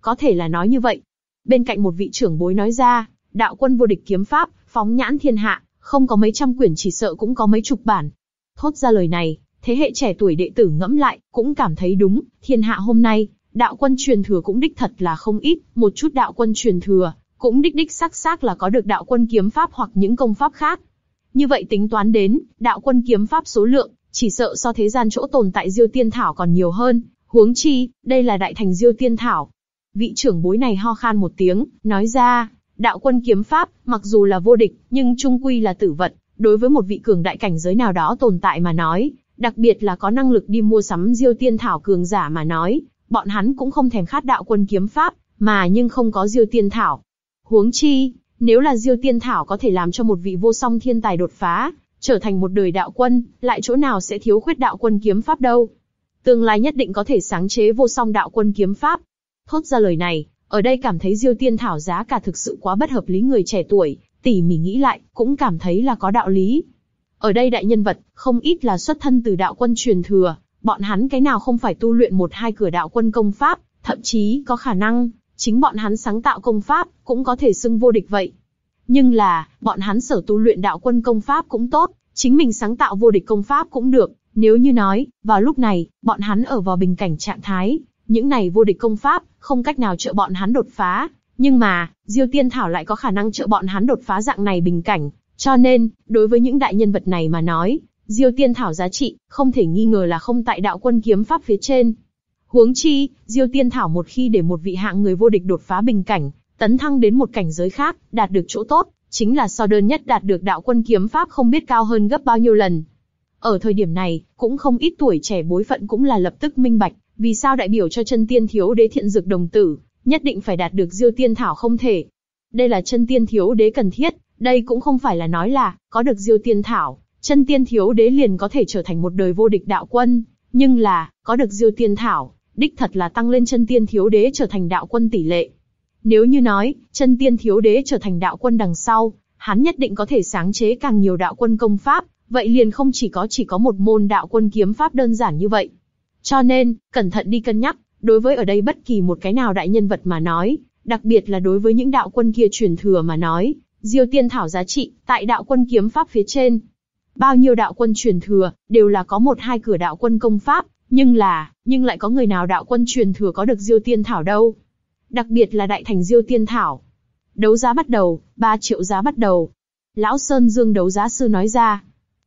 Có thể là nói như vậy. Bên cạnh một vị trưởng bối nói ra, đạo quân vô địch kiếm pháp, phóng nhãn thiên hạ, không có mấy trăm quyển chỉ sợ cũng có mấy chục bản. Thốt ra lời này, thế hệ trẻ tuổi đệ tử ngẫm lại, cũng cảm thấy đúng, thiên hạ hôm nay, đạo quân truyền thừa cũng đích thật là không ít, một chút đạo quân truyền thừa, cũng đích đích xác xác là có được đạo quân kiếm pháp hoặc những công pháp khác. Như vậy tính toán đến, đạo quân kiếm pháp số lượng, chỉ sợ so thế gian chỗ tồn tại diêu tiên thảo còn nhiều hơn, huống chi, đây là đại thành diêu tiên thảo. Vị trưởng bối này ho khan một tiếng, nói ra, Đạo quân kiếm pháp, mặc dù là vô địch, nhưng trung quy là tử vật đối với một vị cường đại cảnh giới nào đó tồn tại mà nói, đặc biệt là có năng lực đi mua sắm diêu tiên thảo cường giả mà nói, bọn hắn cũng không thèm khát đạo quân kiếm pháp, mà nhưng không có diêu tiên thảo. Huống chi, nếu là diêu tiên thảo có thể làm cho một vị vô song thiên tài đột phá, trở thành một đời đạo quân, lại chỗ nào sẽ thiếu khuyết đạo quân kiếm pháp đâu? Tương lai nhất định có thể sáng chế vô song đạo quân kiếm pháp. Thốt ra lời này, ở đây cảm thấy Diêu Tiên Thảo giá cả thực sự quá bất hợp lý người trẻ tuổi, tỉ mỉ nghĩ lại, cũng cảm thấy là có đạo lý. Ở đây đại nhân vật, không ít là xuất thân từ đạo quân truyền thừa, bọn hắn cái nào không phải tu luyện một hai cửa đạo quân công pháp, thậm chí có khả năng, chính bọn hắn sáng tạo công pháp, cũng có thể xưng vô địch vậy. Nhưng là, bọn hắn sở tu luyện đạo quân công pháp cũng tốt, chính mình sáng tạo vô địch công pháp cũng được, nếu như nói, vào lúc này, bọn hắn ở vào bình cảnh trạng thái, những này vô địch công pháp không cách nào trợ bọn hắn đột phá, nhưng mà diêu tiên thảo lại có khả năng trợ bọn hắn đột phá dạng này bình cảnh, cho nên đối với những đại nhân vật này mà nói, diêu tiên thảo giá trị không thể nghi ngờ là không tại đạo quân kiếm pháp phía trên. Huống chi diêu tiên thảo một khi để một vị hạng người vô địch đột phá bình cảnh, tấn thăng đến một cảnh giới khác, đạt được chỗ tốt chính là so đơn nhất đạt được đạo quân kiếm pháp không biết cao hơn gấp bao nhiêu lần. Ở thời điểm này, cũng không ít tuổi trẻ bối phận cũng là lập tức minh bạch, vì sao đại biểu cho chân tiên thiếu đế thiện dược đồng tử, nhất định phải đạt được diêu tiên thảo không thể. Đây là chân tiên thiếu đế cần thiết, đây cũng không phải là nói là, có được diêu tiên thảo, chân tiên thiếu đế liền có thể trở thành một đời vô địch đạo quân, nhưng là, có được diêu tiên thảo, đích thật là tăng lên chân tiên thiếu đế trở thành đạo quân tỷ lệ. Nếu như nói, chân tiên thiếu đế trở thành đạo quân đằng sau, hắn nhất định có thể sáng chế càng nhiều đạo quân công pháp, vậy liền không chỉ có chỉ có một môn đạo quân kiếm pháp đơn giản như vậy. Cho nên, cẩn thận đi cân nhắc, đối với ở đây bất kỳ một cái nào đại nhân vật mà nói, đặc biệt là đối với những đạo quân kia truyền thừa mà nói, diêu tiên thảo giá trị, tại đạo quân kiếm pháp phía trên. Bao nhiêu đạo quân truyền thừa, đều là có một hai cửa đạo quân công pháp, nhưng là, nhưng lại có người nào đạo quân truyền thừa có được diêu tiên thảo đâu. Đặc biệt là đại thành diêu tiên thảo. Đấu giá bắt đầu, 3 triệu giá bắt đầu. Lão Sơn Dương đấu giá sư nói ra.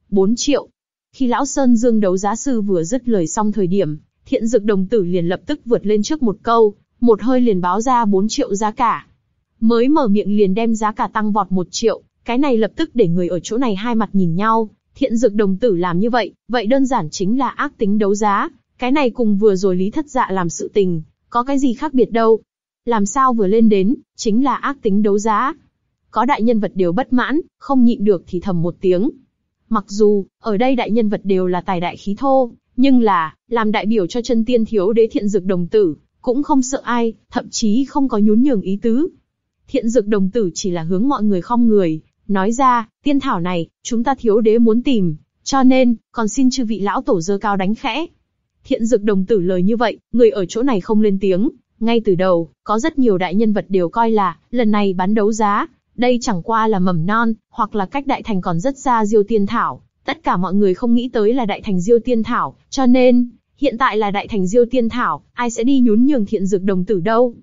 4 triệu, khi lão Sơn Dương đấu giá sư vừa dứt lời xong thời điểm, thiện dực đồng tử liền lập tức vượt lên trước một câu, một hơi liền báo ra 4 triệu giá cả. Mới mở miệng liền đem giá cả tăng vọt một triệu, cái này lập tức để người ở chỗ này hai mặt nhìn nhau, thiện dực đồng tử làm như vậy, vậy đơn giản chính là ác tính đấu giá, cái này cùng vừa rồi lý thất dạ làm sự tình, có cái gì khác biệt đâu. Làm sao vừa lên đến, chính là ác tính đấu giá. Có đại nhân vật đều bất mãn, không nhịn được thì thầm một tiếng, Mặc dù, ở đây đại nhân vật đều là tài đại khí thô, nhưng là, làm đại biểu cho chân tiên thiếu đế thiện dược đồng tử, cũng không sợ ai, thậm chí không có nhún nhường ý tứ. Thiện dược đồng tử chỉ là hướng mọi người không người, nói ra, tiên thảo này, chúng ta thiếu đế muốn tìm, cho nên, còn xin chư vị lão tổ dơ cao đánh khẽ. Thiện dược đồng tử lời như vậy, người ở chỗ này không lên tiếng, ngay từ đầu, có rất nhiều đại nhân vật đều coi là, lần này bán đấu giá, đây chẳng qua là mầm non, hoặc là cách đại thành còn rất xa diêu tiên thảo. Tất cả mọi người không nghĩ tới là đại thành diêu tiên thảo, cho nên, hiện tại là đại thành diêu tiên thảo, ai sẽ đi nhún nhường thiện dược đồng tử đâu.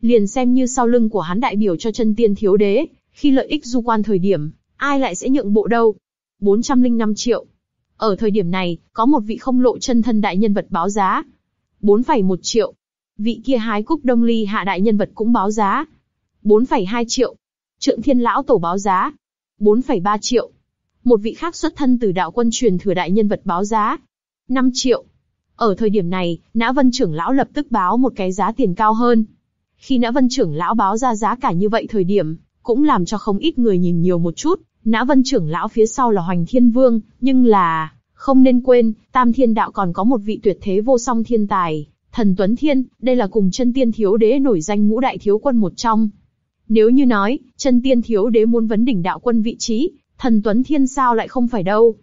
Liền xem như sau lưng của hắn đại biểu cho chân tiên thiếu đế, khi lợi ích du quan thời điểm, ai lại sẽ nhượng bộ đâu. 405 triệu. Ở thời điểm này, có một vị không lộ chân thân đại nhân vật báo giá. 4,1 triệu. Vị kia hái cúc đông ly hạ đại nhân vật cũng báo giá. 4,2 triệu. Trượng Thiên lão tổ báo giá 4,3 triệu. Một vị khác xuất thân từ đạo quân truyền thừa đại nhân vật báo giá 5 triệu. Ở thời điểm này, Nã Vân trưởng lão lập tức báo một cái giá tiền cao hơn. Khi Nã Vân trưởng lão báo ra giá cả như vậy thời điểm, cũng làm cho không ít người nhìn nhiều một chút. Nã Vân trưởng lão phía sau là Hoành Thiên Vương, nhưng là không nên quên, Tam Thiên Đạo còn có một vị tuyệt thế vô song thiên tài, Thần Tuấn Thiên, đây là cùng chân tiên thiếu đế nổi danh ngũ đại thiếu quân một trong, nếu như nói, chân tiên thiếu đế muốn vấn đỉnh đạo quân vị trí, thần Tuấn Thiên sao lại không phải đâu.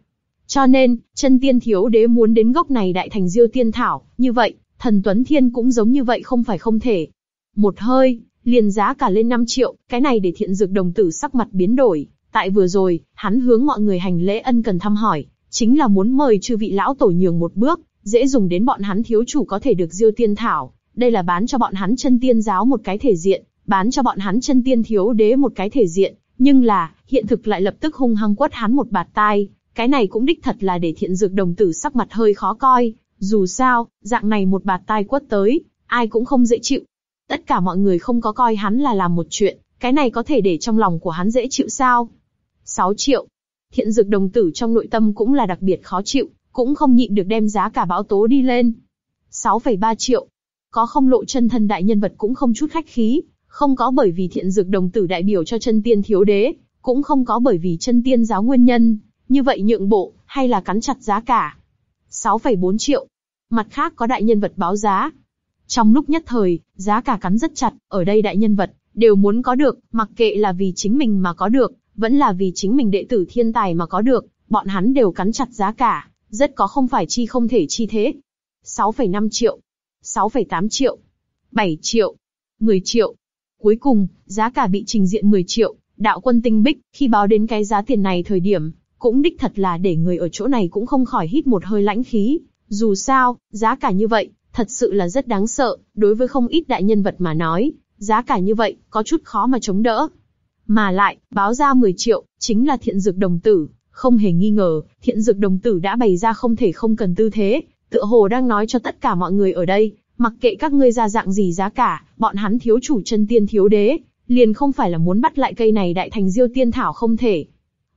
Cho nên, chân tiên thiếu đế muốn đến gốc này đại thành diêu tiên thảo, như vậy, thần Tuấn Thiên cũng giống như vậy không phải không thể. Một hơi, liền giá cả lên 5 triệu, cái này để thiện dược đồng tử sắc mặt biến đổi. Tại vừa rồi, hắn hướng mọi người hành lễ ân cần thăm hỏi, chính là muốn mời chư vị lão tổ nhường một bước, dễ dùng đến bọn hắn thiếu chủ có thể được diêu tiên thảo. Đây là bán cho bọn hắn chân tiên giáo một cái thể diện, bán cho bọn hắn chân tiên thiếu đế một cái thể diện, nhưng là, hiện thực lại lập tức hung hăng quất hắn một bạt tai, cái này cũng đích thật là để thiện dược đồng tử sắc mặt hơi khó coi, dù sao, dạng này một bạt tai quất tới, ai cũng không dễ chịu. Tất cả mọi người không có coi hắn là làm một chuyện, cái này có thể để trong lòng của hắn dễ chịu sao? 6 triệu. Thiện dược đồng tử trong nội tâm cũng là đặc biệt khó chịu, cũng không nhịn được đem giá cả bão tố đi lên. 6,3 triệu. Có không lộ chân thân đại nhân vật cũng không chút khách khí, không có bởi vì thiện dược đồng tử đại biểu cho chân tiên thiếu đế, cũng không có bởi vì chân tiên giáo nguyên nhân, như vậy nhượng bộ, hay là cắn chặt giá cả. 6,4 triệu. Mặt khác có đại nhân vật báo giá. Trong lúc nhất thời, giá cả cắn rất chặt, ở đây đại nhân vật, đều muốn có được, mặc kệ là vì chính mình mà có được, vẫn là vì chính mình đệ tử thiên tài mà có được, bọn hắn đều cắn chặt giá cả, rất có không phải chi không thể chi thế. 6,5 triệu, 6,8 triệu, 7 triệu, 10 triệu, Cuối cùng, giá cả bị trình diện 10 triệu, đạo quân tinh bích, khi báo đến cái giá tiền này thời điểm, cũng đích thật là để người ở chỗ này cũng không khỏi hít một hơi lãnh khí. Dù sao, giá cả như vậy, thật sự là rất đáng sợ, đối với không ít đại nhân vật mà nói, giá cả như vậy, có chút khó mà chống đỡ. Mà lại, báo ra 10 triệu, chính là thiện dược đồng tử, không hề nghi ngờ, thiện dược đồng tử đã bày ra không thể không cần tư thế, tựa hồ đang nói cho tất cả mọi người ở đây, Mặc kệ các ngươi ra dạng gì giá cả, bọn hắn thiếu chủ chân tiên thiếu đế, liền không phải là muốn bắt lại cây này đại thành diêu tiên thảo không thể.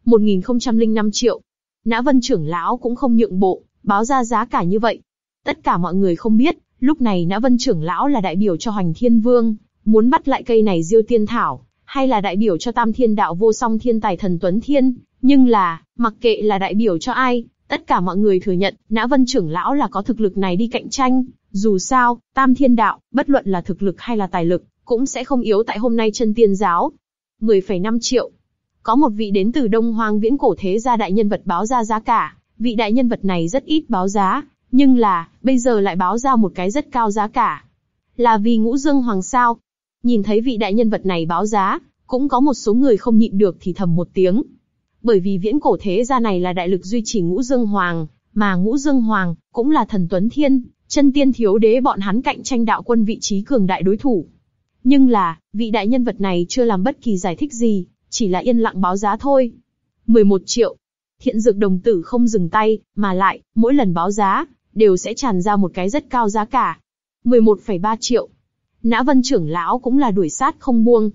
1005 triệu. Nã Vân trưởng lão cũng không nhượng bộ, báo ra giá cả như vậy. Tất cả mọi người không biết, lúc này Nã Vân trưởng lão là đại biểu cho Hoành Thiên Vương, muốn bắt lại cây này diêu tiên thảo, hay là đại biểu cho Tam Thiên Đạo vô song thiên tài thần Tuấn Thiên, nhưng là, mặc kệ là đại biểu cho ai, tất cả mọi người thừa nhận, Nã Vân trưởng lão là có thực lực này đi cạnh tranh, dù sao, tam thiên đạo, bất luận là thực lực hay là tài lực, cũng sẽ không yếu tại hôm nay chân tiên giáo. 10,5 triệu. Có một vị đến từ Đông Hoang viễn cổ thế gia đại nhân vật báo ra giá cả, vị đại nhân vật này rất ít báo giá, nhưng là, bây giờ lại báo ra một cái rất cao giá cả. Là vì ngũ dương hoàng sao. Nhìn thấy vị đại nhân vật này báo giá, cũng có một số người không nhịn được thì thầm một tiếng. Bởi vì viễn cổ thế gia này là đại lực duy trì ngũ dương hoàng, mà ngũ dương hoàng cũng là thần tuấn thiên, chân tiên thiếu đế bọn hắn cạnh tranh đạo quân vị trí cường đại đối thủ. Nhưng là, vị đại nhân vật này chưa làm bất kỳ giải thích gì, chỉ là yên lặng báo giá thôi. 11 triệu. Thiện dược đồng tử không dừng tay, mà lại, mỗi lần báo giá, đều sẽ tràn ra một cái rất cao giá cả. 11,3 triệu. Nã vân trưởng lão cũng là đuổi sát không buông.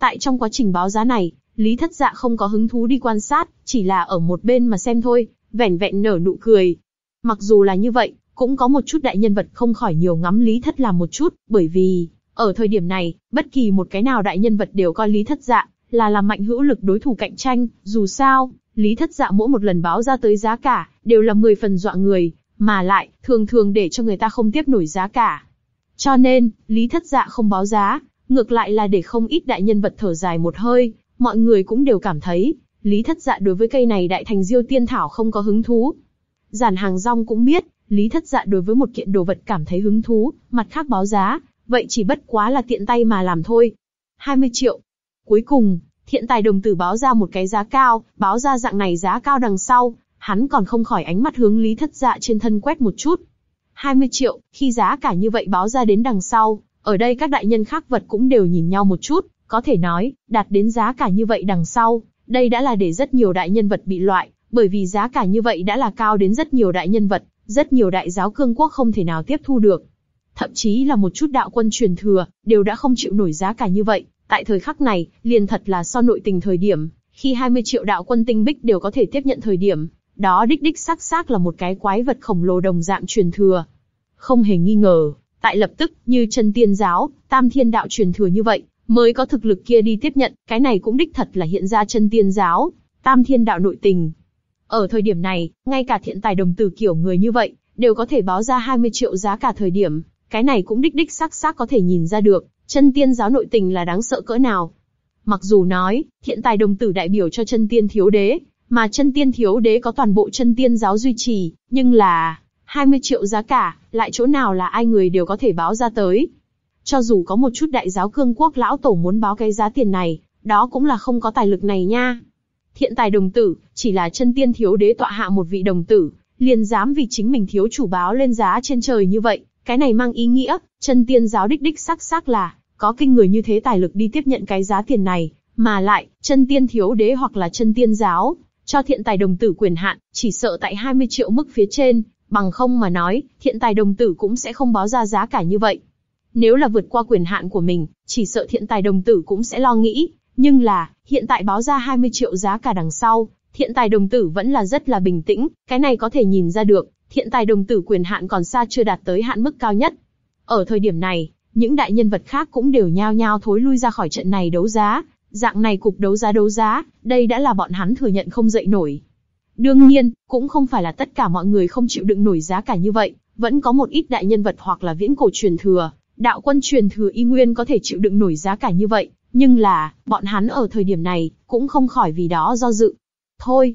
Tại trong quá trình báo giá này, Lý Thất Dạ không có hứng thú đi quan sát, chỉ là ở một bên mà xem thôi, vẻn vẹn nở nụ cười. Mặc dù là như vậy, cũng có một chút đại nhân vật không khỏi nhiều ngắm Lý Thất làm một chút, bởi vì ở thời điểm này, bất kỳ một cái nào đại nhân vật đều coi Lý Thất Dạ là làm mạnh hữu lực đối thủ cạnh tranh. Dù sao, Lý Thất Dạ mỗi một lần báo ra tới giá cả đều là 10 phần dọa người, mà lại thường thường để cho người ta không tiếp nổi giá cả. Cho nên Lý Thất Dạ không báo giá, ngược lại là để không ít đại nhân vật thở dài một hơi. Mọi người cũng đều cảm thấy Lý Thất Dạ đối với cây này đại thành diêu tiên thảo không có hứng thú. Giản hàng rong cũng biết Lý Thất Dạ đối với một kiện đồ vật cảm thấy hứng thú, mặt khác báo giá, vậy chỉ bất quá là tiện tay mà làm thôi. 20 triệu. Cuối cùng, thiện tài đồng tử báo ra một cái giá cao, báo ra dạng này giá cao đằng sau, hắn còn không khỏi ánh mắt hướng Lý Thất Dạ trên thân quét một chút. 20 triệu, khi giá cả như vậy báo ra đến đằng sau, ở đây các đại nhân khác vật cũng đều nhìn nhau một chút, có thể nói, đạt đến giá cả như vậy đằng sau, đây đã là để rất nhiều đại nhân vật bị loại, bởi vì giá cả như vậy đã là cao đến rất nhiều đại nhân vật, rất nhiều đại giáo cương quốc không thể nào tiếp thu được. Thậm chí là một chút đạo quân truyền thừa, đều đã không chịu nổi giá cả như vậy. Tại thời khắc này, liền thật là so nội tình thời điểm, khi 20 triệu đạo quân tinh bích đều có thể tiếp nhận thời điểm, đó đích đích sắc sắc là một cái quái vật khổng lồ đồng dạng truyền thừa. Không hề nghi ngờ, tại lập tức, như chân tiên giáo, tam thiên đạo truyền thừa như vậy, mới có thực lực kia đi tiếp nhận, cái này cũng đích thật là hiện ra chân tiên giáo, tam thiên đạo nội tình, ở thời điểm này, ngay cả thiện tài đồng tử kiểu người như vậy, đều có thể báo ra 20 triệu giá cả thời điểm, cái này cũng đích đích xác xác có thể nhìn ra được, chân tiên giáo nội tình là đáng sợ cỡ nào. Mặc dù nói, thiện tài đồng tử đại biểu cho chân tiên thiếu đế, mà chân tiên thiếu đế có toàn bộ chân tiên giáo duy trì, nhưng là 20 triệu giá cả, lại chỗ nào là ai người đều có thể báo ra tới. Cho dù có một chút đại giáo cương quốc lão tổ muốn báo cái giá tiền này, đó cũng là không có tài lực này nha. Thiện tài đồng tử, chỉ là chân tiên thiếu đế tọa hạ một vị đồng tử, liền dám vì chính mình thiếu chủ báo lên giá trên trời như vậy, cái này mang ý nghĩa, chân tiên giáo đích đích sắc sắc là, có kinh người như thế tài lực đi tiếp nhận cái giá tiền này, mà lại, chân tiên thiếu đế hoặc là chân tiên giáo, cho thiện tài đồng tử quyền hạn, chỉ sợ tại 20 triệu mức phía trên, bằng không mà nói, thiện tài đồng tử cũng sẽ không báo ra giá cả như vậy. Nếu là vượt qua quyền hạn của mình, chỉ sợ thiện tài đồng tử cũng sẽ lo nghĩ, nhưng là, hiện tại báo ra 20 triệu giá cả đằng sau, thiện tài đồng tử vẫn là rất là bình tĩnh, cái này có thể nhìn ra được, thiện tài đồng tử quyền hạn còn xa chưa đạt tới hạn mức cao nhất. Ở thời điểm này, những đại nhân vật khác cũng đều nhao nhao thối lui ra khỏi trận này đấu giá, dạng này cục đấu giá đấu giá, đây đã là bọn hắn thừa nhận không dậy nổi. Đương nhiên, cũng không phải là tất cả mọi người không chịu đựng nổi giá cả như vậy, vẫn có một ít đại nhân vật hoặc là viễn cổ truyền thừa, đạo quân truyền thừa y nguyên có thể chịu đựng nổi giá cả như vậy, nhưng là, bọn hắn ở thời điểm này, cũng không khỏi vì đó do dự. Thôi,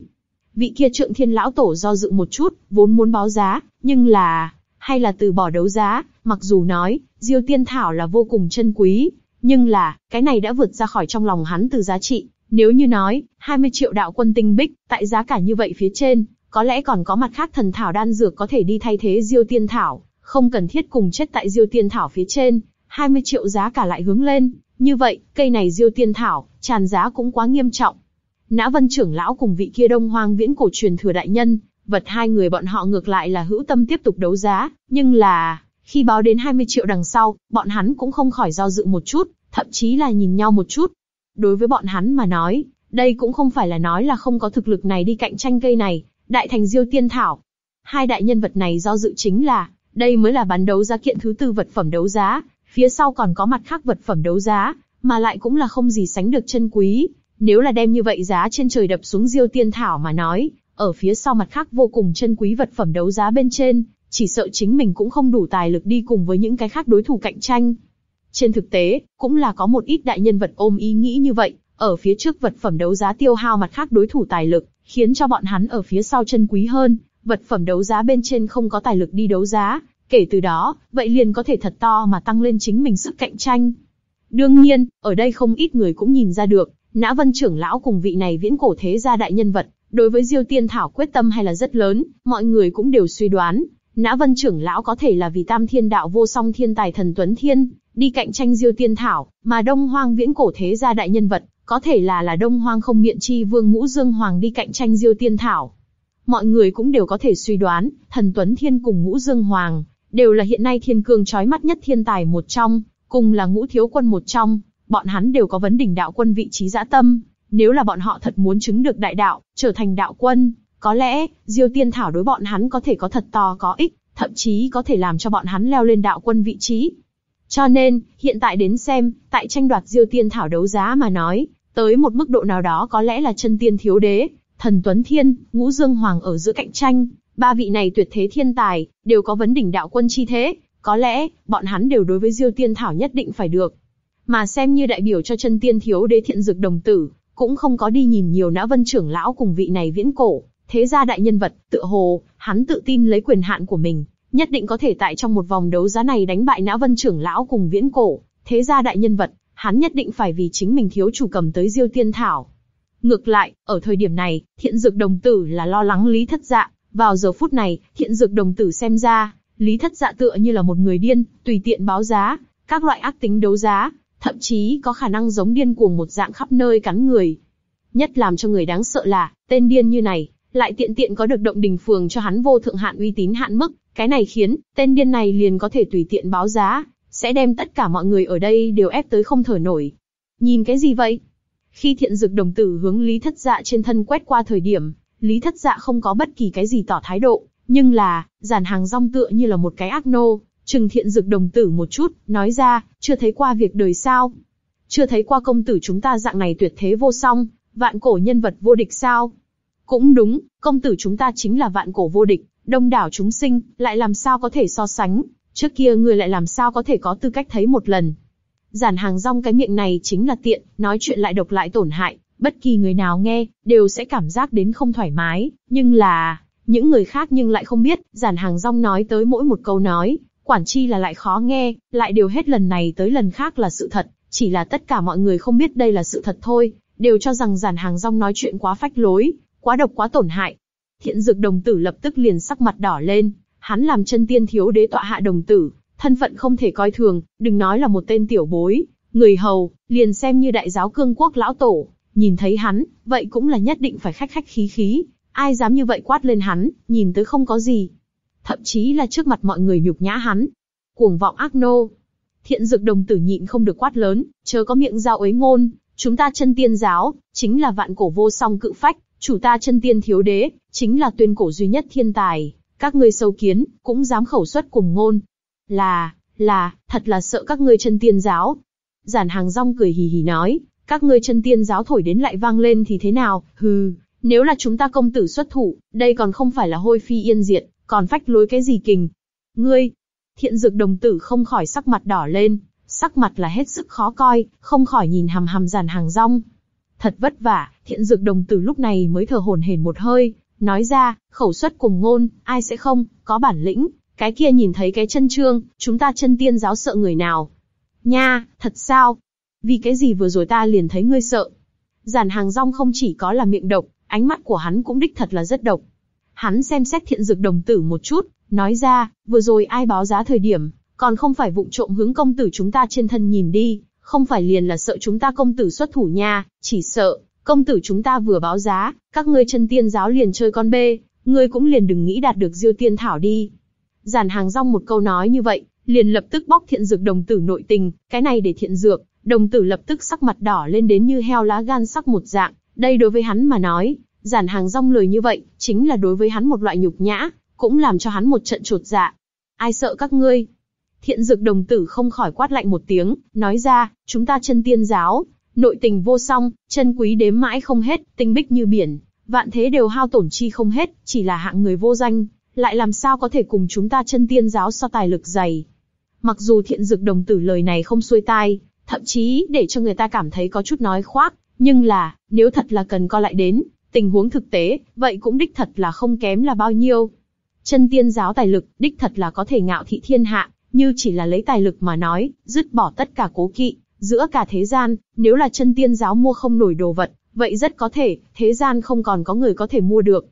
vị kia trượng thiên lão tổ do dự một chút, vốn muốn báo giá, nhưng là, hay là từ bỏ đấu giá, mặc dù nói, diêu tiên thảo là vô cùng chân quý, nhưng là, cái này đã vượt ra khỏi trong lòng hắn từ giá trị. Nếu như nói, 20 triệu đạo quân tinh bích, tại giá cả như vậy phía trên, có lẽ còn có mặt khác thần thảo đan dược có thể đi thay thế diêu tiên thảo, không cần thiết cùng chết tại diêu tiên thảo phía trên, 20 triệu giá cả lại hướng lên, như vậy, cây này diêu tiên thảo, tràn giá cũng quá nghiêm trọng. Nã Vân trưởng lão cùng vị kia Đông Hoang Viễn cổ truyền thừa đại nhân, vật hai người bọn họ ngược lại là hữu tâm tiếp tục đấu giá, nhưng là khi báo đến 20 triệu đằng sau, bọn hắn cũng không khỏi do dự một chút, thậm chí là nhìn nhau một chút. Đối với bọn hắn mà nói, đây cũng không phải là nói là không có thực lực này đi cạnh tranh cây này, đại thành diêu tiên thảo. Hai đại nhân vật này do dự chính là, đây mới là bán đấu giá kiện thứ tư vật phẩm đấu giá, Phía sau còn có mặt khác vật phẩm đấu giá, mà lại cũng là không gì sánh được chân quý. Nếu là đem như vậy giá trên trời đập xuống diêu tiên thảo mà nói, ở phía sau mặt khác vô cùng chân quý vật phẩm đấu giá bên trên, chỉ sợ chính mình cũng không đủ tài lực đi cùng với những cái khác đối thủ cạnh tranh. Trên thực tế, cũng là có một ít đại nhân vật ôm ý nghĩ như vậy, ở phía trước vật phẩm đấu giá tiêu hao mặt khác đối thủ tài lực, khiến cho bọn hắn ở phía sau chân quý hơn, vật phẩm đấu giá bên trên không có tài lực đi đấu giá, kể từ đó, vậy liền có thể thật to mà tăng lên chính mình sức cạnh tranh. Đương nhiên, ở đây không ít người cũng nhìn ra được, Nã Vân trưởng lão cùng vị này viễn cổ thế gia đại nhân vật, đối với Diêu Tiên Thảo quyết tâm hay là rất lớn, mọi người cũng đều suy đoán, Nã Vân trưởng lão có thể là vì Tam Thiên Đạo vô song thiên tài thần Tuấn Thiên, đi cạnh tranh Diêu Tiên Thảo, mà Đông Hoang viễn cổ thế gia đại nhân vật, có thể là là Đông Hoang không miệng chi vương Ngũ Dương Hoàng đi cạnh tranh Diêu Tiên Thảo. Mọi người cũng đều có thể suy đoán, thần Tuấn Thiên cùng Ngũ Dương Hoàng, đều là hiện nay thiên cương chói mắt nhất thiên tài một trong, cùng là ngũ thiếu quân một trong, bọn hắn đều có vấn đỉnh đạo quân vị trí dã tâm. Nếu là bọn họ thật muốn chứng được đại đạo, trở thành đạo quân, có lẽ diêu tiên thảo đối bọn hắn có thể có thật to có ích, thậm chí có thể làm cho bọn hắn leo lên đạo quân vị trí. Cho nên hiện tại đến xem, tại tranh đoạt diêu tiên thảo đấu giá mà nói, tới một mức độ nào đó có lẽ là chân tiên thiếu đế, thần tuấn thiên, ngũ dương hoàng ở giữa cạnh tranh, Ba vị này tuyệt thế thiên tài, đều có vấn đỉnh đạo quân chi thế, có lẽ, bọn hắn đều đối với Diêu Tiên Thảo nhất định phải được. Mà xem như đại biểu cho chân tiên thiếu đế thiện dực đồng tử, cũng không có đi nhìn nhiều nã vân trưởng lão cùng vị này viễn cổ, thế gia đại nhân vật, tự hồ, hắn tự tin lấy quyền hạn của mình, nhất định có thể tại trong một vòng đấu giá này đánh bại nã vân trưởng lão cùng viễn cổ, thế gia đại nhân vật, hắn nhất định phải vì chính mình thiếu chủ cầm tới diêu tiên thảo. Ngược lại, ở thời điểm này, thiện dực đồng tử là lo lắng lý thất dạng. Vào giờ phút này, thiện dược đồng tử xem ra, lý thất dạ tựa như là một người điên, tùy tiện báo giá, các loại ác tính đấu giá, thậm chí có khả năng giống điên cuồng một dạng khắp nơi cắn người. Nhất làm cho người đáng sợ là, tên điên như này, lại tiện tiện có được động đình phường cho hắn vô thượng hạn uy tín hạn mức, cái này khiến, tên điên này liền có thể tùy tiện báo giá, sẽ đem tất cả mọi người ở đây đều ép tới không thở nổi. Nhìn cái gì vậy? Khi thiện dược đồng tử hướng lý thất dạ trên thân quét qua thời điểm, Lý Thất Dạ không có bất kỳ cái gì tỏ thái độ, nhưng là, giản hàng rong tựa như là một cái ác nô, trừng thiện dực đồng tử một chút, nói ra, chưa thấy qua việc đời sao? Chưa thấy qua công tử chúng ta dạng này tuyệt thế vô song, vạn cổ nhân vật vô địch sao? Cũng đúng, công tử chúng ta chính là vạn cổ vô địch, đông đảo chúng sinh, lại làm sao có thể so sánh, trước kia người lại làm sao có thể có tư cách thấy một lần. Giản hàng rong cái miệng này chính là tiện, nói chuyện lại độc lại tổn hại, bất kỳ người nào nghe đều sẽ cảm giác đến không thoải mái, nhưng là những người khác nhưng lại không biết, giản hàng rong nói tới mỗi một câu nói, quản chi là lại khó nghe, lại đều hết lần này tới lần khác là sự thật, chỉ là tất cả mọi người không biết đây là sự thật thôi, đều cho rằng giản hàng rong nói chuyện quá phách lối, quá độc quá tổn hại. Thiện dược đồng tử lập tức liền sắc mặt đỏ lên, hắn làm chân tiên thiếu đế tọa hạ đồng tử, thân phận không thể coi thường, đừng nói là một tên tiểu bối, người hầu, liền xem như đại giáo cương quốc lão tổ, Nhìn thấy hắn, vậy cũng là nhất định phải khách khách khí khí, ai dám như vậy quát lên hắn, nhìn tới không có gì. Thậm chí là trước mặt mọi người nhục nhã hắn. Cuồng vọng ác nô. Thiện dực đồng tử nhịn không được quát lớn, chớ có miệng giao ấy ngôn, chúng ta chân tiên giáo, chính là vạn cổ vô song cự phách, chủ ta chân tiên thiếu đế, chính là tuyên cổ duy nhất thiên tài, các ngươi sâu kiến, cũng dám khẩu xuất cùng ngôn. Là, là, thật là sợ các ngươi chân tiên giáo. Giản hàng rong cười hì hì nói, các ngươi chân tiên giáo thổi đến lại vang lên thì thế nào, hừ, nếu là chúng ta công tử xuất thủ, đây còn không phải là hôi phi yên diệt, còn phách lối cái gì kình. Ngươi, thiện dược đồng tử không khỏi sắc mặt đỏ lên, sắc mặt là hết sức khó coi, không khỏi nhìn hầm hầm giàn hàng rong. Thật vất vả, thiện dược đồng tử lúc này mới thở hổn hển một hơi, nói ra, khẩu xuất cùng ngôn, ai sẽ không, có bản lĩnh, cái kia nhìn thấy cái chân trương, chúng ta chân tiên giáo sợ người nào. Nha, thật sao, vì cái gì vừa rồi ta liền thấy ngươi sợ. Giản hàng rong không chỉ có là miệng độc, ánh mắt của hắn cũng đích thật là rất độc. Hắn xem xét thiện dược đồng tử một chút, nói ra, vừa rồi ai báo giá thời điểm, còn không phải vụng trộm hướng công tử chúng ta trên thân nhìn đi, không phải liền là sợ chúng ta công tử xuất thủ nha, chỉ sợ, công tử chúng ta vừa báo giá, các ngươi chân tiên giáo liền chơi con bê, ngươi cũng liền đừng nghĩ đạt được diêu tiên thảo đi. Giản hàng rong một câu nói như vậy, liền lập tức bóc thiện dược đồng tử nội tình, cái này để thiện dược, Đồng tử lập tức sắc mặt đỏ lên đến như heo lá gan sắc một dạng, đây đối với hắn mà nói, giản hàng rong lời như vậy, chính là đối với hắn một loại nhục nhã, cũng làm cho hắn một trận trột dạ. Ai sợ các ngươi? Thiện dực đồng tử không khỏi quát lạnh một tiếng, nói ra, chúng ta chân tiên giáo, nội tình vô song, chân quý đếm mãi không hết, tinh bích như biển, vạn thế đều hao tổn chi không hết, chỉ là hạng người vô danh, lại làm sao có thể cùng chúng ta chân tiên giáo so tài lực dày. Mặc dù thiện dực đồng tử lời này không xuôi tai, thậm chí để cho người ta cảm thấy có chút nói khoác, nhưng là, nếu thật là cần co lại đến, tình huống thực tế, vậy cũng đích thật là không kém là bao nhiêu. Chân tiên giáo tài lực, đích thật là có thể ngạo thị thiên hạ, như chỉ là lấy tài lực mà nói, dứt bỏ tất cả cố kỵ, giữa cả thế gian, nếu là chân tiên giáo mua không nổi đồ vật, vậy rất có thể, thế gian không còn có người có thể mua được.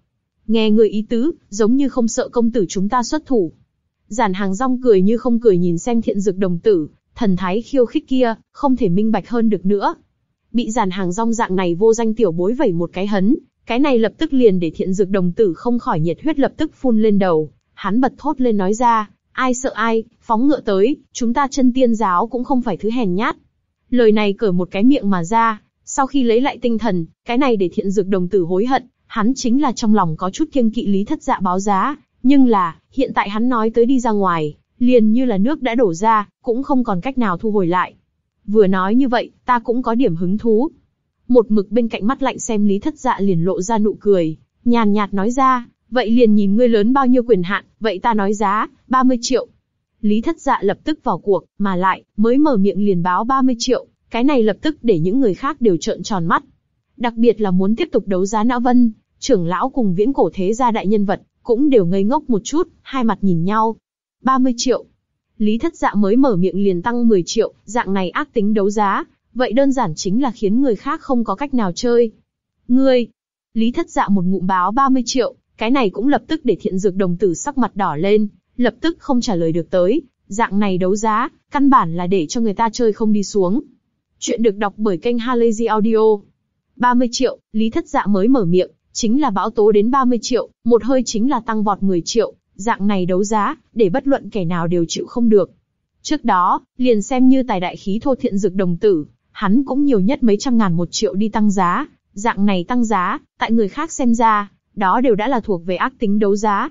Nghe người ý tứ, giống như không sợ công tử chúng ta xuất thủ. Giản hàng rong cười như không cười nhìn xem thiện dược đồng tử, thần thái khiêu khích kia, không thể minh bạch hơn được nữa. Bị dàn hàng rong dạng này vô danh tiểu bối vẩy một cái hấn, cái này lập tức liền để thiện dược đồng tử không khỏi nhiệt huyết lập tức phun lên đầu, hắn bật thốt lên nói ra, ai sợ ai, phóng ngựa tới, chúng ta chân tiên giáo cũng không phải thứ hèn nhát. Lời này cởi một cái miệng mà ra, sau khi lấy lại tinh thần, cái này để thiện dược đồng tử hối hận, hắn chính là trong lòng có chút kiêng kỵ lý thất dạ báo giá, nhưng là, hiện tại hắn nói tới đi ra ngoài, liền như là nước đã đổ ra, cũng không còn cách nào thu hồi lại. Vừa nói như vậy, ta cũng có điểm hứng thú. Một mực bên cạnh mắt lạnh xem Lý Thất Dạ liền lộ ra nụ cười, nhàn nhạt nói ra, vậy liền nhìn ngươi lớn bao nhiêu quyền hạn, vậy ta nói giá, 30 triệu. Lý Thất Dạ lập tức vào cuộc, mà lại, mới mở miệng liền báo 30 triệu, cái này lập tức để những người khác đều trợn tròn mắt. Đặc biệt là muốn tiếp tục đấu giá Não Vân, trưởng lão cùng viễn cổ thế gia đại nhân vật, cũng đều ngây ngốc một chút, hai mặt nhìn nhau, 30 triệu. Lý thất dạ mới mở miệng liền tăng 10 triệu, dạng này ác tính đấu giá, vậy đơn giản chính là khiến người khác không có cách nào chơi. Ngươi, Lý thất dạ một ngụm báo 30 triệu, cái này cũng lập tức để thiện dược đồng tử sắc mặt đỏ lên, lập tức không trả lời được tới, dạng này đấu giá, căn bản là để cho người ta chơi không đi xuống. Chuyện được đọc bởi kênh Halazy Audio. 30 triệu, Lý Thất Dạ mới mở miệng, chính là bão tố đến 30 triệu, một hơi chính là tăng vọt 10 triệu, dạng này đấu giá, để bất luận kẻ nào đều chịu không được. Trước đó, liền xem như tài đại khí thô thiện dược đồng tử, hắn cũng nhiều nhất mấy trăm ngàn một triệu đi tăng giá, dạng này tăng giá, tại người khác xem ra, đó đều đã là thuộc về ác tính đấu giá.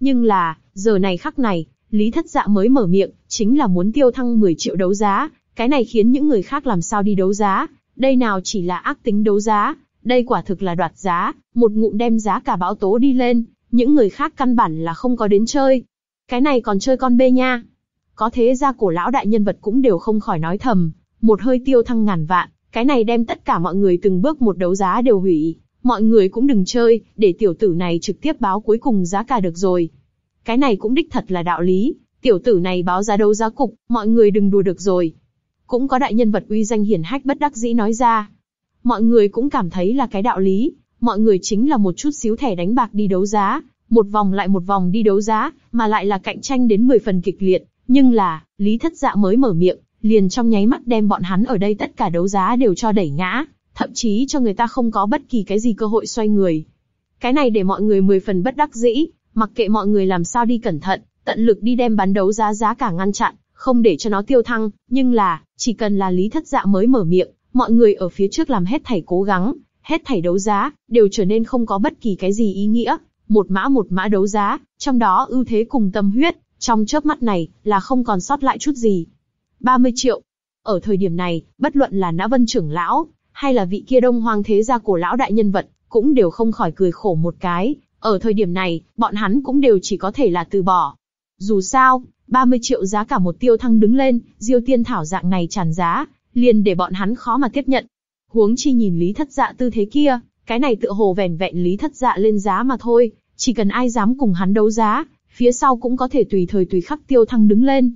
Nhưng là, giờ này khắc này, Lý Thất Dạ mới mở miệng, chính là muốn tiêu thăng 10 triệu đấu giá, cái này khiến những người khác làm sao đi đấu giá, đây nào chỉ là ác tính đấu giá, đây quả thực là đoạt giá, một ngụm đem giá cả bão tố đi lên, những người khác căn bản là không có đến chơi. Cái này còn chơi con bê nha. Có thế ra cổ lão đại nhân vật cũng đều không khỏi nói thầm, một hơi tiêu thăng ngàn vạn, cái này đem tất cả mọi người từng bước một đấu giá đều hủy, mọi người cũng đừng chơi, để tiểu tử này trực tiếp báo cuối cùng giá cả được rồi. Cái này cũng đích thật là đạo lý, tiểu tử này báo giá đấu giá cục, mọi người đừng đùa được rồi. Cũng có đại nhân vật uy danh hiển hách bất đắc dĩ nói ra. Mọi người cũng cảm thấy là cái đạo lý, mọi người chính là một chút xíu thẻ đánh bạc đi đấu giá, một vòng lại một vòng đi đấu giá, mà lại là cạnh tranh đến 10 phần kịch liệt. Nhưng là, Lý Thất Dạ mới mở miệng, liền trong nháy mắt đem bọn hắn ở đây tất cả đấu giá đều cho đẩy ngã, thậm chí cho người ta không có bất kỳ cái gì cơ hội xoay người. Cái này để mọi người 10 phần bất đắc dĩ, mặc kệ mọi người làm sao đi cẩn thận, tận lực đi đem bán đấu giá giá cả ngăn chặn, không để cho nó tiêu thăng, nhưng là, chỉ cần là Lý Thất Dạ mới mở miệng, mọi người ở phía trước làm hết thảy cố gắng, hết thảy đấu giá đều trở nên không có bất kỳ cái gì ý nghĩa, một mã một mã đấu giá, trong đó ưu thế cùng tâm huyết, trong chớp mắt này là không còn sót lại chút gì. 30 triệu. Ở thời điểm này, bất luận là Nã Vân trưởng lão hay là vị kia Đông Hoang thế gia cổ lão đại nhân vật, cũng đều không khỏi cười khổ một cái, ở thời điểm này, bọn hắn cũng đều chỉ có thể là từ bỏ. Dù sao, 30 triệu giá cả một tiêu thăng đứng lên, Diêu Tiên Thảo dạng này tràn giá, liền để bọn hắn khó mà tiếp nhận. Huống chi nhìn Lý Thất Dạ tư thế kia, cái này tựa hồ vẻn vẹn Lý Thất Dạ lên giá mà thôi, chỉ cần ai dám cùng hắn đấu giá, phía sau cũng có thể tùy thời tùy khắc tiêu thăng đứng lên.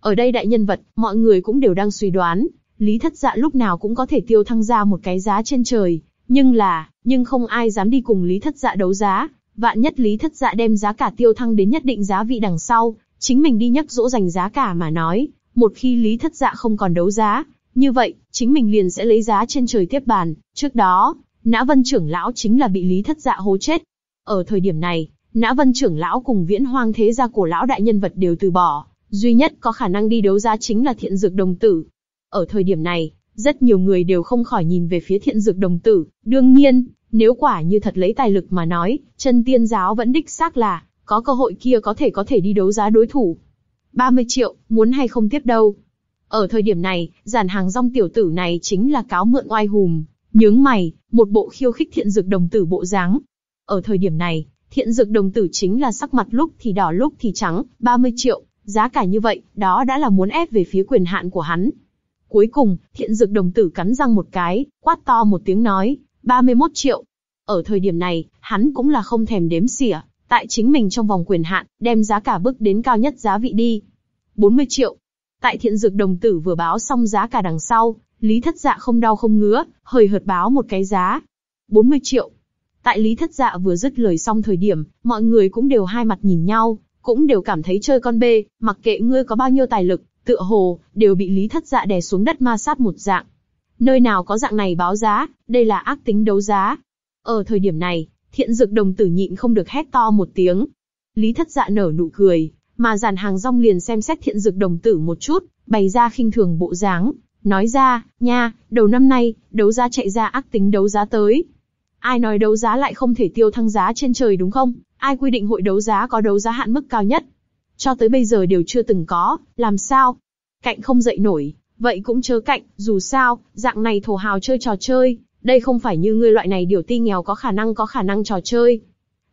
Ở đây đại nhân vật, mọi người cũng đều đang suy đoán, Lý Thất Dạ lúc nào cũng có thể tiêu thăng ra một cái giá trên trời, nhưng là, nhưng không ai dám đi cùng Lý Thất Dạ đấu giá, vạn nhất Lý Thất Dạ đem giá cả tiêu thăng đến nhất định giá vị đằng sau, chính mình đi nhắc dỗ dành giá cả mà nói, một khi Lý Thất Dạ không còn đấu giá, như vậy, chính mình liền sẽ lấy giá trên trời tiếp bàn. Trước đó, Nã Vân trưởng lão chính là bị Lý Thất Dạ hố chết. Ở thời điểm này, Nã Vân trưởng lão cùng Viễn Hoang Thế gia cổ lão đại nhân vật đều từ bỏ, duy nhất có khả năng đi đấu giá chính là Thiện Dược Đồng Tử. Ở thời điểm này, rất nhiều người đều không khỏi nhìn về phía Thiện Dược Đồng Tử. đương nhiên, nếu quả như thật lấy tài lực mà nói, chân tiên giáo vẫn đích xác là có cơ hội kia có thể có thể đi đấu giá đối thủ. 30 triệu, muốn hay không tiếp đâu? Ở thời điểm này, giản hàng rong tiểu tử này chính là cáo mượn oai hùm, nhướng mày, một bộ khiêu khích thiện dược đồng tử bộ dáng. Ở thời điểm này, thiện dược đồng tử chính là sắc mặt lúc thì đỏ lúc thì trắng, 30 triệu, giá cả như vậy, đó đã là muốn ép về phía quyền hạn của hắn. Cuối cùng, thiện dược đồng tử cắn răng một cái, quát to một tiếng nói, 31 triệu. Ở thời điểm này, hắn cũng là không thèm đếm xỉa, tại chính mình trong vòng quyền hạn, đem giá cả bước đến cao nhất giá vị đi. 40 triệu, Tại thiện dược đồng tử vừa báo xong giá cả đằng sau, Lý Thất Dạ không đau không ngứa, hời hợt báo một cái giá. 40 triệu. Tại Lý Thất Dạ vừa dứt lời xong thời điểm, mọi người cũng đều hai mặt nhìn nhau, cũng đều cảm thấy chơi con bê, mặc kệ ngươi có bao nhiêu tài lực, tựa hồ, đều bị Lý Thất Dạ đè xuống đất ma sát một dạng. Nơi nào có dạng này báo giá, đây là ác tính đấu giá. Ở thời điểm này, thiện dược đồng tử nhịn không được hét to một tiếng. Lý Thất Dạ nở nụ cười, mà giàn hàng rong liền xem xét thiện dực đồng tử một chút, bày ra khinh thường bộ dáng, nói ra, nha, đầu năm nay, đấu giá chạy ra ác tính đấu giá tới. Ai nói đấu giá lại không thể tiêu thăng giá trên trời đúng không? Ai quy định hội đấu giá có đấu giá hạn mức cao nhất? Cho tới bây giờ đều chưa từng có, làm sao? Cạnh không dậy nổi, vậy cũng chớ cạnh, dù sao, dạng này thổ hào chơi trò chơi, đây không phải như người loại này điều ti nghèo có khả năng có khả năng trò chơi.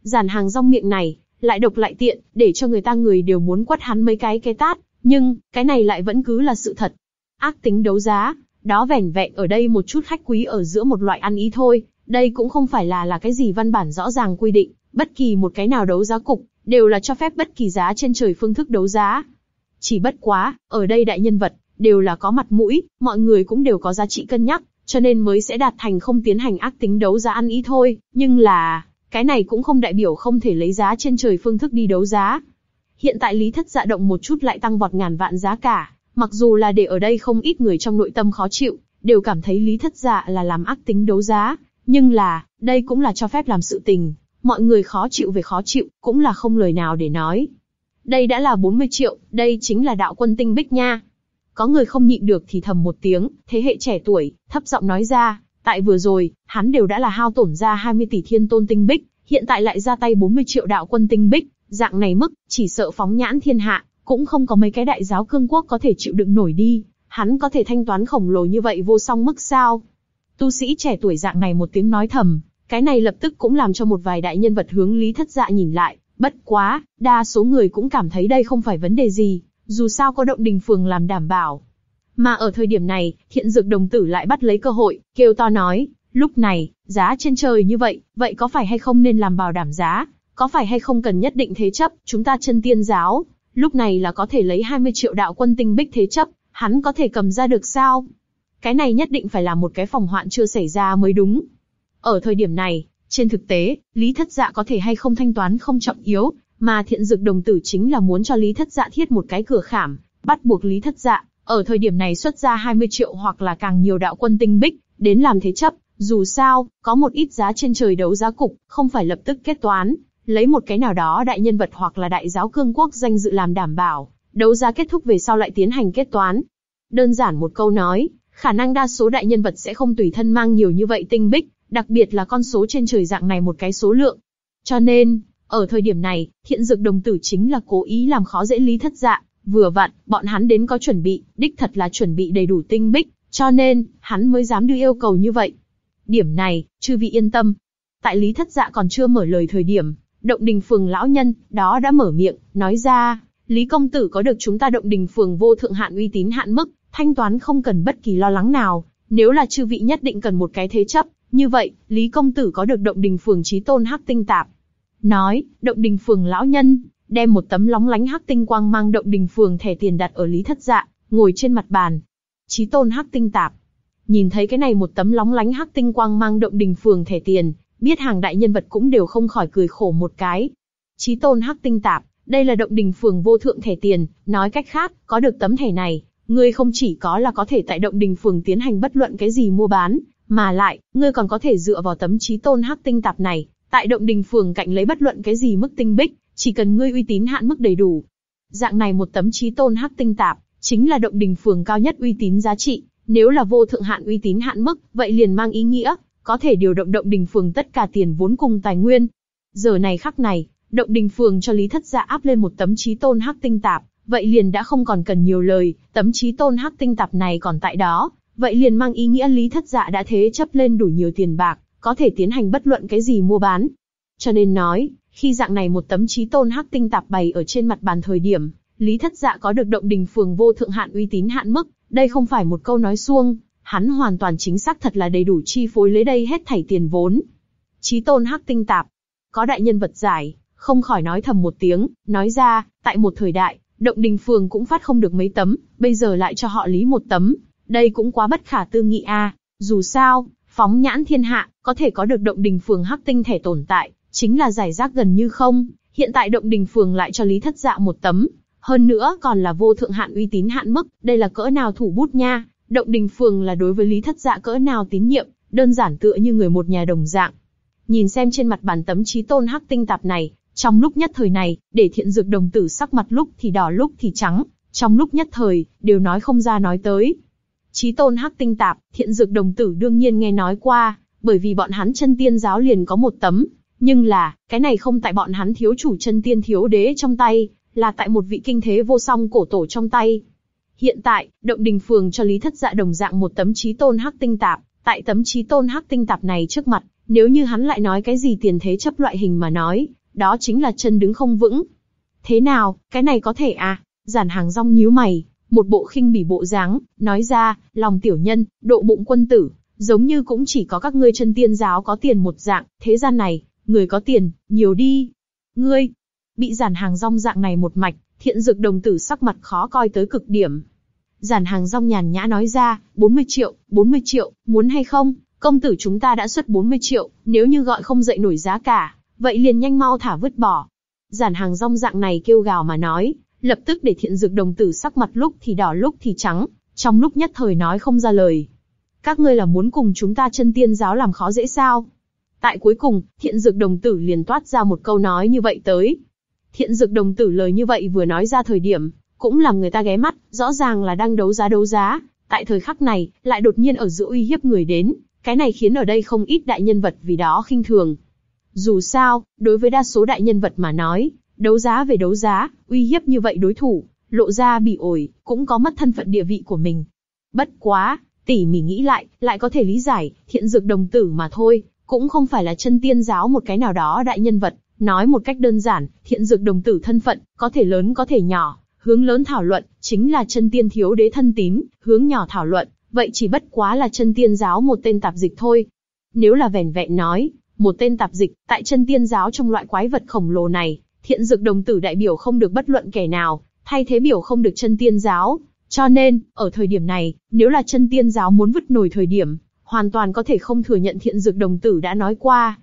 Giản hàng rong miệng này, lại độc lại tiện, để cho người ta người đều muốn quát hắn mấy cái cái tát, nhưng, cái này lại vẫn cứ là sự thật. Ác tính đấu giá, đó vẻn vẹn ở đây một chút khách quý ở giữa một loại ăn ý thôi, đây cũng không phải là là cái gì văn bản rõ ràng quy định, bất kỳ một cái nào đấu giá cục, đều là cho phép bất kỳ giá trên trời phương thức đấu giá. Chỉ bất quá, ở đây đại nhân vật, đều là có mặt mũi, mọi người cũng đều có giá trị cân nhắc, cho nên mới sẽ đạt thành không tiến hành ác tính đấu giá ăn ý thôi, nhưng là, cái này cũng không đại biểu không thể lấy giá trên trời phương thức đi đấu giá. Hiện tại lý thất dạ động một chút lại tăng vọt ngàn vạn giá cả, mặc dù là để ở đây không ít người trong nội tâm khó chịu, đều cảm thấy lý thất dạ là làm ác tính đấu giá, nhưng là, đây cũng là cho phép làm sự tình, mọi người khó chịu về khó chịu, cũng là không lời nào để nói. Đây đã là 40 triệu, đây chính là đạo quân tinh bích nha. Có người không nhịn được thì thầm một tiếng, thế hệ trẻ tuổi, thấp giọng nói ra, Tại vừa rồi, hắn đều đã là hao tổn ra 20 tỷ thiên tôn tinh bích, hiện tại lại ra tay 40 triệu đạo quân tinh bích, dạng này mức, chỉ sợ phóng nhãn thiên hạ, cũng không có mấy cái đại giáo cương quốc có thể chịu đựng nổi đi, hắn có thể thanh toán khổng lồ như vậy vô song mức sao. Tu sĩ trẻ tuổi dạng này một tiếng nói thầm, cái này lập tức cũng làm cho một vài đại nhân vật hướng lý thất dạ nhìn lại, bất quá, đa số người cũng cảm thấy đây không phải vấn đề gì, dù sao có động đình phường làm đảm bảo, mà ở thời điểm này, thiện dược đồng tử lại bắt lấy cơ hội, kêu to nói, lúc này, giá trên trời như vậy, vậy có phải hay không nên làm bảo đảm giá, có phải hay không cần nhất định thế chấp, chúng ta chân tiên giáo, lúc này là có thể lấy 20 triệu đạo quân tinh bích thế chấp, hắn có thể cầm ra được sao? Cái này nhất định phải là một cái phòng hoạn chưa xảy ra mới đúng. Ở thời điểm này, trên thực tế, Lý Thất Dạ có thể hay không thanh toán không trọng yếu, mà thiện dược đồng tử chính là muốn cho Lý Thất Dạ thiết một cái cửa khảm, bắt buộc Lý Thất Dạ ở thời điểm này xuất ra 20 triệu hoặc là càng nhiều đạo quân tinh bích, đến làm thế chấp, dù sao, có một ít giá trên trời đấu giá cục, không phải lập tức kết toán, lấy một cái nào đó đại nhân vật hoặc là đại giáo cương quốc danh dự làm đảm bảo, đấu giá kết thúc về sau lại tiến hành kết toán. Đơn giản một câu nói, khả năng đa số đại nhân vật sẽ không tùy thân mang nhiều như vậy tinh bích, đặc biệt là con số trên trời dạng này một cái số lượng. Cho nên, ở thời điểm này, thiện dược đồng tử chính là cố ý làm khó dễ lý thất dạng. Vừa vặn, bọn hắn đến có chuẩn bị, đích thật là chuẩn bị đầy đủ tinh bích, cho nên, hắn mới dám đưa yêu cầu như vậy. Điểm này, chư vị yên tâm. Tại Lý Thất Dạ còn chưa mở lời thời điểm, Động Đình Phường lão nhân, đó đã mở miệng, nói ra, Lý Công Tử có được chúng ta Động Đình Phường vô thượng hạn uy tín hạn mức, thanh toán không cần bất kỳ lo lắng nào, nếu là chư vị nhất định cần một cái thế chấp, như vậy, Lý Công Tử có được Động Đình Phường trí tôn hắc tinh tạp. Nói, Động Đình Phường lão nhân, đem một tấm lóng lánh hắc tinh quang mang động đình phường thẻ tiền đặt ở lý thất dạ, ngồi trên mặt bàn. Chí tôn hắc tinh tạp. Nhìn thấy cái này một tấm lóng lánh hắc tinh quang mang động đình phường thẻ tiền, biết hàng đại nhân vật cũng đều không khỏi cười khổ một cái. Chí tôn hắc tinh tạp, đây là động đình phường vô thượng thẻ tiền, nói cách khác, có được tấm thẻ này, ngươi không chỉ có là có thể tại động đình phường tiến hành bất luận cái gì mua bán, mà lại, ngươi còn có thể dựa vào tấm chí tôn hắc tinh tạp này, tại động đình phường cạnh lấy bất luận cái gì mức tinh bích, chỉ cần ngươi uy tín hạn mức đầy đủ, dạng này một tấm trí tôn hắc tinh tạp chính là động đình phường cao nhất uy tín giá trị. Nếu là vô thượng hạn uy tín hạn mức, vậy liền mang ý nghĩa có thể điều động động đình phường tất cả tiền vốn cùng tài nguyên. Giờ này khắc này, động đình phường cho Lý Thất Dạ áp lên một tấm trí tôn hắc tinh tạp, vậy liền đã không còn cần nhiều lời. Tấm trí tôn hắc tinh tạp này còn tại đó, vậy liền mang ý nghĩa Lý Thất Dạ đã thế chấp lên đủ nhiều tiền bạc, có thể tiến hành bất luận cái gì mua bán. Cho nên nói, khi dạng này một tấm chí tôn hắc tinh tạp bày ở trên mặt bàn thời điểm, Lý Thất Dạ có được động đình phường vô thượng hạn uy tín hạn mức, đây không phải một câu nói xuông hắn hoàn toàn chính xác thật là đầy đủ chi phối lấy đây hết thảy tiền vốn. Chí tôn hắc tinh tạp, có đại nhân vật giải, không khỏi nói thầm một tiếng, nói ra, tại một thời đại, động đình phường cũng phát không được mấy tấm, bây giờ lại cho họ lý một tấm, đây cũng quá bất khả tư nghị a. Dù sao, phóng nhãn thiên hạ, có thể có được động đình phường hắc tinh thể tồn tại, chính là giải rác gần như không. Hiện tại động đình phường lại cho Lý Thất Dạ một tấm, hơn nữa còn là vô thượng hạn uy tín hạn mức, đây là cỡ nào thủ bút nha. Động đình phường là đối với Lý Thất Dạ cỡ nào tín nhiệm, đơn giản tựa như người một nhà đồng dạng. Nhìn xem trên mặt bàn tấm trí tôn hắc tinh tạp này, trong lúc nhất thời này, để thiện dược đồng tử sắc mặt lúc thì đỏ lúc thì trắng, trong lúc nhất thời đều nói không ra nói tới. trí tôn hắc tinh tạp, thiện dược đồng tử đương nhiên nghe nói qua, bởi vì bọn hắn chân tiên giáo liền có một tấm, nhưng là, cái này không tại bọn hắn thiếu chủ chân tiên thiếu đế trong tay, là tại một vị kinh thế vô song cổ tổ trong tay. Hiện tại, động đình phường cho Lý Thất Dạ đồng dạng một tấm chí tôn hắc tinh tạp, tại tấm chí tôn hắc tinh tạp này trước mặt, nếu như hắn lại nói cái gì tiền thế chấp loại hình mà nói, đó chính là chân đứng không vững. Thế nào, cái này có thể à? Giản hàng rong nhíu mày, một bộ khinh bỉ bộ dáng, nói ra, lòng tiểu nhân, độ bụng quân tử, giống như cũng chỉ có các ngươi chân tiên giáo có tiền một dạng, thế gian này, người có tiền, nhiều đi. Ngươi, bị giản hàng rong dạng này một mạch, thiện dược đồng tử sắc mặt khó coi tới cực điểm. Giản hàng rong nhàn nhã nói ra, 40 triệu, 40 triệu, muốn hay không, công tử chúng ta đã xuất 40 triệu, nếu như gọi không dậy nổi giá cả, vậy liền nhanh mau thả vứt bỏ. Giản hàng rong dạng này kêu gào mà nói, lập tức để thiện dược đồng tử sắc mặt lúc thì đỏ lúc thì trắng, trong lúc nhất thời nói không ra lời. Các ngươi là muốn cùng chúng ta chân tiên giáo làm khó dễ sao? Tại cuối cùng, thiện dược đồng tử liền toát ra một câu nói như vậy tới. Thiện dược đồng tử lời như vậy vừa nói ra thời điểm, cũng làm người ta ghé mắt, rõ ràng là đang đấu giá đấu giá. Tại thời khắc này, lại đột nhiên ở giữa uy hiếp người đến, cái này khiến ở đây không ít đại nhân vật vì đó khinh thường. Dù sao, đối với đa số đại nhân vật mà nói, đấu giá về đấu giá, uy hiếp như vậy đối thủ, lộ ra bị ổi, cũng có mất thân phận địa vị của mình. Bất quá, tỉ mỉ nghĩ lại, lại có thể lý giải, thiện dược đồng tử mà thôi, cũng không phải là chân tiên giáo một cái nào đó đại nhân vật, nói một cách đơn giản, thiện dược đồng tử thân phận, có thể lớn có thể nhỏ, hướng lớn thảo luận, chính là chân tiên thiếu đế thân tín, hướng nhỏ thảo luận, vậy chỉ bất quá là chân tiên giáo một tên tạp dịch thôi. Nếu là vẻn vẹn nói, một tên tạp dịch, tại chân tiên giáo trong loại quái vật khổng lồ này, thiện dược đồng tử đại biểu không được bất luận kẻ nào, thay thế biểu không được chân tiên giáo. Cho nên, ở thời điểm này, nếu là chân tiên giáo muốn vứt nổi thời điểm, hoàn toàn có thể không thừa nhận thiện dược đồng tử đã nói qua.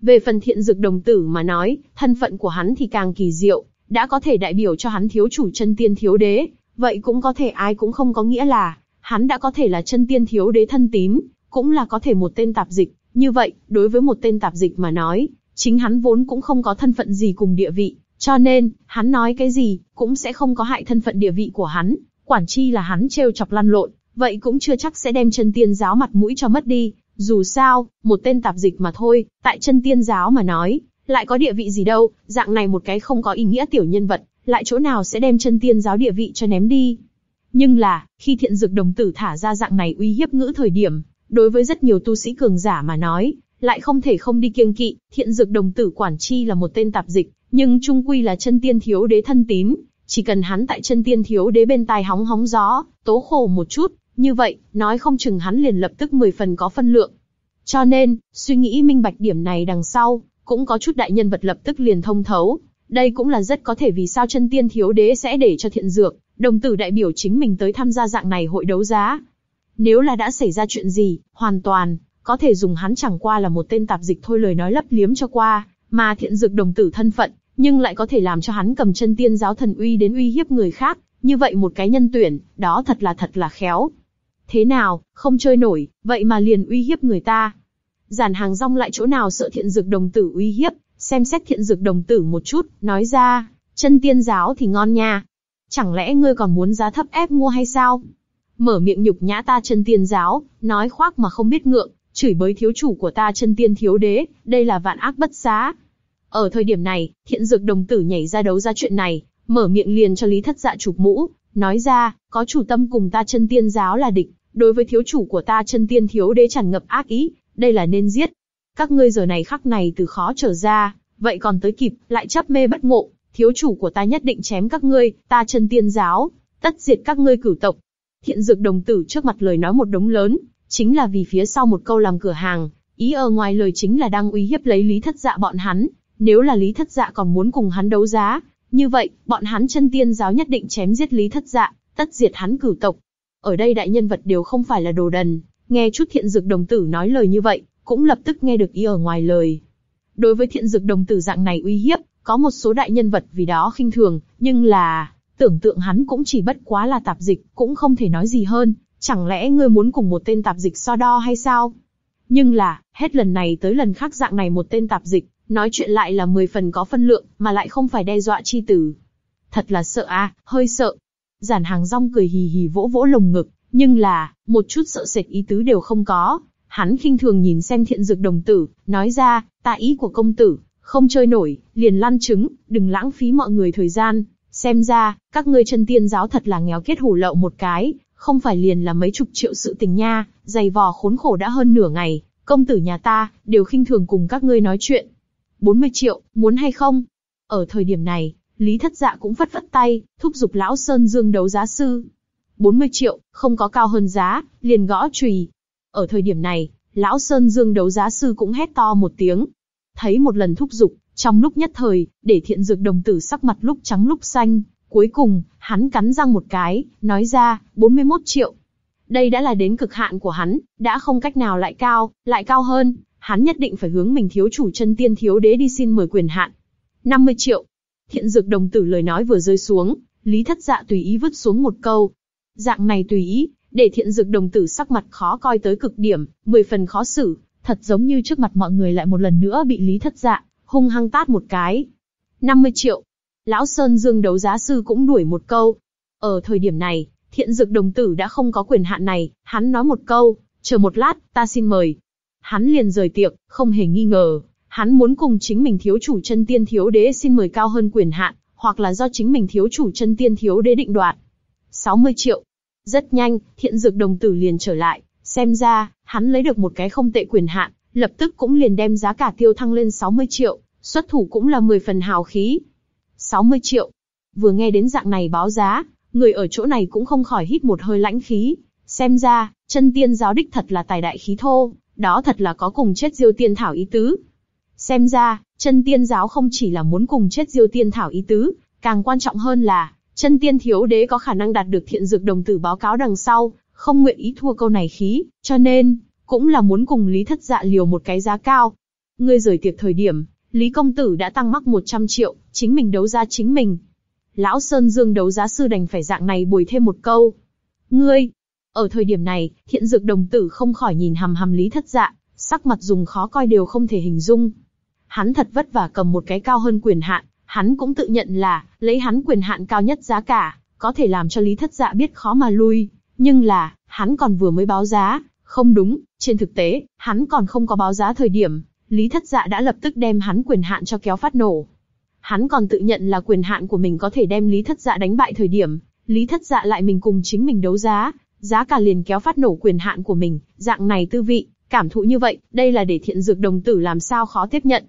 Về phần thiện dược đồng tử mà nói, thân phận của hắn thì càng kỳ diệu, đã có thể đại biểu cho hắn thiếu chủ chân tiên thiếu đế, vậy cũng có thể ai cũng không có nghĩa là, hắn đã có thể là chân tiên thiếu đế thân tín, cũng là có thể một tên tạp dịch. Như vậy, đối với một tên tạp dịch mà nói, chính hắn vốn cũng không có thân phận gì cùng địa vị, cho nên, hắn nói cái gì, cũng sẽ không có hại thân phận địa vị của hắn, quản chi là hắn treo chọc lăn lộn, vậy cũng chưa chắc sẽ đem chân tiên giáo mặt mũi cho mất đi, dù sao, một tên tạp dịch mà thôi, tại chân tiên giáo mà nói, lại có địa vị gì đâu, dạng này một cái không có ý nghĩa tiểu nhân vật, lại chỗ nào sẽ đem chân tiên giáo địa vị cho ném đi. Nhưng là, khi thiện dược đồng tử thả ra dạng này uy hiếp ngữ thời điểm, đối với rất nhiều tu sĩ cường giả mà nói, lại không thể không đi kiêng kỵ, thiện dược đồng tử quản chi là một tên tạp dịch, nhưng trung quy là chân tiên thiếu đế thân tín, chỉ cần hắn tại chân tiên thiếu đế bên tai hóng hóng gió, tố khổ một chút, như vậy, nói không chừng hắn liền lập tức mười phần có phân lượng. Cho nên, suy nghĩ minh bạch điểm này đằng sau, cũng có chút đại nhân vật lập tức liền thông thấu. Đây cũng là rất có thể vì sao chân tiên thiếu đế sẽ để cho thiện dược, đồng tử đại biểu chính mình tới tham gia dạng này hội đấu giá. Nếu là đã xảy ra chuyện gì, hoàn toàn, có thể dùng hắn chẳng qua là một tên tạp dịch thôi lời nói lấp liếm cho qua, mà thiện dược đồng tử thân phận, nhưng lại có thể làm cho hắn cầm chân tiên giáo thần uy đến uy hiếp người khác, như vậy một cái nhân tuyển, đó thật là thật là khéo. Thế nào, không chơi nổi, vậy mà liền uy hiếp người ta. Giản hàng rong lại chỗ nào sợ thiện dược đồng tử uy hiếp, xem xét thiện dược đồng tử một chút, nói ra, chân tiên giáo thì ngon nha. Chẳng lẽ ngươi còn muốn giá thấp ép mua hay sao? Mở miệng nhục nhã ta chân tiên giáo, nói khoác mà không biết ngượng, chửi bới thiếu chủ của ta chân tiên thiếu đế, đây là vạn ác bất xá. Ở thời điểm này, thiện dược đồng tử nhảy ra đấu ra chuyện này, mở miệng liền cho Lý Thất Dạ chụp mũ, nói ra, có chủ tâm cùng ta chân tiên giáo là địch, đối với thiếu chủ của ta chân tiên thiếu đế tràn ngập ác ý, đây là nên giết. Các ngươi giờ này khắc này từ khó trở ra, vậy còn tới kịp, lại chấp mê bất ngộ, thiếu chủ của ta nhất định chém các ngươi, ta chân tiên giáo, tất diệt các ngươi cửu tộc. Thiện dược đồng tử trước mặt lời nói một đống lớn, chính là vì phía sau một câu làm cửa hàng, ý ở ngoài lời chính là đang uy hiếp lấy lý thất dạ bọn hắn, nếu là lý thất dạ còn muốn cùng hắn đấu giá, như vậy, bọn hắn chân tiên giáo nhất định chém giết lý thất dạ, tất diệt hắn cửu tộc, ở đây đại nhân vật đều không phải là đồ đần, nghe chút thiện dược đồng tử nói lời như vậy, cũng lập tức nghe được ý ở ngoài lời. Đối với thiện dược đồng tử dạng này uy hiếp, có một số đại nhân vật vì đó khinh thường, nhưng là, tưởng tượng hắn cũng chỉ bất quá là tạp dịch, cũng không thể nói gì hơn, chẳng lẽ ngươi muốn cùng một tên tạp dịch so đo hay sao? Nhưng là, hết lần này tới lần khác dạng này một tên tạp dịch, nói chuyện lại là mười phần có phân lượng, mà lại không phải đe dọa chi tử. Thật là sợ à, hơi sợ, Giản hàng rong cười hì hì vỗ vỗ lồng ngực, nhưng là, một chút sợ sệt ý tứ đều không có. Hắn khinh thường nhìn xem thiện dược đồng tử, nói ra, ta ý của công tử, không chơi nổi, liền lăn trứng, đừng lãng phí mọi người thời gian. Xem ra, các ngươi chân tiên giáo thật là nghèo kết hủ lậu một cái, không phải liền là mấy chục triệu sự tình nha, dày vò khốn khổ đã hơn nửa ngày, công tử nhà ta, đều khinh thường cùng các ngươi nói chuyện. 40 triệu, muốn hay không? Ở thời điểm này, Lý Thất Dạ cũng vất vất tay, thúc giục lão Sơn Dương đấu giá sư. 40 triệu, không có cao hơn giá, liền gõ chùy. Ở thời điểm này, lão Sơn Dương đấu giá sư cũng hét to một tiếng. Thấy một lần thúc giục, trong lúc nhất thời, để thiện dược đồng tử sắc mặt lúc trắng lúc xanh, cuối cùng, hắn cắn răng một cái, nói ra, 41 triệu. Đây đã là đến cực hạn của hắn, đã không cách nào lại cao, lại cao hơn, hắn nhất định phải hướng mình thiếu chủ chân tiên thiếu đế đi xin mời quyền hạn. 50 triệu, thiện dược đồng tử lời nói vừa rơi xuống, Lý Thất Dạ tùy ý vứt xuống một câu. Dạng này tùy ý, để thiện dược đồng tử sắc mặt khó coi tới cực điểm, mười phần khó xử, thật giống như trước mặt mọi người lại một lần nữa bị Lý Thất Dạ hung hăng tát một cái. 50 triệu. Lão Sơn Dương đấu giá sư cũng đuổi một câu. Ở thời điểm này, thiện dược đồng tử đã không có quyền hạn này, hắn nói một câu, chờ một lát, ta xin mời. Hắn liền rời tiệc, không hề nghi ngờ, Hắn muốn cùng chính mình thiếu chủ chân tiên thiếu đế xin mời cao hơn quyền hạn, hoặc là do chính mình thiếu chủ chân tiên thiếu đế định đoạt. 60 triệu. Rất nhanh, thiện dược đồng tử liền trở lại, xem ra, hắn lấy được một cái không tệ quyền hạn, lập tức cũng liền đem giá cả tiêu thăng lên 60 triệu, xuất thủ cũng là 10 phần hào khí. 60 triệu. Vừa nghe đến dạng này báo giá, người ở chỗ này cũng không khỏi hít một hơi lãnh khí, xem ra, chân tiên giáo đích thật là tài đại khí thô, đó thật là có cùng chết diêu tiên thảo ý tứ. Xem ra, chân tiên giáo không chỉ là muốn cùng chết diêu tiên thảo ý tứ, càng quan trọng hơn là, chân tiên thiếu đế có khả năng đạt được thiện dược đồng tử báo cáo đằng sau, không nguyện ý thua câu này khí, cho nên, cũng là muốn cùng Lý Thất Dạ liều một cái giá cao. Ngươi rời tiệc thời điểm, Lý Công Tử đã tăng mắc 100 triệu, chính mình đấu giá chính mình. Lão Sơn Dương đấu giá sư đành phải dạng này bồi thêm một câu. Ngươi, ở thời điểm này, thiện dược đồng tử không khỏi nhìn hầm hầm Lý Thất Dạ, sắc mặt dùng khó coi đều không thể hình dung, hắn thật vất vả cầm một cái cao hơn quyền hạn, hắn cũng tự nhận là, lấy hắn quyền hạn cao nhất giá cả, có thể làm cho Lý Thất Dạ biết khó mà lui, nhưng là, hắn còn vừa mới báo giá, không đúng, trên thực tế, hắn còn không có báo giá thời điểm, Lý Thất Dạ đã lập tức đem hắn quyền hạn cho kéo phát nổ. Hắn còn tự nhận là quyền hạn của mình có thể đem Lý Thất Dạ đánh bại thời điểm, Lý Thất Dạ lại mình cùng chính mình đấu giá, giá cả liền kéo phát nổ quyền hạn của mình, dạng này tư vị, cảm thụ như vậy, đây là để thiện dược đồng tử làm sao khó tiếp nhận.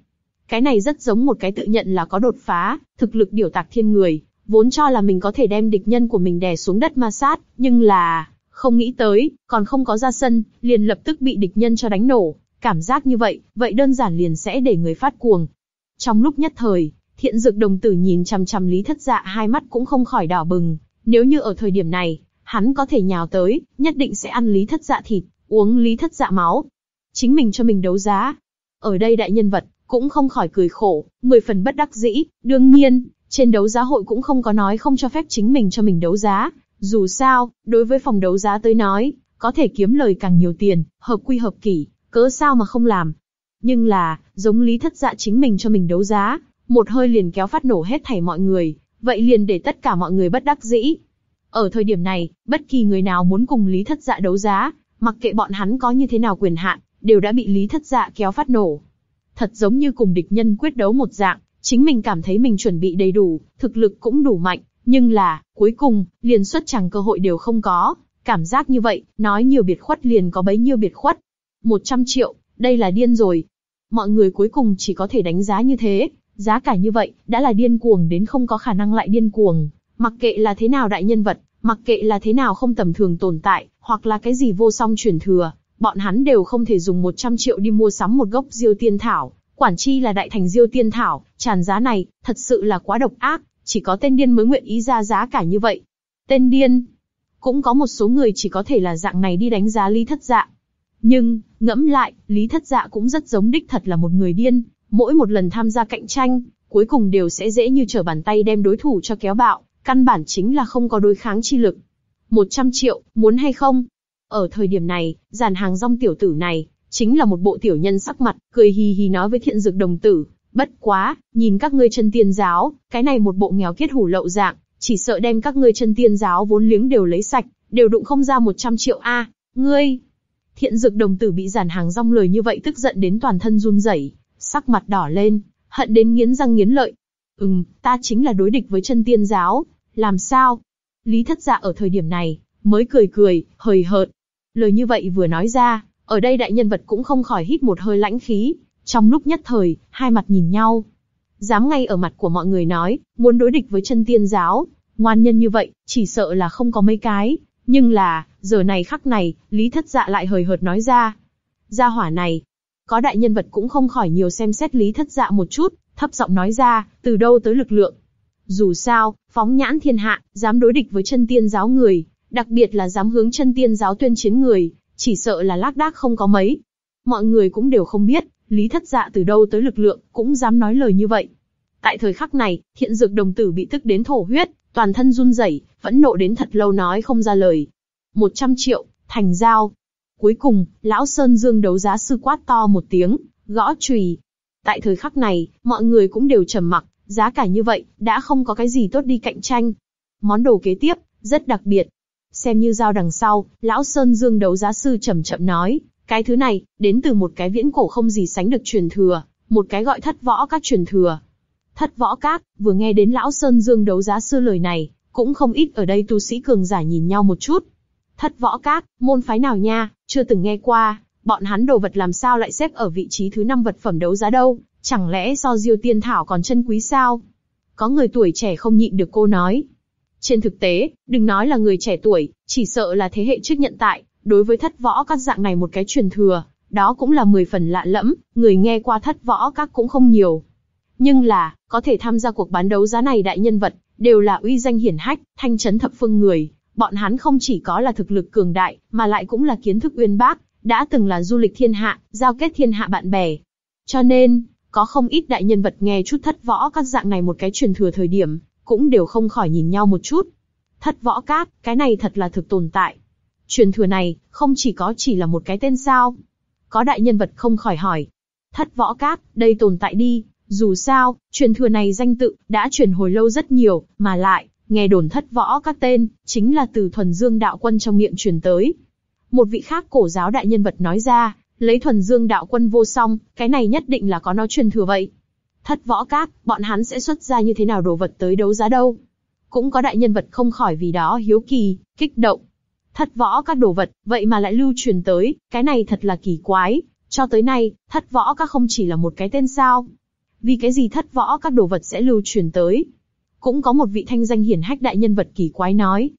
Cái này rất giống một cái tự nhận là có đột phá, thực lực điều tạc thiên người, vốn cho là mình có thể đem địch nhân của mình đè xuống đất ma sát, nhưng là không nghĩ tới, còn không có ra sân, liền lập tức bị địch nhân cho đánh nổ. Cảm giác như vậy, vậy đơn giản liền sẽ để người phát cuồng. Trong lúc nhất thời, thiện dược đồng tử nhìn chằm chằm lý thất dạ hai mắt cũng không khỏi đỏ bừng. Nếu như ở thời điểm này, hắn có thể nhào tới, nhất định sẽ ăn lý thất dạ thịt, uống lý thất dạ máu. Chính mình cho mình đấu giá. Ở đây đại nhân vật, cũng không khỏi cười khổ, mười phần bất đắc dĩ. Đương nhiên, trên đấu giá hội cũng không có nói không cho phép chính mình cho mình đấu giá. Dù sao, đối với phòng đấu giá tới nói, có thể kiếm lời càng nhiều tiền, hợp quy hợp kỷ, cớ sao mà không làm. Nhưng là, giống lý thất dạ chính mình cho mình đấu giá, một hơi liền kéo phát nổ hết thảy mọi người, vậy liền để tất cả mọi người bất đắc dĩ. Ở thời điểm này, bất kỳ người nào muốn cùng lý thất dạ đấu giá, mặc kệ bọn hắn có như thế nào quyền hạn, đều đã bị lý thất dạ kéo phát nổ thật giống như cùng địch nhân quyết đấu một dạng, chính mình cảm thấy mình chuẩn bị đầy đủ, thực lực cũng đủ mạnh, nhưng là, cuối cùng, liền xuất chẳng cơ hội đều không có, cảm giác như vậy, nói nhiều biệt khuất liền có bấy nhiêu biệt khuất. 100 triệu, đây là điên rồi. Mọi người cuối cùng chỉ có thể đánh giá như thế, giá cả như vậy, đã là điên cuồng đến không có khả năng lại điên cuồng, mặc kệ là thế nào đại nhân vật, mặc kệ là thế nào không tầm thường tồn tại, hoặc là cái gì vô song truyền thừa, bọn hắn đều không thể dùng 100 triệu đi mua sắm một gốc diêu tiên thảo, quản chi là đại thành diêu tiên thảo, tràn giá này, thật sự là quá độc ác, chỉ có tên điên mới nguyện ý ra giá cả như vậy. Tên điên, cũng có một số người chỉ có thể là dạng này đi đánh giá lý thất dạ. Nhưng, ngẫm lại, lý thất dạ cũng rất giống đích thật là một người điên, mỗi một lần tham gia cạnh tranh, cuối cùng đều sẽ dễ như trở bàn tay đem đối thủ cho kéo bạo, căn bản chính là không có đối kháng chi lực. 100 triệu, muốn hay không? Ở thời điểm này, dàn hàng rong tiểu tử này, chính là một bộ tiểu nhân sắc mặt, cười hì hì nói với thiện dược đồng tử. Bất quá, nhìn các ngươi chân tiên giáo, cái này một bộ nghèo kiết hủ lậu dạng, chỉ sợ đem các ngươi chân tiên giáo vốn liếng đều lấy sạch, đều đụng không ra 100 triệu a. ngươi! Thiện dược đồng tử bị dàn hàng rong lời như vậy tức giận đến toàn thân run rẩy, sắc mặt đỏ lên, hận đến nghiến răng nghiến lợi. Ừm, ta chính là đối địch với chân tiên giáo, làm sao? Lý thất dạ ở thời điểm này, mới cười cười, hời hợt. Lời như vậy vừa nói ra, ở đây đại nhân vật cũng không khỏi hít một hơi lãnh khí, trong lúc nhất thời, hai mặt nhìn nhau. Dám ngay ở mặt của mọi người nói, muốn đối địch với chân tiên giáo, ngoan nhân như vậy, chỉ sợ là không có mấy cái, nhưng là, giờ này khắc này, Lý Thất Dạ lại hời hợt nói ra. Gia hỏa này, có đại nhân vật cũng không khỏi nhiều xem xét Lý Thất Dạ một chút, thấp giọng nói ra, từ đâu tới lực lượng. Dù sao, phóng nhãn thiên hạ, dám đối địch với chân tiên giáo người, Đặc biệt là dám hướng chân tiên giáo tuyên chiến người, chỉ sợ là lác đác không có mấy. Mọi người cũng đều không biết, Lý Thất Dạ từ đâu tới lực lượng, cũng dám nói lời như vậy. Tại thời khắc này, thiện dược đồng tử bị tức đến thổ huyết, toàn thân run rẩy, vẫn nộ đến thật lâu nói không ra lời. Một trăm triệu, thành giao. Cuối cùng, lão Sơn Dương đấu giá sư quát to một tiếng, gõ chùy. Tại thời khắc này, mọi người cũng đều trầm mặc, giá cả như vậy, đã không có cái gì tốt đi cạnh tranh. Món đồ kế tiếp, rất đặc biệt, Xem như giao đằng sau, lão Sơn Dương đấu giá sư chậm chậm nói, cái thứ này, đến từ một cái viễn cổ không gì sánh được truyền thừa, một cái gọi thất võ các truyền thừa. Thất võ các, vừa nghe đến lão Sơn Dương đấu giá sư lời này, cũng không ít ở đây tu sĩ cường giả nhìn nhau một chút. Thất võ các, môn phái nào nha, chưa từng nghe qua, bọn hắn đồ vật làm sao lại xếp ở vị trí thứ năm vật phẩm đấu giá đâu, chẳng lẽ so diêu tiên thảo còn chân quý sao? Có người tuổi trẻ không nhịn được cô nói, trên thực tế, đừng nói là người trẻ tuổi, chỉ sợ là thế hệ trước nhận tại, đối với thất võ các dạng này một cái truyền thừa, đó cũng là mười phần lạ lẫm, người nghe qua thất võ các cũng không nhiều. Nhưng là, có thể tham gia cuộc bán đấu giá này đại nhân vật, đều là uy danh hiển hách, thanh chấn thập phương người. Bọn hắn không chỉ có là thực lực cường đại, mà lại cũng là kiến thức uyên bác, đã từng là du lịch thiên hạ, giao kết thiên hạ bạn bè. Cho nên, có không ít đại nhân vật nghe chút thất võ các dạng này một cái truyền thừa thời điểm, cũng đều không khỏi nhìn nhau một chút. Thất võ cát, cái này thật là thực tồn tại. Truyền thừa này, không chỉ có chỉ là một cái tên sao. Có đại nhân vật không khỏi hỏi. Thất võ cát, đây tồn tại đi, dù sao, truyền thừa này danh tự, đã truyền hồi lâu rất nhiều, mà lại, nghe đồn thất võ các tên, chính là từ thuần dương đạo quân trong miệng truyền tới. Một vị khác cổ giáo đại nhân vật nói ra, lấy thuần dương đạo quân vô song, cái này nhất định là có nó truyền thừa vậy thất võ các, bọn hắn sẽ xuất ra như thế nào đồ vật tới đấu giá đâu. Cũng có đại nhân vật không khỏi vì đó hiếu kỳ, kích động. Thất võ các đồ vật, vậy mà lại lưu truyền tới, cái này thật là kỳ quái. Cho tới nay, thất võ các không chỉ là một cái tên sao. Vì cái gì thất võ các đồ vật sẽ lưu truyền tới? Cũng có một vị thanh danh hiển hách đại nhân vật kỳ quái nói.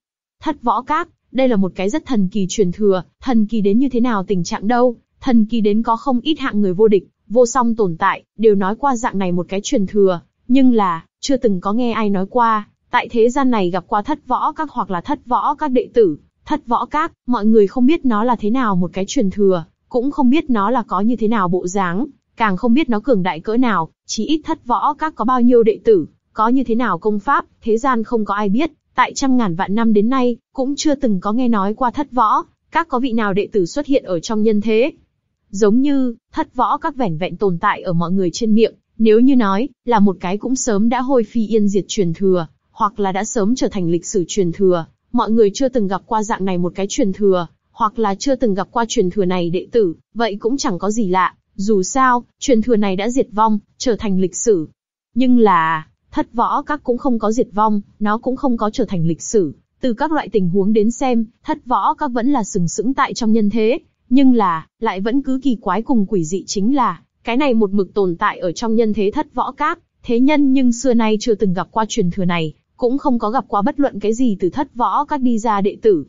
Thất võ các, đây là một cái rất thần kỳ truyền thừa, thần kỳ đến như thế nào tình trạng đâu, thần kỳ đến có không ít hạng người vô địch, vô song tồn tại, đều nói qua dạng này một cái truyền thừa, nhưng là, chưa từng có nghe ai nói qua, tại thế gian này gặp qua thất võ các hoặc là thất võ các đệ tử, thất võ các, mọi người không biết nó là thế nào một cái truyền thừa, cũng không biết nó là có như thế nào bộ dáng, càng không biết nó cường đại cỡ nào, chỉ ít thất võ các có bao nhiêu đệ tử, có như thế nào công pháp, thế gian không có ai biết, tại trăm ngàn vạn năm đến nay, cũng chưa từng có nghe nói qua thất võ, các có vị nào đệ tử xuất hiện ở trong nhân thế, Giống như, thất võ các vẻn vẹn tồn tại ở mọi người trên miệng, nếu như nói, là một cái cũng sớm đã hôi phi yên diệt truyền thừa, hoặc là đã sớm trở thành lịch sử truyền thừa, mọi người chưa từng gặp qua dạng này một cái truyền thừa, hoặc là chưa từng gặp qua truyền thừa này đệ tử, vậy cũng chẳng có gì lạ, dù sao, truyền thừa này đã diệt vong, trở thành lịch sử. Nhưng là, thất võ các cũng không có diệt vong, nó cũng không có trở thành lịch sử. Từ các loại tình huống đến xem, thất võ các vẫn là sừng sững tại trong nhân thế, nhưng là, lại vẫn cứ kỳ quái cùng quỷ dị chính là, cái này một mực tồn tại ở trong nhân thế thất võ các, thế nhân nhưng xưa nay chưa từng gặp qua truyền thừa này, cũng không có gặp qua bất luận cái gì từ thất võ các đi ra đệ tử.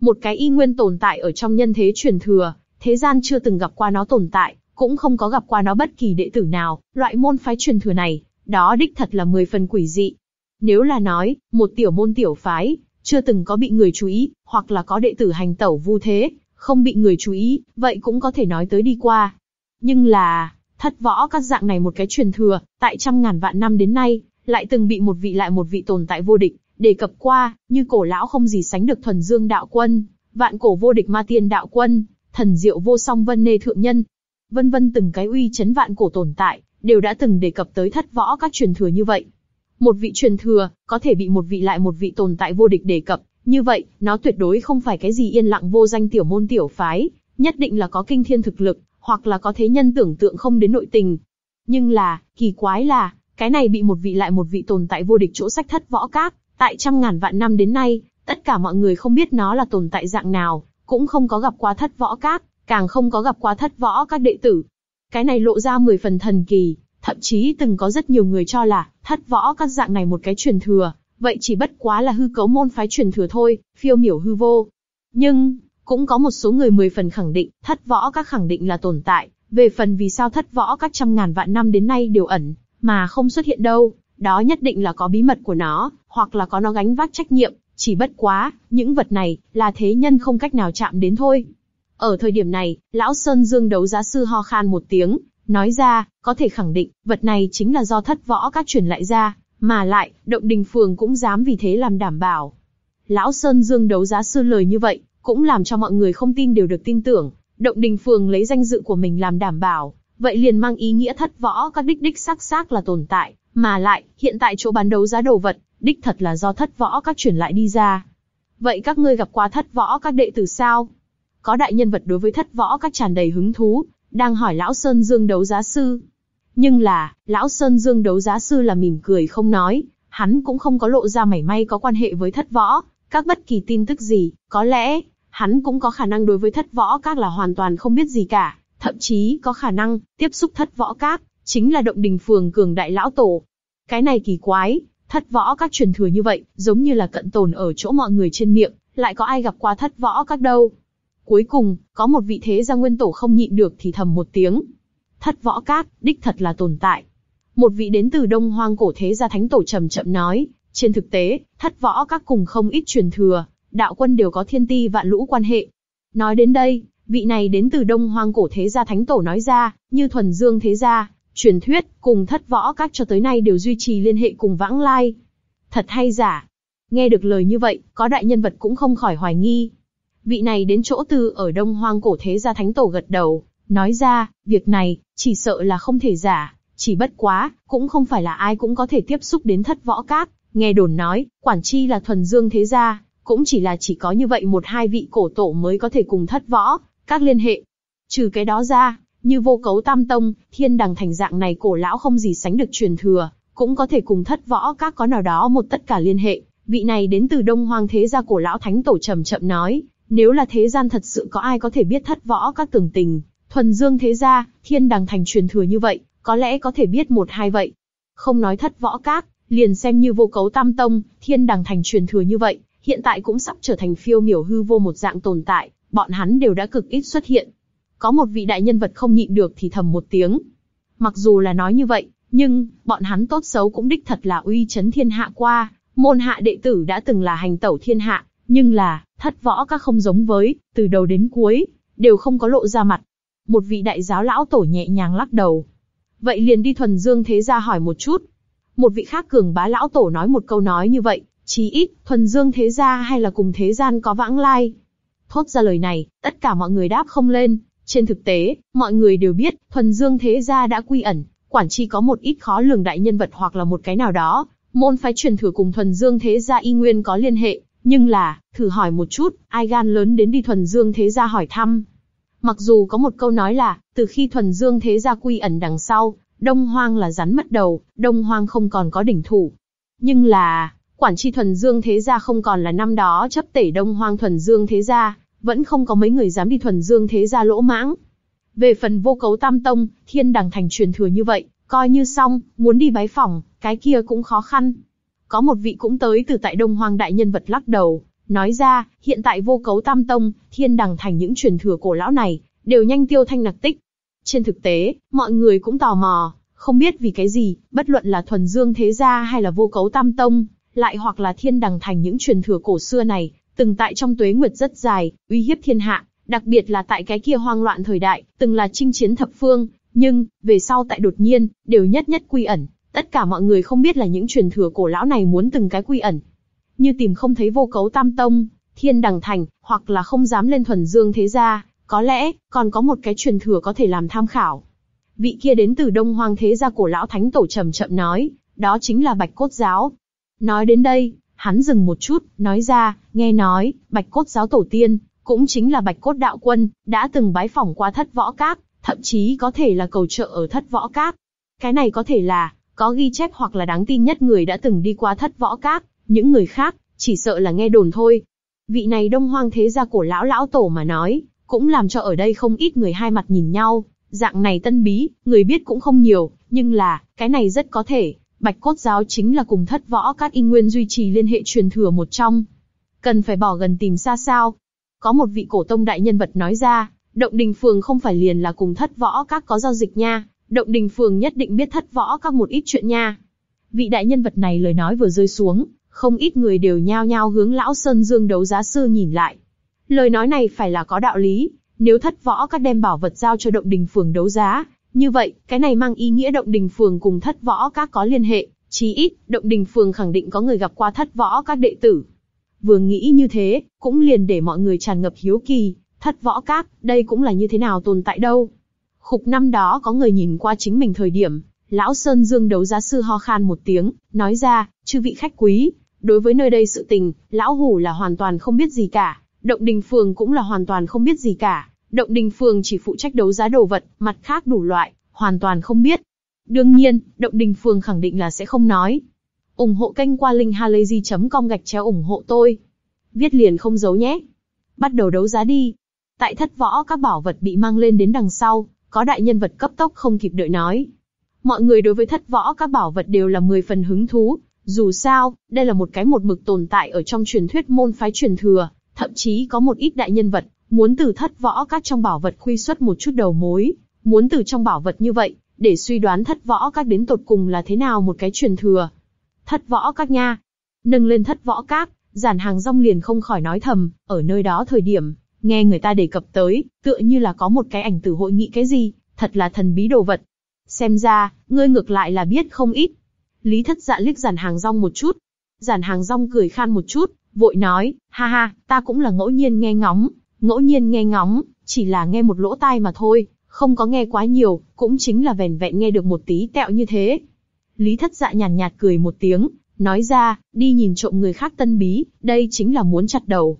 Một cái y nguyên tồn tại ở trong nhân thế truyền thừa, thế gian chưa từng gặp qua nó tồn tại, cũng không có gặp qua nó bất kỳ đệ tử nào, loại môn phái truyền thừa này, đó đích thật là mười phần quỷ dị. Nếu là nói, một tiểu môn tiểu phái, chưa từng có bị người chú ý, hoặc là có đệ tử hành tẩu vu thế, không bị người chú ý, vậy cũng có thể nói tới đi qua. Nhưng là, thất võ các dạng này một cái truyền thừa, tại trăm ngàn vạn năm đến nay, lại từng bị một vị lại một vị tồn tại vô địch, đề cập qua, như cổ lão không gì sánh được thuần dương đạo quân, vạn cổ vô địch ma tiên đạo quân, thần diệu vô song vân nê thượng nhân, vân vân từng cái uy chấn vạn cổ tồn tại, đều đã từng đề cập tới thất võ các truyền thừa như vậy. Một vị truyền thừa, có thể bị một vị lại một vị tồn tại vô địch đề cập, như vậy, nó tuyệt đối không phải cái gì yên lặng vô danh tiểu môn tiểu phái, nhất định là có kinh thiên thực lực, hoặc là có thế nhân tưởng tượng không đến nội tình. Nhưng là, kỳ quái là, cái này bị một vị lại một vị tồn tại vô địch chỗ sách thất võ các, tại trăm ngàn vạn năm đến nay, tất cả mọi người không biết nó là tồn tại dạng nào, cũng không có gặp qua thất võ các, càng không có gặp qua thất võ các đệ tử. Cái này lộ ra mười phần thần kỳ, thậm chí từng có rất nhiều người cho là thất võ các dạng này một cái truyền thừa, vậy chỉ bất quá là hư cấu môn phái truyền thừa thôi, phiêu miểu hư vô. Nhưng, cũng có một số người mười phần khẳng định, thất võ các khẳng định là tồn tại, về phần vì sao thất võ các trăm ngàn vạn năm đến nay đều ẩn, mà không xuất hiện đâu, đó nhất định là có bí mật của nó, hoặc là có nó gánh vác trách nhiệm, chỉ bất quá, những vật này, là thế nhân không cách nào chạm đến thôi. Ở thời điểm này, Lão Sơn Dương đấu giá sư ho khan một tiếng, nói ra, có thể khẳng định, vật này chính là do thất võ các truyền lại ra, mà lại, động đình phường cũng dám vì thế làm đảm bảo. Lão Sơn Dương đấu giá sư lời như vậy, cũng làm cho mọi người không tin đều được tin tưởng. Động đình phường lấy danh dự của mình làm đảm bảo, vậy liền mang ý nghĩa thất võ các đích đích xác xác là tồn tại. Mà lại, hiện tại chỗ bán đấu giá đồ vật, đích thật là do thất võ các chuyển lại đi ra. Vậy các ngươi gặp qua thất võ các đệ tử sao? Có đại nhân vật đối với thất võ các tràn đầy hứng thú, đang hỏi lão Sơn Dương đấu giá sư. Nhưng là, lão Sơn Dương đấu giá sư là mỉm cười không nói, hắn cũng không có lộ ra mảy may có quan hệ với thất võ, các bất kỳ tin tức gì, có lẽ, hắn cũng có khả năng đối với thất võ các là hoàn toàn không biết gì cả, thậm chí có khả năng, tiếp xúc thất võ các, chính là động đình phường cường đại lão tổ. Cái này kỳ quái, thất võ các truyền thừa như vậy, giống như là cận tồn ở chỗ mọi người trên miệng, lại có ai gặp qua thất võ các đâu. Cuối cùng, có một vị thế gia nguyên tổ không nhịn được thì thầm một tiếng, thất võ cát, đích thật là tồn tại. Một vị đến từ đông hoang cổ thế gia thánh tổ trầm chậm nói, trên thực tế, thất võ các cùng không ít truyền thừa, đạo quân đều có thiên ti vạn lũ quan hệ. Nói đến đây, vị này đến từ đông hoang cổ thế gia thánh tổ nói ra, như thuần dương thế gia, truyền thuyết, cùng thất võ các cho tới nay đều duy trì liên hệ cùng vãng lai. Thật hay giả? Nghe được lời như vậy, có đại nhân vật cũng không khỏi hoài nghi. Vị này đến chỗ từ ở đông hoang cổ thế gia thánh tổ gật đầu, Nói ra, việc này, chỉ sợ là không thể giả, chỉ bất quá, cũng không phải là ai cũng có thể tiếp xúc đến thất võ cát. Nghe đồn nói, Quản Chi là thuần dương thế gia, cũng chỉ là chỉ có như vậy một hai vị cổ tổ mới có thể cùng thất võ, các liên hệ. Trừ cái đó ra, như vô cấu tam tông, thiên đằng thành dạng này cổ lão không gì sánh được truyền thừa, cũng có thể cùng thất võ các có nào đó một tất cả liên hệ. Vị này đến từ đông hoang thế gia cổ lão thánh tổ trầm chậm nói, nếu là thế gian thật sự có ai có thể biết thất võ các tường tình, Thuần dương thế gia, thiên đằng thành truyền thừa như vậy, có lẽ có thể biết một hai vậy. Không nói thất võ các, liền xem như vô cấu tam tông, thiên đằng thành truyền thừa như vậy, hiện tại cũng sắp trở thành phiêu miểu hư vô một dạng tồn tại, bọn hắn đều đã cực ít xuất hiện. Có một vị đại nhân vật không nhịn được thì thầm một tiếng. Mặc dù là nói như vậy, nhưng, bọn hắn tốt xấu cũng đích thật là uy chấn thiên hạ qua, môn hạ đệ tử đã từng là hành tẩu thiên hạ, nhưng là, thất võ các không giống với, từ đầu đến cuối, đều không có lộ ra mặt, một vị đại giáo lão tổ nhẹ nhàng lắc đầu. Vậy liền đi thuần dương thế gia hỏi một chút. Một vị khác cường bá lão tổ nói một câu nói như vậy, chí ít, thuần dương thế gia hay là cùng thế gian có vãng lai. Thốt ra lời này, tất cả mọi người đáp không lên. Trên thực tế, mọi người đều biết, thuần dương thế gia đã quy ẩn, quản chi có một ít khó lường đại nhân vật hoặc là một cái nào đó. Môn phái truyền thừa cùng thuần dương thế gia y nguyên có liên hệ, nhưng là, thử hỏi một chút, ai gan lớn đến đi thuần dương thế gia hỏi thăm. Mặc dù có một câu nói là, từ khi thuần dương thế gia quy ẩn đằng sau, Đông Hoang là rắn mất đầu, Đông Hoang không còn có đỉnh thủ. Nhưng là, quản tri thuần dương thế gia không còn là năm đó chấp tể Đông Hoang thuần dương thế gia, vẫn không có mấy người dám đi thuần dương thế gia lỗ mãng. Về phần vô cấu tam tông, thiên đằng thành truyền thừa như vậy, coi như xong, muốn đi bái phỏng, cái kia cũng khó khăn. Có một vị cũng tới từ tại Đông Hoang đại nhân vật lắc đầu, Nói ra, hiện tại vô cấu tam tông, thiên đằng thành những truyền thừa cổ lão này, đều nhanh tiêu thanh nặc tích. Trên thực tế, mọi người cũng tò mò, không biết vì cái gì, bất luận là thuần dương thế gia hay là vô cấu tam tông, lại hoặc là thiên đằng thành những truyền thừa cổ xưa này, từng tại trong tuế nguyệt rất dài, uy hiếp thiên hạ, đặc biệt là tại cái kia hoang loạn thời đại, từng là chinh chiến thập phương, nhưng về sau tại đột nhiên đều nhất nhất quy ẩn. Tất cả mọi người không biết là những truyền thừa cổ lão này muốn từng cái quy ẩn, như tìm không thấy vô cấu tam tông, thiên đẳng thành, hoặc là không dám lên thuần dương thế gia, có lẽ còn có một cái truyền thừa có thể làm tham khảo. Vị kia đến từ Đông Hoang thế gia cổ lão thánh tổ chậm chậm nói, đó chính là Bạch Cốt giáo. Nói đến đây, hắn dừng một chút, nói ra, nghe nói, Bạch Cốt giáo tổ tiên, cũng chính là Bạch Cốt đạo quân, đã từng bái phỏng qua thất võ các, thậm chí có thể là cầu trợ ở thất võ các. Cái này có thể là, có ghi chép hoặc là đáng tin nhất người đã từng đi qua thất võ các, những người khác, chỉ sợ là nghe đồn thôi. Vị này đông hoang thế gia cổ lão lão tổ mà nói, cũng làm cho ở đây không ít người hai mặt nhìn nhau, dạng này tân bí, người biết cũng không nhiều, nhưng là, cái này rất có thể, Bạch Cốt Giáo chính là cùng thất võ các in nguyên duy trì liên hệ truyền thừa một trong. Cần phải bỏ gần tìm xa sao? Có một vị cổ tông đại nhân vật nói ra, Động Đình Phường không phải liền là cùng thất võ các có giao dịch nha, Động Đình Phường nhất định biết thất võ các một ít chuyện nha. Vị đại nhân vật này lời nói vừa rơi xuống, không ít người đều nhao nhao hướng lão sơn dương đấu giá sư nhìn lại. Lời nói này phải là có đạo lý, nếu thất võ các đem bảo vật giao cho động đình phường đấu giá, như vậy cái này mang ý nghĩa động đình phường cùng thất võ các có liên hệ, chí ít động đình phường khẳng định có người gặp qua thất võ các đệ tử. Vừa nghĩ như thế, cũng liền để mọi người tràn ngập hiếu kỳ, thất võ các, đây cũng là như thế nào tồn tại đâu. Khục năm đó có người nhìn qua chính mình thời điểm, lão sơn dương đấu giá sư ho khan một tiếng, nói ra, chư vị khách quý, Đối với nơi đây sự tình, lão hủ là hoàn toàn không biết gì cả, động đình phường cũng là hoàn toàn không biết gì cả. Động đình phường chỉ phụ trách đấu giá đồ vật, mặt khác đủ loại, hoàn toàn không biết. Đương nhiên, động đình phường khẳng định là sẽ không nói. ủng hộ kênh qua link linkhalazy.com gạch chéo ủng hộ tôi. Viết liền không giấu nhé. Bắt đầu đấu giá đi. Tại thất võ các bảo vật bị mang lên đến đằng sau, có đại nhân vật cấp tốc không kịp đợi nói. Mọi người đối với thất võ các bảo vật đều là 10 phần hứng thú, dù sao, đây là một cái một mực tồn tại ở trong truyền thuyết môn phái truyền thừa, thậm chí có một ít đại nhân vật, muốn từ thất võ các trong bảo vật quy xuất một chút đầu mối, muốn từ trong bảo vật như vậy, để suy đoán thất võ các đến tột cùng là thế nào một cái truyền thừa. Thất võ các nha. Nâng lên thất võ các, giản hàng rong liền không khỏi nói thầm, ở nơi đó thời điểm, nghe người ta đề cập tới, tựa như là có một cái ảnh tử hội nghị cái gì, thật là thần bí đồ vật. Xem ra, ngươi ngược lại là biết không ít, Lý thất dạ liếc giản hàng rong một chút. Giản hàng rong cười khan một chút, vội nói, ha ha, ta cũng là ngẫu nhiên nghe ngóng, ngẫu nhiên nghe ngóng, chỉ là nghe một lỗ tai mà thôi, không có nghe quá nhiều, cũng chính là vẻn vẹn nghe được một tí tẹo như thế. Lý thất dạ nhàn nhạt, cười một tiếng, nói ra, đi nhìn trộm người khác tân bí, đây chính là muốn chặt đầu.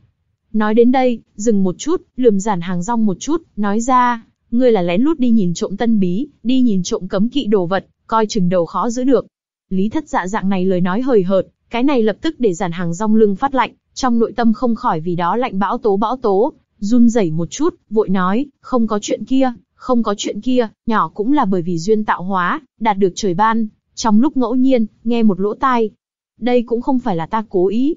Nói đến đây, dừng một chút, lườm giản hàng rong một chút, nói ra, ngươi là lén lút đi nhìn trộm tân bí, đi nhìn trộm cấm kỵ đồ vật, coi chừng đầu khó giữ được. Lý Thất Dạ dạng này lời nói hời hợt, cái này lập tức để giản hàng rong lưng phát lạnh, trong nội tâm không khỏi vì đó lạnh bão tố bão tố, run rẩy một chút, vội nói, không có chuyện kia, không có chuyện kia, nhỏ cũng là bởi vì duyên tạo hóa, đạt được trời ban, trong lúc ngẫu nhiên, nghe một lỗ tai. Đây cũng không phải là ta cố ý.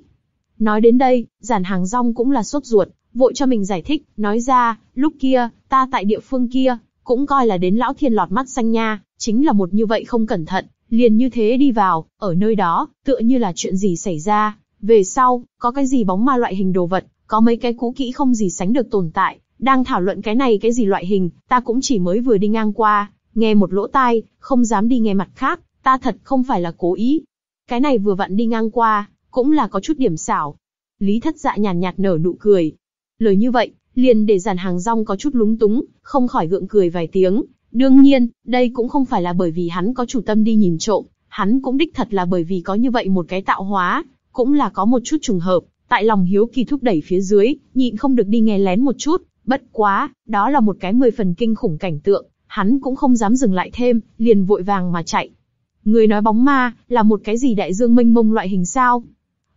Nói đến đây, giản hàng rong cũng là sốt ruột, vội cho mình giải thích, nói ra, lúc kia, ta tại địa phương kia, cũng coi là đến lão thiên lọt mắt xanh nha, chính là một như vậy không cẩn thận, liền như thế đi vào, ở nơi đó, tựa như là chuyện gì xảy ra, về sau, có cái gì bóng ma loại hình đồ vật, có mấy cái cũ kỹ không gì sánh được tồn tại, đang thảo luận cái này cái gì loại hình, ta cũng chỉ mới vừa đi ngang qua, nghe một lỗ tai, không dám đi nghe mặt khác, ta thật không phải là cố ý. Cái này vừa vặn đi ngang qua, cũng là có chút điểm xảo. Lý thất dạ nhàn nhạt, nở nụ cười. Lời như vậy, liền để giản hàng rong có chút lúng túng, không khỏi gượng cười vài tiếng, Đương nhiên, đây cũng không phải là bởi vì hắn có chủ tâm đi nhìn trộm, hắn cũng đích thật là bởi vì có như vậy một cái tạo hóa, cũng là có một chút trùng hợp, tại lòng hiếu kỳ thúc đẩy phía dưới, nhịn không được đi nghe lén một chút, bất quá, đó là một cái mười phần kinh khủng cảnh tượng, hắn cũng không dám dừng lại thêm, liền vội vàng mà chạy. Người nói bóng ma, là một cái gì đại dương mênh mông loại hình sao?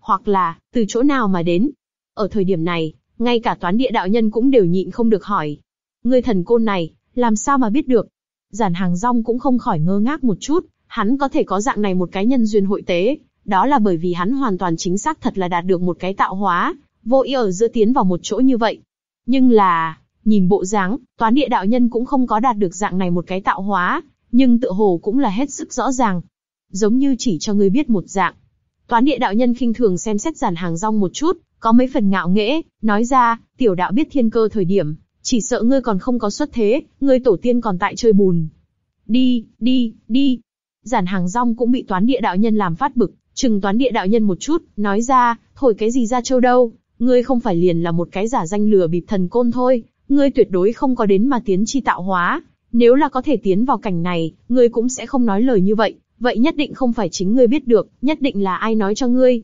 Hoặc là, từ chỗ nào mà đến? Ở thời điểm này, ngay cả toán địa đạo nhân cũng đều nhịn không được hỏi. Người thần côn này, làm sao mà biết được? Giản hàng rong cũng không khỏi ngơ ngác một chút, hắn có thể có dạng này một cái nhân duyên hội tế, đó là bởi vì hắn hoàn toàn chính xác thật là đạt được một cái tạo hóa, vô ý ở giữa tiến vào một chỗ như vậy. Nhưng là, nhìn bộ dáng, toán địa đạo nhân cũng không có đạt được dạng này một cái tạo hóa, nhưng tựa hồ cũng là hết sức rõ ràng. Giống như chỉ cho ngươi biết một dạng. Toán địa đạo nhân khinh thường xem xét giản hàng rong một chút, có mấy phần ngạo nghễ, nói ra, tiểu đạo biết thiên cơ thời điểm, chỉ sợ ngươi còn không có xuất thế, ngươi tổ tiên còn tại chơi bùn. Đi, đi, đi. Giản hàng rong cũng bị toán địa đạo nhân làm phát bực, chừng toán địa đạo nhân một chút, nói ra, thổi cái gì ra châu đâu, ngươi không phải liền là một cái giả danh lừa bịp thần côn thôi, ngươi tuyệt đối không có đến mà tiến chi tạo hóa. Nếu là có thể tiến vào cảnh này, ngươi cũng sẽ không nói lời như vậy, vậy nhất định không phải chính ngươi biết được, nhất định là ai nói cho ngươi.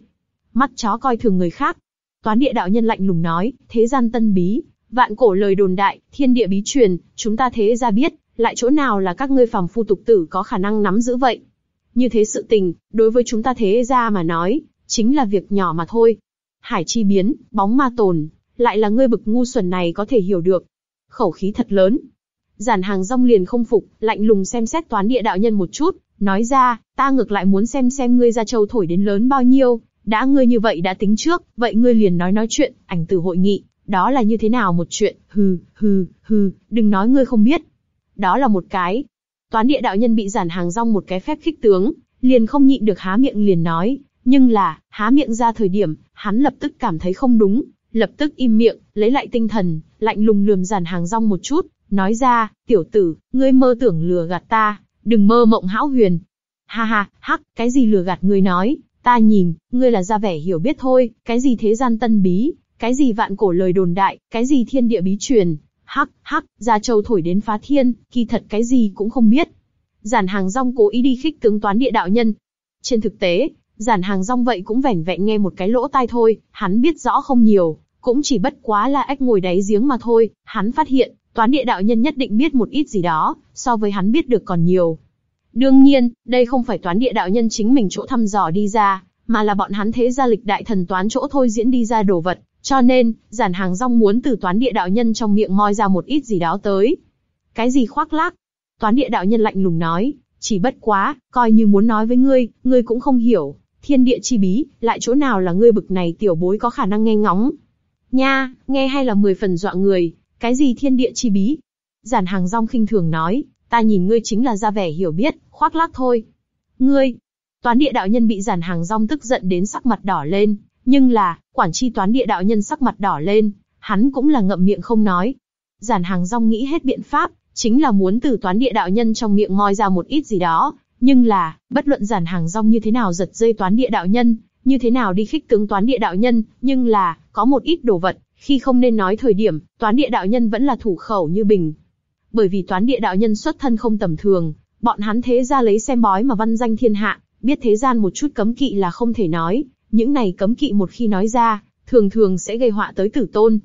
Mắt chó coi thường người khác. Toán địa đạo nhân lạnh lùng nói, thế gian tân bí, Vạn cổ lời đồn đại, thiên địa bí truyền, chúng ta thế ra biết, lại chỗ nào là các ngươi phàm phu tục tử có khả năng nắm giữ vậy? Như thế sự tình, đối với chúng ta thế ra mà nói, chính là việc nhỏ mà thôi. Hải chi biến, bóng ma tồn, lại là ngươi bực ngu xuẩn này có thể hiểu được. Khẩu khí thật lớn. Giản hàng rong liền không phục, lạnh lùng xem xét toán địa đạo nhân một chút, nói ra, ta ngược lại muốn xem xem ngươi ra châu thổi đến lớn bao nhiêu, đã ngươi như vậy đã tính trước, vậy ngươi liền nói nói chuyện, ảnh từ hội nghị, đó là như thế nào một chuyện, hừ, hừ, hừ, đừng nói ngươi không biết. Đó là một cái. Toán địa đạo nhân bị giản hàng rong một cái phép khích tướng, liền không nhịn được há miệng liền nói, nhưng là, há miệng ra thời điểm, hắn lập tức cảm thấy không đúng, lập tức im miệng, lấy lại tinh thần, lạnh lùng lườm giản hàng rong một chút, nói ra, tiểu tử, ngươi mơ tưởng lừa gạt ta, đừng mơ mộng hão huyền. Ha ha, hắc, cái gì lừa gạt ngươi nói, ta nhìn, ngươi là ra vẻ hiểu biết thôi, cái gì thế gian tân bí, cái gì vạn cổ lời đồn đại, cái gì thiên địa bí truyền, hắc, hắc, gia châu thổi đến phá thiên, kỳ thật cái gì cũng không biết. Giản hàng rong cố ý đi khích tướng toán địa đạo nhân. Trên thực tế, giản hàng rong vậy cũng vẻn vẹn nghe một cái lỗ tai thôi, hắn biết rõ không nhiều, cũng chỉ bất quá là ếch ngồi đáy giếng mà thôi, hắn phát hiện, toán địa đạo nhân nhất định biết một ít gì đó, so với hắn biết được còn nhiều. Đương nhiên, đây không phải toán địa đạo nhân chính mình chỗ thăm dò đi ra, mà là bọn hắn thế gia lịch đại thần toán chỗ thôi diễn đi ra đồ vật, cho nên, giản hàng rong muốn từ toán địa đạo nhân trong miệng moi ra một ít gì đó tới. Cái gì khoác lác? Toán địa đạo nhân lạnh lùng nói, chỉ bất quá, coi như muốn nói với ngươi, ngươi cũng không hiểu, thiên địa chi bí, lại chỗ nào là ngươi bực này tiểu bối có khả năng nghe ngóng. Nha, nghe hay là mười phần dọa người, cái gì thiên địa chi bí? Giản hàng rong khinh thường nói, ta nhìn ngươi chính là ra vẻ hiểu biết, khoác lác thôi. Ngươi, toán địa đạo nhân bị giản hàng rong tức giận đến sắc mặt đỏ lên, nhưng là, quản chi toán địa đạo nhân sắc mặt đỏ lên, hắn cũng là ngậm miệng không nói. Giản hàng rong nghĩ hết biện pháp, chính là muốn từ toán địa đạo nhân trong miệng moi ra một ít gì đó. Nhưng là, bất luận giản hàng rong như thế nào giật dây toán địa đạo nhân, như thế nào đi khích tướng toán địa đạo nhân, nhưng là, có một ít đồ vật, khi không nên nói thời điểm, toán địa đạo nhân vẫn là thủ khẩu như bình. Bởi vì toán địa đạo nhân xuất thân không tầm thường, bọn hắn thế ra lấy xem bói mà văn danh thiên hạ, biết thế gian một chút cấm kỵ là không thể nói, những này cấm kỵ một khi nói ra, thường thường sẽ gây họa tới tử tôn.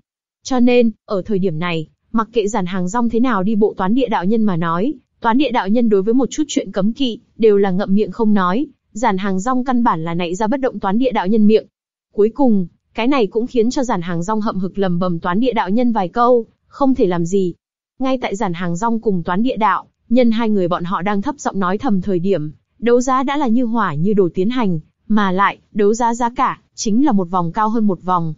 Cho nên, ở thời điểm này, mặc kệ giản hàng rong thế nào đi bộ toán địa đạo nhân mà nói, toán địa đạo nhân đối với một chút chuyện cấm kỵ, đều là ngậm miệng không nói, giản hàng rong căn bản là nảy ra bất động toán địa đạo nhân miệng. Cuối cùng, cái này cũng khiến cho giản hàng rong hậm hực lầm bầm toán địa đạo nhân vài câu, không thể làm gì. Ngay tại giản hàng rong cùng toán địa đạo, nhân hai người bọn họ đang thấp giọng nói thầm thời điểm, đấu giá đã là như hỏa như đồ tiến hành, mà lại, đấu giá giá cả, chính là một vòng cao hơn một vòng.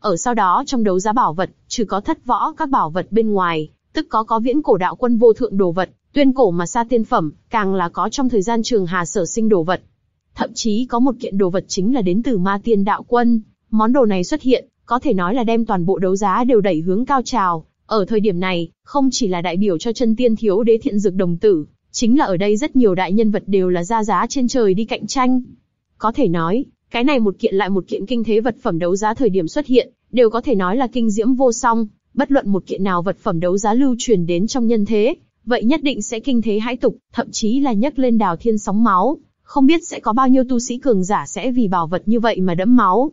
Ở sau đó trong đấu giá bảo vật, trừ có thất võ các bảo vật bên ngoài, tức có có viễn cổ đạo quân vô thượng đồ vật, tuyên cổ mà xa tiên phẩm, càng là có trong thời gian trường hà sở sinh đồ vật. Thậm chí có một kiện đồ vật chính là đến từ ma tiên đạo quân, món đồ này xuất hiện, có thể nói là đem toàn bộ đấu giá đều đẩy hướng cao trào. Ở thời điểm này, không chỉ là đại biểu cho chân tiên thiếu đế thiện dược đồng tử, chính là ở đây rất nhiều đại nhân vật đều là ra giá trên trời đi cạnh tranh. Có thể nói, cái này một kiện lại một kiện kinh thế vật phẩm đấu giá thời điểm xuất hiện, đều có thể nói là kinh diễm vô song, bất luận một kiện nào vật phẩm đấu giá lưu truyền đến trong nhân thế, vậy nhất định sẽ kinh thế hãi tục, thậm chí là nhấc lên đào thiên sóng máu, không biết sẽ có bao nhiêu tu sĩ cường giả sẽ vì bảo vật như vậy mà đẫm máu.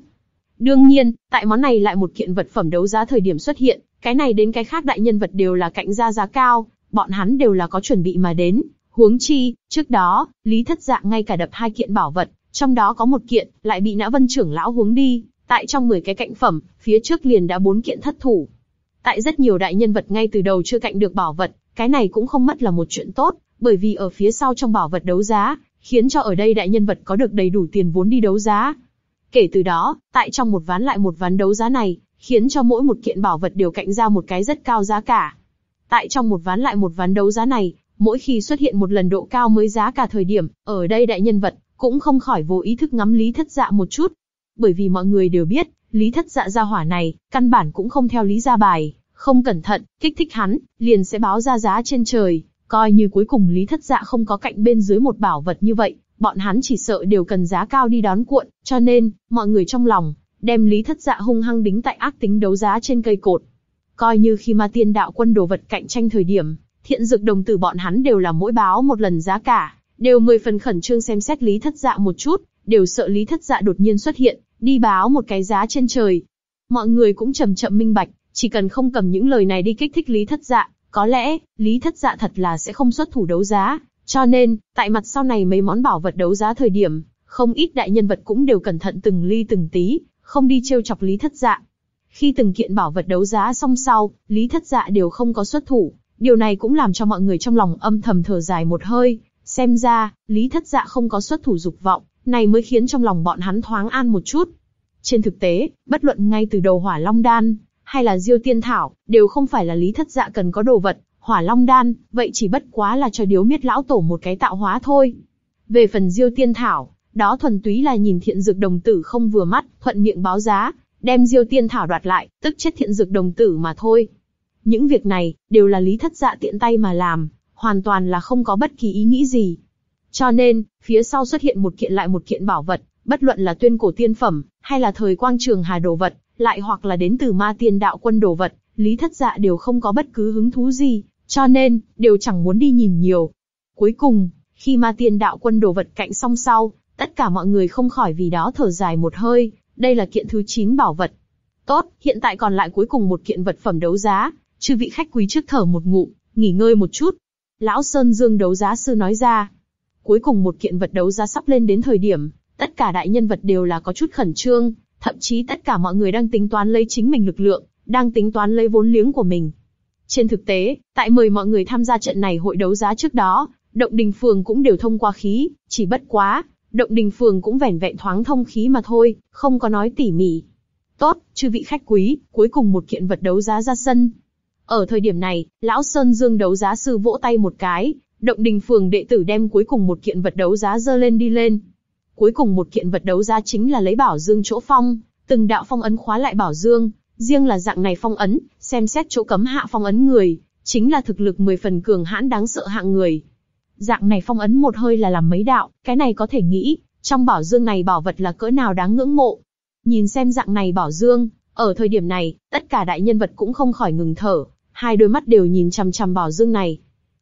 Đương nhiên, tại món này lại một kiện vật phẩm đấu giá thời điểm xuất hiện, cái này đến cái khác đại nhân vật đều là cạnh ra giá cao, bọn hắn đều là có chuẩn bị mà đến, huống chi, trước đó, Lý Thất Dạng ngay cả đập hai kiện bảo vật, trong đó có một kiện, lại bị nã vân trưởng lão huống đi, tại trong 10 cái cạnh phẩm, phía trước liền đã bốn kiện thất thủ. Tại rất nhiều đại nhân vật ngay từ đầu chưa cạnh được bảo vật, cái này cũng không mất là một chuyện tốt, bởi vì ở phía sau trong bảo vật đấu giá, khiến cho ở đây đại nhân vật có được đầy đủ tiền vốn đi đấu giá. Kể từ đó, tại trong một ván lại một ván đấu giá này, khiến cho mỗi một kiện bảo vật đều cạnh ra một cái rất cao giá cả. Tại trong một ván lại một ván đấu giá này, mỗi khi xuất hiện một lần độ cao mới giá cả thời điểm, ở đây đại nhân vật cũng không khỏi vô ý thức ngắm Lý Thất Dạ một chút. Bởi vì mọi người đều biết, Lý Thất Dạ ra hỏa này, căn bản cũng không theo Lý ra bài, không cẩn thận, kích thích hắn, liền sẽ báo ra giá trên trời, coi như cuối cùng Lý Thất Dạ không có cạnh bên dưới một bảo vật như vậy, bọn hắn chỉ sợ đều cần giá cao đi đón cuộn, cho nên, mọi người trong lòng, đem Lý Thất Dạ hung hăng đính tại ác tính đấu giá trên cây cột. Coi như khi ma tiên đạo quân đồ vật cạnh tranh thời điểm, thiện dược đồng tử bọn hắn đều là mỗi báo một lần giá cả, đều mười phần khẩn trương xem xét lý thất dạ một chút, đều sợ lý thất dạ đột nhiên xuất hiện, đi báo một cái giá trên trời. Mọi người cũng chậm chậm minh bạch, chỉ cần không cầm những lời này đi kích thích lý thất dạ, có lẽ lý thất dạ thật là sẽ không xuất thủ đấu giá. Cho nên, tại mặt sau này mấy món bảo vật đấu giá thời điểm, không ít đại nhân vật cũng đều cẩn thận từng ly từng tí, không đi trêu chọc lý thất dạ. Khi từng kiện bảo vật đấu giá xong sau, lý thất dạ đều không có xuất thủ, điều này cũng làm cho mọi người trong lòng âm thầm thở dài một hơi, Xem ra, Lý Thất Dạ không có xuất thủ dục vọng, này mới khiến trong lòng bọn hắn thoáng an một chút. Trên thực tế, bất luận ngay từ đầu hỏa long đan, hay là diêu tiên thảo, đều không phải là Lý Thất Dạ cần có đồ vật, hỏa long đan, vậy chỉ bất quá là cho điếu miết lão tổ một cái tạo hóa thôi. Về phần diêu tiên thảo, đó thuần túy là nhìn thiện dược đồng tử không vừa mắt, thuận miệng báo giá, đem diêu tiên thảo đoạt lại, tức chết thiện dược đồng tử mà thôi. Những việc này, đều là lý thất dạ tiện tay mà làm, hoàn toàn là không có bất kỳ ý nghĩ gì. Cho nên, phía sau xuất hiện một kiện lại một kiện bảo vật, bất luận là tuyên cổ tiên phẩm, hay là thời quang trường hà đồ vật, lại hoặc là đến từ ma tiên đạo quân đồ vật, Lý Thất Dạ đều không có bất cứ hứng thú gì, cho nên, đều chẳng muốn đi nhìn nhiều. Cuối cùng, khi ma tiên đạo quân đồ vật cạnh song sau, tất cả mọi người không khỏi vì đó thở dài một hơi, đây là kiện thứ 9 bảo vật. Tốt, hiện tại còn lại cuối cùng một kiện vật phẩm đấu giá, chư vị khách quý trước thở một ngụm, nghỉ ngơi một chút, lão sơn dương đấu giá sư nói ra. Cuối cùng một kiện vật đấu giá sắp lên đến thời điểm, tất cả đại nhân vật đều là có chút khẩn trương, thậm chí tất cả mọi người đang tính toán lấy chính mình lực lượng, đang tính toán lấy vốn liếng của mình. Trên thực tế, tại mời mọi người tham gia trận này hội đấu giá trước đó, động đình phường cũng đều thông qua khí, chỉ bất quá, động đình phường cũng vẻn vẹn thoáng thông khí mà thôi, không có nói tỉ mỉ. Tốt, chư vị khách quý, cuối cùng một kiện vật đấu giá ra sân, ở thời điểm này, lão Sơn Dương đấu giá sư vỗ tay một cái, động đình phường đệ tử đem cuối cùng một kiện vật đấu giá dơ lên đi lên. Cuối cùng một kiện vật đấu giá chính là lấy bảo dương chỗ phong, từng đạo phong ấn khóa lại bảo dương, riêng là dạng này phong ấn, xem xét chỗ cấm hạ phong ấn người, chính là thực lực mười phần cường hãn đáng sợ hạng người. Dạng này phong ấn một hơi là làm mấy đạo, cái này có thể nghĩ, trong bảo dương này bảo vật là cỡ nào đáng ngưỡng mộ. Nhìn xem dạng này bảo dương, ở thời điểm này, tất cả đại nhân vật cũng không khỏi ngừng thở, hai đôi mắt đều nhìn chằm chằm bảo dương này.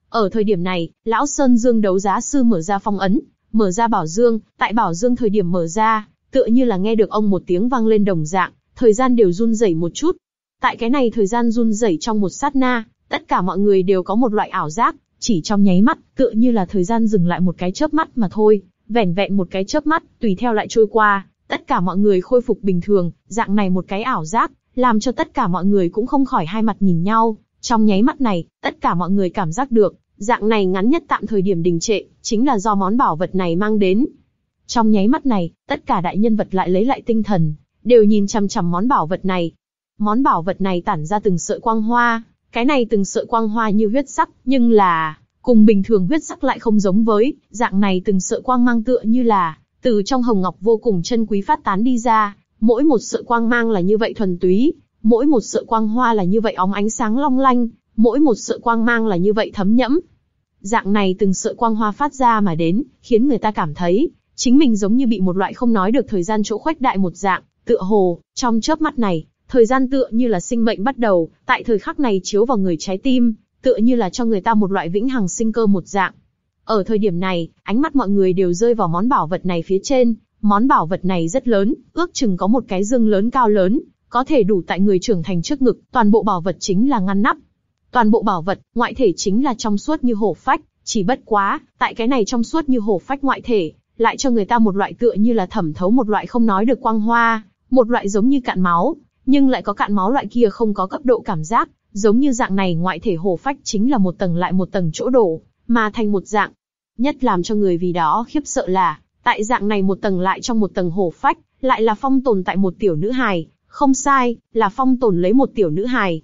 Ở thời điểm này, lão Sơn Dương đấu giá sư mở ra phong ấn, mở ra bảo dương, tại bảo dương thời điểm mở ra, tựa như là nghe được ông một tiếng vang lên đồng dạng, thời gian đều run rẩy một chút. Tại cái này thời gian run rẩy trong một sát na, tất cả mọi người đều có một loại ảo giác, chỉ trong nháy mắt, tựa như là thời gian dừng lại một cái chớp mắt mà thôi, vẻn vẹn một cái chớp mắt, tùy theo lại trôi qua, tất cả mọi người khôi phục bình thường, dạng này một cái ảo giác, làm cho tất cả mọi người cũng không khỏi hai mặt nhìn nhau. Trong nháy mắt này, tất cả mọi người cảm giác được, dạng này ngắn nhất tạm thời điểm đình trệ, chính là do món bảo vật này mang đến. Trong nháy mắt này, tất cả đại nhân vật lại lấy lại tinh thần, đều nhìn chăm chăm món bảo vật này. Món bảo vật này tản ra từng sợi quang hoa, cái này từng sợi quang hoa như huyết sắc, nhưng là cùng bình thường huyết sắc lại không giống với, dạng này từng sợi quang mang tựa như là từ trong hồng ngọc vô cùng chân quý phát tán đi ra, mỗi một sợi quang mang là như vậy thuần túy, Mỗi một sợi quang hoa là như vậy óng ánh sáng long lanh, mỗi một sợi quang mang là như vậy thấm nhẫm. Dạng này từng sợi quang hoa phát ra mà đến, khiến người ta cảm thấy, chính mình giống như bị một loại không nói được thời gian chỗ khuếch đại một dạng, tựa hồ, trong chớp mắt này, thời gian tựa như là sinh mệnh bắt đầu, tại thời khắc này chiếu vào người trái tim, tựa như là cho người ta một loại vĩnh hằng sinh cơ một dạng. Ở thời điểm này, ánh mắt mọi người đều rơi vào món bảo vật này phía trên, món bảo vật này rất lớn, ước chừng có một cái dương lớn cao lớn, có thể đủ tại người trưởng thành trước ngực, toàn bộ bảo vật chính là ngăn nắp. Toàn bộ bảo vật, ngoại thể chính là trong suốt như hổ phách, chỉ bất quá, tại cái này trong suốt như hổ phách ngoại thể, lại cho người ta một loại tựa như là thẩm thấu một loại không nói được quang hoa, một loại giống như cạn máu, nhưng lại có cạn máu loại kia không có cấp độ cảm giác, giống như dạng này ngoại thể hổ phách chính là một tầng lại một tầng chỗ đổ, mà thành một dạng. Nhất làm cho người vì đó khiếp sợ là, tại dạng này một tầng lại trong một tầng hổ phách, lại là phong tồn tại một tiểu nữ hài, không sai, là phong tồn lấy một tiểu nữ hài.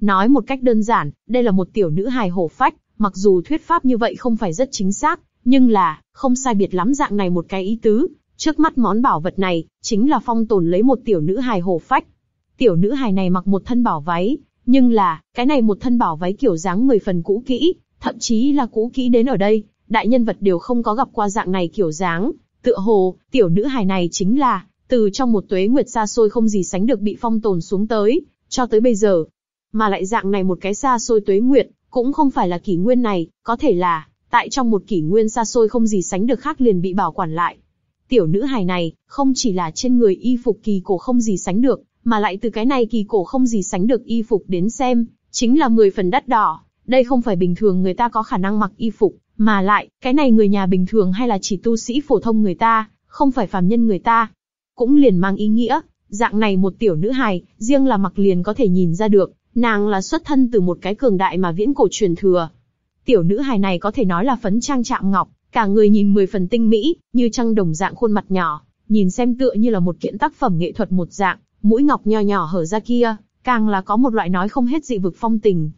Nói một cách đơn giản, đây là một tiểu nữ hài hổ phách, mặc dù thuyết pháp như vậy không phải rất chính xác, nhưng là, không sai biệt lắm dạng này một cái ý tứ. Trước mắt món bảo vật này, chính là phong tồn lấy một tiểu nữ hài hổ phách. Tiểu nữ hài này mặc một thân bảo váy, nhưng là, cái này một thân bảo váy kiểu dáng mười phần cũ kỹ, thậm chí là cũ kỹ đến ở đây, đại nhân vật đều không có gặp qua dạng này kiểu dáng. Tựa hồ, tiểu nữ hài này chính là, từ trong một tuế nguyệt xa xôi không gì sánh được bị phong tồn xuống tới, cho tới bây giờ. Mà lại dạng này một cái xa xôi tuế nguyệt, cũng không phải là kỷ nguyên này, có thể là, tại trong một kỷ nguyên xa xôi không gì sánh được khác liền bị bảo quản lại. Tiểu nữ hài này, không chỉ là trên người y phục kỳ cổ không gì sánh được, mà lại từ cái này kỳ cổ không gì sánh được y phục đến xem, chính là mười phần đắt đỏ. Đây không phải bình thường người ta có khả năng mặc y phục, mà lại, cái này người nhà bình thường hay là chỉ tu sĩ phổ thông người ta, không phải phàm nhân người ta, cũng liền mang ý nghĩa, dạng này một tiểu nữ hài, riêng là mặc liền có thể nhìn ra được, nàng là xuất thân từ một cái cường đại mà viễn cổ truyền thừa. Tiểu nữ hài này có thể nói là phấn trang chạm ngọc, cả người nhìn mười phần tinh mỹ, như trăng đồng dạng khuôn mặt nhỏ, nhìn xem tựa như là một kiện tác phẩm nghệ thuật một dạng, mũi ngọc nho nhỏ hở ra kia, càng là có một loại nói không hết dị vực phong tình.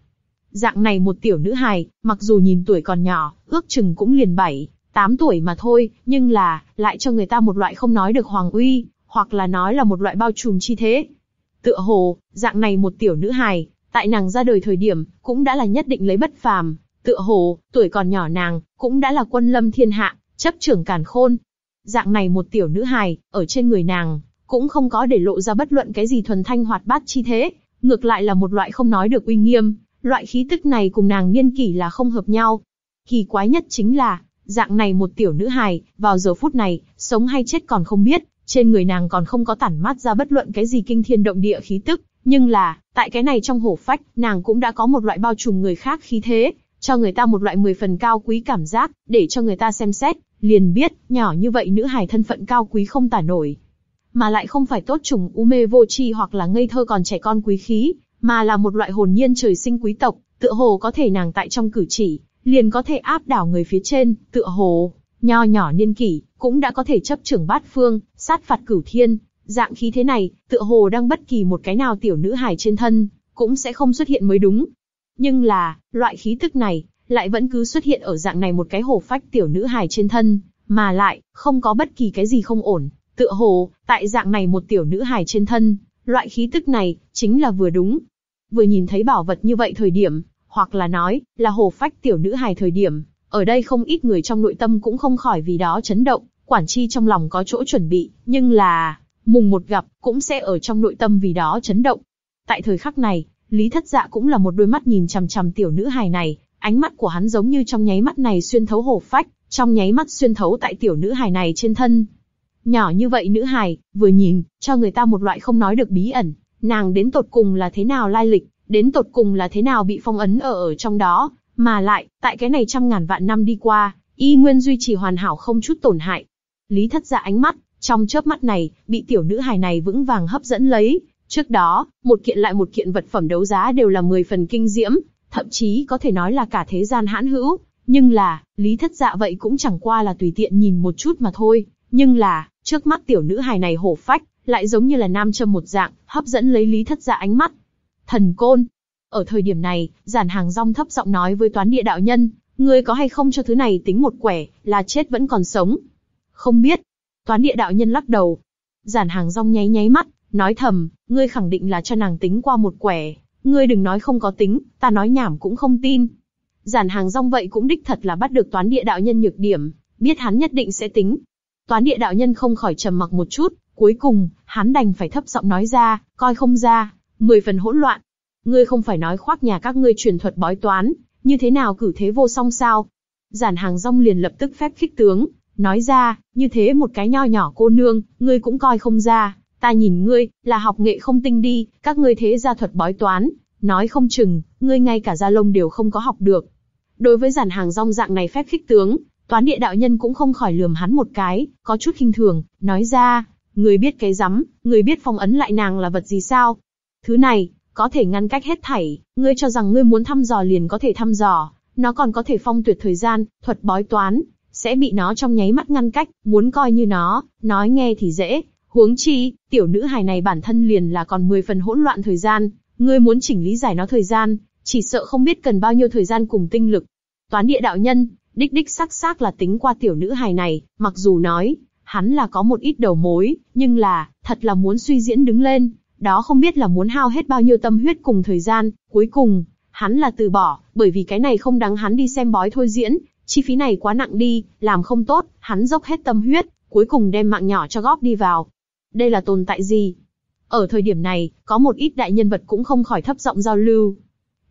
Dạng này một tiểu nữ hài, mặc dù nhìn tuổi còn nhỏ, ước chừng cũng liền bảy, tám tuổi mà thôi, nhưng là, lại cho người ta một loại không nói được hoàng uy, hoặc là nói là một loại bao trùm chi thế. Tựa hồ, dạng này một tiểu nữ hài, tại nàng ra đời thời điểm, cũng đã là nhất định lấy bất phàm, tựa hồ, tuổi còn nhỏ nàng, cũng đã là quân lâm thiên hạ, chấp trưởng càn khôn. Dạng này một tiểu nữ hài, ở trên người nàng, cũng không có để lộ ra bất luận cái gì thuần thanh hoạt bát chi thế, ngược lại là một loại không nói được uy nghiêm, loại khí tức này cùng nàng niên kỷ là không hợp nhau. Kỳ quái nhất chính là, dạng này một tiểu nữ hài, vào giờ phút này, sống hay chết còn không biết, trên người nàng còn không có tản mát ra bất luận cái gì kinh thiên động địa khí tức, nhưng là, tại cái này trong hổ phách, nàng cũng đã có một loại bao trùm người khác khí thế, cho người ta một loại mười phần cao quý cảm giác, để cho người ta xem xét, liền biết, nhỏ như vậy nữ hài thân phận cao quý không tả nổi. Mà lại không phải tốt trùng u mê vô tri hoặc là ngây thơ còn trẻ con quý khí, mà là một loại hồn nhiên trời sinh quý tộc, tựa hồ có thể nàng tại trong cử chỉ, liền có thể áp đảo người phía trên, tựa hồ nho nhỏ niên kỷ, cũng đã có thể chấp trưởng bát phương, sát phạt cửu thiên, dạng khí thế này, tựa hồ đang bất kỳ một cái nào tiểu nữ hài trên thân, cũng sẽ không xuất hiện mới đúng. Nhưng là, loại khí tức này, lại vẫn cứ xuất hiện ở dạng này một cái hồ phách tiểu nữ hài trên thân, mà lại, không có bất kỳ cái gì không ổn, tựa hồ, tại dạng này một tiểu nữ hài trên thân, loại khí tức này, chính là vừa đúng. Vừa nhìn thấy bảo vật như vậy thời điểm, hoặc là nói, là hồ phách tiểu nữ hài thời điểm, ở đây không ít người trong nội tâm cũng không khỏi vì đó chấn động, quản chi trong lòng có chỗ chuẩn bị, nhưng là, mùng một gặp, cũng sẽ ở trong nội tâm vì đó chấn động. Tại thời khắc này, Lý Thất Dạ cũng là một đôi mắt nhìn chằm chằm tiểu nữ hài này, ánh mắt của hắn giống như trong nháy mắt này xuyên thấu hổ phách, trong nháy mắt xuyên thấu tại tiểu nữ hài này trên thân. Nhỏ như vậy nữ hài, vừa nhìn, cho người ta một loại không nói được bí ẩn, nàng đến tột cùng là thế nào lai lịch, đến tột cùng là thế nào bị phong ấn ở ở trong đó, mà lại, tại cái này trăm ngàn vạn năm đi qua, y nguyên duy trì hoàn hảo không chút tổn hại. Lý thất ra dạ ánh mắt, trong chớp mắt này, bị tiểu nữ hài này vững vàng hấp dẫn lấy. Trước đó, một kiện lại một kiện vật phẩm đấu giá đều là 10 phần kinh diễm, thậm chí có thể nói là cả thế gian hãn hữu. Nhưng là, lý thất dạ vậy cũng chẳng qua là tùy tiện nhìn một chút mà thôi. Nhưng là, trước mắt tiểu nữ hài này hổ phách, lại giống như là nam châm một dạng, hấp dẫn lấy lý thất dạ ánh mắt. Thần côn, ở thời điểm này, giản hàng rong thấp giọng nói với toán địa đạo nhân, ngươi có hay không cho thứ này tính một quẻ, là chết vẫn còn sống. Không biết. Toán địa đạo nhân lắc đầu. Giản hàng rong nháy nháy mắt, nói thầm, ngươi khẳng định là cho nàng tính qua một quẻ. Ngươi đừng nói không có tính, ta nói nhảm cũng không tin. Giản hàng rong vậy cũng đích thật là bắt được toán địa đạo nhân nhược điểm, biết hắn nhất định sẽ tính. Toán địa đạo nhân không khỏi trầm mặc một chút, cuối cùng, hắn đành phải thấp giọng nói ra, coi không ra, mười phần hỗn loạn, ngươi không phải nói khoác nhà các ngươi truyền thuật bói toán, như thế nào cử thế vô song sao? Giản hàng rong liền lập tức phép khích tướng, nói ra, như thế một cái nho nhỏ cô nương, ngươi cũng coi không ra, ta nhìn ngươi, là học nghệ không tinh đi, các ngươi thế gia thuật bói toán, nói không chừng, ngươi ngay cả gia lông đều không có học được. Đối với giản hàng rong dạng này phép khích tướng, toán địa đạo nhân cũng không khỏi lườm hắn một cái, có chút khinh thường, nói ra, người biết cái rắm, người biết phong ấn lại nàng là vật gì sao? Thứ này, có thể ngăn cách hết thảy, ngươi cho rằng ngươi muốn thăm dò liền có thể thăm dò, nó còn có thể phong tuyệt thời gian, thuật bói toán, sẽ bị nó trong nháy mắt ngăn cách, muốn coi như nó, nói nghe thì dễ, huống chi, tiểu nữ hài này bản thân liền là còn 10 phần hỗn loạn thời gian, ngươi muốn chỉnh lý giải nó thời gian, chỉ sợ không biết cần bao nhiêu thời gian cùng tinh lực. Toán địa đạo nhân, đích đích xác xác là tính qua tiểu nữ hài này, mặc dù nói, hắn là có một ít đầu mối, nhưng là, thật là muốn suy diễn đứng lên, đó không biết là muốn hao hết bao nhiêu tâm huyết cùng thời gian, cuối cùng, hắn là từ bỏ, bởi vì cái này không đáng hắn đi xem bói thôi diễn, chi phí này quá nặng đi, làm không tốt, hắn dốc hết tâm huyết, cuối cùng đem mạng nhỏ cho góp đi vào. Đây là tồn tại gì? Ở thời điểm này, có một ít đại nhân vật cũng không khỏi thấp giọng giao lưu.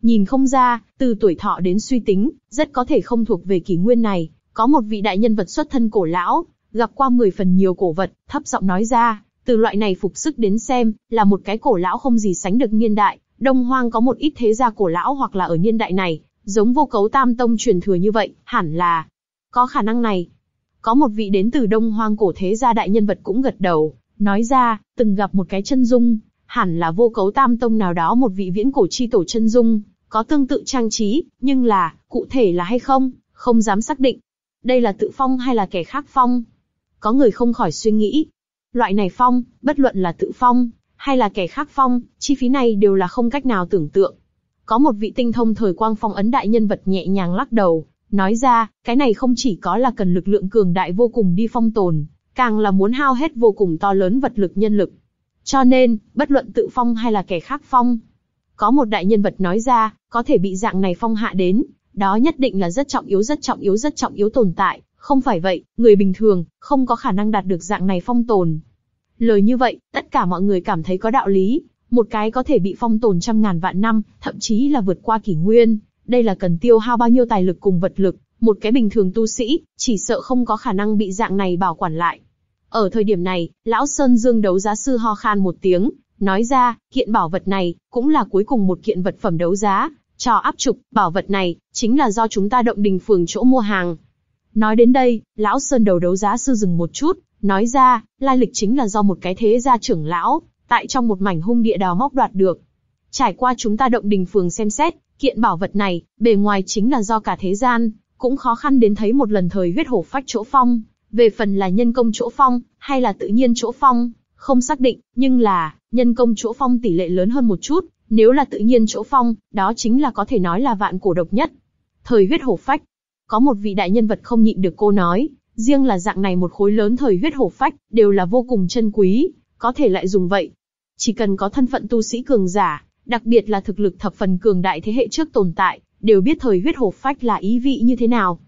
Nhìn không ra, từ tuổi thọ đến suy tính, rất có thể không thuộc về kỷ nguyên này, có một vị đại nhân vật xuất thân cổ lão, gặp qua mười phần nhiều cổ vật, thấp giọng nói ra, từ loại này phục sức đến xem, là một cái cổ lão không gì sánh được niên đại, Đông Hoang có một ít thế gia cổ lão hoặc là ở niên đại này, giống vô cấu tam tông truyền thừa như vậy, hẳn là có khả năng này. Có một vị đến từ Đông Hoang cổ thế gia đại nhân vật cũng gật đầu, nói ra, từng gặp một cái chân dung, hẳn là vô cấu tam tông nào đó một vị viễn cổ chi tổ chân dung, có tương tự trang trí, nhưng là, cụ thể là hay không, không dám xác định. Đây là tự phong hay là kẻ khác phong? Có người không khỏi suy nghĩ, Loại này phong, bất luận là tự phong, hay là kẻ khác phong, chi phí này đều là không cách nào tưởng tượng. Có một vị tinh thông thời quang phong ấn đại nhân vật nhẹ nhàng lắc đầu, nói ra, cái này không chỉ có là cần lực lượng cường đại vô cùng đi phong tồn, càng là muốn hao hết vô cùng to lớn vật lực nhân lực. Cho nên, bất luận tự phong hay là kẻ khác phong, có một đại nhân vật nói ra, có thể bị dạng này phong hạ đến, đó nhất định là rất trọng yếu rất trọng yếu rất trọng yếu tồn tại, không phải vậy, người bình thường, không có khả năng đạt được dạng này phong tồn. Lời như vậy, tất cả mọi người cảm thấy có đạo lý, một cái có thể bị phong tồn trăm ngàn vạn năm, thậm chí là vượt qua kỷ nguyên, đây là cần tiêu hao bao nhiêu tài lực cùng vật lực, một cái bình thường tu sĩ, chỉ sợ không có khả năng bị dạng này bảo quản lại. Ở thời điểm này, lão Sơn Dương đấu giá sư ho khan một tiếng, nói ra, kiện bảo vật này, cũng là cuối cùng một kiện vật phẩm đấu giá, cho áp trục, bảo vật này, chính là do chúng ta động đình phường chỗ mua hàng, Nói đến đây, lão sơn đầu đấu giá sư dừng một chút, nói ra, lai lịch chính là do một cái thế gia trưởng lão, tại trong một mảnh hung địa đào móc đoạt được. Trải qua chúng ta động đình phường xem xét, kiện bảo vật này, bề ngoài chính là do cả thế gian, cũng khó khăn đến thấy một lần thời huyết hổ phách chỗ phong, về phần là nhân công chỗ phong, hay là tự nhiên chỗ phong, không xác định, nhưng là, nhân công chỗ phong tỷ lệ lớn hơn một chút, nếu là tự nhiên chỗ phong, đó chính là có thể nói là vạn cổ độc nhất. Thời huyết hổ phách, có một vị đại nhân vật không nhịn được cô nói, riêng là dạng này một khối lớn thời huyết hổ phách, đều là vô cùng chân quý, có thể lại dùng vậy. Chỉ cần có thân phận tu sĩ cường giả, đặc biệt là thực lực thập phần cường đại thế hệ trước tồn tại, đều biết thời huyết hổ phách là ý vị như thế nào.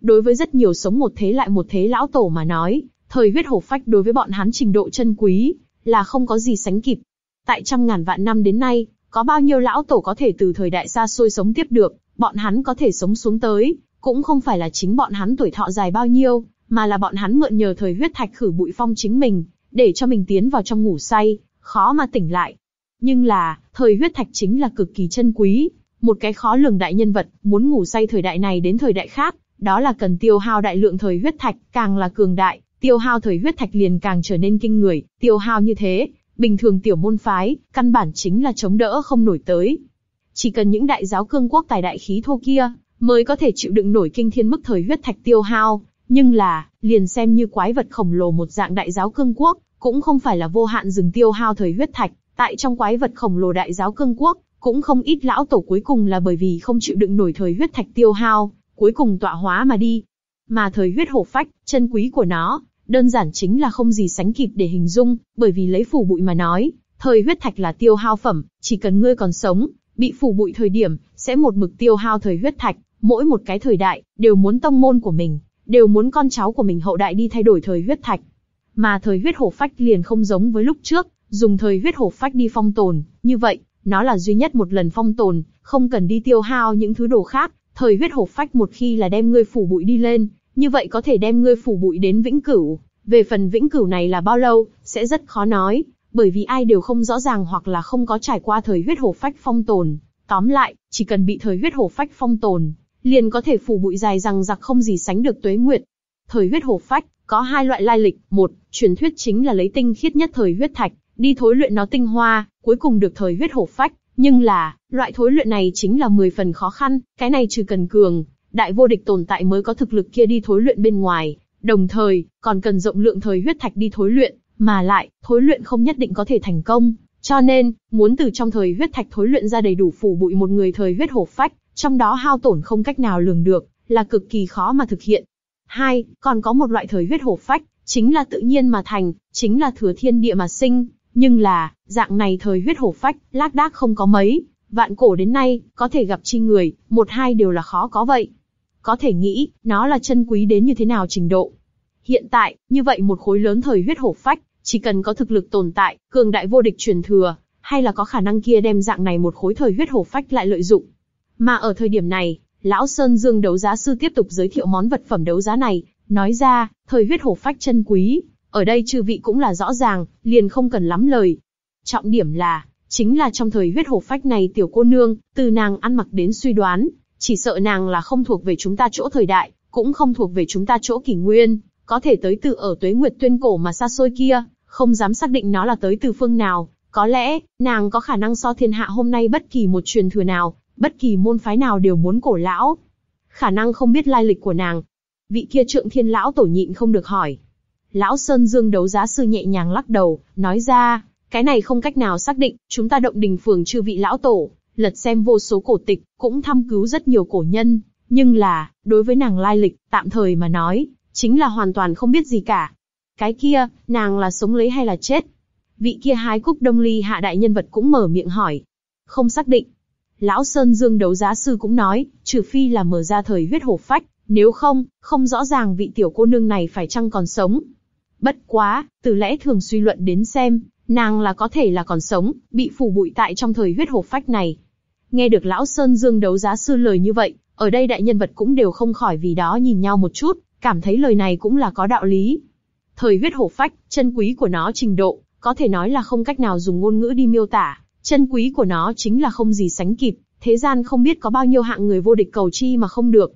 Đối với rất nhiều sống một thế lại một thế lão tổ mà nói, thời huyết hổ phách đối với bọn hắn trình độ chân quý, là không có gì sánh kịp. Tại trăm ngàn vạn năm đến nay, có bao nhiêu lão tổ có thể từ thời đại xa xôi sống tiếp được, bọn hắn có thể sống xuống tới, cũng không phải là chính bọn hắn tuổi thọ dài bao nhiêu, mà là bọn hắn mượn nhờ thời huyết thạch khử bụi phong chính mình, để cho mình tiến vào trong ngủ say, khó mà tỉnh lại. Nhưng là, thời huyết thạch chính là cực kỳ chân quý, một cái khó lường đại nhân vật, muốn ngủ say thời đại này đến thời đại khác, đó là cần tiêu hao đại lượng thời huyết thạch, càng là cường đại, tiêu hao thời huyết thạch liền càng trở nên kinh người, tiêu hao như thế, bình thường tiểu môn phái, căn bản chính là chống đỡ không nổi tới. Chỉ cần những đại giáo cương quốc tài đại khí thô kia, mới có thể chịu đựng nổi kinh thiên mức thời huyết thạch tiêu hao. Nhưng là, liền xem như quái vật khổng lồ một dạng đại giáo cương quốc, cũng không phải là vô hạn dừng tiêu hao thời huyết thạch. Tại trong quái vật khổng lồ đại giáo cương quốc, cũng không ít lão tổ cuối cùng là bởi vì không chịu đựng nổi thời huyết thạch tiêu hao, cuối cùng tọa hóa mà đi. Mà thời huyết hổ phách, chân quý của nó, đơn giản chính là không gì sánh kịp để hình dung, bởi vì lấy phủ bụi mà nói, thời huyết thạch là tiêu hao phẩm, chỉ cần ngươi còn sống, bị phủ bụi thời điểm, sẽ một mực tiêu hao thời huyết thạch, Mỗi một cái thời đại, đều muốn tông môn của mình, đều muốn con cháu của mình hậu đại đi thay đổi thời huyết thạch. Mà thời huyết hổ phách liền không giống với lúc trước, dùng thời huyết hổ phách đi phong tồn, như vậy, nó là duy nhất một lần phong tồn, không cần đi tiêu hao những thứ đồ khác. Thời huyết hổ phách một khi là đem ngươi phủ bụi đi lên, như vậy có thể đem ngươi phủ bụi đến vĩnh cửu. Về phần vĩnh cửu này là bao lâu, sẽ rất khó nói, bởi vì ai đều không rõ ràng hoặc là không có trải qua thời huyết hổ phách phong tồn. Tóm lại, chỉ cần bị thời huyết hổ phách phong tồn, liền có thể phủ bụi dài rằng giặc không gì sánh được tuế nguyệt. Thời huyết hổ phách có hai loại lai lịch, một, truyền thuyết chính là lấy tinh khiết nhất thời huyết thạch, đi thối luyện nó tinh hoa, cuối cùng được thời huyết hổ phách, nhưng là, loại thối luyện này chính là mười phần khó khăn, cái này trừ cần cường, đại vô địch tồn tại mới có thực lực kia đi thối luyện bên ngoài, đồng thời, còn cần rộng lượng thời huyết thạch đi thối luyện, mà lại, thối luyện không nhất định có thể thành công, cho nên, muốn từ trong thời huyết thạch thối luyện ra đầy đủ phủ bụi một người thời huyết hổ phách, trong đó hao tổn không cách nào lường được, là cực kỳ khó mà thực hiện. Hai, còn có một loại thời huyết hổ phách, chính là tự nhiên mà thành, chính là thừa thiên địa mà sinh, nhưng là, dạng này thời huyết hổ phách, lác đác không có mấy, vạn cổ đến nay, có thể gặp chi người, một hai đều là khó có vậy. Có thể nghĩ, nó là chân quý đến như thế nào trình độ. Hiện tại, như vậy một khối lớn thời huyết hổ phách, chỉ cần có thực lực tồn tại, cường đại vô địch truyền thừa, hay là có khả năng kia đem dạng này một khối thời huyết hổ phách lại lợi dụng, mà ở thời điểm này, lão Sơn Dương đấu giá sư tiếp tục giới thiệu món vật phẩm đấu giá này, nói ra, thời huyết hổ phách chân quý, ở đây chư vị cũng là rõ ràng, liền không cần lắm lời. Trọng điểm là, chính là trong thời huyết hổ phách này tiểu cô nương, từ nàng ăn mặc đến suy đoán, chỉ sợ nàng là không thuộc về chúng ta chỗ thời đại, cũng không thuộc về chúng ta chỗ kỷ nguyên, có thể tới từ ở tuế nguyệt tuyên cổ mà xa xôi kia, không dám xác định nó là tới từ phương nào, có lẽ, nàng có khả năng so thiên hạ hôm nay bất kỳ một truyền thừa nào, bất kỳ môn phái nào đều muốn cổ lão. Khả năng không biết lai lịch của nàng. Vị kia trượng thiên lão tổ nhịn không được hỏi. Lão Sơn Dương đấu giá sư nhẹ nhàng lắc đầu, nói ra, cái này không cách nào xác định, chúng ta động đình phường chư vị lão tổ, lật xem vô số cổ tịch, cũng thăm cứu rất nhiều cổ nhân, nhưng là, đối với nàng lai lịch, tạm thời mà nói, chính là hoàn toàn không biết gì cả. Cái kia, nàng là sống lấy hay là chết? Vị kia hái cúc đông ly hạ đại nhân vật cũng mở miệng hỏi. Không xác định, lão sơn dương đấu giá sư cũng nói, trừ phi là mở ra thời huyết hổ phách, nếu không, không rõ ràng vị tiểu cô nương này phải chăng còn sống. Bất quá, từ lẽ thường suy luận đến xem, nàng là có thể là còn sống, bị phủ bụi tại trong thời huyết hổ phách này. Nghe được lão sơn dương đấu giá sư lời như vậy, ở đây đại nhân vật cũng đều không khỏi vì đó nhìn nhau một chút, cảm thấy lời này cũng là có đạo lý. Thời huyết hổ phách, chân quý của nó trình độ, có thể nói là không cách nào dùng ngôn ngữ đi miêu tả. Chân quý của nó chính là không gì sánh kịp, thế gian không biết có bao nhiêu hạng người vô địch cầu chi mà không được.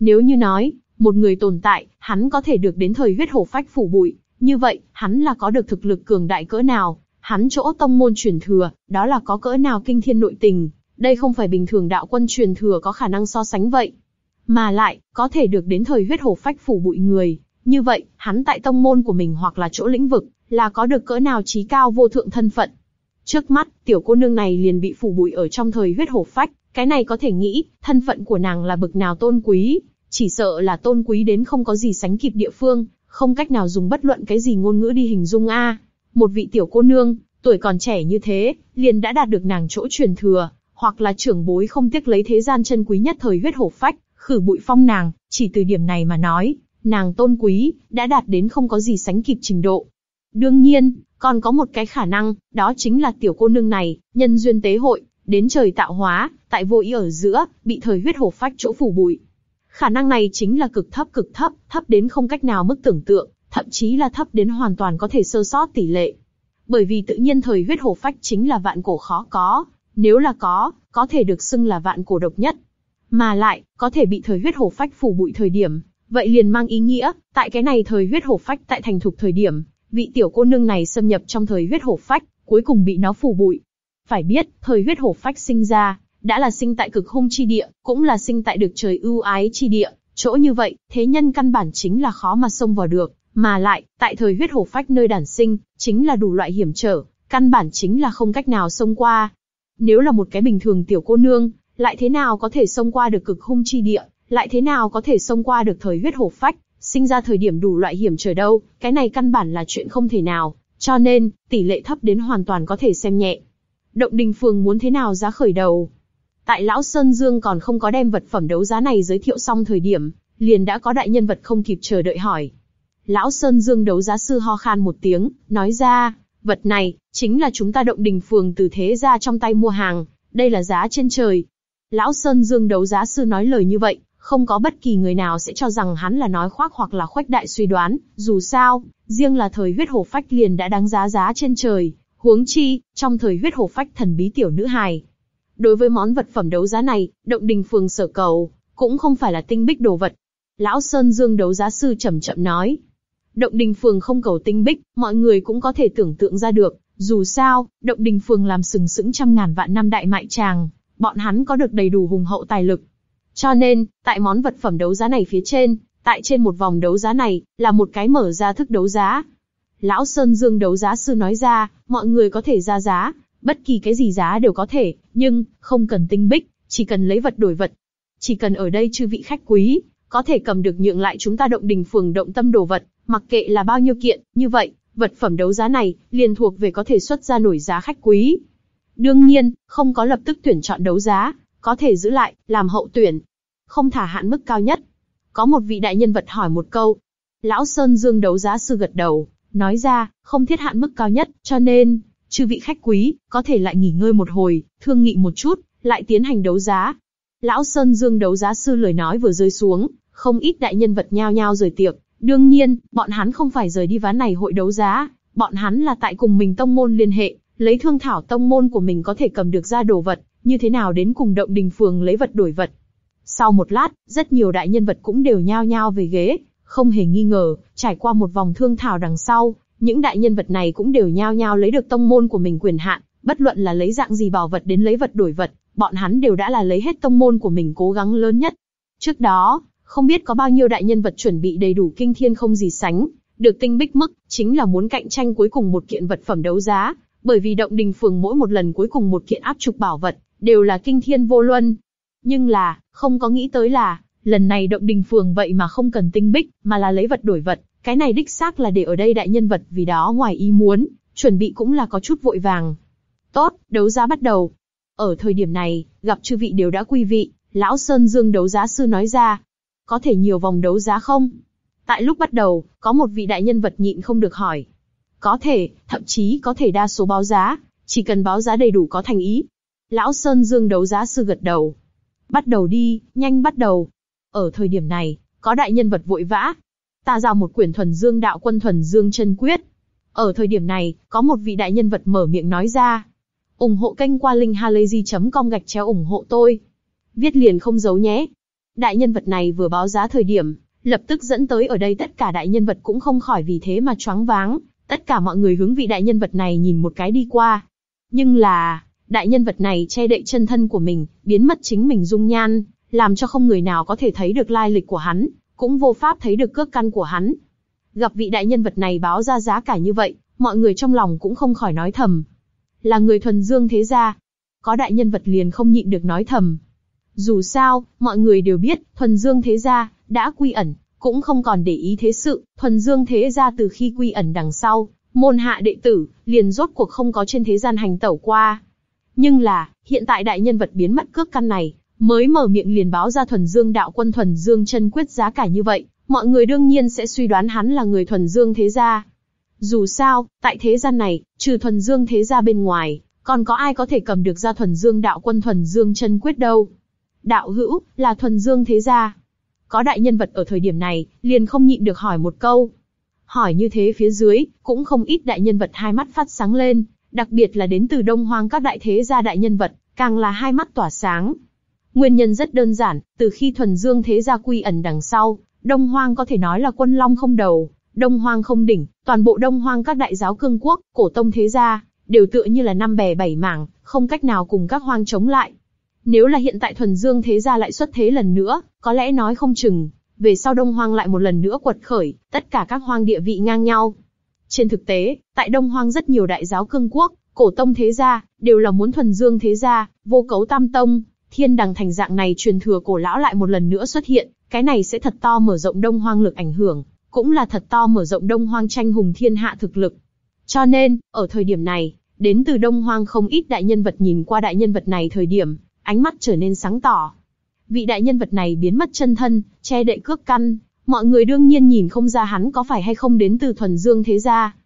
Nếu như nói, một người tồn tại, hắn có thể được đến thời huyết hổ phách phủ bụi, như vậy, hắn là có được thực lực cường đại cỡ nào, hắn chỗ tông môn truyền thừa, đó là có cỡ nào kinh thiên nội tình, đây không phải bình thường đạo quân truyền thừa có khả năng so sánh vậy. Mà lại, có thể được đến thời huyết hổ phách phủ bụi người, như vậy, hắn tại tông môn của mình hoặc là chỗ lĩnh vực, là có được cỡ nào trí cao vô thượng thân phận. Trước mắt, tiểu cô nương này liền bị phủ bụi ở trong thời huyết hổ phách, cái này có thể nghĩ, thân phận của nàng là bực nào tôn quý, chỉ sợ là tôn quý đến không có gì sánh kịp địa phương, không cách nào dùng bất luận cái gì ngôn ngữ đi hình dung a. Một vị tiểu cô nương, tuổi còn trẻ như thế, liền đã đạt được nàng chỗ truyền thừa, hoặc là trưởng bối không tiếc lấy thế gian chân quý nhất thời huyết hổ phách, khử bụi phong nàng, chỉ từ điểm này mà nói, nàng tôn quý, đã đạt đến không có gì sánh kịp trình độ. Đương nhiên, còn có một cái khả năng, đó chính là tiểu cô nương này, nhân duyên tế hội, đến trời tạo hóa, tại vô ý ở giữa, bị thời huyết hổ phách chỗ phủ bụi. Khả năng này chính là cực thấp cực thấp, thấp đến không cách nào mức tưởng tượng, thậm chí là thấp đến hoàn toàn có thể sơ sót tỷ lệ. Bởi vì tự nhiên thời huyết hổ phách chính là vạn cổ khó có, nếu là có, có thể được xưng là vạn cổ độc nhất. Mà lại, có thể bị thời huyết hổ phách phủ bụi thời điểm, vậy liền mang ý nghĩa, tại cái này thời huyết hổ phách tại thành thục thời điểm, vị tiểu cô nương này xâm nhập trong thời huyết hổ phách, cuối cùng bị nó phủ bụi. Phải biết, thời huyết hổ phách sinh ra, đã là sinh tại cực hung chi địa, cũng là sinh tại được trời ưu ái chi địa, chỗ như vậy, thế nhân căn bản chính là khó mà xông vào được, mà lại, tại thời huyết hổ phách nơi đản sinh, chính là đủ loại hiểm trở, căn bản chính là không cách nào xông qua. Nếu là một cái bình thường tiểu cô nương, lại thế nào có thể xông qua được cực hung chi địa, lại thế nào có thể xông qua được thời huyết hổ phách, sinh ra thời điểm đủ loại hiểm trở đâu, cái này căn bản là chuyện không thể nào, cho nên, tỷ lệ thấp đến hoàn toàn có thể xem nhẹ. Động đình phường muốn thế nào giá khởi đầu? Tại Lão Sơn Dương còn không có đem vật phẩm đấu giá này giới thiệu xong thời điểm, liền đã có đại nhân vật không kịp chờ đợi hỏi. Lão Sơn Dương đấu giá sư ho khan một tiếng, nói ra, vật này, chính là chúng ta động đình phường từ thế ra trong tay mua hàng, đây là giá trên trời. Lão Sơn Dương đấu giá sư nói lời như vậy, không có bất kỳ người nào sẽ cho rằng hắn là nói khoác hoặc là khoách đại suy đoán, dù sao, riêng là thời huyết hồ phách liền đã đáng giá giá trên trời, huống chi, trong thời huyết hồ phách thần bí tiểu nữ hài. Đối với món vật phẩm đấu giá này, động đình phường sở cầu, cũng không phải là tinh bích đồ vật. Lão Sơn Dương đấu giá sư chậm chậm nói, động đình phường không cầu tinh bích, mọi người cũng có thể tưởng tượng ra được, dù sao, động đình phường làm sừng sững trăm ngàn vạn năm đại mại tràng, bọn hắn có được đầy đủ hùng hậu tài lực, cho nên, tại món vật phẩm đấu giá này phía trên, tại trên một vòng đấu giá này, là một cái mở ra thức đấu giá. Lão Sơn Dương đấu giá sư nói ra, mọi người có thể ra giá, bất kỳ cái gì giá đều có thể, nhưng, không cần tinh bích, chỉ cần lấy vật đổi vật. Chỉ cần ở đây chư vị khách quý, có thể cầm được nhượng lại chúng ta động đình phường động tâm đồ vật, mặc kệ là bao nhiêu kiện, như vậy, vật phẩm đấu giá này, liền thuộc về có thể xuất ra nổi giá khách quý. Đương nhiên, không có lập tức tuyển chọn đấu giá, có thể giữ lại, làm hậu tuyển. Không thả hạn mức cao nhất. Có một vị đại nhân vật hỏi một câu. Lão Sơn Dương đấu giá sư gật đầu, nói ra, không thiết hạn mức cao nhất, cho nên, chư vị khách quý, có thể lại nghỉ ngơi một hồi, thương nghị một chút, lại tiến hành đấu giá. Lão Sơn Dương đấu giá sư lời nói vừa rơi xuống, không ít đại nhân vật nhao nhao rời tiệc. Đương nhiên, bọn hắn không phải rời đi ván này hội đấu giá, bọn hắn là tại cùng mình tông môn liên hệ, lấy thương thảo tông môn của mình có thể cầm được ra đồ vật, như thế nào đến cùng động đình phường lấy vật đổi vật. Sau một lát, rất nhiều đại nhân vật cũng đều nhao nhao về ghế, không hề nghi ngờ, trải qua một vòng thương thảo đằng sau, những đại nhân vật này cũng đều nhao nhao lấy được tông môn của mình quyền hạn, bất luận là lấy dạng gì bảo vật đến lấy vật đổi vật, bọn hắn đều đã là lấy hết tông môn của mình cố gắng lớn nhất. Trước đó, không biết có bao nhiêu đại nhân vật chuẩn bị đầy đủ kinh thiên không gì sánh, được tinh bích mức, chính là muốn cạnh tranh cuối cùng một kiện vật phẩm đấu giá, bởi vì động đình phường mỗi một lần cuối cùng một kiện áp trục bảo vật, đều là kinh thiên vô luân. Nhưng là, không có nghĩ tới là, lần này động đình phường vậy mà không cần tinh bích, mà là lấy vật đổi vật, cái này đích xác là để ở đây đại nhân vật vì đó ngoài ý muốn, chuẩn bị cũng là có chút vội vàng. Tốt, đấu giá bắt đầu. Ở thời điểm này, gặp chư vị đều đã quy vị, lão Sơn Dương đấu giá sư nói ra. Có thể nhiều vòng đấu giá không? Tại lúc bắt đầu, có một vị đại nhân vật nhịn không được hỏi. Có thể, thậm chí có thể đa số báo giá, chỉ cần báo giá đầy đủ có thành ý, Lão Sơn Dương đấu giá sư gật đầu. Bắt đầu đi, nhanh bắt đầu. Ở thời điểm này, có đại nhân vật vội vã. Ta giao một quyển thuần dương đạo quân thuần dương chân quyết. Ở thời điểm này, có một vị đại nhân vật mở miệng nói ra. ủng hộ kênh qua linh linkhalazy.com gạch chéo ủng hộ tôi. Viết liền không giấu nhé. Đại nhân vật này vừa báo giá thời điểm, lập tức dẫn tới ở đây tất cả đại nhân vật cũng không khỏi vì thế mà choáng váng, tất cả mọi người hướng vị đại nhân vật này nhìn một cái đi qua. Nhưng là, Đại nhân vật này che đậy chân thân của mình, biến mất chính mình dung nhan, làm cho không người nào có thể thấy được lai lịch của hắn, cũng vô pháp thấy được cước căn của hắn. Gặp vị đại nhân vật này báo ra giá cả như vậy, mọi người trong lòng cũng không khỏi nói thầm. Là người thuần dương thế gia, có đại nhân vật liền không nhịn được nói thầm. Dù sao, mọi người đều biết, thuần dương thế gia, đã quy ẩn, cũng không còn để ý thế sự, thuần dương thế gia từ khi quy ẩn đằng sau, môn hạ đệ tử, liền rốt cuộc không có trên thế gian hành tẩu qua. Nhưng là, hiện tại đại nhân vật biến mất cước căn này, mới mở miệng liền báo ra thuần dương đạo quân thuần dương chân quyết giá cả như vậy, mọi người đương nhiên sẽ suy đoán hắn là người thuần dương thế gia. Dù sao, tại thế gian này, trừ thuần dương thế gia bên ngoài, còn có ai có thể cầm được ra thuần dương đạo quân thuần dương chân quyết đâu. Đạo hữu, là thuần dương thế gia. Có đại nhân vật ở thời điểm này, liền không nhịn được hỏi một câu. Hỏi như thế phía dưới, cũng không ít đại nhân vật hai mắt phát sáng lên, đặc biệt là đến từ Đông Hoang các đại thế gia đại nhân vật, càng là hai mắt tỏa sáng. Nguyên nhân rất đơn giản, từ khi thuần dương thế gia quy ẩn đằng sau, Đông Hoang có thể nói là quân long không đầu, Đông Hoang không đỉnh, toàn bộ Đông Hoang các đại giáo cương quốc, cổ tông thế gia, đều tựa như là năm bè bảy mảng, không cách nào cùng các hoang chống lại. Nếu là hiện tại thuần dương thế gia lại xuất thế lần nữa, có lẽ nói không chừng, về sau Đông Hoang lại một lần nữa quật khởi, tất cả các hoang địa vị ngang nhau, trên thực tế, tại Đông Hoang rất nhiều đại giáo cương quốc, cổ tông thế gia, đều là muốn thuần dương thế gia, vô cấu tam tông, thiên đằng thành dạng này truyền thừa cổ lão lại một lần nữa xuất hiện, cái này sẽ thật to mở rộng Đông Hoang lực ảnh hưởng, cũng là thật to mở rộng Đông Hoang tranh hùng thiên hạ thực lực. Cho nên, ở thời điểm này, đến từ Đông Hoang không ít đại nhân vật nhìn qua đại nhân vật này thời điểm, ánh mắt trở nên sáng tỏ. Vị đại nhân vật này biến mất chân thân, che đậy cước căn, Mọi người đương nhiên nhìn không ra hắn có phải hay không đến từ thuần dương thế gia.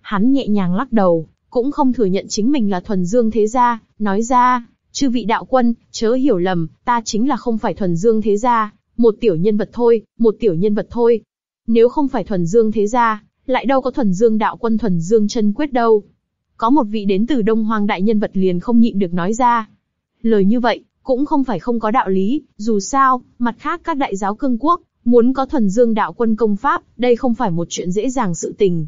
Hắn nhẹ nhàng lắc đầu, cũng không thừa nhận chính mình là thuần dương thế gia, nói ra, chư vị đạo quân, chớ hiểu lầm, ta chính là không phải thuần dương thế gia, một tiểu nhân vật thôi, một tiểu nhân vật thôi. Nếu không phải thuần dương thế gia, lại đâu có thuần dương đạo quân thuần dương chân quyết đâu. Có một vị đến từ Đông Hoang đại nhân vật liền không nhịn được nói ra. Lời như vậy, cũng không phải không có đạo lý, dù sao, mặt khác các đại giáo cương quốc, Muốn có thuần dương đạo quân công pháp, đây không phải một chuyện dễ dàng sự tình.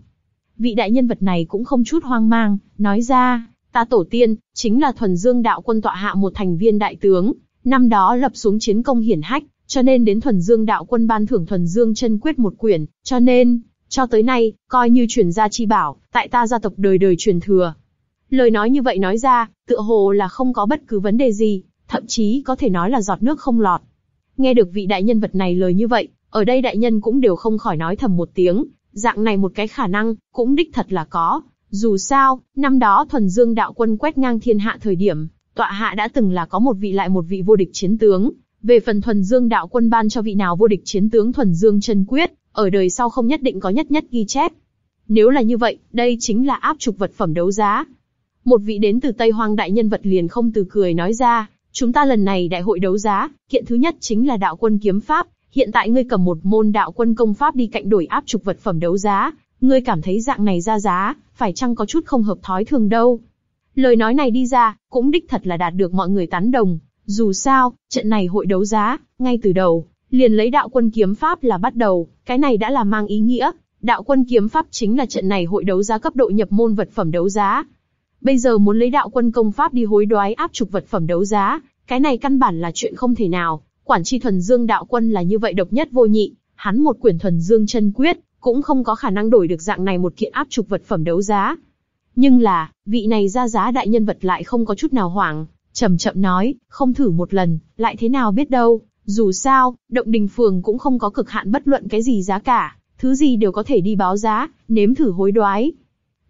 Vị đại nhân vật này cũng không chút hoang mang, nói ra, ta tổ tiên, chính là thuần dương đạo quân tọa hạ một thành viên đại tướng, năm đó lập xuống chiến công hiển hách, cho nên đến thuần dương đạo quân ban thưởng thuần dương chân quyết một quyển, cho nên, cho tới nay, coi như truyền gia chi bảo, tại ta gia tộc đời đời truyền thừa. Lời nói như vậy nói ra, tựa hồ là không có bất cứ vấn đề gì, thậm chí có thể nói là giọt nước không lọt. Nghe được vị đại nhân vật này lời như vậy, ở đây đại nhân cũng đều không khỏi nói thầm một tiếng, dạng này một cái khả năng, cũng đích thật là có. Dù sao, năm đó thuần dương đạo quân quét ngang thiên hạ thời điểm, tọa hạ đã từng là có một vị lại một vị vô địch chiến tướng. Về phần thuần dương đạo quân ban cho vị nào vô địch chiến tướng thuần dương chân quyết, ở đời sau không nhất định có nhất nhất ghi chép. Nếu là như vậy, đây chính là áp trục vật phẩm đấu giá. Một vị đến từ Tây Hoang đại nhân vật liền không từ cười nói ra, Chúng ta lần này đại hội đấu giá, kiện thứ nhất chính là đạo quân kiếm pháp, hiện tại ngươi cầm một môn đạo quân công pháp đi cạnh đổi áp trục vật phẩm đấu giá, ngươi cảm thấy dạng này ra giá, phải chăng có chút không hợp thói thường đâu. Lời nói này đi ra, cũng đích thật là đạt được mọi người tán đồng, dù sao, trận này hội đấu giá, ngay từ đầu, liền lấy đạo quân kiếm pháp là bắt đầu, cái này đã là mang ý nghĩa, đạo quân kiếm pháp chính là trận này hội đấu giá cấp độ nhập môn vật phẩm đấu giá, bây giờ muốn lấy đạo quân công pháp đi hối đoái áp trục vật phẩm đấu giá, cái này căn bản là chuyện không thể nào. Quản chi thuần dương đạo quân là như vậy độc nhất vô nhị, hắn một quyển thuần dương chân quyết cũng không có khả năng đổi được dạng này một kiện áp trục vật phẩm đấu giá. Nhưng là vị này ra giá đại nhân vật lại không có chút nào hoảng, chậm chậm nói, không thử một lần, lại thế nào biết đâu. Dù sao, động đình phường cũng không có cực hạn bất luận cái gì giá cả, thứ gì đều có thể đi báo giá, nếm thử hối đoái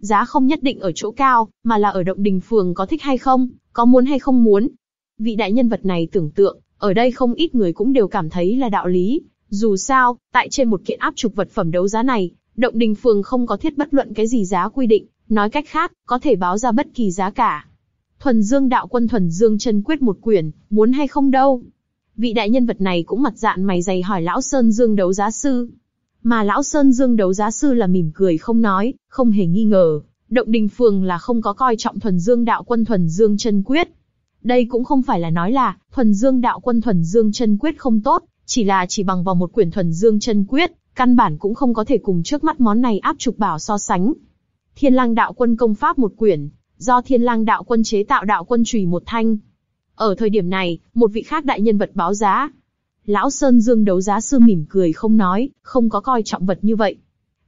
giá không nhất định ở chỗ cao, mà là ở động đình phường có thích hay không, có muốn hay không muốn. Vị đại nhân vật này tưởng tượng, ở đây không ít người cũng đều cảm thấy là đạo lý. Dù sao, tại trên một kiện áp trục vật phẩm đấu giá này, động đình phường không có thiết bất luận cái gì giá quy định, nói cách khác, có thể báo ra bất kỳ giá cả. Thuần Dương đạo quân thuần Dương chân quyết một quyển, muốn hay không đâu. Vị đại nhân vật này cũng mặt dạn mày dày hỏi lão Sơn Dương đấu giá sư. Mà lão Sơn Dương đấu giá sư là mỉm cười không nói, không hề nghi ngờ, động đình phường là không có coi trọng thuần dương đạo quân thuần dương chân quyết. Đây cũng không phải là nói là, thuần dương đạo quân thuần dương chân quyết không tốt, chỉ là chỉ bằng vào một quyển thuần dương chân quyết, căn bản cũng không có thể cùng trước mắt món này áp trục bảo so sánh. Thiên lang đạo quân công pháp một quyển, do thiên lang đạo quân chế tạo đạo quân trùy một thanh. Ở thời điểm này, một vị khác đại nhân vật báo giá, lão sơn dương đấu giá sư mỉm cười không nói, không có coi trọng vật như vậy.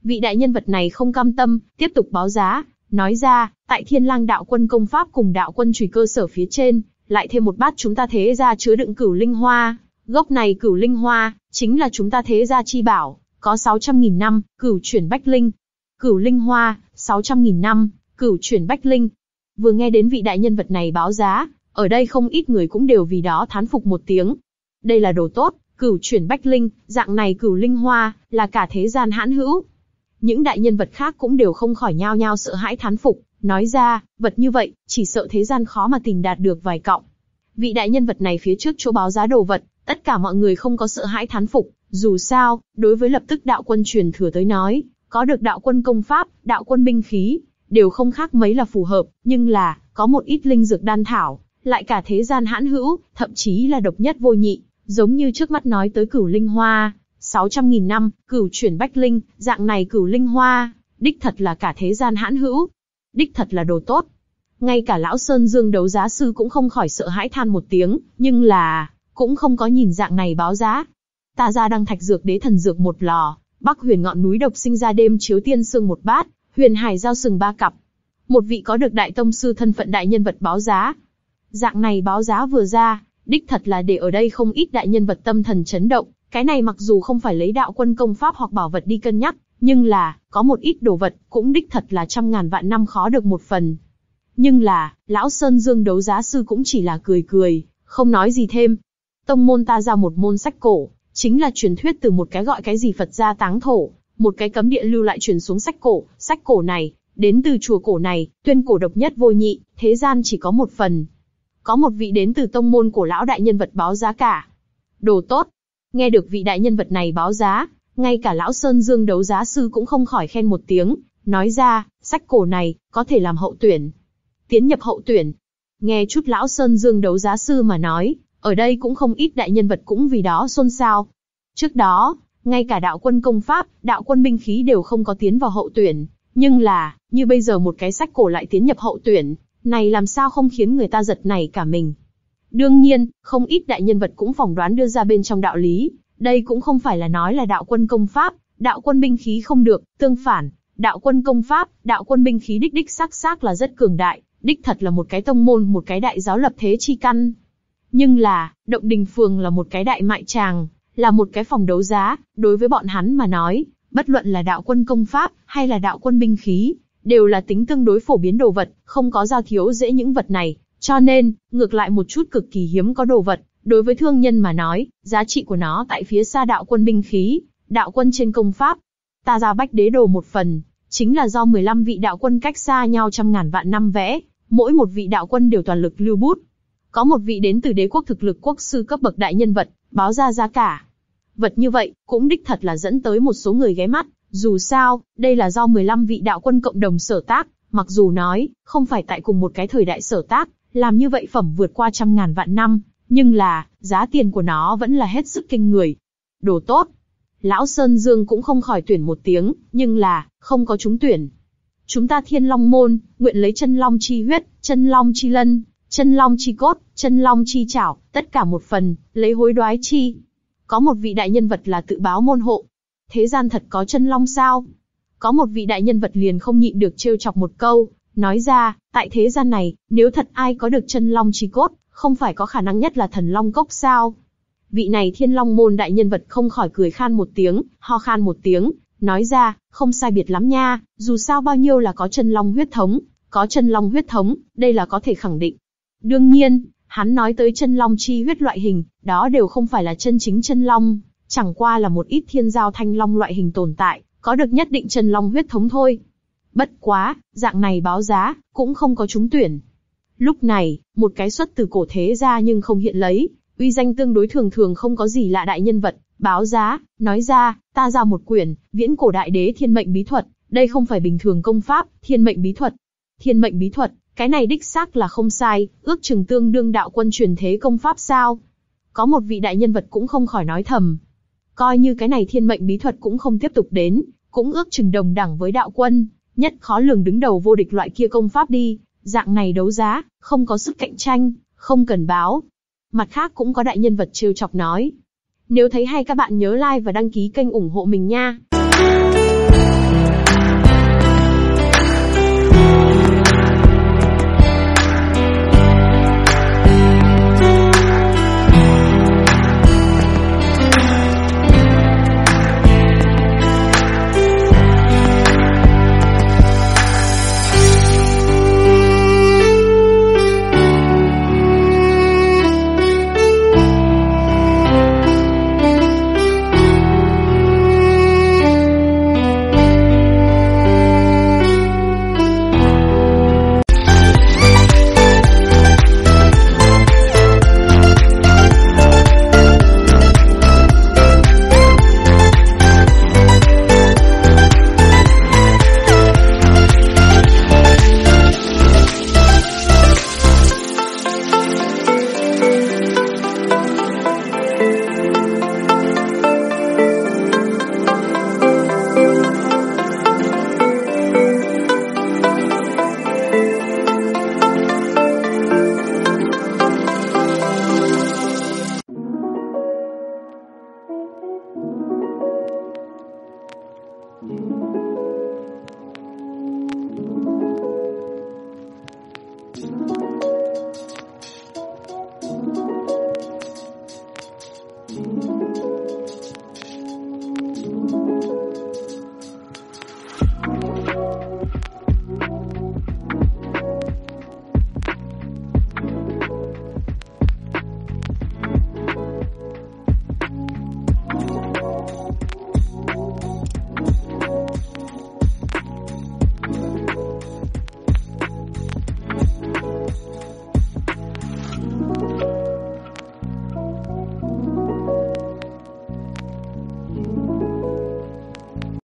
Vị đại nhân vật này không cam tâm, tiếp tục báo giá, nói ra, tại thiên lang đạo quân công pháp cùng đạo quân trùy cơ sở phía trên, lại thêm một bát chúng ta thế gia chứa đựng cửu linh hoa. Gốc này cửu linh hoa, chính là chúng ta thế gia chi bảo, có 600.000 năm, cửu chuyển bách linh. Cửu linh hoa, 600.000 năm, cửu chuyển bách linh. Vừa nghe đến vị đại nhân vật này báo giá, ở đây không ít người cũng đều vì đó thán phục một tiếng, đây là đồ tốt, cửu chuyển bách linh, dạng này cửu linh hoa, là cả thế gian hãn hữu. Những đại nhân vật khác cũng đều không khỏi nhao nhao sợ hãi thán phục, nói ra, vật như vậy, chỉ sợ thế gian khó mà tìm đạt được vài cọng. Vị đại nhân vật này phía trước chỗ báo giá đồ vật, tất cả mọi người không có sợ hãi thán phục, dù sao, đối với lập tức đạo quân truyền thừa tới nói, có được đạo quân công pháp, đạo quân binh khí, đều không khác mấy là phù hợp, nhưng là, có một ít linh dược đan thảo, lại cả thế gian hãn hữu, thậm chí là độc nhất vô nhị, giống như trước mắt nói tới cửu linh hoa, 600.000 năm, cửu chuyển bách linh, dạng này cửu linh hoa, đích thật là cả thế gian hãn hữu, đích thật là đồ tốt. Ngay cả lão sơn dương đấu giá sư cũng không khỏi sợ hãi than một tiếng, nhưng là cũng không có nhìn dạng này báo giá. Ta ra đăng thạch dược đế thần dược một lò, bắc huyền ngọn núi độc sinh ra đêm chiếu tiên sương một bát, huyền hải giao sừng ba cặp. Một vị có được đại tông sư thân phận đại nhân vật báo giá. Dạng này báo giá vừa ra, đích thật là để ở đây không ít đại nhân vật tâm thần chấn động. Cái này mặc dù không phải lấy đạo quân công pháp hoặc bảo vật đi cân nhắc, nhưng là có một ít đồ vật cũng đích thật là trăm ngàn vạn năm khó được một phần. Nhưng là lão sơn dương đấu giá sư cũng chỉ là cười cười, không nói gì thêm. Tông môn ta ra một môn sách cổ, chính là truyền thuyết từ một cái gọi cái gì Phật gia táng thổ, một cái cấm địa lưu lại truyền xuống sách cổ, sách cổ này đến từ chùa cổ này, tuyên cổ độc nhất vô nhị, thế gian chỉ có một phần. Có một vị đến từ tông môn của lão đại nhân vật báo giá cả. Đồ tốt. Nghe được vị đại nhân vật này báo giá, ngay cả lão Sơn Dương đấu giá sư cũng không khỏi khen một tiếng, nói ra, sách cổ này, có thể làm hậu tuyển. Tiến nhập hậu tuyển. Nghe chút lão Sơn Dương đấu giá sư mà nói, ở đây cũng không ít đại nhân vật cũng vì đó xôn xao. Trước đó, ngay cả đạo quân công pháp, đạo quân binh khí đều không có tiến vào hậu tuyển, nhưng là, như bây giờ một cái sách cổ lại tiến nhập hậu tuyển, này làm sao không khiến người ta giật nảy cả mình. Đương nhiên, không ít đại nhân vật cũng phỏng đoán đưa ra bên trong đạo lý, đây cũng không phải là nói là đạo quân công pháp, đạo quân binh khí không được, tương phản, đạo quân công pháp, đạo quân binh khí đích đích xác xác là rất cường đại, đích thật là một cái tông môn, một cái đại giáo lập thế chi căn. Nhưng là, động đình phường là một cái đại mại tràng, là một cái phòng đấu giá, đối với bọn hắn mà nói, bất luận là đạo quân công pháp hay là đạo quân binh khí, đều là tính tương đối phổ biến đồ vật, không có giao thiếu dễ những vật này, cho nên, ngược lại một chút cực kỳ hiếm có đồ vật, đối với thương nhân mà nói, giá trị của nó tại phía xa đạo quân binh khí, đạo quân trên công pháp. Ta ra bách đế đồ một phần, chính là do 15 vị đạo quân cách xa nhau trăm ngàn vạn năm vẽ, mỗi một vị đạo quân đều toàn lực lưu bút. Có một vị đến từ đế quốc thực lực quốc sư cấp bậc đại nhân vật, báo ra giá cả. Vật như vậy, cũng đích thật là dẫn tới một số người ghé mắt, dù sao, đây là do 15 vị đạo quân cộng đồng sở tác, mặc dù nói, không phải tại cùng một cái thời đại sở tác, làm như vậy phẩm vượt qua trăm ngàn vạn năm, nhưng là, giá tiền của nó vẫn là hết sức kinh người. Đồ tốt. Lão Sơn Dương cũng không khỏi tuyển một tiếng, nhưng là, không có chúng tuyển. Chúng ta thiên long môn, nguyện lấy chân long chi huyết, chân long chi lân, chân long chi cốt, chân long chi chảo, tất cả một phần, lấy hối đoái chi. Có một vị đại nhân vật là tự báo môn hộ, thế gian thật có chân long sao? Có một vị đại nhân vật liền không nhịn được trêu chọc một câu, nói ra, tại thế gian này, nếu thật ai có được chân long chi cốt, không phải có khả năng nhất là thần long cốc sao? Vị này thiên long môn đại nhân vật không khỏi cười khan một tiếng, ho khan một tiếng, nói ra, không sai biệt lắm nha, dù sao bao nhiêu là có chân long huyết thống, có chân long huyết thống, đây là có thể khẳng định. Đương nhiên, hắn nói tới chân long chi huyết loại hình, đó đều không phải là chân chính chân long, chẳng qua là một ít thiên giao thanh long loại hình tồn tại, có được nhất định chân long huyết thống thôi. Bất quá, dạng này báo giá, cũng không có trúng tuyển. Lúc này, một cái xuất từ cổ thế ra nhưng không hiện lấy, uy danh tương đối thường thường không có gì lạ đại nhân vật, báo giá, nói ra, ta giao một quyển, viễn cổ đại đế thiên mệnh bí thuật, đây không phải bình thường công pháp, thiên mệnh bí thuật. Thiên mệnh bí thuật, cái này đích xác là không sai, ước chừng tương đương đạo quân truyền thế công pháp sao. Có một vị đại nhân vật cũng không khỏi nói thầm, coi như cái này thiên mệnh bí thuật cũng không tiếp tục đến, cũng ước chừng đồng đẳng với đạo quân, nhất khó lường đứng đầu vô địch loại kia công pháp đi, dạng này đấu giá, không có sức cạnh tranh, không cần báo. Mặt khác cũng có đại nhân vật trêu chọc nói. Nếu thấy hay các bạn nhớ like và đăng ký kênh ủng hộ mình nha.